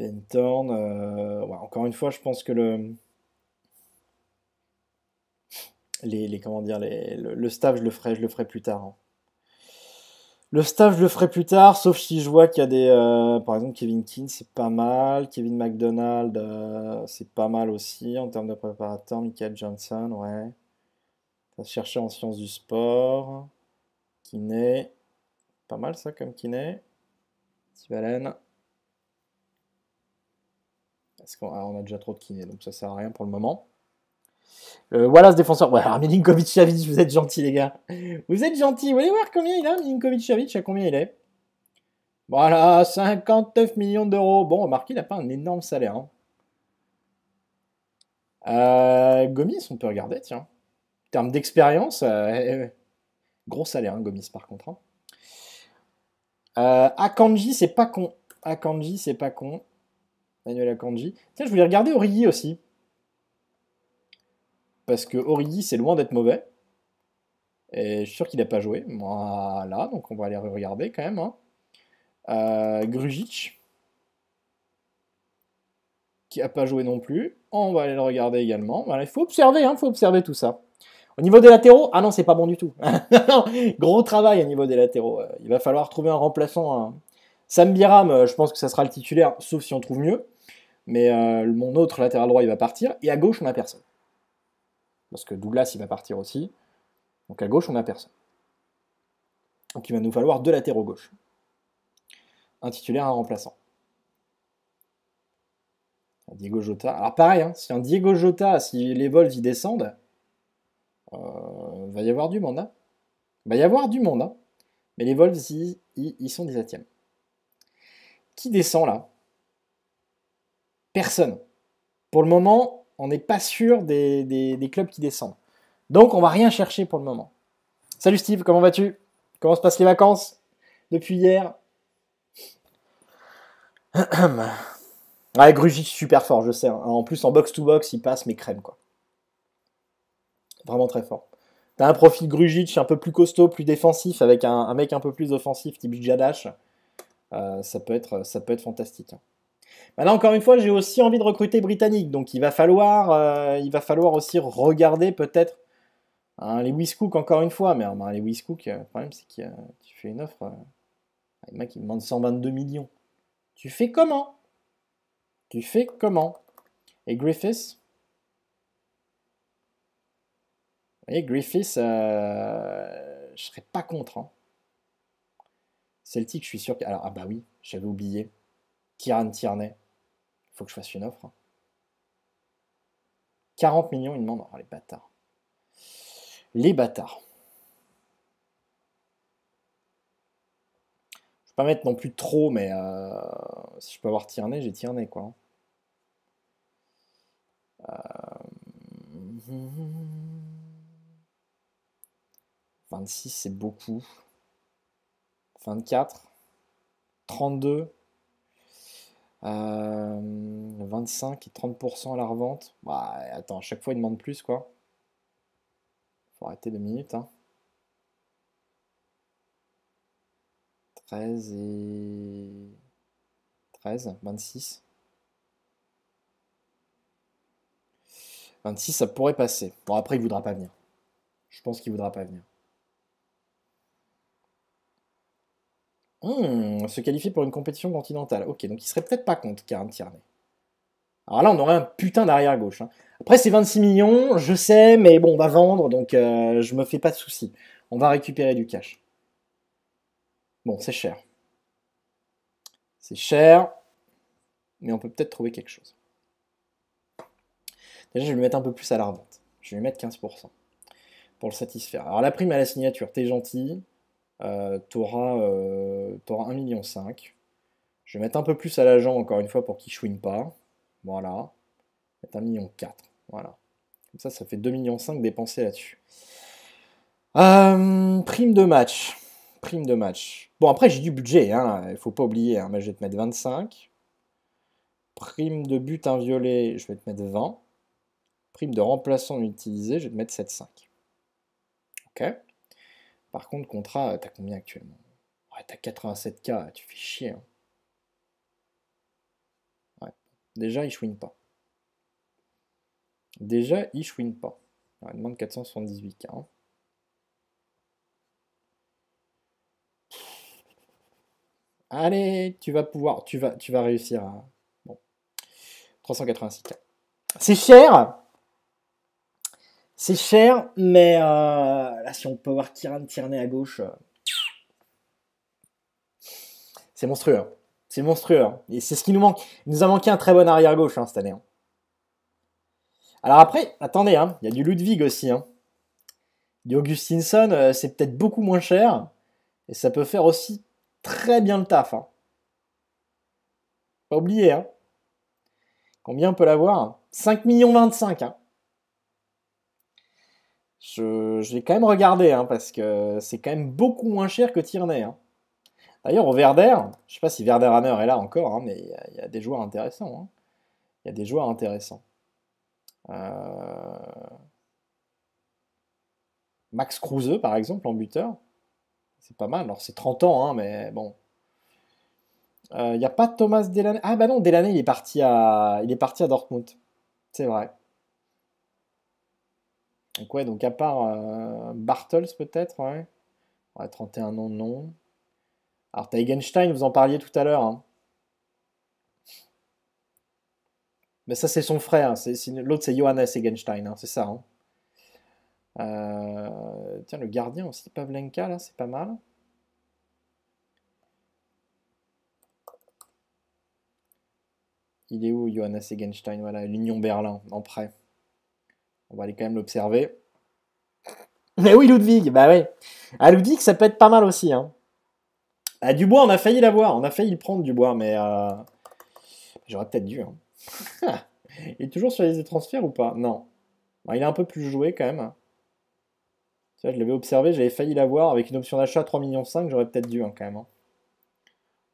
[SPEAKER 1] Euh, encore une fois, je pense que le les, comment dire, le, stage staff, je le ferai, je le ferai plus tard. Hein. Le staff, je le ferai plus tard, sauf si je vois qu'il y a des. Euh, par exemple, Kevin Keane, c'est pas mal. Kevin McDonald, euh, c'est pas mal aussi en termes de préparateur. Michael Johnson, ouais. Ça se chercher en sciences du sport. Kiné. Pas mal ça comme kiné. Sivalen. Parce qu'on ah, a déjà trop de kiné, donc ça sert à rien pour le moment voilà euh, ce défenseur. Ouais, vous êtes gentil les gars. Vous êtes gentil, Vous voulez voir combien il a, hein, Milinkovic-Savic, à combien il est Voilà, 59 millions d'euros. Bon, remarquez, il n'a pas un énorme salaire. Hein. Euh, Gomis, on peut regarder, tiens. En termes d'expérience, euh, gros salaire, hein, Gomis, par contre. Akanji, c'est pas con. Akanji, c'est pas con. Manuel Akanji. Tiens, je voulais regarder Origi aussi parce que Origi, c'est loin d'être mauvais. Et je suis sûr qu'il n'a pas joué. Voilà, donc on va aller regarder quand même. Hein. Euh, Grujic, qui n'a pas joué non plus. On va aller le regarder également. il faut observer, il hein, faut observer tout ça. Au niveau des latéraux, ah non, c'est pas bon du tout. Gros travail au niveau des latéraux. Euh, il va falloir trouver un remplaçant. Sambiram, hein. Sam euh, je pense que ça sera le titulaire, sauf si on trouve mieux. Mais mon autre latéral droit, il va partir. Et à gauche, on n'a personne parce que Douglas, il va partir aussi. Donc à gauche, on n'a personne. Donc il va nous falloir deux latéraux gauche. Un titulaire, un remplaçant. Diego Jota. Alors pareil, hein, si un Diego Jota, si les Vols y descendent, va y avoir du mandat. Va y avoir du monde. Hein. Hein. Mais les Vols, ils, ils sont 17e. Qui descend là Personne. Pour le moment, on n'est pas sûr des, clubs qui descendent. Donc on va rien chercher pour le moment. Salut Steve, comment vas-tu Comment se passent les vacances depuis hier Ouais, Grugic super fort, je sais. Hein. En plus, en box-to-box, il passe mes crèmes, quoi. Vraiment très fort. T'as un profil Grugic un peu plus costaud, plus défensif, avec un, mec un peu plus offensif, type Jadash. Euh, ça, peut être, ça peut être fantastique. Hein. Maintenant, bah encore une fois, j'ai aussi envie de recruter britannique, donc il va falloir, euh, il va falloir aussi regarder peut-être les hein, Lewis encore une fois. Mais les bah, Lewis Cook, euh, le problème c'est qu'il tu fais une offre, le euh, mec il demande 122 millions. Tu fais comment Tu fais comment Et Griffiths Vous voyez, Griffiths, je serais pas contre. Hein. Celtic, je suis sûr que. Alors, ah bah oui, j'avais oublié. Kiran Tierney, faut que je fasse une offre. 40 hein. millions, il demande. Oh, les bâtards. Les bâtards. Je vais pas mettre non plus trop, mais euh, si je peux avoir Tierney, j'ai Tierney, quoi. 26, hein. euh, c'est beaucoup. 24. 32. 25 euh, et 30% à la revente. Bah, attends, à chaque fois, il demande plus, quoi. Faut arrêter deux minutes, 13 hein. et... 13, 26. 26, ça pourrait passer. Bon, après, il voudra pas venir. Je pense qu'il voudra pas venir. Hum, se qualifier pour une compétition continentale. Ok, donc il serait peut-être pas contre Karim Tierney. Alors là, on aurait un putain d'arrière-gauche. Hein. Après, c'est 26 millions, je sais, mais bon, on va vendre, donc euh, je me fais pas de soucis. On va récupérer du cash. Bon, c'est cher. C'est cher, mais on peut peut-être trouver quelque chose. Déjà, je vais lui mettre un peu plus à la revente. Je vais lui mettre 15% pour le satisfaire. Alors la prime à la signature, t'es gentil tu auras, 1,5 million. Je vais mettre un peu plus à l'agent, encore une fois, pour qu'il chouine pas. Voilà. 1,4 million. Voilà. Comme ça, ça fait 2,5 millions dépensés là-dessus. Euh, prime de match. Prime de match. Bon, après, j'ai du budget, hein. il faut pas oublier. Hein. Mais je vais te mettre 25. Prime de but inviolé, je vais te mettre 20. Prime de remplaçant utilisé, je vais te mettre 7,5. Ok par contre, contrat, t'as combien actuellement Ouais, t'as 87K, tu fais chier. Hein. Ouais. Déjà, il chouine pas. Déjà, il chouine pas. il demande 478K. Hein. Allez, tu vas pouvoir, tu vas, tu vas réussir à... Bon. 386K. C'est cher c'est cher, mais euh, là, si on peut voir Kiran Tierney à gauche, euh. c'est monstrueux. Hein. C'est monstrueux. Hein. Et c'est ce qui nous manque. Il nous a manqué un très bon arrière-gauche hein, cette année. Alors après, attendez, il y a du Ludwig aussi. Du Augustinson, euh, c'est peut-être beaucoup moins cher. Et ça peut faire aussi très bien le taf. Pas oublier. Combien on peut l'avoir 5,25 millions Hein. Je, l'ai quand même regardé hein, parce que c'est quand même beaucoup moins cher que Tierney. Hein. D'ailleurs, au Verder, je ne sais pas si Verder Hammer est là encore, hein, mais il y, a des joueurs intéressants. Il y a des joueurs intéressants. Euh, Max Kruse, par exemple, en buteur. C'est pas mal. Alors, c'est 30 ans, mais bon, euh, il n'y a pas Thomas Delaney. Ah bah non, Delaney, il est parti à, il est parti à Dortmund. C'est vrai. Donc donc à part euh, Bartels peut-être, ouais. ouais. 31 ans, non. Alors vous en parliez tout à l'heure. Hein. Mais ça c'est son frère, hein. l'autre c'est Johannes Egenstein, hein, c'est ça. Euh, tiens, le gardien aussi, Pavlenka, là, c'est pas mal. Il est où, Johannes Egenstein Voilà, l'Union Berlin, en prêt. On va aller quand même l'observer. Mais oui, Ludwig, bah oui. À ah, Ludwig, ça peut être pas mal aussi. Hein. À ah, Dubois, on a failli l'avoir. On a failli le prendre, Dubois, mais euh, j'aurais peut-être dû. Hein. il est toujours sur les transferts ou pas Non. il est un peu plus joué quand même. Ça, je l'avais observé, j'avais failli l'avoir. Avec une option d'achat 3,5 millions, j'aurais peut-être dû hein, quand même. Hein.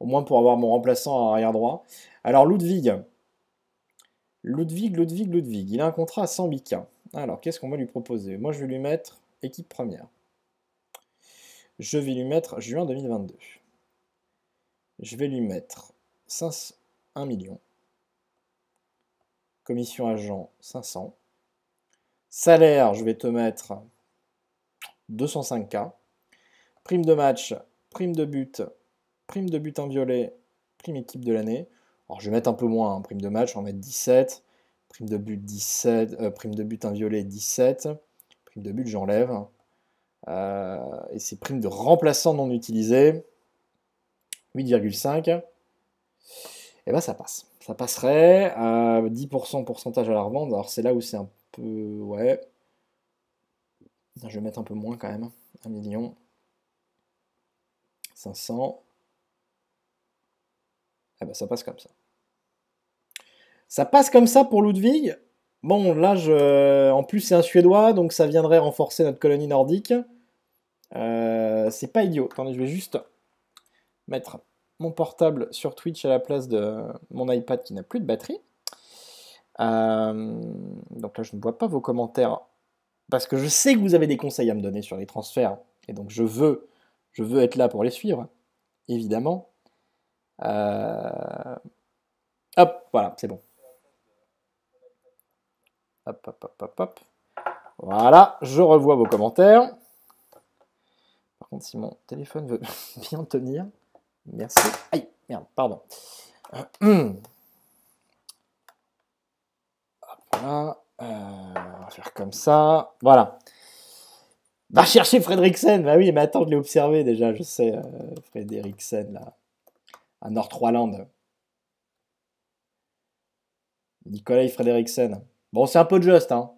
[SPEAKER 1] Au moins pour avoir mon remplaçant à arrière droit. Alors Ludwig. Ludwig, Ludwig, Ludwig. Il a un contrat à 100 bica. Alors, qu'est-ce qu'on va lui proposer Moi, je vais lui mettre équipe première. Je vais lui mettre juin 2022. Je vais lui mettre 5, 1 million. Commission agent 500. Salaire, je vais te mettre 205K. Prime de match, prime de but, prime de but en violet, prime équipe de l'année. Alors je vais mettre un peu moins, hein. prime de match, on va mettre 17 prime de but 17, euh, prime de 17, prime de but j'enlève, hein. euh, et c'est prime de remplaçant non utilisé, 8,5, et eh ben ça passe. Ça passerait à euh, 10% pourcentage à la revente, alors c'est là où c'est un peu... ouais... Je vais mettre un peu moins quand même, 1 million. 500. Et eh ben ça passe comme ça. Ça passe comme ça pour Ludwig. Bon, là, je... en plus, c'est un Suédois, donc ça viendrait renforcer notre colonie nordique. Euh, c'est pas idiot. Attendez, je vais juste mettre mon portable sur Twitch à la place de mon iPad qui n'a plus de batterie. Euh, donc là, je ne vois pas vos commentaires parce que je sais que vous avez des conseils à me donner sur les transferts et donc je veux, je veux être là pour les suivre, évidemment. Euh, hop, voilà, c'est bon. Hop, hop, hop, hop, hop. Voilà, je revois vos commentaires. Par contre, si mon téléphone veut bien tenir, merci. Aïe, merde, pardon. hop là, euh, on va faire comme ça. Voilà. Va chercher Fredriksen. Bah oui, mais attends, de l'ai observé déjà, je sais, euh, Frédéric là, à nord Land. Nicolas Fredriksen. Bon, c'est un peu juste, hein.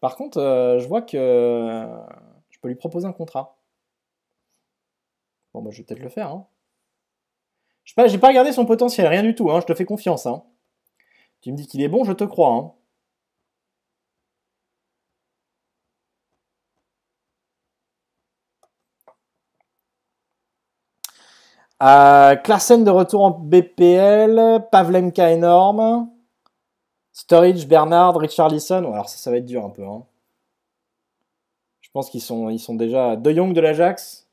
[SPEAKER 1] Par contre, euh, je vois que euh, je peux lui proposer un contrat. Bon, bah, je vais peut-être le faire. Hein. Je n'ai pas, regardé son potentiel, rien du tout. Hein, je te fais confiance. Hein. Tu me dis qu'il est bon, je te crois. Hein. Euh, de retour en BPL, Pavlenka énorme. Storage, Bernard, Richard Richarlison. Alors ça, ça va être dur un peu. Hein. Je pense qu'ils sont, ils sont déjà. De Jong de l'Ajax.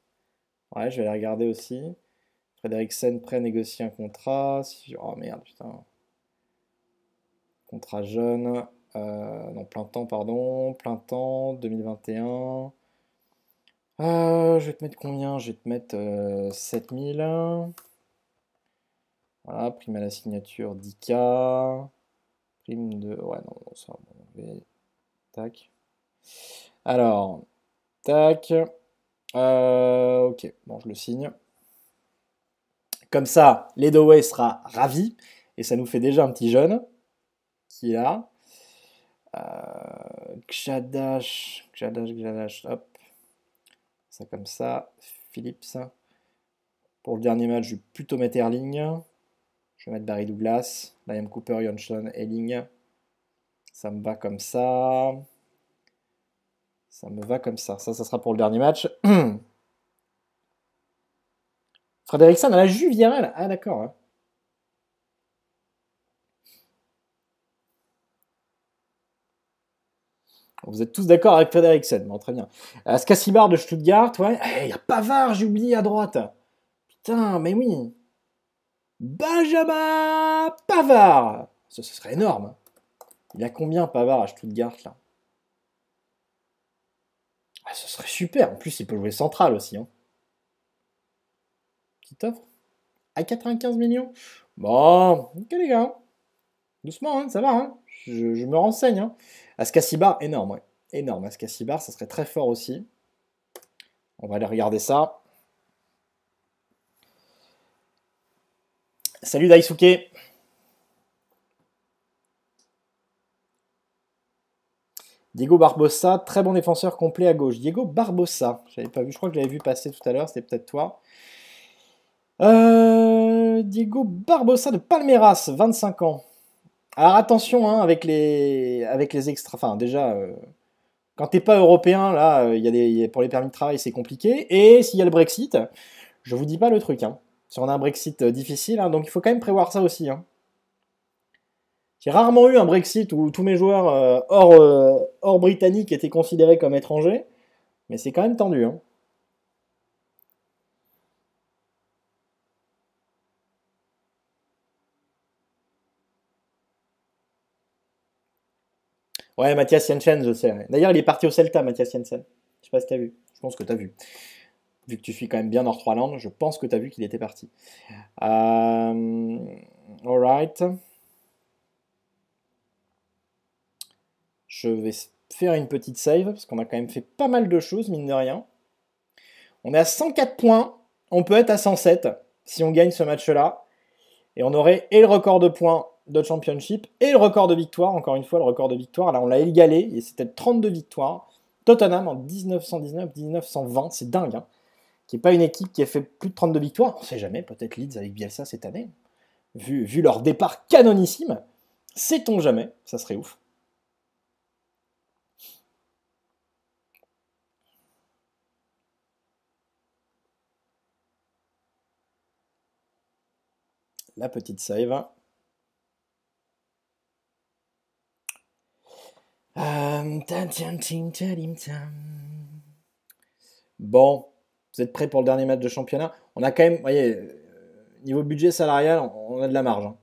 [SPEAKER 1] Ouais, je vais les regarder aussi. Frederiksen prêt à négocier un contrat. Oh merde, putain. Contrat jeune. Euh, non, plein temps, pardon. Plein temps, 2021. Euh, je vais te mettre combien Je vais te mettre 7000. Euh, voilà, prime à la signature 10K de... Ouais, non, bon, Alors, tac. Euh, ok, bon, je le signe. Comme ça, Ledoway sera ravi. Et ça nous fait déjà un petit jeune qui est là. Euh, Xadash, Xadash, hop. Ça comme ça. Philips. Pour le dernier match, je vais plutôt mettre Erling. Je vais mettre Barry Douglas, Liam Cooper, Johnson, Elling. Ça me va comme ça. Ça me va comme ça. Ça, ça sera pour le dernier match. Frédéricson à la Juve Ah, d'accord. Hein. Vous êtes tous d'accord avec Frederiksen, bon, très bien. à euh, de Stuttgart, ouais. Eh, il n'y y a Pavard, j'ai oublié à droite. Putain, mais oui. Benjamin Pavard ce serait énorme. Il y a combien Pavard à Stuttgart là ah, Ce serait super. En plus, il peut jouer central aussi. Hein. Petite offre À 95 millions Bon, ok les gars. Doucement, hein, ça va. Hein. Je, me renseigne. Hein. Ascasibar, énorme. Ouais. Énorme. Ascasibar, ça serait très fort aussi. On va aller regarder ça. Salut Daisuke Diego Barbosa, très bon défenseur complet à gauche. Diego Barbosa, j'avais pas vu, je crois que je l'avais vu passer tout à l'heure, c'était peut-être toi. Euh, Diego Barbosa de Palmeiras, 25 ans. Alors attention hein, avec les avec les extra, Enfin déjà, euh, quand t'es pas européen là, euh, il y a des pour les permis de travail c'est compliqué. Et s'il y a le Brexit, je vous dis pas le truc. Hein. Si on a un Brexit euh, difficile. Hein, donc il faut quand même prévoir ça aussi. Hein. J'ai rarement eu un Brexit où tous mes joueurs euh, euh, hors, britannique étaient considérés comme étrangers, mais c'est quand même tendu. Hein. Ouais, Mathias Jensen, je sais. D'ailleurs, il est parti au Celta, Mathias Jensen. Je sais pas si as vu. Je pense que tu as vu vu que tu suis quand même bien Nord-Trois-Landes, je pense que tu as vu qu'il était parti. Euh, alright. Je vais faire une petite save, parce qu'on a quand même fait pas mal de choses, mine de rien. On est à 104 points, on peut être à 107 si on gagne ce match-là. Et on aurait et le record de points de Championship et le record de victoire. Encore une fois, le record de victoire, là on l'a égalé, et c'était 32 victoires. Tottenham en 1919-1920, c'est dingue. Hein qui n'est pas une équipe qui a fait plus de 32 victoires. On ne sait jamais, peut-être Leeds avec Bielsa cette année. Vu, vu leur départ canonissime, sait-on jamais, ça serait ouf. La petite save. Bon, vous êtes prêt pour le dernier match de championnat On a quand même, vous voyez, euh, niveau budget salarial, on a de la marge. Hein.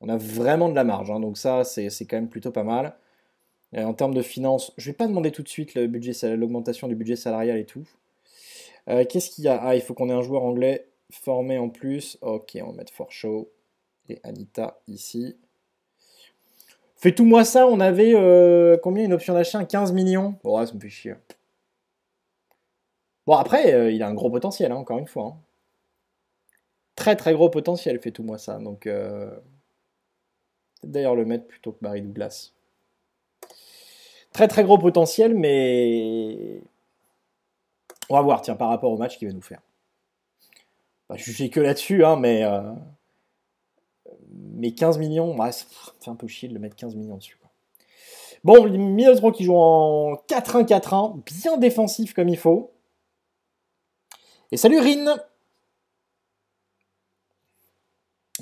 [SPEAKER 1] On a vraiment de la marge. Hein, donc ça, c'est quand même plutôt pas mal. en termes de finances, je ne vais pas demander tout de suite l'augmentation du budget salarial et tout. Euh, qu'est-ce qu'il y a Ah, il faut qu'on ait un joueur anglais formé en plus. Ok, on va mettre Forshaw et Anita ici. Fais tout moi ça, on avait euh, combien une option d'achat 15 millions oh, ça me fait chier. Bon, après, euh, il a un gros potentiel, hein, encore une fois. Hein. Très, très gros potentiel, fait tout moi ça. Donc, euh, d'ailleurs le mettre plutôt que Barry Douglas. Très, très gros potentiel, mais on va voir, tiens, par rapport au match qu'il va nous faire. Pas bah, juger que là-dessus, hein, mais, euh, mais 15 millions, bah, c'est un peu chier de le mettre 15 millions dessus. Quoi. Bon, Middlesbrough qui joue en 4-1-4-1, bien défensif comme il faut. Et salut Rin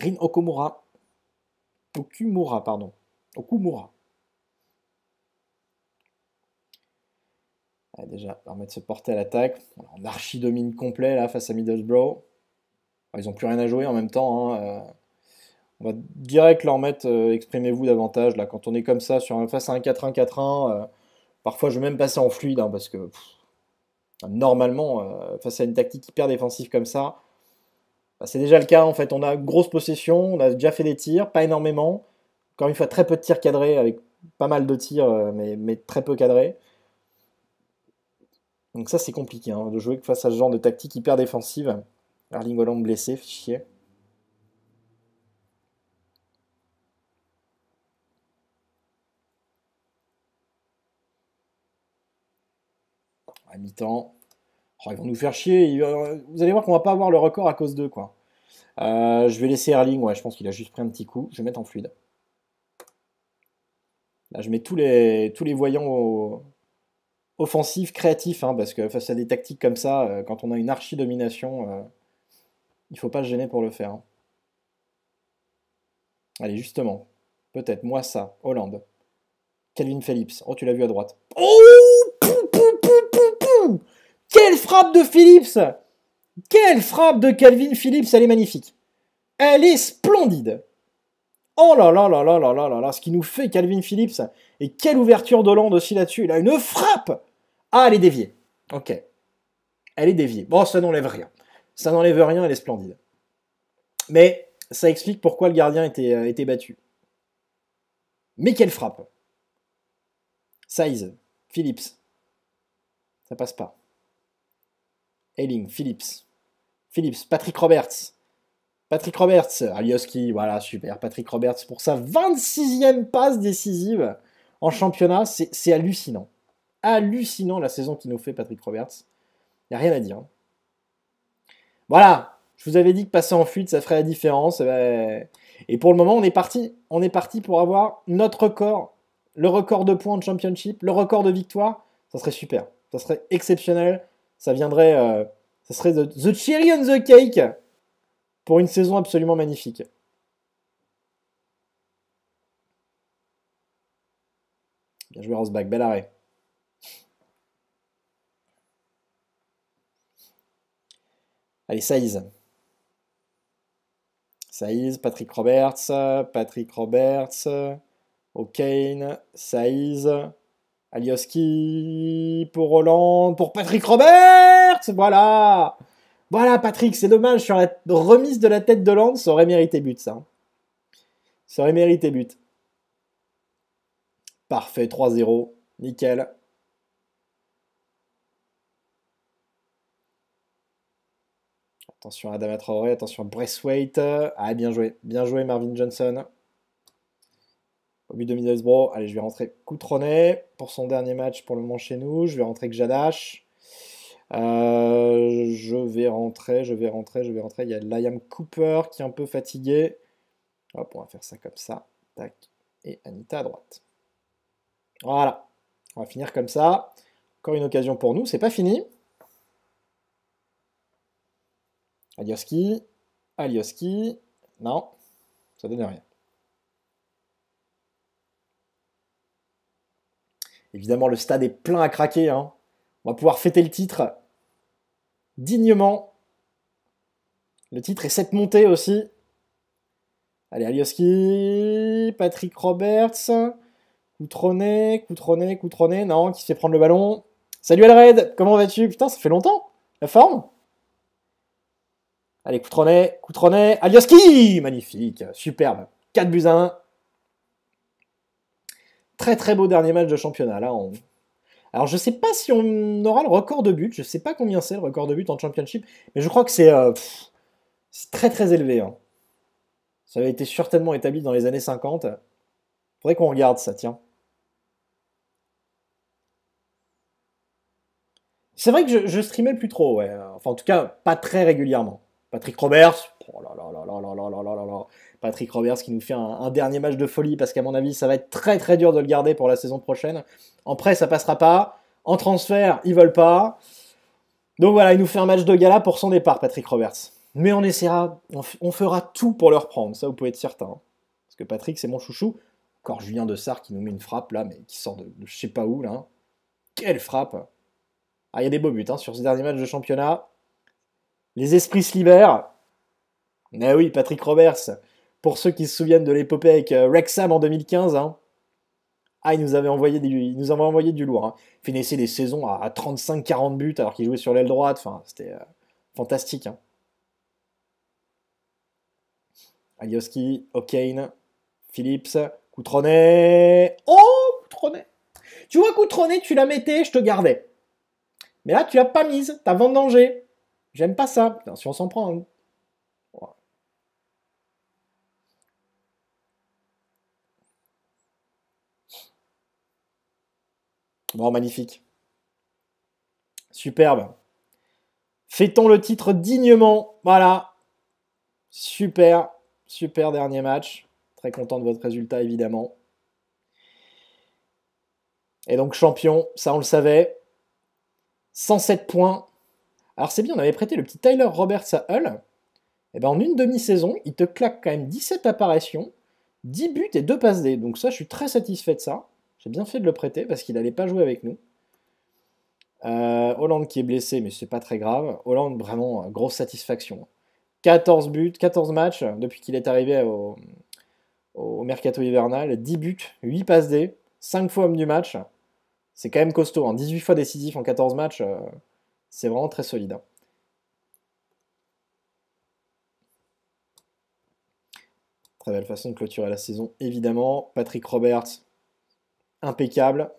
[SPEAKER 1] Rin Okumura. Okumura, pardon. Okumura. Ah, déjà, leur de se porter à l'attaque. On archi-domine complet là face à Middlesbrough. ils n'ont plus rien à jouer en même temps. Hein, euh. on va direct leur mettre euh, exprimez-vous davantage. Là, quand on est comme ça sur un, face à un 4-1-4-1, euh, parfois je vais même passer en fluide hein, parce que normalement, euh, face à une tactique hyper défensive comme ça, bah, c'est déjà le cas en fait. On a grosse possession, on a déjà fait des tirs, pas énormément. Encore une fois, très peu de tirs cadrés, avec pas mal de tirs, euh, mais, très peu cadrés. Donc ça, c'est compliqué hein, de jouer face à ce genre de tactique hyper défensive. Erling Holland blessé, fichier. chier. à mi-temps. Oh, ils vont nous faire chier. Euh, vous allez voir qu'on va pas avoir le record à cause d'eux, euh, je vais laisser Erling, ouais, je pense qu'il a juste pris un petit coup. Je vais mettre en fluide. Là, je mets tous les, tous les voyants offensifs, créatifs, hein, parce que face à des tactiques comme ça, euh, quand on a une archi-domination, il il faut pas se gêner pour le faire. Hein. Allez, justement, peut-être, moi ça, Hollande. Calvin Phillips. Oh, tu l'as vu à droite. Oh quelle frappe de Phillips Quelle frappe de Calvin Phillips Elle est magnifique. Elle est splendide. Oh là là là là là là là là, ce qui nous fait Calvin Phillips. Et quelle ouverture de d'Hollande aussi là-dessus. Il a une frappe Ah, elle est déviée. Ok. Elle est déviée. Bon, ça n'enlève rien. Ça n'enlève rien, elle est splendide. Mais ça explique pourquoi le gardien était, euh, battu. Mais quelle frappe Size, Phillips. Ça passe pas. Elling, Phillips. Phillips, Patrick Roberts. Patrick Roberts, Alioski, voilà, super. Patrick Roberts pour sa 26e passe décisive en championnat, c'est hallucinant. Hallucinant la saison qu'il nous fait, Patrick Roberts. Il n'y a rien à dire. Voilà, je vous avais dit que passer en fuite, ça ferait la différence. Eh ben, et pour le moment, on est parti. On est parti pour avoir notre record, le record de points de championship, le record de victoire. Ça serait super. Ça serait exceptionnel ça viendrait. Euh, ça serait the, Cherry on the Cake pour une saison absolument magnifique. Bien joué, Rosbach, bel arrêt. Allez, Saïs. Saïs, Patrick Roberts, Patrick Roberts, O'Kane, Saïs. Alioski, pour Hollande, pour Patrick Roberts, voilà Voilà Patrick, c'est dommage, sur la remise de la tête de Hollande, ça aurait mérité but ça. Hein. Ça aurait mérité but. Parfait, 3-0, nickel. Attention à Adama attention à Braithwaite. Ah, bien joué, bien joué Marvin Johnson au but de Allez, je vais rentrer Coutronnet pour son dernier match pour le moment chez nous. Je vais rentrer que Euh, je vais rentrer, je vais rentrer, je vais rentrer. Il y a Liam Cooper qui est un peu fatigué. Hop, on va faire ça comme ça. Tac. Et Anita à droite. Voilà. On va finir comme ça. Encore une occasion pour nous. C'est pas fini. Alioski. Alioski. Non. Ça donne rien. Évidemment, le stade est plein à craquer. Hein. On va pouvoir fêter le titre dignement. Le titre est cette montée aussi. Allez, Alioski, Patrick Roberts, Coutronnet, Coutronnet, coutronné. non, qui sait fait prendre le ballon. Salut Alred, comment vas-tu Putain, ça fait longtemps, la forme Allez, Coutronnet, Coutronnet, Alioski Magnifique, superbe, 4 buts à 1. Très très beau dernier match de championnat. Là, Alors je sais pas si on aura le record de but, je sais pas combien c'est le record de but en championship, mais je crois que c'est très très élevé. Ça avait été certainement établi dans les années 50. Faudrait qu'on regarde ça, tiens. C'est vrai que je, je, streamais plus trop, ouais. Enfin, en tout cas, pas très régulièrement. Patrick Roberts, oh là là là là là là là là là là. Patrick Roberts qui nous fait un, dernier match de folie parce qu'à mon avis, ça va être très très dur de le garder pour la saison prochaine. En prêt, ça passera pas. En transfert, ils veulent pas. Donc voilà, il nous fait un match de gala pour son départ, Patrick Roberts. Mais on essaiera, on, fera tout pour le reprendre, ça vous pouvez être certain. Hein. Parce que Patrick, c'est mon chouchou. Encore Julien de Sartre qui nous met une frappe là, mais qui sort de, je sais pas où là. Hein. Quelle frappe Ah, il y a des beaux buts hein, sur ce dernier match de championnat. Les esprits se libèrent. Mais oui, Patrick Roberts, pour ceux qui se souviennent de l'épopée avec euh, Rexham en 2015, hein. ah, il nous avait envoyé, nous envoyé du lourd. Hein. finissait des saisons à 35-40 buts alors qu'il jouait sur l'aile droite. Enfin, c'était euh, fantastique. Hein. Alioski, O'Kane, Phillips, Coutronnet. Oh, Coutronnet Tu vois, Coutronnet, tu la mettais, je te gardais. Mais là, tu l'as pas mise, t'as vendangé. J'aime pas ça. si on s'en prend, hein. Bon, magnifique. Superbe. Fait-on le titre dignement. Voilà. Super. Super dernier match. Très content de votre résultat, évidemment. Et donc champion, ça on le savait. 107 points. Alors c'est bien, on avait prêté le petit Tyler Roberts à Hull. Et eh bien, en une demi-saison, il te claque quand même 17 apparitions, 10 buts et 2 passes D. Donc ça, je suis très satisfait de ça. J'ai bien fait de le prêter parce qu'il n'allait pas jouer avec nous. Euh, Hollande qui est blessé, mais c'est pas très grave. Hollande, vraiment, euh, grosse satisfaction. 14 buts, 14 matchs depuis qu'il est arrivé au, mercato hivernal. 10 buts, 8 passes D, 5 fois homme du match. C'est quand même costaud. 18 hein. fois décisif en 14 matchs, euh, c'est vraiment très solide. Hein. Très belle façon de clôturer la saison, évidemment. Patrick Roberts, impeccable.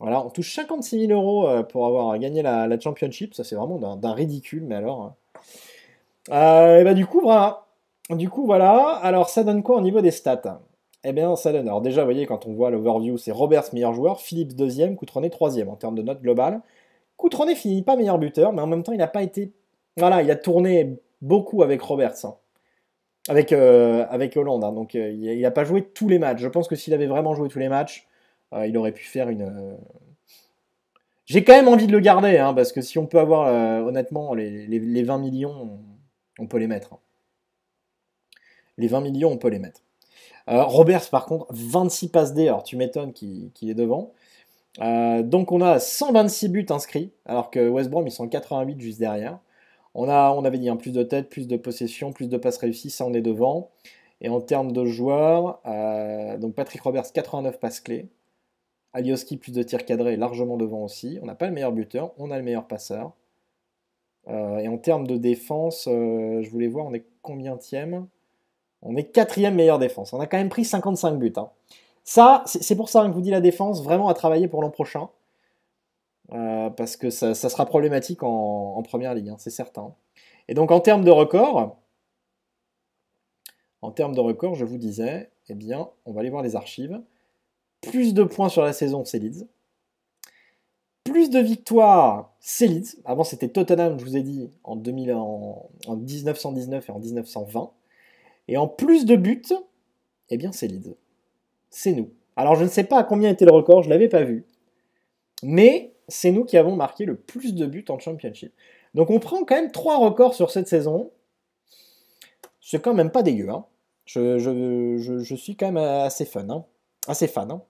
[SPEAKER 1] Voilà, on touche 56 000 euros euh, pour avoir gagné la, championship. Ça, c'est vraiment d'un ridicule, mais alors. Hein. Euh, et bah, du coup, voilà. Du coup, voilà. Alors, ça donne quoi au niveau des stats Eh bien, ça donne. Alors, déjà, vous voyez, quand on voit l'overview, c'est Roberts meilleur joueur, Philips deuxième, Coutronnet troisième en termes de note globale. Coutronnet finit pas meilleur buteur, mais en même temps, il n'a pas été. Voilà, il a tourné beaucoup avec Roberts. Hein avec, euh, avec Hollande. Hein. donc euh, il n'a pas joué tous les matchs. Je pense que s'il avait vraiment joué tous les matchs, euh, il aurait pu faire une. J'ai quand même envie de le garder, hein, parce que si on peut avoir, honnêtement, les, 20 hein. millions, on peut les mettre. Les 20 millions, on peut les mettre. Roberts, par contre, 26 passes D, alors tu m'étonnes qu'il est devant. donc on a 126 buts inscrits, alors que West Brom, ils sont 88 juste derrière. On, a, on avait dit hein, plus de tête, plus de possession, plus de passes réussies, ça on est devant. Et en termes de joueurs, euh, donc Patrick Roberts, 89 passes clés. Alioski, plus de tirs cadrés, largement devant aussi. On n'a pas le meilleur buteur, on a le meilleur passeur. Euh, et en termes de défense, euh, je voulais voir, on est combien tième On est quatrième meilleure défense. On a quand même pris 55 buts. Hein. Ça, c'est pour ça hein, que je vous dis la défense, vraiment à travailler pour l'an prochain. Euh, parce que ça, sera problématique en, première ligue, hein, c'est certain. Et donc en termes de record, en termes de record, je vous disais, eh bien, on va aller voir les archives. Plus de points sur la saison, c'est Leeds. Plus de victoires, c'est Leeds. Avant, c'était Tottenham, je vous ai dit, en, 2000, en, en 1919 et en 1920. Et en plus de buts, eh bien, c'est Leeds. C'est nous. Alors, je ne sais pas à combien était le record, je ne l'avais pas vu. Mais c'est nous qui avons marqué le plus de buts en Championship. Donc on prend quand même trois records sur cette saison. C'est quand même pas dégueu. Hein. Je, suis quand même assez fun. Hein. Assez fan. Hein.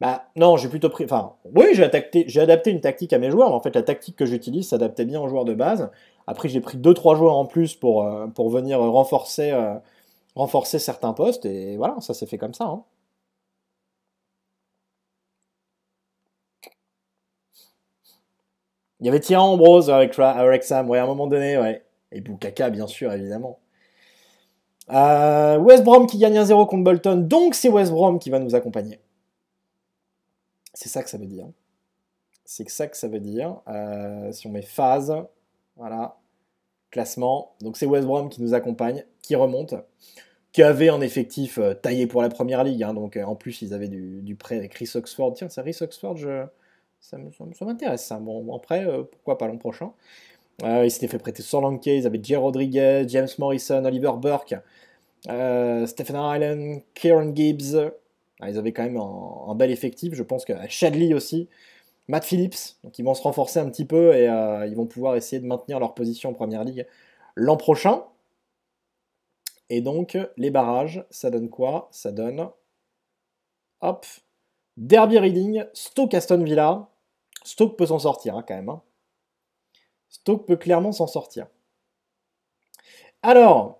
[SPEAKER 1] Bah non, j'ai plutôt pris. Enfin, oui, j'ai adapté, une tactique à mes joueurs. en fait, la tactique que j'utilise s'adaptait bien aux joueurs de base. Après, j'ai pris 2-3 joueurs en plus pour, euh, venir euh, renforcer, certains postes. Et voilà, ça s'est fait comme ça. Il y avait Thierry Ambrose avec, Sam, ouais, à un moment donné, ouais. Et Bukaka, bien sûr, évidemment. Euh, West Brom qui gagne 1-0 contre Bolton, donc c'est West Brom qui va nous accompagner. C'est ça que ça veut dire. C'est ça que ça veut dire. Euh, si on met phase, voilà, classement. Donc c'est West Brom qui nous accompagne, qui remonte, qui avait un effectif euh, taillé pour la première ligue. Hein. donc euh, en plus, ils avaient du, du prêt avec Rhys Oxford. Tiens, c'est Rhys Oxford, je ça m'intéresse ça. Bon, après, euh, pourquoi pas l'an prochain euh, Ils s'étaient fait prêter sur Lanké, ils avaient Jay Rodriguez, James Morrison, Oliver Burke, euh, Stephen Ireland, Kieran Gibbs. Ah, ils avaient quand même un, bel effectif, je pense que Shadley aussi, Matt Phillips, donc ils vont se renforcer un petit peu et ils vont pouvoir essayer de maintenir leur position en première ligue l'an prochain. Et donc, les barrages, ça donne quoi Ça donne. Hop Derby Reading, Stoke Aston Villa, Stoke peut s'en sortir hein, quand même. Hein. Stoke peut clairement s'en sortir. Alors,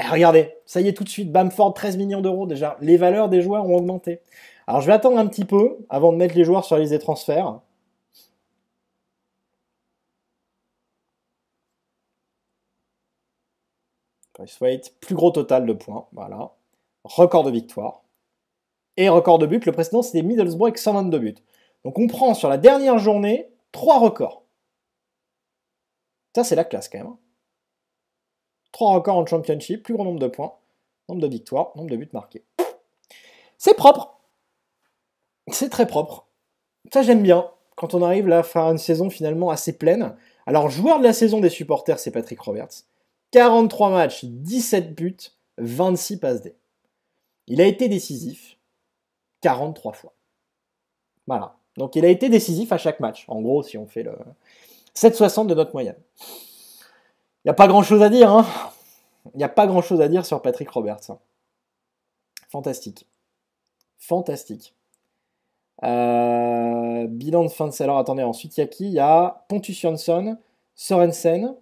[SPEAKER 1] eh, regardez, ça y est tout de suite, Bamford 13 millions d'euros déjà. Les valeurs des joueurs ont augmenté. Alors je vais attendre un petit peu avant de mettre les joueurs sur la liste des transferts. Price White, plus gros total de points, voilà. Record de victoire. Et record de but, le précédent c'était Middlesbrough avec 122 buts. Donc on prend sur la dernière journée trois records. Ça, c'est la classe quand même. Hein. Trois records en championship, plus grand nombre de points, nombre de victoires, nombre de buts marqués. C'est propre. C'est très propre. Ça, j'aime bien. Quand on arrive là à une saison finalement assez pleine. Alors, joueur de la saison des supporters, c'est Patrick Roberts. 43 matchs, 17 buts, 26 passes D. Il a été décisif 43 fois. Voilà. Donc il a été décisif à chaque match, en gros, si on fait le 7,60 de notre moyenne. Il n'y a pas grand-chose à dire, hein Il n'y a pas grand-chose à dire sur Patrick Roberts. Hein. Fantastique. Fantastique. Euh, bilan de fin de saison. attendez, ensuite il y a qui Il y a Pontus Jansson, Sorensen,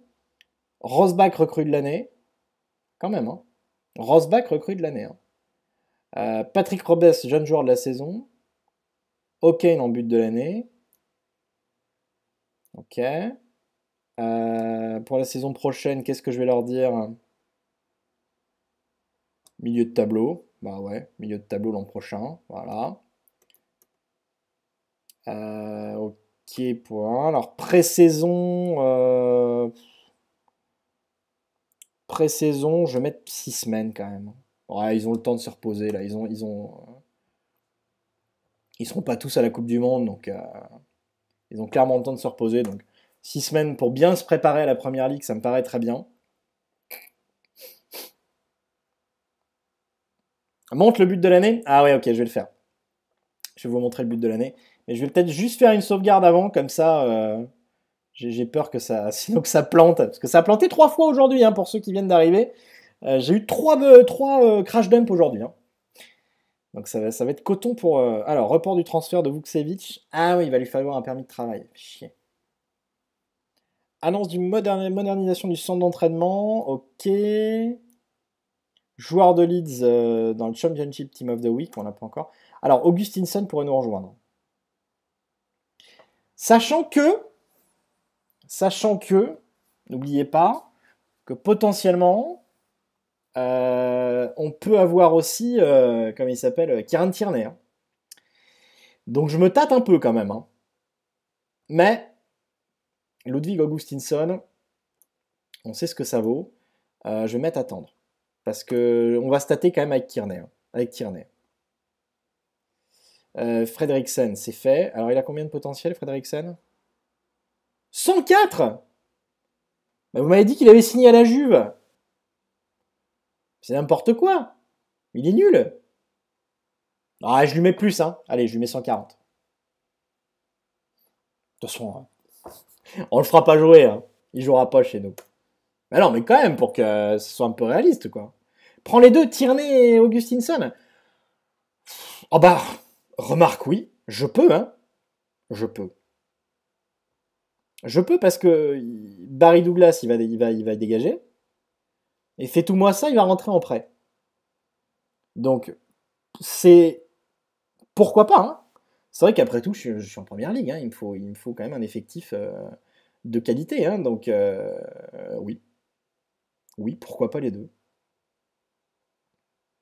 [SPEAKER 1] Rosbach recrue de l'année. Quand même, hein Rosbach recrue de l'année. Hein. Euh, Patrick Robes, jeune joueur de la saison. Ok, non but de l'année. Ok. Euh, pour la saison prochaine, qu'est-ce que je vais leur dire Milieu de tableau. Bah ouais, milieu de tableau l'an prochain. Voilà. Euh, ok, point. Alors, pré-saison. Euh, pré-saison, je vais mettre 6 semaines quand même. Ouais, ils ont le temps de se reposer là. Ils ont. Ils ont ils seront pas tous à la Coupe du Monde, donc euh, ils ont clairement le temps de se reposer. Donc six semaines pour bien se préparer à la Première Ligue, ça me paraît très bien. Montre le but de l'année Ah ouais, ok, je vais le faire. Je vais vous montrer le but de l'année. Mais je vais peut-être juste faire une sauvegarde avant, comme ça, euh, j'ai peur que ça, sinon que ça plante. Parce que ça a planté trois fois aujourd'hui, hein, pour ceux qui viennent d'arriver. Euh, j'ai eu trois, crash dumps aujourd'hui. Hein. Donc ça va, être coton pour... Euh, alors, report du transfert de Vukcevic. Ah oui, il va lui falloir un permis de travail. Chier. Annonce du modernisation du centre d'entraînement. Ok. Joueur de Leeds euh, dans le Championship Team of the Week, on n'a pas encore. Alors, Augustinson pourrait nous rejoindre. Sachant que, sachant que, n'oubliez pas que potentiellement, euh, on peut avoir aussi, euh, comme il s'appelle, euh, Kieran Tierney. Hein. Donc je me tâte un peu quand même. Hein. Mais Ludwig Augustinson, on sait ce que ça vaut. je vais mettre attendre. Parce que on va se tâter quand même avec Tierney. Hein, avec Tierney. Fredriksen, c'est fait. Alors il a combien de potentiel, Fredriksen 104 bah, Vous m'avez dit qu'il avait signé à la Juve c'est n'importe quoi. Il est nul. Ah, je lui mets plus, hein. Allez, je lui mets 140. De toute façon, hein. on le fera pas jouer. Hein. Il jouera pas chez nous. Mais non, mais quand même, pour que ce soit un peu réaliste, quoi. Prends les deux, Tierney et Augustinson. Oh bah, remarque, oui, je peux, hein. Je peux. Je peux parce que Barry Douglas, il va, il va, il va dégager. Et fait tout moi ça, il va rentrer en prêt. Donc, c'est. Pourquoi pas hein C'est vrai qu'après tout, je, suis en première ligue. Hein, il, me faut, il faut quand même un effectif euh, de qualité. Hein, donc, euh, oui. Oui, pourquoi pas les deux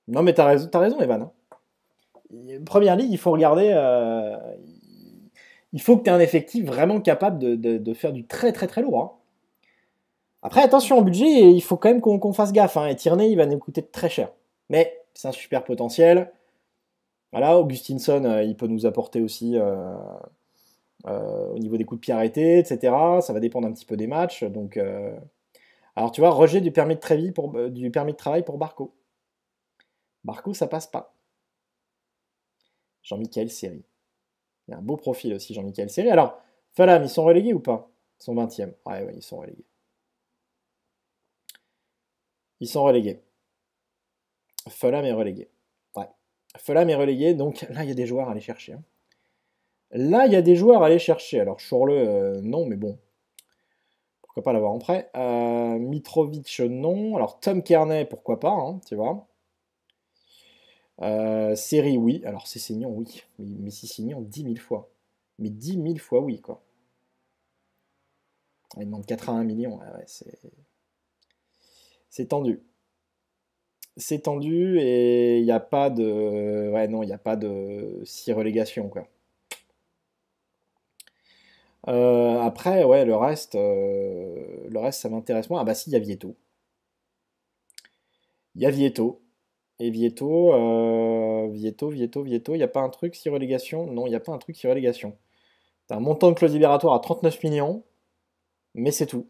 [SPEAKER 1] Non, mais t'as raison, raison, Evan. Hein. Première ligue, il faut regarder. Euh, il faut que tu un effectif vraiment capable de, de, faire du très très très lourd. Hein. Après, attention au budget, il faut quand même qu'on fasse gaffe. Hein. Et Tierney, il va nous coûter très cher. Mais c'est un super potentiel. Voilà, Augustinson, euh, il peut nous apporter aussi euh, euh, au niveau des coups de pied arrêtés, etc. Ça va dépendre un petit peu des matchs. Donc, Alors, tu vois, rejet du permis, de travail pour Barco. Barco, ça passe pas. Jean-Michel Seri. Il y a un beau profil aussi, Jean-Michel Seri. Alors, Falam, ils sont relégués ou pas Ils sont 20e. Ouais, ouais, ils sont relégués. Ils sont relégués. Fulham est relégué. Ouais. Fulham est relégué, donc là, il y a des joueurs à aller chercher. Hein. Là, il y a des joueurs à aller chercher. Alors, Chourle, euh, non, mais bon. Pourquoi pas l'avoir en prêt euh, Mitrovic, non. Alors, Tom Kearney, pourquoi pas, hein, tu vois. Euh, série, oui. Alors, Cessignon, oui. Mais, mais Cessignon, 10 000 fois. Mais 10 000 fois, oui, quoi. Il demande 80 millions. ouais, ah ouais, c'est c'est tendu. C'est tendu et il n'y a pas de. Ouais, non, il n'y a pas de si relégation quoi. Euh, après, ouais, le reste, euh, le reste, ça m'intéresse moins. Ah bah si, il y a Vieto. Il y a Vieto. Et Vieto, euh, Vieto, Vieto, Vieto, il n'y a pas un truc si relégation Non, il n'y a pas un truc si relégation. T'as un montant de clause libératoire à 39 millions, mais c'est tout.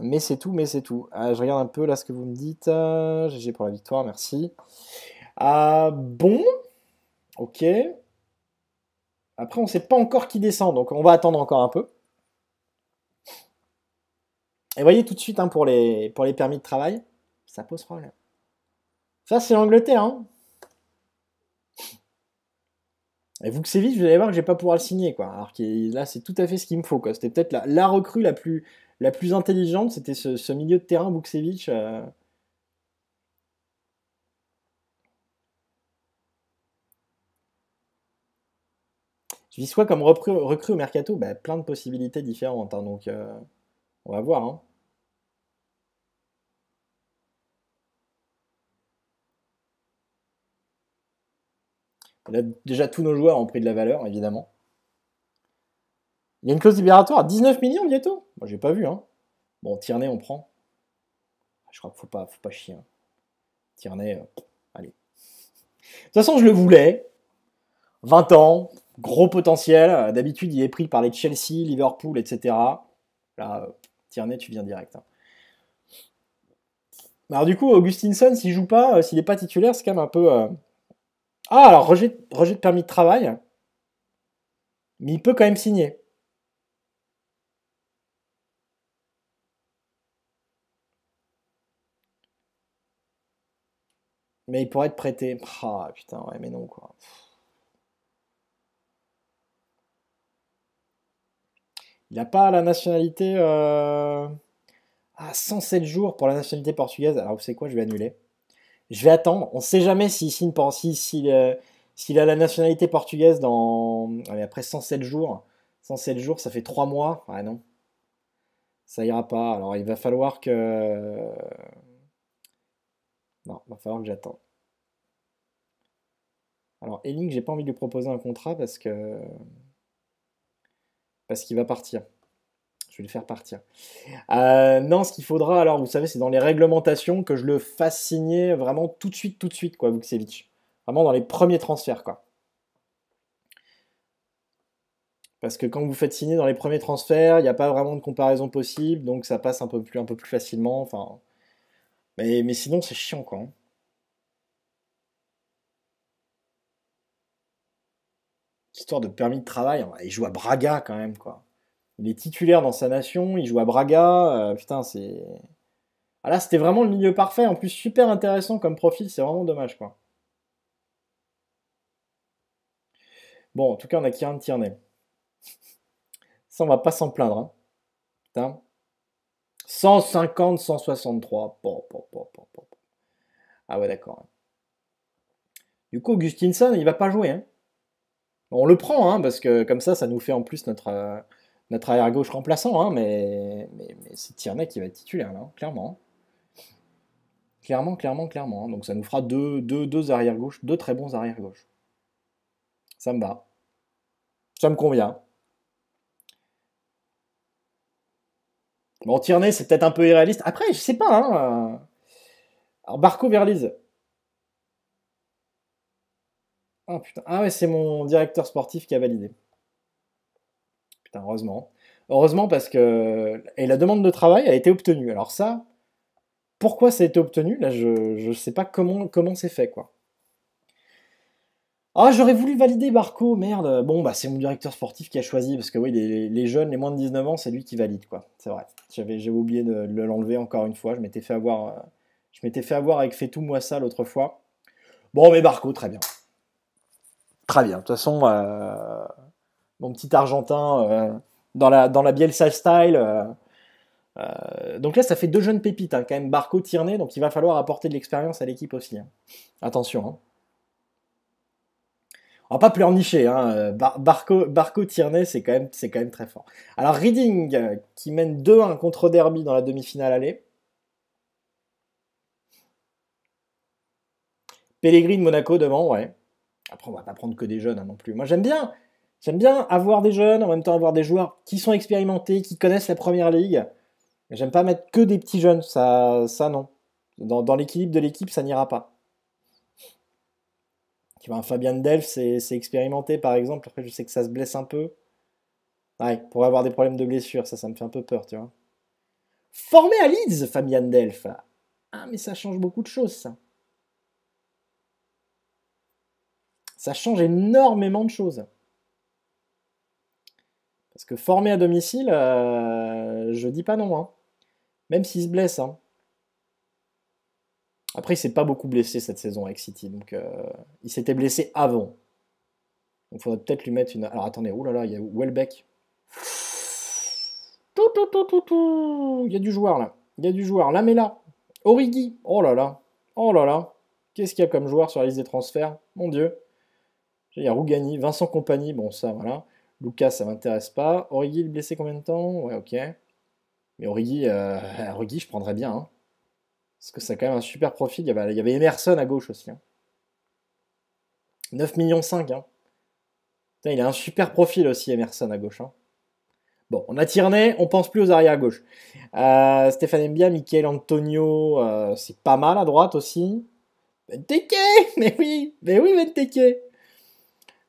[SPEAKER 1] Mais c'est tout, mais c'est tout. Ah, je regarde un peu là ce que vous me dites. GG euh, pour la victoire, merci. Ah, bon, ok. Après, on ne sait pas encore qui descend, donc on va attendre encore un peu. Et voyez tout de suite hein, pour, les, pour les permis de travail, ça pose problème. Ça, c'est l'Angleterre. Hein. Et vous vous allez voir que je vais pas pouvoir le signer, quoi. Alors que là, c'est tout à fait ce qu'il me faut, quoi. C'était peut-être la, recrue la plus, la plus intelligente, c'était ce, milieu de terrain Buksevic. Euh. Je vis soit comme recrue, au mercato bah, Plein de possibilités différentes, hein, donc euh, on va voir. Hein. déjà, tous nos joueurs ont pris de la valeur, évidemment. Il y a une clause libératoire à 19 millions bientôt Moi, j'ai pas vu. Hein. Bon, Tierney, on prend. Ah, je crois qu'il faut pas, faut pas chier. Hein. Tierney, euh, allez. De toute façon, je le voulais. 20 ans, gros potentiel. Euh, d'habitude, il est pris par les Chelsea, Liverpool, etc. Là, euh, Tierney, tu viens direct. Hein. Alors du coup, Augustinson, s'il joue pas, s'il n'est pas titulaire, c'est quand même un peu, ah, alors rejet, de permis de travail. Mais il peut quand même signer. Mais il pourrait être prêté. Ah putain, ouais, mais non quoi. Il n'a pas la nationalité. Ah, euh, 107 jours pour la nationalité portugaise. Alors, vous savez quoi, je vais annuler je vais attendre. On ne sait jamais s'il euh, s'il a la nationalité portugaise dans après 107 jours. 107 jours, ça fait 3 mois. Ah non, ça ira pas. Alors il va falloir que non, il va falloir que j'attende. Alors Elling, j'ai pas envie de lui proposer un contrat parce que parce qu'il va partir. Je vais le faire partir. Euh, non, ce qu'il faudra, alors, vous savez, c'est dans les réglementations que je le fasse signer vraiment tout de suite, tout de suite, quoi, Vukcevic. Vraiment dans les premiers transferts, quoi. Parce que quand vous faites signer dans les premiers transferts, il n'y a pas vraiment de comparaison possible, donc ça passe un peu plus, un peu plus facilement. Enfin, mais, sinon, c'est chiant, quoi. Hein. Histoire de permis de travail, il hein, joue à Braga quand même, quoi. Il est titulaire dans sa nation, il joue à Braga. Euh, putain, c'est. Ah là, c'était vraiment le milieu parfait. En plus, super intéressant comme profil, c'est vraiment dommage, quoi. Bon, en tout cas, on a Kieran Tierney. Ça, on va pas s'en plaindre. Hein. Putain. 150, 163. ah ouais, d'accord. Hein. Du coup, Augustinson, il va pas jouer. Hein. On le prend, hein, parce que comme ça, ça nous fait en plus notre, euh, notre arrière-gauche remplaçant, hein, mais, mais, c'est Tierney qui va être titulaire, là, hein, clairement. Clairement, clairement, clairement. Hein. Donc ça nous fera deux, deux, deux arrière-gauche, deux très bons arrière-gauche. Ça me va. Ça me convient. Bon, Tierney, c'est peut-être un peu irréaliste. Après, je sais pas. Hein. Euh. Alors, Barco Verlise. Ah putain. Ah ouais, c'est mon directeur sportif qui a validé. Putain, heureusement. Heureusement parce que. Et la demande de travail a été obtenue. Alors, ça, pourquoi ça a été obtenu Là, je ne sais pas comment c'est fait, quoi. Ah, j'aurais voulu valider Barco, merde. Bon, bah, c'est mon directeur sportif qui a choisi, parce que oui, les, jeunes, les moins de 19 ans, c'est lui qui valide, quoi. C'est vrai. J'avais, oublié de, l'enlever encore une fois. Je m'étais fait avoir, euh, je m'étais fait avoir avec Fait tout moi ça l'autre fois. Bon, mais Barco, très bien. Très bien. De toute façon, euh, mon petit argentin euh, dans la, dans la Bielsa style. Euh, euh, donc là, ça fait deux jeunes pépites, hein, quand même Barco, Tierney, donc il va falloir apporter de l'expérience à l'équipe aussi. Hein. Attention. Hein. On va pas pleurnicher, hein, Barco, Barco Tierney, c'est quand, même, très fort. Alors Reading, qui mène 2-1 contre Derby dans la demi-finale allée. Pellegrini Monaco devant, ouais. Après, on va pas prendre que des jeunes non plus. Moi, j'aime bien, J'aime bien avoir des jeunes, en même temps avoir des joueurs qui sont expérimentés, qui connaissent la première ligue. J'aime pas mettre que des petits jeunes, ça, ça non. Dans, l'équilibre de l'équipe, ça n'ira pas. Tu vois, Fabien Delph, c'est expérimenté par exemple. Après, je sais que ça se blesse un peu. Ouais, pourrait avoir des problèmes de blessure, ça, ça me fait un peu peur, tu vois. Formé à Leeds, Fabien Delph. Ah, mais ça change beaucoup de choses, ça. Ça change énormément de choses. Parce que former à domicile, euh, je dis pas non. Hein. Même s'il se blesse. Hein. Après, il s'est pas beaucoup blessé cette saison avec City. Donc, euh, il s'était blessé avant. Donc, il faudrait peut-être lui mettre une. Alors, attendez, oh là là, il y a Welbeck. Tout, tout, tout, tout, tout. Il y a du joueur là. Il y a du joueur. Lamela. Origi. Oh là là. Oh là là. Qu'est-ce qu'il y a comme joueur sur la liste des transferts Mon Dieu. Il y a Rougani, Vincent Compagnie. Bon, ça, voilà. Lucas, ça m'intéresse pas. Origi, est blessé combien de temps Ouais, ok. Mais Origi, euh, je prendrais bien. Hein. Parce que c'est quand même un super profil. Il y avait, Emerson à gauche aussi. 9,5 hein. millions 5. Hein. il a un super profil aussi, Emerson à gauche. Bon, on a Tierney, on pense plus aux arrières gauche. Euh, Stéphane Mbia, Michael Antonio, euh, c'est pas mal à droite aussi. Teke Mais oui Mais oui,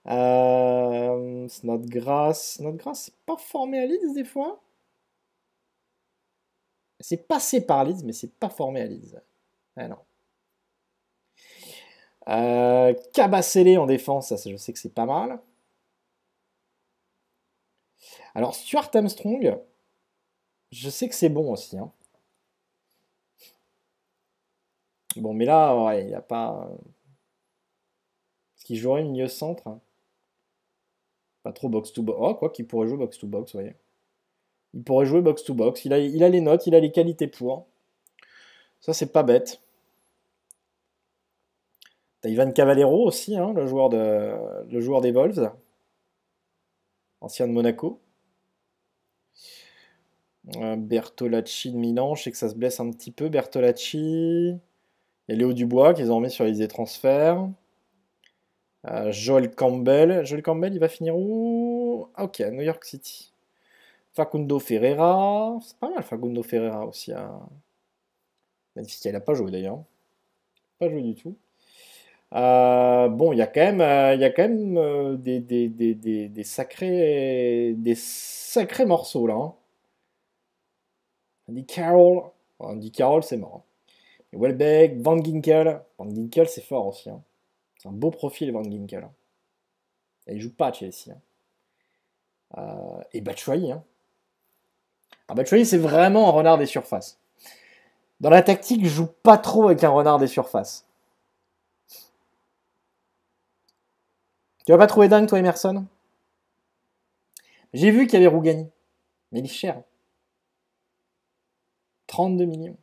[SPEAKER 1] euh, notre grâce. Notre grâce, pas formé à Leeds des fois. C'est passé par Leeds, mais c'est pas formé à Leeds. Ah non. Euh, en défense, je sais que c'est pas mal. Alors Stuart Armstrong, je sais que c'est bon aussi. Hein. Bon, mais là, il n'y a pas. Est-ce euh, qu'il jouerait milieu centre hein trop box-to-box. Oh, quoi qu'il pourrait jouer box-to-box, voyez. Il pourrait jouer box-to-box. Il a, il a les notes, il a les qualités pour. Ça, c'est pas bête. T'as Ivan Cavallero aussi, hein, le, joueur de, le joueur des Wolves, ancien de Monaco. Euh, Bertolacci de Milan, je sais que ça se blesse un petit peu. Bertolacci. et Léo Dubois qu'ils ont mis sur les transferts. Euh, Joel Campbell. Joel Campbell, il va finir où ah, Ok, à New York City. Facundo Ferreira. C'est pas mal, Facundo Ferreira aussi. Hein. Magnifique, il n'a pas joué d'ailleurs. Pas joué du tout. Euh, bon, il y a quand même, euh, quand même des, sacrés, des sacrés morceaux là. Hein. Andy Carroll. Andy Carroll, c'est marrant. Hein. Welbeck, Van Ginkel. Van Ginkel, c'est fort aussi. Hein. C'est un beau profil, Van Ginkel. Hein. Et joue pas à Chelsea. Hein. Euh, et Batshuayi. Hein. Ah, c'est vraiment un renard des surfaces. Dans la tactique, je joue pas trop avec un renard des surfaces. Tu vas pas trouver dingue, toi, Emerson J'ai vu qu'il y avait Rougani. Mais il est cher. 32 hein. millions.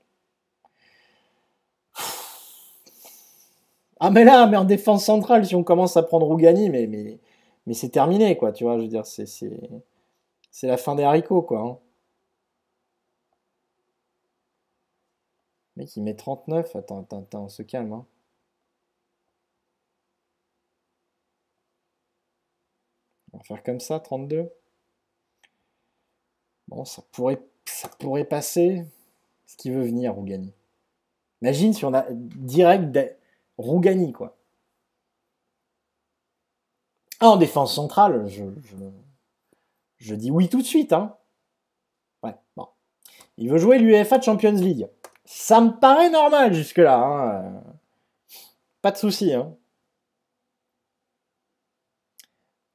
[SPEAKER 1] Ah mais là, mais en défense centrale, si on commence à prendre Rougani, mais, mais, mais c'est terminé, quoi, tu vois, je veux dire, c'est, la fin des haricots, quoi. mais hein. qui mec, il met 39, attends, attends, on se calme, hein. On va faire comme ça, 32. Bon, ça pourrait, ça pourrait passer ce qui veut venir, Rougani. Imagine si on a direct... Rougani, quoi. Ah, en défense centrale, je, je, dis oui tout de suite. Hein. Ouais, bon. Il veut jouer l'UEFA Champions League. Ça me paraît normal jusque-là. Hein. Pas de souci. Hein.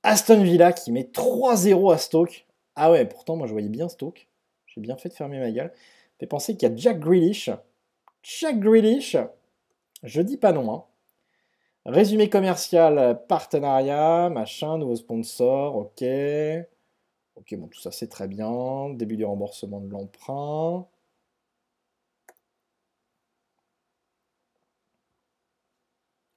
[SPEAKER 1] Aston Villa qui met 3-0 à Stoke. Ah ouais, pourtant, moi, je voyais bien Stoke. J'ai bien fait de fermer ma gueule. Fait penser qu'il y a Jack Grealish. Jack Grealish je dis pas non. Hein. Résumé commercial, partenariat, machin, nouveau sponsor, ok. Ok, bon, tout ça c'est très bien. Début du remboursement de l'emprunt.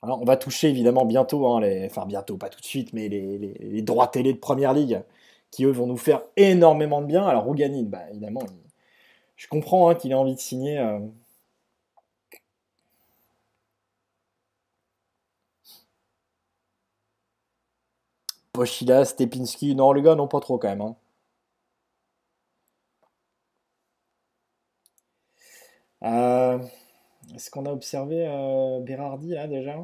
[SPEAKER 1] Alors, on va toucher évidemment bientôt, hein, enfin bientôt, pas tout de suite, mais les, droits télé de première ligue qui eux vont nous faire énormément de bien. Alors, Rouganine, bah, évidemment, je comprends hein, qu'il a envie de signer. Euh, Pochila, Stepinski, non, les gars, non, pas trop quand même. Hein. Euh, est-ce qu'on a observé euh, Berardi là déjà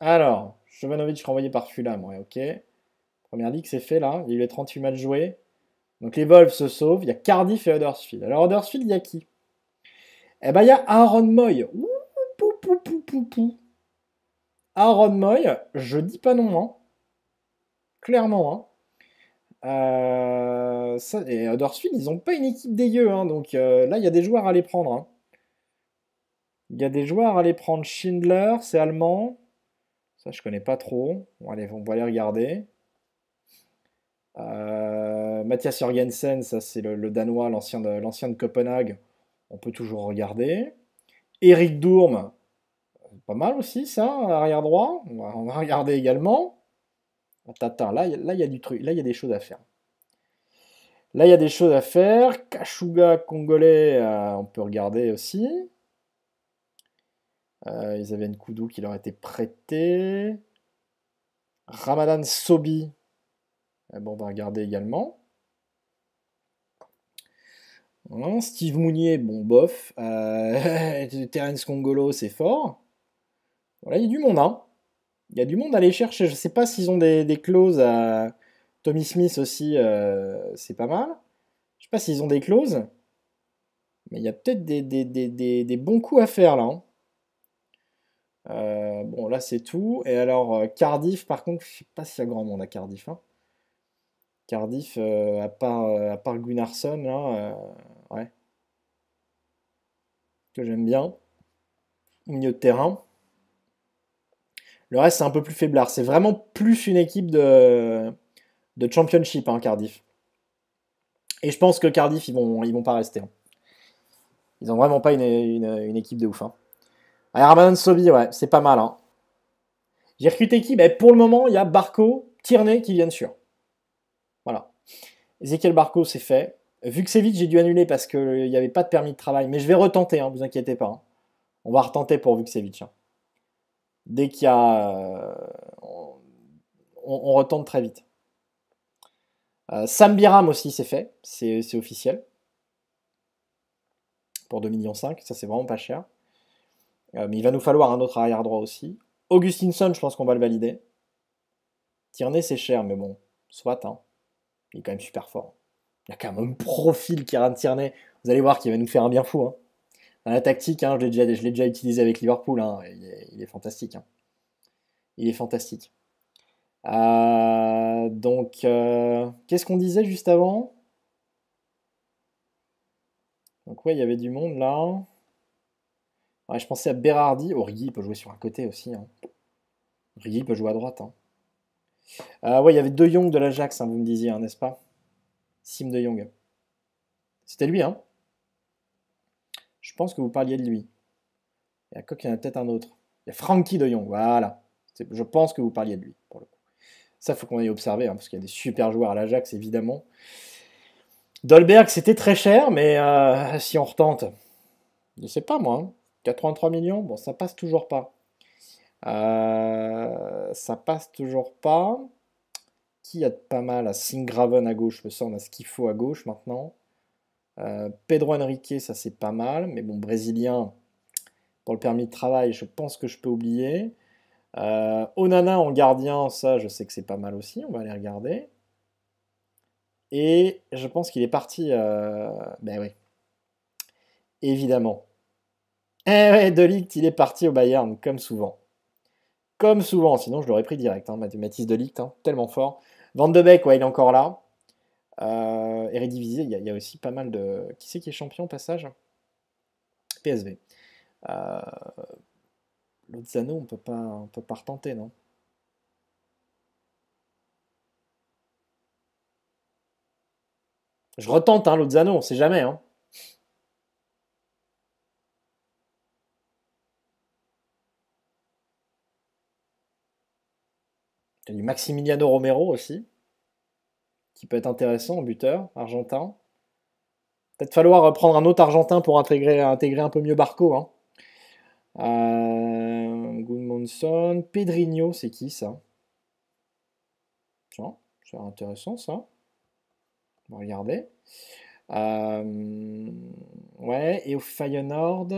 [SPEAKER 1] Alors, Jovanovic renvoyé par Fulham, ouais, ok. Première ligue, c'est fait là. Il y a eu les 38 matchs joués. Donc les Wolves se sauvent. Il y a Cardiff et Huddersfield. Alors Huddersfield, il y a qui Eh ben, il y a Aaron Moy pou, Aaron Moy, je dis pas non, hein. Clairement, hein. Euh, ça, et Huddersfield, ils ont pas une équipe dégueu, hein, donc euh, là, il y a des joueurs à les prendre. Hein. Il y a des joueurs à les prendre. Schindler, c'est allemand. Ça, je connais pas trop. on va les regarder. Euh, Mathias Jorgensen, ça, c'est le, Danois, l'ancien de, de, Copenhague. On peut toujours regarder. Eric Dourme, pas mal aussi, ça, à l'arrière droit. On va, regarder également. Attends, là, là, il y a du truc. Là, il y a des choses à faire. Là, il y a des choses à faire. Kashuga congolais, euh, on peut regarder aussi. Euh, ils avaient une Koudou qui leur était prêtée. Ramadan Sobi. Eh ben, on va regarder également. Hein, Steve Mounier, bon bof. Euh, Terence Congolo, c'est fort il y a du monde, hein. Il y a du monde à aller chercher. Je sais pas s'ils ont des, clauses à. Tommy Smith aussi, euh, c'est pas mal. Je sais pas s'ils ont des clauses. Mais il y a peut-être des, bons coups à faire là. Hein. Euh, bon, là c'est tout. Et alors, euh, Cardiff, par contre, je sais pas s'il y a grand monde à Cardiff. Hein. Cardiff, à, part, à Gunnarsson, là, ouais. Que j'aime bien. Au milieu de terrain. Le reste, c'est un peu plus faiblard. C'est vraiment plus une équipe de, de championship, hein, Cardiff. Et je pense que Cardiff, ils vont, ils vont pas rester. Hein. Ils ont vraiment pas une, équipe de ouf. Hein. Sobi, ouais, c'est pas mal. Hein. J'ai recruté qui ben, Pour le moment, il y a Barco, Tierney qui viennent sur. Voilà. Ezekiel Barco, c'est fait. Vu que c'est vite, j'ai dû annuler parce qu'il euh, n'y avait pas de permis de travail. Mais je vais retenter, hein, vous inquiétez pas. On va retenter pour Vukcevic dès qu'il y a. Euh, on, retente très vite. Euh, Sambiram aussi, c'est fait, c'est officiel. Pour 2,5 millions, ça c'est vraiment pas cher. Euh, mais il va nous falloir un autre arrière-droit aussi. Augustinson, je pense qu'on va le valider. Tierney, c'est cher, mais bon, soit. Hein. Il est quand même super fort. Il a quand même un profil qui Tierney. Vous allez voir qu'il va nous faire un bien fou. Hein la tactique, hein, je l'ai déjà, utilisé avec Liverpool, hein. il, est, fantastique. Hein. Il est fantastique. Euh, donc, euh, qu'est-ce qu'on disait juste avant Donc, ouais, il y avait du monde là. je pensais à Berardi. Oh, Rigi peut jouer sur un côté aussi. Hein. peut jouer à droite. Hein. Euh, ouais, il y avait De Jong de l'Ajax, hein, vous me disiez, n'est-ce pas Sim De Jong. C'était lui, hein je pense que vous parliez de lui. Il y a quoi qu'il en a peut-être un autre. Il y a Frankie de Jong, voilà. Je pense que vous parliez de lui, pour le coup. Ça, faut qu'on aille observer, hein, parce qu'il y a des super joueurs à l'Ajax, évidemment. Dolberg, c'était très cher, mais euh, si on retente, je ne sais pas moi, 83 hein. millions, bon, ça passe toujours pas. Euh, ça passe toujours pas. Qui a pas mal à ah, Singraven à gauche, me sens à ce qu'il faut à gauche maintenant. Euh, Pedro Henrique, ça c'est pas mal, mais bon, brésilien, pour le permis de travail, je pense que je peux oublier. Euh, Onana en gardien, ça je sais que c'est pas mal aussi, on va aller regarder. Et je pense qu'il est parti. Euh, ben oui. Évidemment. Eh ouais, Delict, il est parti au Bayern, comme souvent. Comme souvent, sinon je l'aurais pris direct, hein, Mathis Delict, hein, tellement fort. Van de Beek, ouais, il est encore là. Euh, Eredivisie, il y, a aussi pas mal de. Qui c'est qui est champion passage PSV. Euh, on peut pas, on peut pas retenter, non Je retente, hein, Lozano, on sait jamais, hein. Il y a du Maximiliano Romero aussi qui peut être intéressant en buteur, argentin. Peut-être falloir prendre un autre argentin pour intégrer, intégrer un peu mieux Barco. Hein. Euh, Pedrinho, c'est qui ça Tiens, c'est intéressant ça. Regardez. Euh, ouais, et au Feyenoord,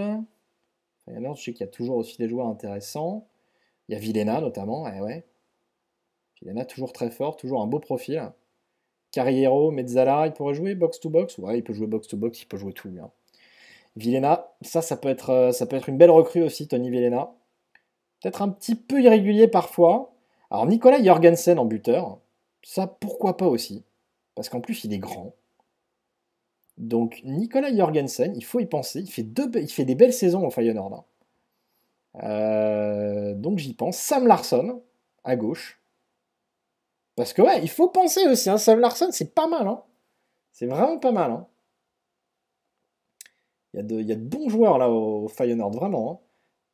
[SPEAKER 1] Feyenoord, je sais qu'il y a toujours aussi des joueurs intéressants. Il y a Vilena notamment, et eh ouais. Vilena toujours très fort, toujours un beau profil. Carriero, Mezzala, il pourrait jouer box-to-box Ouais, il peut jouer box-to-box, il peut jouer tout. bien hein. Villena, ça, ça peut, être, euh, ça peut être une belle recrue aussi, Tony Villena. Peut-être un petit peu irrégulier parfois. Alors, Nicolas Jorgensen en buteur, ça, pourquoi pas aussi Parce qu'en plus, il est grand. Donc, Nicolas Jorgensen, il faut y penser. Il fait, il fait des belles saisons au Feyenoord. Hein. Euh, donc, j'y pense. Sam Larson, à gauche. Parce que ouais, il faut penser aussi. Hein. Sam Larson, c'est pas mal. Hein. C'est vraiment pas mal. Hein. Il, y a de, bons joueurs là au Feyenoord, vraiment. Hein.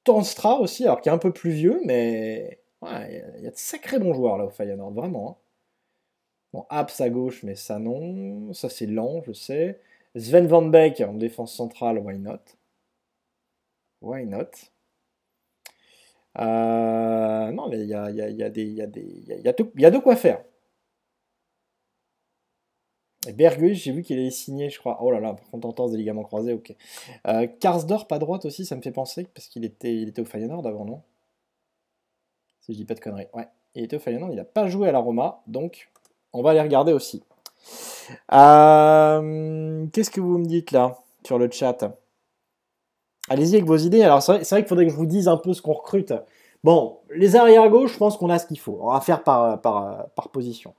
[SPEAKER 1] Tanstra aussi, alors qu'il est un peu plus vieux, mais ouais, il y a de sacrés bons joueurs là au Feyenoord, vraiment. Hein. Bon, Apps à gauche, mais ça non. Ça c'est lent, je sais. Sven Van Beek en défense centrale, why not Why not euh, non, mais il y a, y a de quoi faire. Bergues, j'ai vu qu'il est signé, je crois. Oh là là, contentance des ligaments croisés, ok. Euh, Karsdorp à droite aussi, ça me fait penser, parce qu'il était, il était au Feyenoord avant, non Si je dis pas de conneries. Ouais, il était au Feyenoord, il n'a pas joué à la Roma, donc on va aller regarder aussi. Euh, qu'est-ce que vous me dites là, sur le chat Allez-y avec vos idées. Alors, c'est vrai, qu'il faudrait que je vous dise un peu ce qu'on recrute. Bon, les arrières-gauche, je pense qu'on a ce qu'il faut. On va faire par, par, position.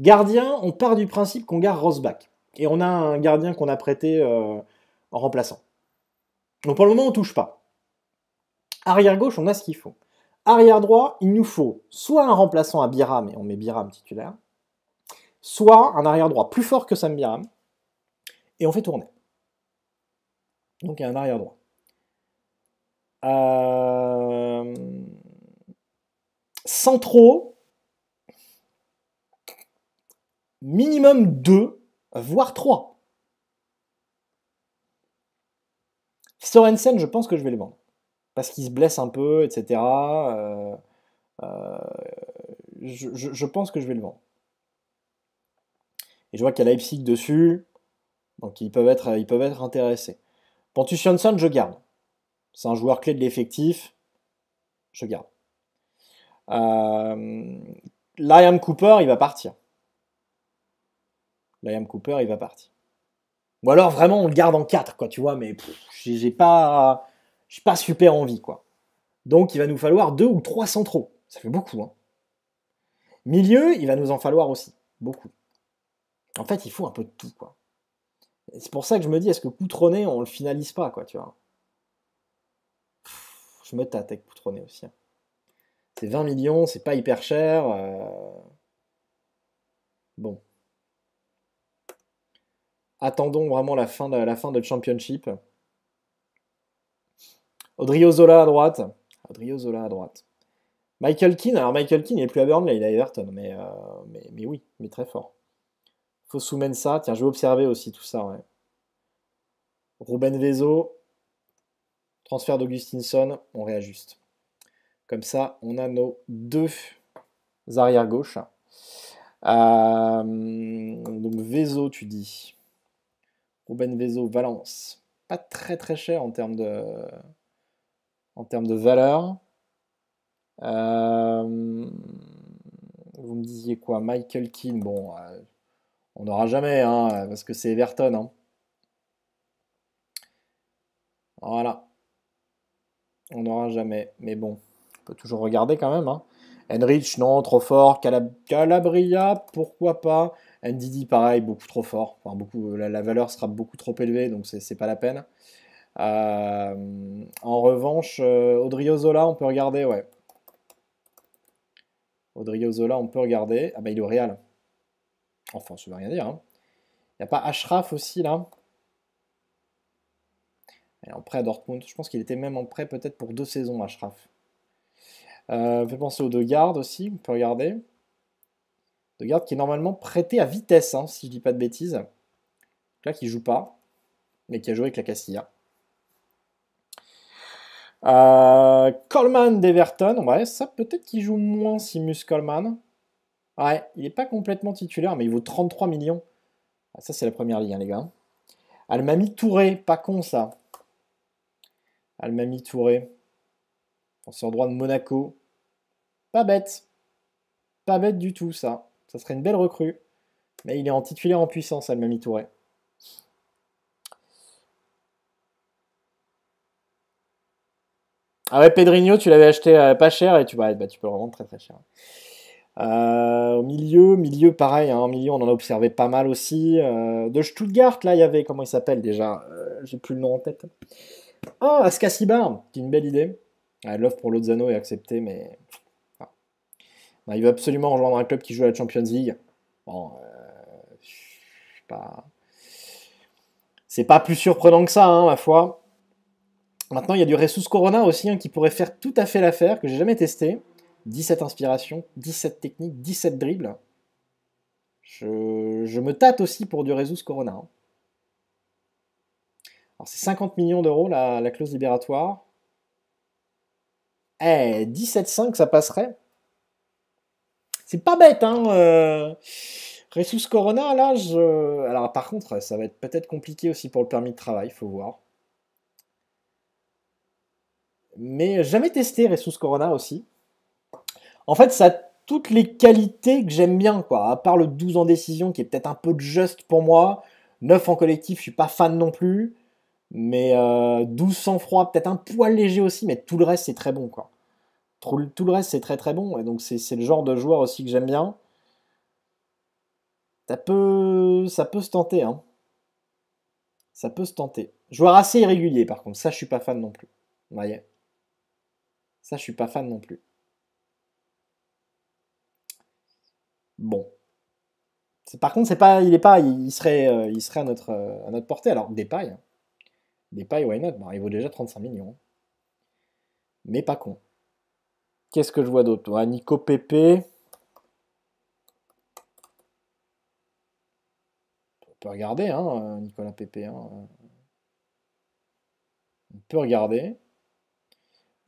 [SPEAKER 1] Gardien, on part du principe qu'on garde Rosbach. Et on a un gardien qu'on a prêté euh, en remplaçant. Donc pour le moment, on ne touche pas. Arrière-gauche, on a ce qu'il faut. Arrière-droit, il nous faut soit un remplaçant à Biram, et on met Biram titulaire, soit un arrière-droit plus fort que Sam Biram, et on fait tourner. Donc il y a un arrière-droit. Euh, sans trop minimum 2, voire 3. Sorensen, je pense que je vais le vendre. Parce qu'il se blesse un peu, etc. Euh, euh, je, pense que je vais le vendre. Et je vois qu'il y a Leipzig dessus. Donc ils peuvent être, ils peuvent être intéressés. Pontus Jansson, je garde c'est un joueur clé de l'effectif, je garde. Euh, Liam Cooper, il va partir. Liam Cooper, il va partir. Ou alors vraiment, on le garde en quatre, quoi, tu vois, mais j'ai pas, j'ai pas super envie, quoi. Donc il va nous falloir deux ou trois centraux. Ça fait beaucoup, hein. Milieu, il va nous en falloir aussi. Beaucoup. En fait, il faut un peu de tout, quoi. C'est pour ça que je me dis, est-ce que Coutronnet, on le finalise pas, quoi, tu vois je me tâte avec aussi. Hein. C'est 20 millions, c'est pas hyper cher. Euh. Bon. Attendons vraiment la fin de la fin de Championship. zola à droite. Zola à droite. Michael Keane, alors Michael Keane, il n'est plus à Burnley, il est à Everton, mais, euh, mais, oui, mais très fort. Faut soumettre ça. Tiens, je vais observer aussi tout ça. Ouais. Ruben Vezo, Transfert d'Augustinson, on réajuste. Comme ça, on a nos deux arrières gauche. Euh, donc Vezo, tu dis. Ruben Vezo, Valence. Pas très très cher en termes de, en termes de valeur. Euh, vous me disiez quoi Michael Keane, bon, euh, on n'aura jamais, hein, parce que c'est Everton. Hein. Voilà. On n'aura jamais. Mais bon, on peut toujours regarder quand même. Hein. Enrich, non, trop fort. Calabria, pourquoi pas. Ndidi, pareil, beaucoup trop fort. beaucoup, euh, la, valeur sera beaucoup trop élevée, donc c'est pas la peine. Euh, en revanche, euh, Zola, on peut regarder, ouais. Zola, on peut regarder. Ah bah il est au Real. Enfin, ça veut rien dire. Hein. Il n'y a pas Ashraf aussi là en prêt à Dortmund. Je pense qu'il était même en prêt peut-être pour deux saisons, Ashraf. On euh, fait penser aux deux gardes aussi, on peut regarder. De garde qui est normalement prêté à vitesse, hein, si je dis pas de bêtises. Là, qui joue pas, mais qui a joué avec la Castilla. Euh, Coleman d'Everton, ouais, ça peut-être qu'il joue moins Simus Coleman. Ouais, il n'est pas complètement titulaire, mais il vaut 33 millions. Ah, ça, c'est la première ligne hein, les gars. Almami Touré, pas con ça. Almami Touré, penseur droit de Monaco. Pas bête. Pas bête du tout, ça. Ça serait une belle recrue. Mais il est en titulaire en puissance, Almami Touré. Ah ouais, Pedrinho, tu l'avais acheté euh, pas cher et tu, vois, bah, bah, tu peux le revendre très très cher. Euh, au milieu, milieu pareil, hein, milieu on en a observé pas mal aussi. Euh, de Stuttgart, là il y avait, comment il s'appelle déjà J'ai plus le nom en tête. Ah, Ascasibar, C'est une belle idée. L'offre pour Lozano est acceptée, mais. il veut absolument rejoindre un club qui joue à la Champions League. Bon, euh, pas. C'est pas plus surprenant que ça, hein, ma foi. Maintenant, il y a du Ressus Corona aussi, hein, qui pourrait faire tout à fait l'affaire, que j'ai jamais testé. 17 inspirations, 17 techniques, 17 dribbles. Je, me tâte aussi pour du Ressus Corona. Hein c'est 50 millions d'euros la, la, clause libératoire. Eh, 17,5 ça passerait. C'est pas bête, hein euh... Corona, là, je... Alors par contre, ça va être peut-être compliqué aussi pour le permis de travail, faut voir. Mais jamais testé Ressus Corona aussi. En fait, ça a toutes les qualités que j'aime bien, quoi. À part le 12 en décision, qui est peut-être un peu juste pour moi. 9 en collectif, je suis pas fan non plus. Mais 12 euh, sang froid, peut-être un poil léger aussi, mais tout le reste c'est très bon quoi. Tout, le reste c'est très très bon. Et donc c'est le genre de joueur aussi que j'aime bien. Ça peut, ça peut se tenter. Hein. Ça peut se tenter. Joueur assez irrégulier par contre. Ça je suis pas fan non plus. voyez Ça je suis pas fan non plus. Bon. Par contre, c'est pas, il est pas, il serait, euh, il serait à notre, euh, à notre portée. Alors, des hein. Des pailles, why not bah, Il vaut déjà 35 millions. Mais pas con. Qu'est-ce que je vois d'autre Nico PP, On peut regarder, hein, Nicolas PP, hein. On peut regarder.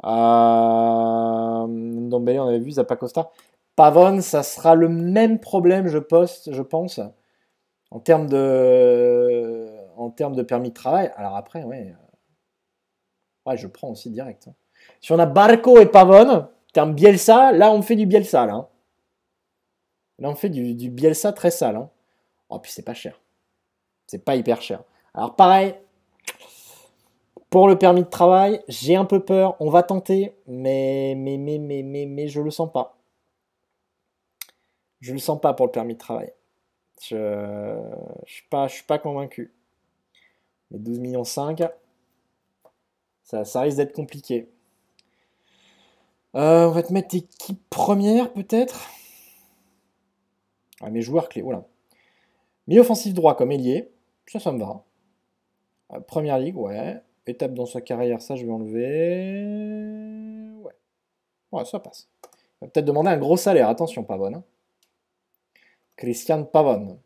[SPEAKER 1] Euh... on avait vu Zapacosta. Pavone, ça sera le même problème, je, poste, je pense, en termes de en termes de permis de travail, alors après, ouais, euh, ouais je prends aussi direct. Hein. Si on a Barco et Pavone, terme Bielsa, là, on fait du Bielsa, là. Hein. Là, on fait du, Bielsa très sale. Hein. Oh, puis c'est pas cher. C'est pas hyper cher. Alors, pareil, pour le permis de travail, j'ai un peu peur. On va tenter, mais, mais, mais, mais, mais, je le sens pas. Je le sens pas pour le permis de travail. Je je suis pas convaincu. 12 millions 5, ça, risque d'être compliqué. Euh, on va te mettre équipe première peut-être. Ah, mes joueurs clés, voilà. Mille offensif droit comme ailier, ça, ça me va. Euh, première ligue, ouais. Étape dans sa carrière, ça je vais enlever. Ouais. Ouais, ça passe. Il va peut-être demander un gros salaire, attention pas Pavone. Hein. Christian Pavone.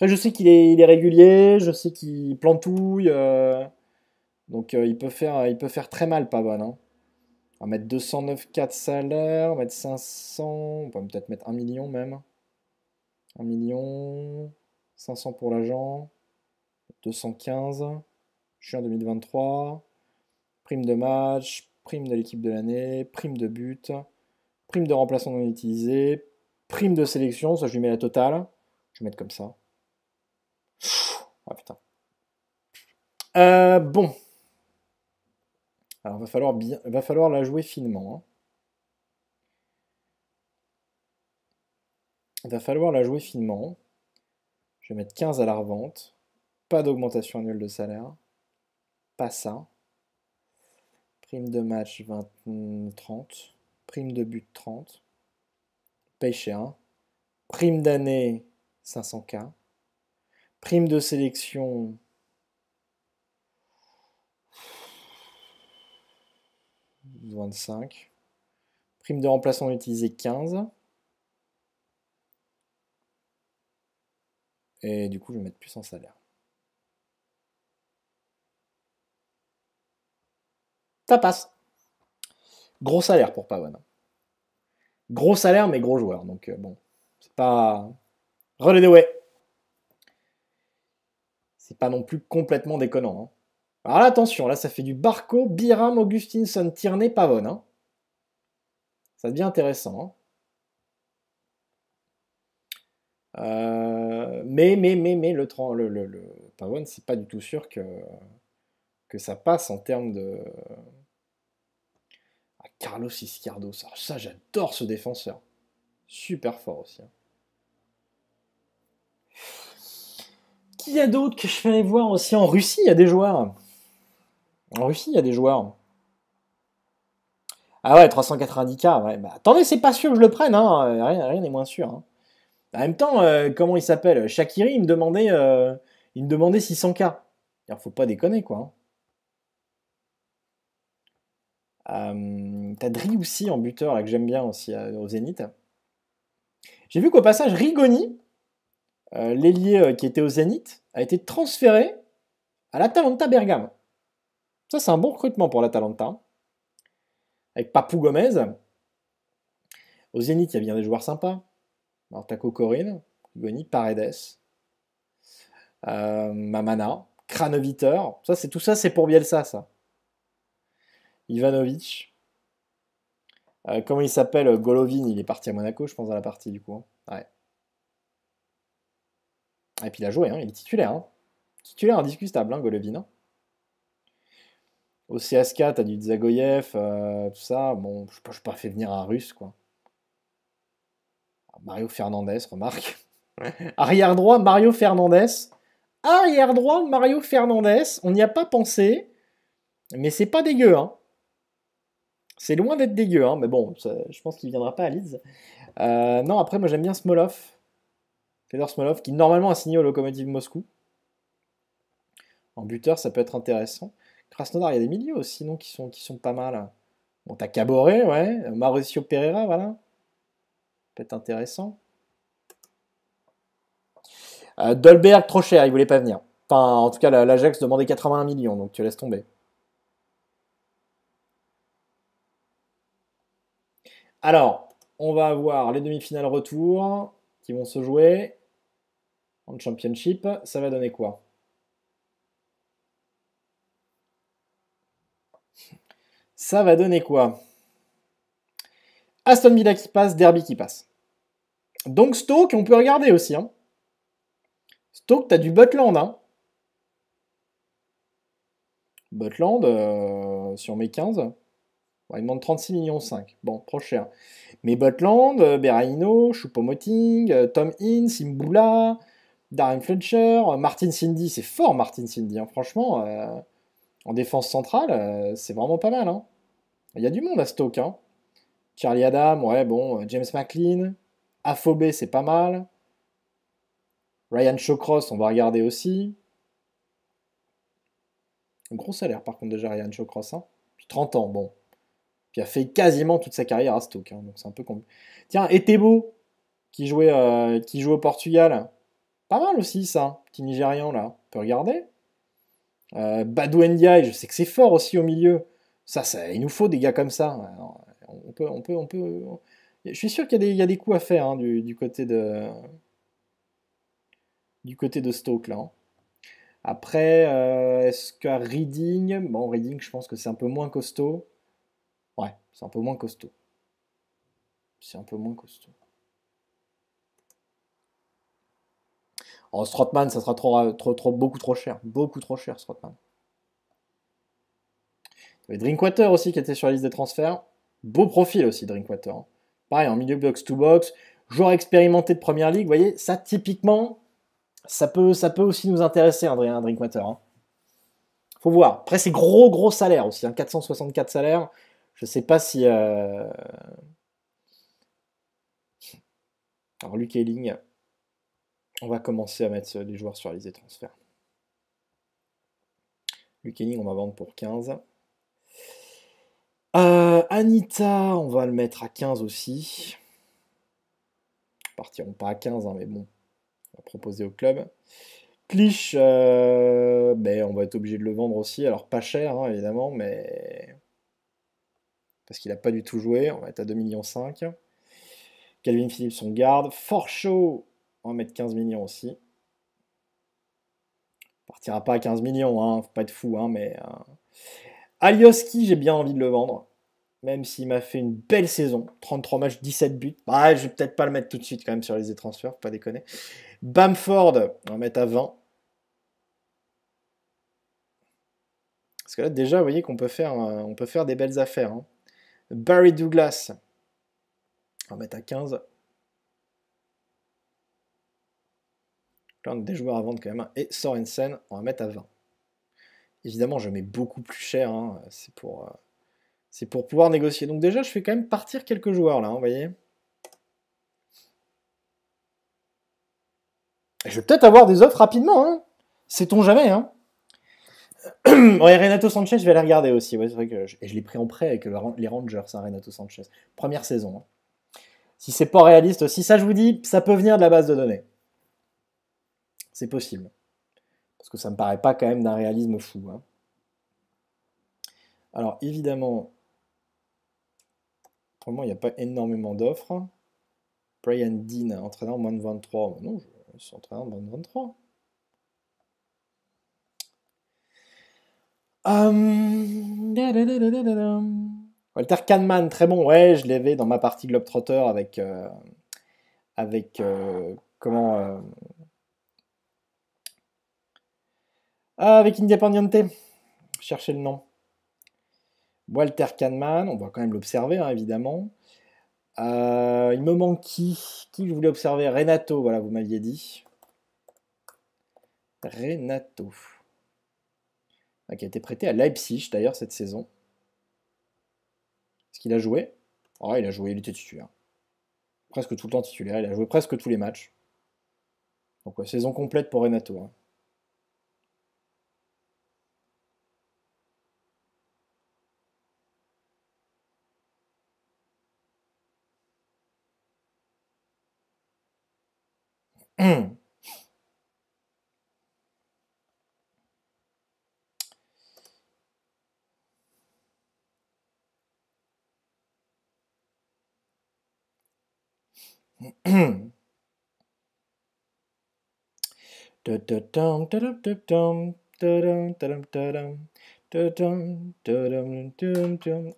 [SPEAKER 1] Après, je sais qu'il est, régulier, je sais qu'il plantouille. Euh, donc, euh, il, peut faire, il peut faire très mal, Pavane. Hein. On va mettre 209 salaire, salaires, on va mettre 500, on va peut-être mettre 1 million même. 1 million, 500 pour l'agent, 215, je suis en 2023, prime de match, prime de l'équipe de l'année, prime de but, prime de remplaçant non utilisé, prime de sélection, ça je lui mets la totale, je vais mettre comme ça. Ah putain. Euh, bon. Alors, va falloir, va falloir la jouer finement. il hein. Va falloir la jouer finement. Je vais mettre 15 à la revente. Pas d'augmentation annuelle de salaire. Pas ça. Prime de match 20, 30. Prime de but 30. Paye cher. Prime d'année 500K. Prime de sélection. « 25. Prime de remplacement utilisé 15. Et du coup, je vais mettre plus en salaire. Ça passe. Gros salaire pour Pavone. Gros salaire, mais gros joueur. Donc, euh, bon, c'est pas. run de away c'est pas non plus complètement déconnant. Hein. Alors attention, là, ça fait du Barco, Biram, Augustinson, Tierney, Pavone. Hein. Ça devient intéressant. Hein. Euh, mais, mais, mais, mais, le, Pavone, c'est pas du tout sûr que, que ça passe en termes de. Carlos Iscardo, ça, ça j'adore ce défenseur. Super fort aussi. il y a d'autres que je vais aller voir aussi En Russie, il y a des joueurs. En Russie, il y a des joueurs. Ah ouais, 390K. Ouais. Bah, attendez, c'est pas sûr que je le prenne. Hein. Rien n'est moins sûr. Hein. En même temps, euh, comment il s'appelle Shakiri, il me demandait, euh, il me demandait 600K. Il faut pas déconner, quoi. Hein. Euh, Dri aussi en buteur, là, que j'aime bien aussi, euh, au Zénith. J'ai vu qu'au passage, Rigoni, euh, l'ailier euh, qui était au Zénith a été transféré à l'Atalanta Bergame. Ça, c'est un bon recrutement pour l'Atalanta. Avec Papou Gomez. Au Zénith, il y a bien des joueurs sympas. Alors, Taco Corinne, Paredes, euh, Mamana, Kranoviter. Ça, c'est tout ça, c'est pour Bielsa, ça. Ivanovic. comment il s'appelle Golovin, il est parti à Monaco, je pense, dans la partie, du coup. Hein. Ouais. Ah, et puis il a joué, hein, il est titulaire. Hein. Titulaire indiscutable, hein, Golovin. Au CS4, t'as du Zagoyev, euh, tout ça. Bon, je suis pas fait venir un russe, quoi. Ah, Mario Fernandez, remarque. Arrière droit, Mario Fernandez. Arrière droit, Mario Fernandez. On n'y a pas pensé, mais c'est pas dégueu, hein. C'est loin d'être dégueu, hein. Mais bon, je pense qu'il viendra pas à Leeds. Euh, non, après, moi j'aime bien Smoloff. Fedor Smolov, qui normalement a signé au Lokomotiv Moscou. En buteur, ça peut être intéressant. Krasnodar, il y a des milieux aussi, non, qui sont, qui sont pas mal. Bon, t'as Caboret, ouais. Mauricio Pereira, voilà. peut être intéressant. Euh, Dolberg, trop cher, il voulait pas venir. Enfin, en tout cas, l'Ajax demandait 81 millions, donc tu laisses tomber. Alors, on va avoir les demi-finales retour qui vont se jouer en championship, ça va donner quoi Ça va donner quoi Aston Villa qui passe, Derby qui passe. Donc Stoke, on peut regarder aussi. Hein. Stoke, as du Butland. Hein. Butland, euh, si on 15, il demande 36 millions 5. Bon, trop cher. Mais Butland, euh, Beraino, Choupo-Moting, euh, Tom Hinn, Simboula, Darren Fletcher, euh, Martin Cindy, c'est fort Martin Cindy, hein. franchement. Euh, en défense centrale, euh, c'est vraiment pas mal. Hein. Il y a du monde à Stoke. Hein. Charlie Adam, ouais, bon, James McLean, Afobé, c'est pas mal. Ryan Shawcross, on va regarder aussi. gros salaire, par contre, déjà, Ryan Shawcross. 30 ans, bon. Puis il a fait quasiment toute sa carrière à Stoke, donc c'est un peu con. Tiens, Etebo, qui jouait, qui jouait au Portugal, pas mal aussi, ça. Petit Nigérian, là. On peut regarder. Euh, Badou Ndiaye, je sais que c'est fort aussi au milieu. Ça, ça, il nous faut des gars comme ça. on peut, on peut, on peut. Je suis sûr qu'il y, a des coups à faire hein, du, côté de du côté de Stoke là. Après, euh, est-ce qu'à Reading, bon Reading, je pense que c'est un peu moins costaud. Ouais, c'est un peu moins costaud. C'est un peu moins costaud. En Strotman, ça sera beaucoup trop cher. Beaucoup trop cher, Strotman. Drinkwater aussi qui était sur la liste des transferts. Beau profil aussi, Drinkwater. Hein. Pareil, en milieu box-to-box. Joueur expérimenté de première ligue. Vous voyez, ça, typiquement, ça peut, ça peut aussi nous intéresser, un hein, Drinkwater. Hein. Faut voir. Après, c'est gros, gros salaire aussi. Un 464 salaires. Je ne sais pas si. Euh... Alors, Luke Elling on va commencer à mettre euh, les joueurs sur les des transferts. Luke on va vendre pour 15. Euh, Anita, on va le mettre à 15 aussi. Partiront pas à 15, hein, mais bon, on va proposer au club. Clich, euh, ben, on va être obligé de le vendre aussi. Alors pas cher, hein, évidemment, mais... Parce qu'il n'a pas du tout joué, on va être à 2,5 millions. Calvin Philippe, son garde. Fort chaud on va mettre 15 millions aussi. On partira pas à 15 millions, hein, faut pas être fou, hein, mais... Euh, Alioski, j'ai bien envie de le vendre, même s'il m'a fait une belle saison. 33 matchs, 17 buts. Bah, je vais peut-être pas le mettre tout de suite quand même sur les transferts, pas déconner. Bamford, on va mettre à 20. Parce que là, déjà, vous voyez qu'on peut, faire, euh, peut faire des belles affaires. Hein. Barry Douglas, on va mettre à 15. des joueurs à vendre quand même. Hein. et Sorensen, on va mettre à 20. Évidemment, je mets beaucoup plus cher. Hein. c'est pour, euh, c'est pour pouvoir négocier. Donc déjà, je fais quand même partir quelques joueurs là, hein, vous voyez. je vais peut-être avoir des offres rapidement. Hein. Sait-on jamais. Hein. Renato Sanchez, je vais aller regarder aussi. et je l'ai pris en prêt avec les Rangers, Renato Sanchez. Première saison. Si c'est pas réaliste, si ça je vous dis, ça peut venir de la base de données. C'est possible. Parce que ça me paraît pas quand même d'un réalisme fou. Hein. Alors évidemment, pour il n'y a pas énormément d'offres. Brian and Dean, entraîneur moins de 23. Bah non, je suis entraîneur moins de 23. Hum, Walter Kahneman, très bon. Ouais, je l'avais dans ma partie Globetrotter avec. Euh, avec. Euh, comment. Euh, Ah, avec Independiente. Cherchez le nom. Walter Kahneman, on va quand même l'observer, hein, évidemment. Euh, il me manque qui Qui je voulais observer Renato, voilà, vous m'aviez dit. Renato. Ah, qui a été prêté à Leipzig, d'ailleurs, cette saison. Est-ce qu'il a joué Ah, il a joué, il était titulaire. Presque tout le temps titulaire, il a joué presque tous les matchs. Donc, saison complète pour Renato. Hein.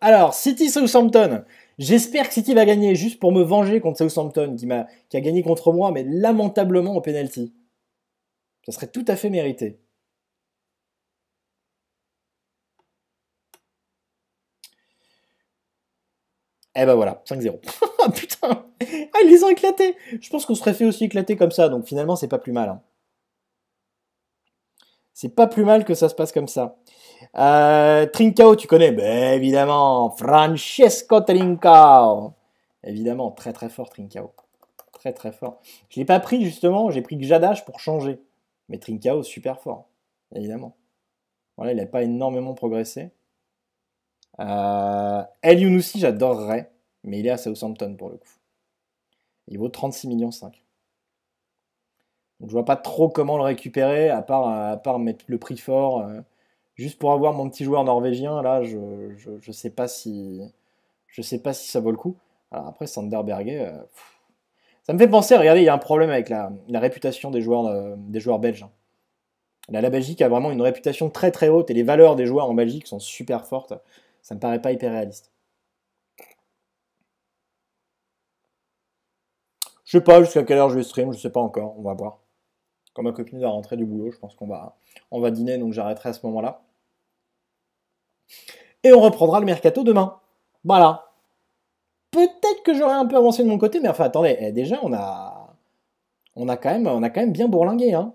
[SPEAKER 1] Alors, City Southampton. J'espère que City va gagner juste pour me venger contre Southampton qui a, qui a gagné contre moi, mais lamentablement au penalty. Ça serait tout à fait mérité. Et eh ben voilà, 5-0. Ah, putain, ah, ils les ont éclatés. Je pense qu'on serait fait aussi éclater comme ça, donc finalement c'est pas plus mal. Hein. C'est pas plus mal que ça se passe comme ça. Euh, Trincao, tu connais ben, Évidemment, Francesco Trincao. Évidemment, très très fort Trincao. Très très fort. Je l'ai pas pris justement, j'ai pris Gjadash pour changer. Mais Trincao, super fort, évidemment. Voilà, il n'a pas énormément progressé. Euh, El Yunusi, j'adorerais, mais il est à Southampton pour le coup. Il vaut 36 millions 5. Donc je vois pas trop comment le récupérer, à part, euh, à part mettre le prix fort. Euh. juste pour avoir mon petit joueur norvégien, là, je ne sais, pas si, je sais pas si ça vaut le coup. Alors après, Sander euh, ça me fait penser, regardez, il y a un problème avec la, réputation des joueurs, des joueurs belges. Hein. Là, la Belgique a vraiment une réputation très très haute et les valeurs des joueurs en Belgique sont super fortes. Ça me paraît pas hyper réaliste. Je sais pas jusqu'à quelle heure je vais stream, je sais pas encore, on va voir. Quand ma copine va rentrer du boulot, je pense qu'on va, on va dîner, donc j'arrêterai à ce moment-là. Et on reprendra le mercato demain. Voilà. Peut-être que j'aurais un peu avancé de mon côté, mais enfin attendez, eh, déjà on a, on a quand même, on a quand même bien bourlingué. Hein.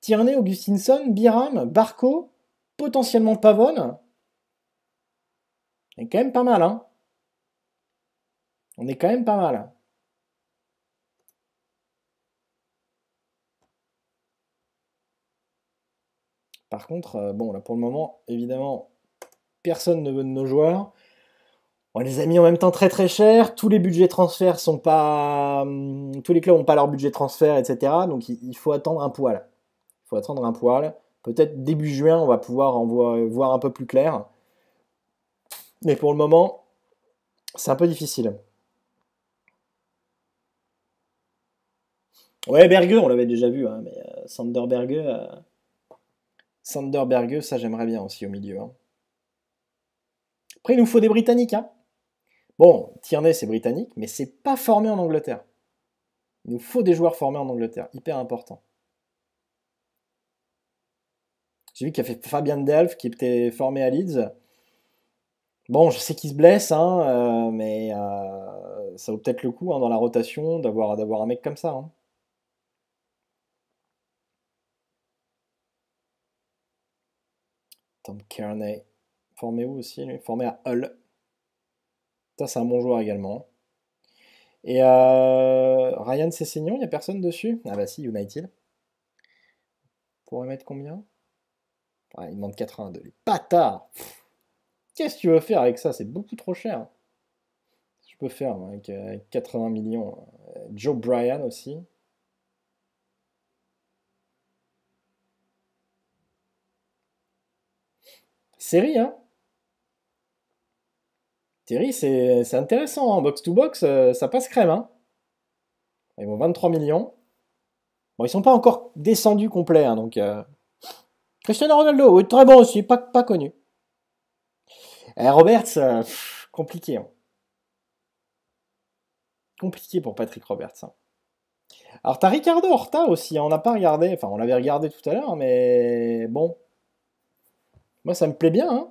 [SPEAKER 1] Tierney, Augustinson, Biram, Barco, potentiellement Pavone. est quand même pas mal, hein. On est quand même pas mal. Par contre, euh, bon, là pour le moment, évidemment, personne ne veut de nos joueurs. On les a mis en même temps très très cher. Tous les budgets transferts sont pas. Hum, tous les clubs n'ont pas leur budget transfert, etc. Donc il faut attendre un poil. Il faut attendre un poil. Peut-être début juin, on va pouvoir en voir un peu plus clair. Mais pour le moment, c'est un peu difficile. Ouais, Berger, on l'avait déjà vu, hein, mais euh, Sander Berger. Euh, Sander ça j'aimerais bien aussi au milieu. Hein. Après, il nous faut des Britanniques. Hein. Bon, Tierney, c'est britannique, mais c'est pas formé en Angleterre. Il nous faut des joueurs formés en Angleterre, hyper important. J'ai vu qu'il y avait Fabien Delph qui était formé à Leeds. Bon, je sais qu'il se blesse, hein, euh, mais euh, ça vaut peut-être le coup dans la rotation d'avoir un mec comme ça. Tom Kearney. Formé où aussi lui Formé à Hull. Ça, c'est un bon joueur également. Et euh, Ryan Cessignon, il n'y a personne dessus Ah bah si, United. Pourrait mettre combien Il demande 82. Les tard. Qu'est-ce que tu veux faire avec ça C'est beaucoup trop cher. Je peux faire hein, avec 80 euh, millions. Euh, Joe Bryan aussi. Thierry, hein c'est intéressant. box-to-box, hein. euh, ça passe crème. Hein. ils vont 23 millions. Bon, ils sont pas encore descendus complet. Hein, donc... Euh, Cristiano Ronaldo, très bon aussi, pas, pas connu. Et eh, Roberts, euh, compliqué. Compliqué pour Patrick Roberts. Alors, Alors, as Ricardo Horta aussi, on n'a pas regardé, enfin, on l'avait regardé tout à l'heure, mais bon, moi, ça me plaît bien.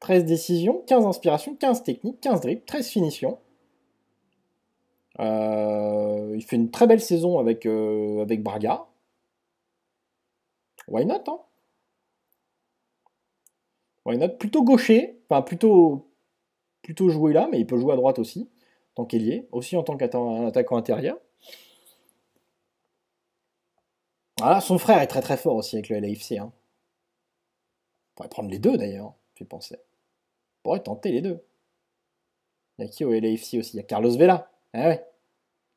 [SPEAKER 1] 13 hein. décisions, 15 inspirations, 15 techniques, 15 drips, 13 finitions. Euh, il fait une très belle saison avec, euh, avec Braga. Why not hein Why not Plutôt gaucher, enfin plutôt, plutôt jouer là, mais il peut jouer à droite aussi, en tant qu'ailier, aussi en tant qu'attaquant intérieur. Voilà, ah, son frère est très très fort aussi avec le LAFC. Hein. On pourrait prendre les deux d'ailleurs, j'ai pensé. On pourrait tenter les deux. Il y a qui au LAFC aussi Il y a Carlos Vela. Eh ouais.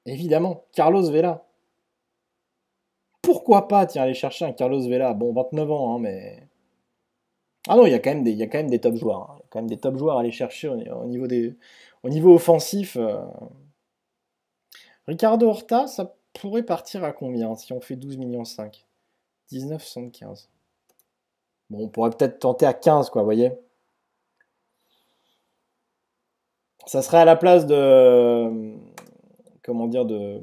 [SPEAKER 1] Évidemment, Carlos Vela. Pourquoi pas, tiens, aller chercher un Carlos Vela Bon, 29 ans, hein, mais. Ah non, il y a quand même des, quand même des top joueurs. Hein. Il y a quand même des top joueurs à aller chercher au, niveau, des, au niveau offensif. Euh. Ricardo Horta, ça pourrait partir à combien si on fait 12 millions 5 19,75. Bon, on pourrait peut-être tenter à 15, quoi, vous voyez. Ça serait à la place de. Comment dire De,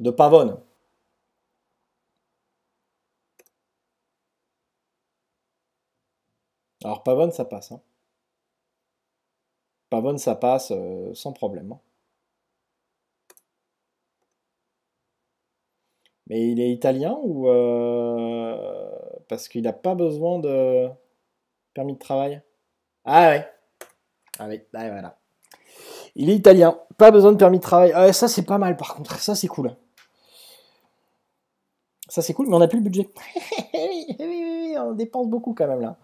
[SPEAKER 1] de Pavone. Alors, Pavone, ça passe. Hein. Pavone, ça passe euh, sans problème. Hein. Mais il est italien ou. Euh, parce qu'il n'a pas besoin de permis de travail. Ah ouais. Ah oui, ah voilà. Il est italien, pas besoin de permis de travail. Ah, ça c'est pas mal par contre, ça c'est cool. Ça c'est cool, mais on n'a plus le budget. oui, oui, oui, on dépense beaucoup quand même là.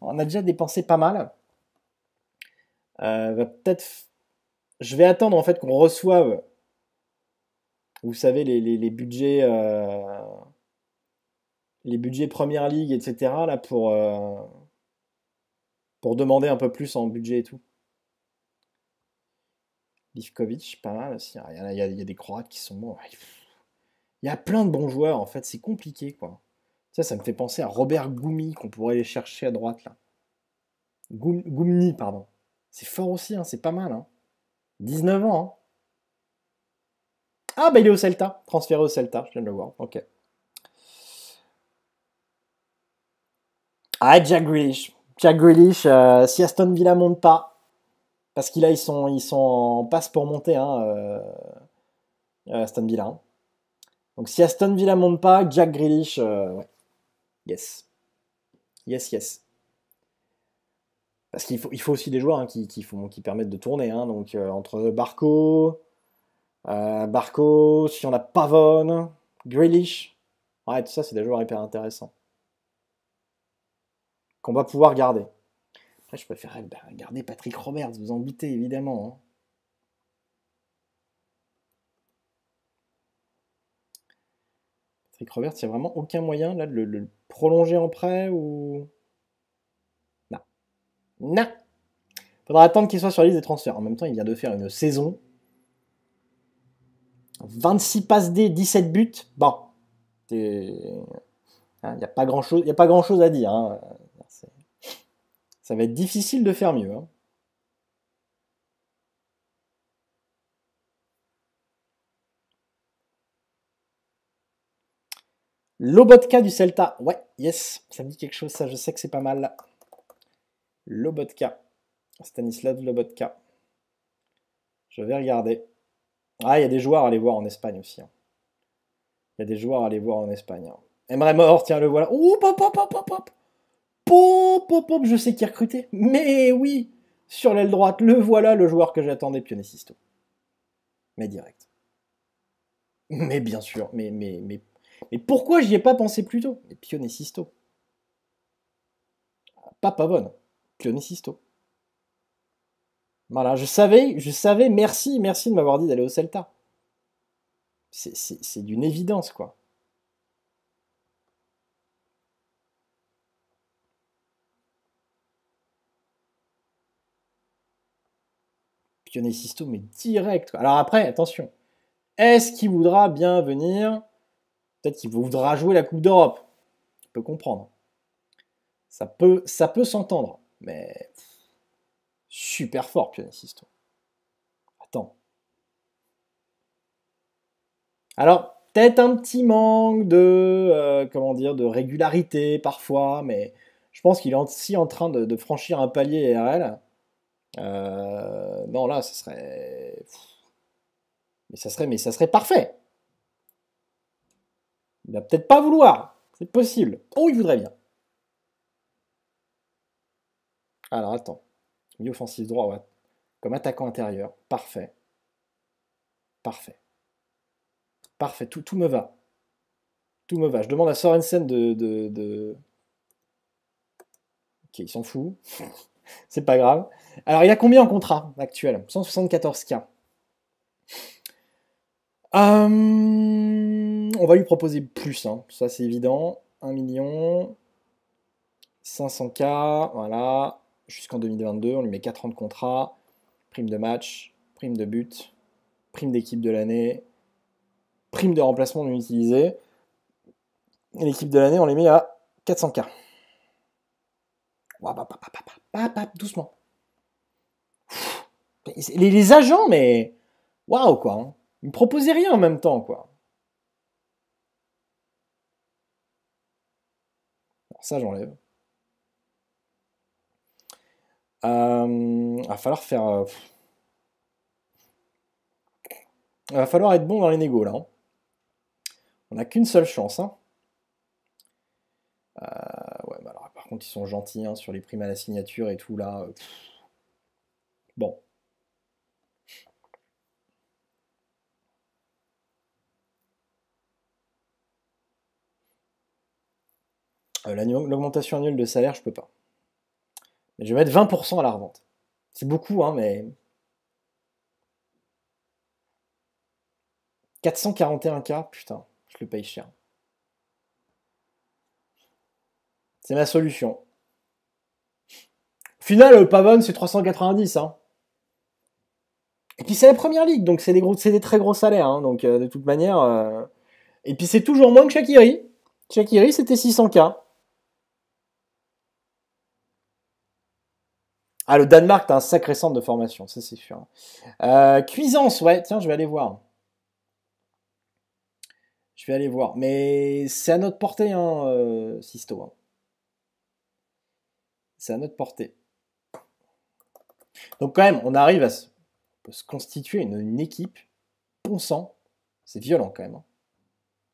[SPEAKER 1] On a déjà dépensé pas mal. Euh, peut-être. Je vais attendre en fait qu'on reçoive vous savez, les, budgets euh, les budgets Première Ligue, etc., là, pour, euh, pour demander un peu plus en budget et tout. Livkovic, pas mal aussi. Hein. Il y, a, des Croates qui sont bons. Il y a plein de bons joueurs, en fait. C'est compliqué, quoi. Ça, ça me fait penser à Robert Goumi, qu'on pourrait aller chercher à droite, là. Goumi, pardon. C'est fort aussi, hein, c'est pas mal. 19 hein. ans. Ah, bah il est au Celta, transféré au Celta, je viens de le voir. Ok. Ah, Jack Grealish. Jack Grealish, euh, si Aston Villa monte pas, parce qu'il ils sont, ils sont en passe pour monter, hein, euh, euh, Aston Villa. Hein. Donc si Aston Villa monte pas, Jack Grealish, Yes. Yes, yes. Parce qu'il faut, il faut aussi des joueurs hein, qui, font, qui permettent de tourner. donc entre Barco, Barco, si on a Pavone, Grealish. Ouais, tout ça, c'est des joueurs hyper intéressants qu'on va pouvoir garder. Après, je préférerais bah, garder Patrick Roberts, vous en évidemment. Hein. Patrick Roberts, il n'y a vraiment aucun moyen là, de le, prolonger en prêt ou. Non. Il Faudra attendre qu'il soit sur la liste des transferts. En même temps, il vient de faire une saison. 26 passes D, 17 buts. Bon. Hein, il n'y a pas grand-chose à dire. Hein. Ça va être difficile de faire mieux. Hein. Lobotka du Celta. Ouais, yes, ça me dit quelque chose, ça, je sais que c'est pas mal. Lobotka. Stanislav Lobotka. Je vais regarder. Ah, il y a des joueurs à aller voir en Espagne aussi. Hein. Il y a des joueurs à aller voir en Espagne. Hein. mort, tiens, le voilà. Ouh, pop, pop, pop, pop, pop pop, pop, je sais qui recruter. Mais oui, sur l'aile droite, le voilà le joueur que j'attendais, Pionicisto. Mais direct. Mais bien sûr, mais, mais, mais, mais pourquoi j'y ai pas pensé plus tôt Mais Papa Pas bonne, Pionicisto. Voilà, je savais, je savais, merci, merci de m'avoir dit d'aller au Celta. C'est d'une évidence, quoi. questionner Sisto, mais direct. Alors après, attention, est-ce qu'il voudra bien venir Peut-être qu'il voudra jouer la Coupe d'Europe. On peut comprendre. Ça peut, ça peut s'entendre, mais super fort, Pionnet-Sisto. Attends. Alors, peut-être un petit manque de, euh, comment dire, de régularité parfois, mais je pense qu'il est aussi en train de, de franchir un palier RL euh, non, là, ça serait. Mais ça serait, mais ça serait parfait. Il va peut-être pas vouloir. C'est possible. Oh, il voudrait bien. Alors, attends. Milieu offensive droit, ouais. Comme attaquant intérieur. Parfait. Parfait. Parfait. Tout, tout me va. Tout me va. Je demande à Sorensen de... de, de... Ok, il s'en fout. c'est pas grave. Alors, il a combien en contrat actuel 174K. Hum, on va lui proposer plus, hein. ça c'est évident. 1 million, 500K, voilà, jusqu'en 2022, on lui met 4 ans de contrat, prime de match, prime de but, prime d'équipe de l'année, prime de remplacement non utilisé. L'équipe de l'année, on les met à 400K. Pap, doucement. Les, agents, mais. Waouh, quoi. Hein. Ils me proposaient rien en même temps, quoi. ça, j'enlève. il euh, va falloir faire. Euh, il va falloir être bon dans les négos là. Hein. On n'a qu'une seule chance. Hein. Euh, qui sont gentils hein, sur les primes à la signature et tout, là. Euh, bon. Euh, l'augmentation annuelle de salaire, je peux pas. Mais je vais mettre 20% à la revente. C'est beaucoup, hein, mais. 441K, putain, je le paye cher. C'est ma solution. Au final, euh, Pavon, c'est 390. Hein. Et puis c'est la première ligue, donc c'est des, gros, des très gros salaires. Hein, donc euh, de toute manière. Euh. Et puis c'est toujours moins que Shakiri. Shakiri, c'était 600K. Ah, le Danemark, t'as un sacré centre de formation, ça c'est sûr. Cuisance, ouais, tiens, je vais aller voir. Je vais aller voir. Mais c'est à notre portée, hein, Sisto. Hein c'est à notre portée. Donc quand même, on arrive à se, constituer une, équipe ponçant. C'est violent quand même. Hein.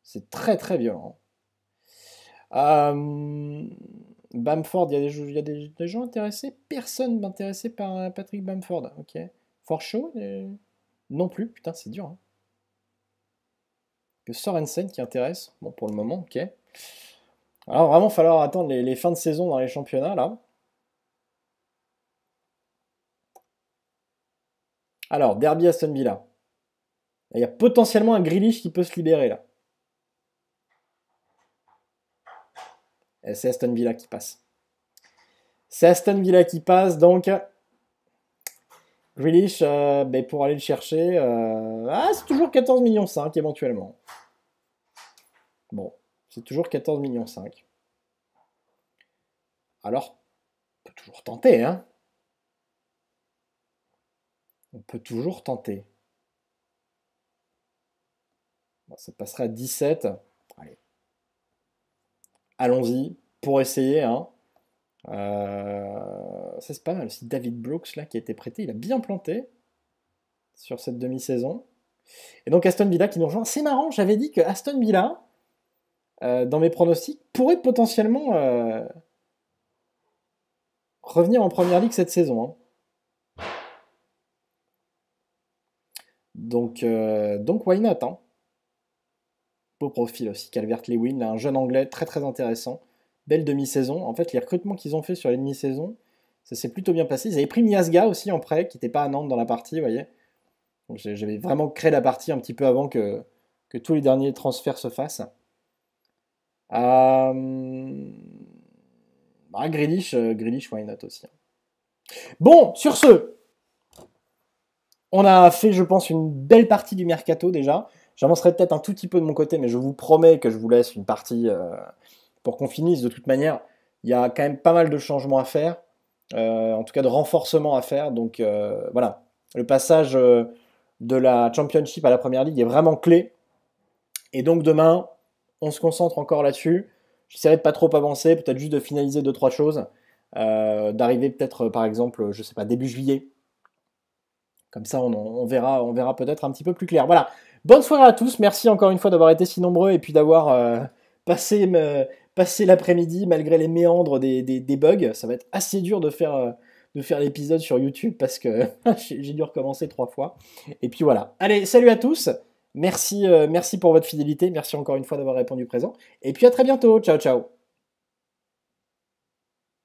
[SPEAKER 1] C'est très très violent. Hein. Euh, Bamford, il y, a des, gens intéressés Personne intéressé par euh, Patrick Bamford. Ok. For show, Non plus. Putain, c'est dur. Le hein. Que Sorensen qui intéresse. Bon, pour le moment, ok. Alors vraiment, il falloir attendre les fins de saison dans les championnats là. Alors, Derby Aston Villa. Il y a potentiellement un Grealish qui peut se libérer là. c'est Aston Villa qui passe. C'est Aston Villa qui passe, donc Grealish, euh, ben, pour aller le chercher, euh, ah, c'est toujours 14 millions 5 éventuellement. Bon, c'est toujours 14 millions 5. Alors, on peut toujours tenter, hein on peut toujours tenter. ça passerait à 17. Allez. Allons-y pour essayer. Hein. Euh, ça, c'est pas mal. aussi David Brooks, là, qui a été prêté, il a bien planté sur cette demi-saison. Et donc Aston Villa qui nous rejoint. C'est marrant, j'avais dit que Aston Villa, euh, dans mes pronostics, pourrait potentiellement euh, revenir en première ligue cette saison. Hein. Donc, euh, donc why not hein Beau profil aussi, Calvert Lewin, un jeune anglais très très intéressant. Belle demi-saison. En fait, les recrutements qu'ils ont fait sur les demi saison ça s'est plutôt bien passé. Ils avaient pris Miasga aussi en prêt, qui n'était pas à Nantes dans la partie, vous voyez. j'avais vraiment créé la partie un petit peu avant que, que tous les derniers transferts se fassent. Euh... Ah, euh why not aussi. Hein? Bon, sur ce, on a fait, je pense, une belle partie du mercato déjà. J'avancerai peut-être un tout petit peu de mon côté, mais je vous promets que je vous laisse une partie euh, pour qu'on finisse. De toute manière, il y a quand même pas mal de changements à faire, euh, en tout cas de renforcement à faire. Donc euh, voilà, le passage de la Championship à la Première Ligue est vraiment clé. Et donc demain, on se concentre encore là-dessus. J'essaierai de pas trop avancer, peut-être juste de finaliser deux trois choses, d'arriver peut-être par exemple, je ne sais pas, début juillet comme ça, on, verra, on verra peut-être un petit peu plus clair. Voilà. Bonne soirée à tous. Merci encore une fois d'avoir été si nombreux et puis d'avoir euh, passé, l'après-midi malgré les méandres des, bugs. Ça va être assez dur de faire. Euh, de faire l'épisode sur YouTube parce que j'ai dû recommencer trois fois. Et puis voilà. Allez, salut à tous. Merci, euh, merci pour votre fidélité. Merci encore une fois d'avoir répondu présent. Et puis à très bientôt. Ciao, ciao.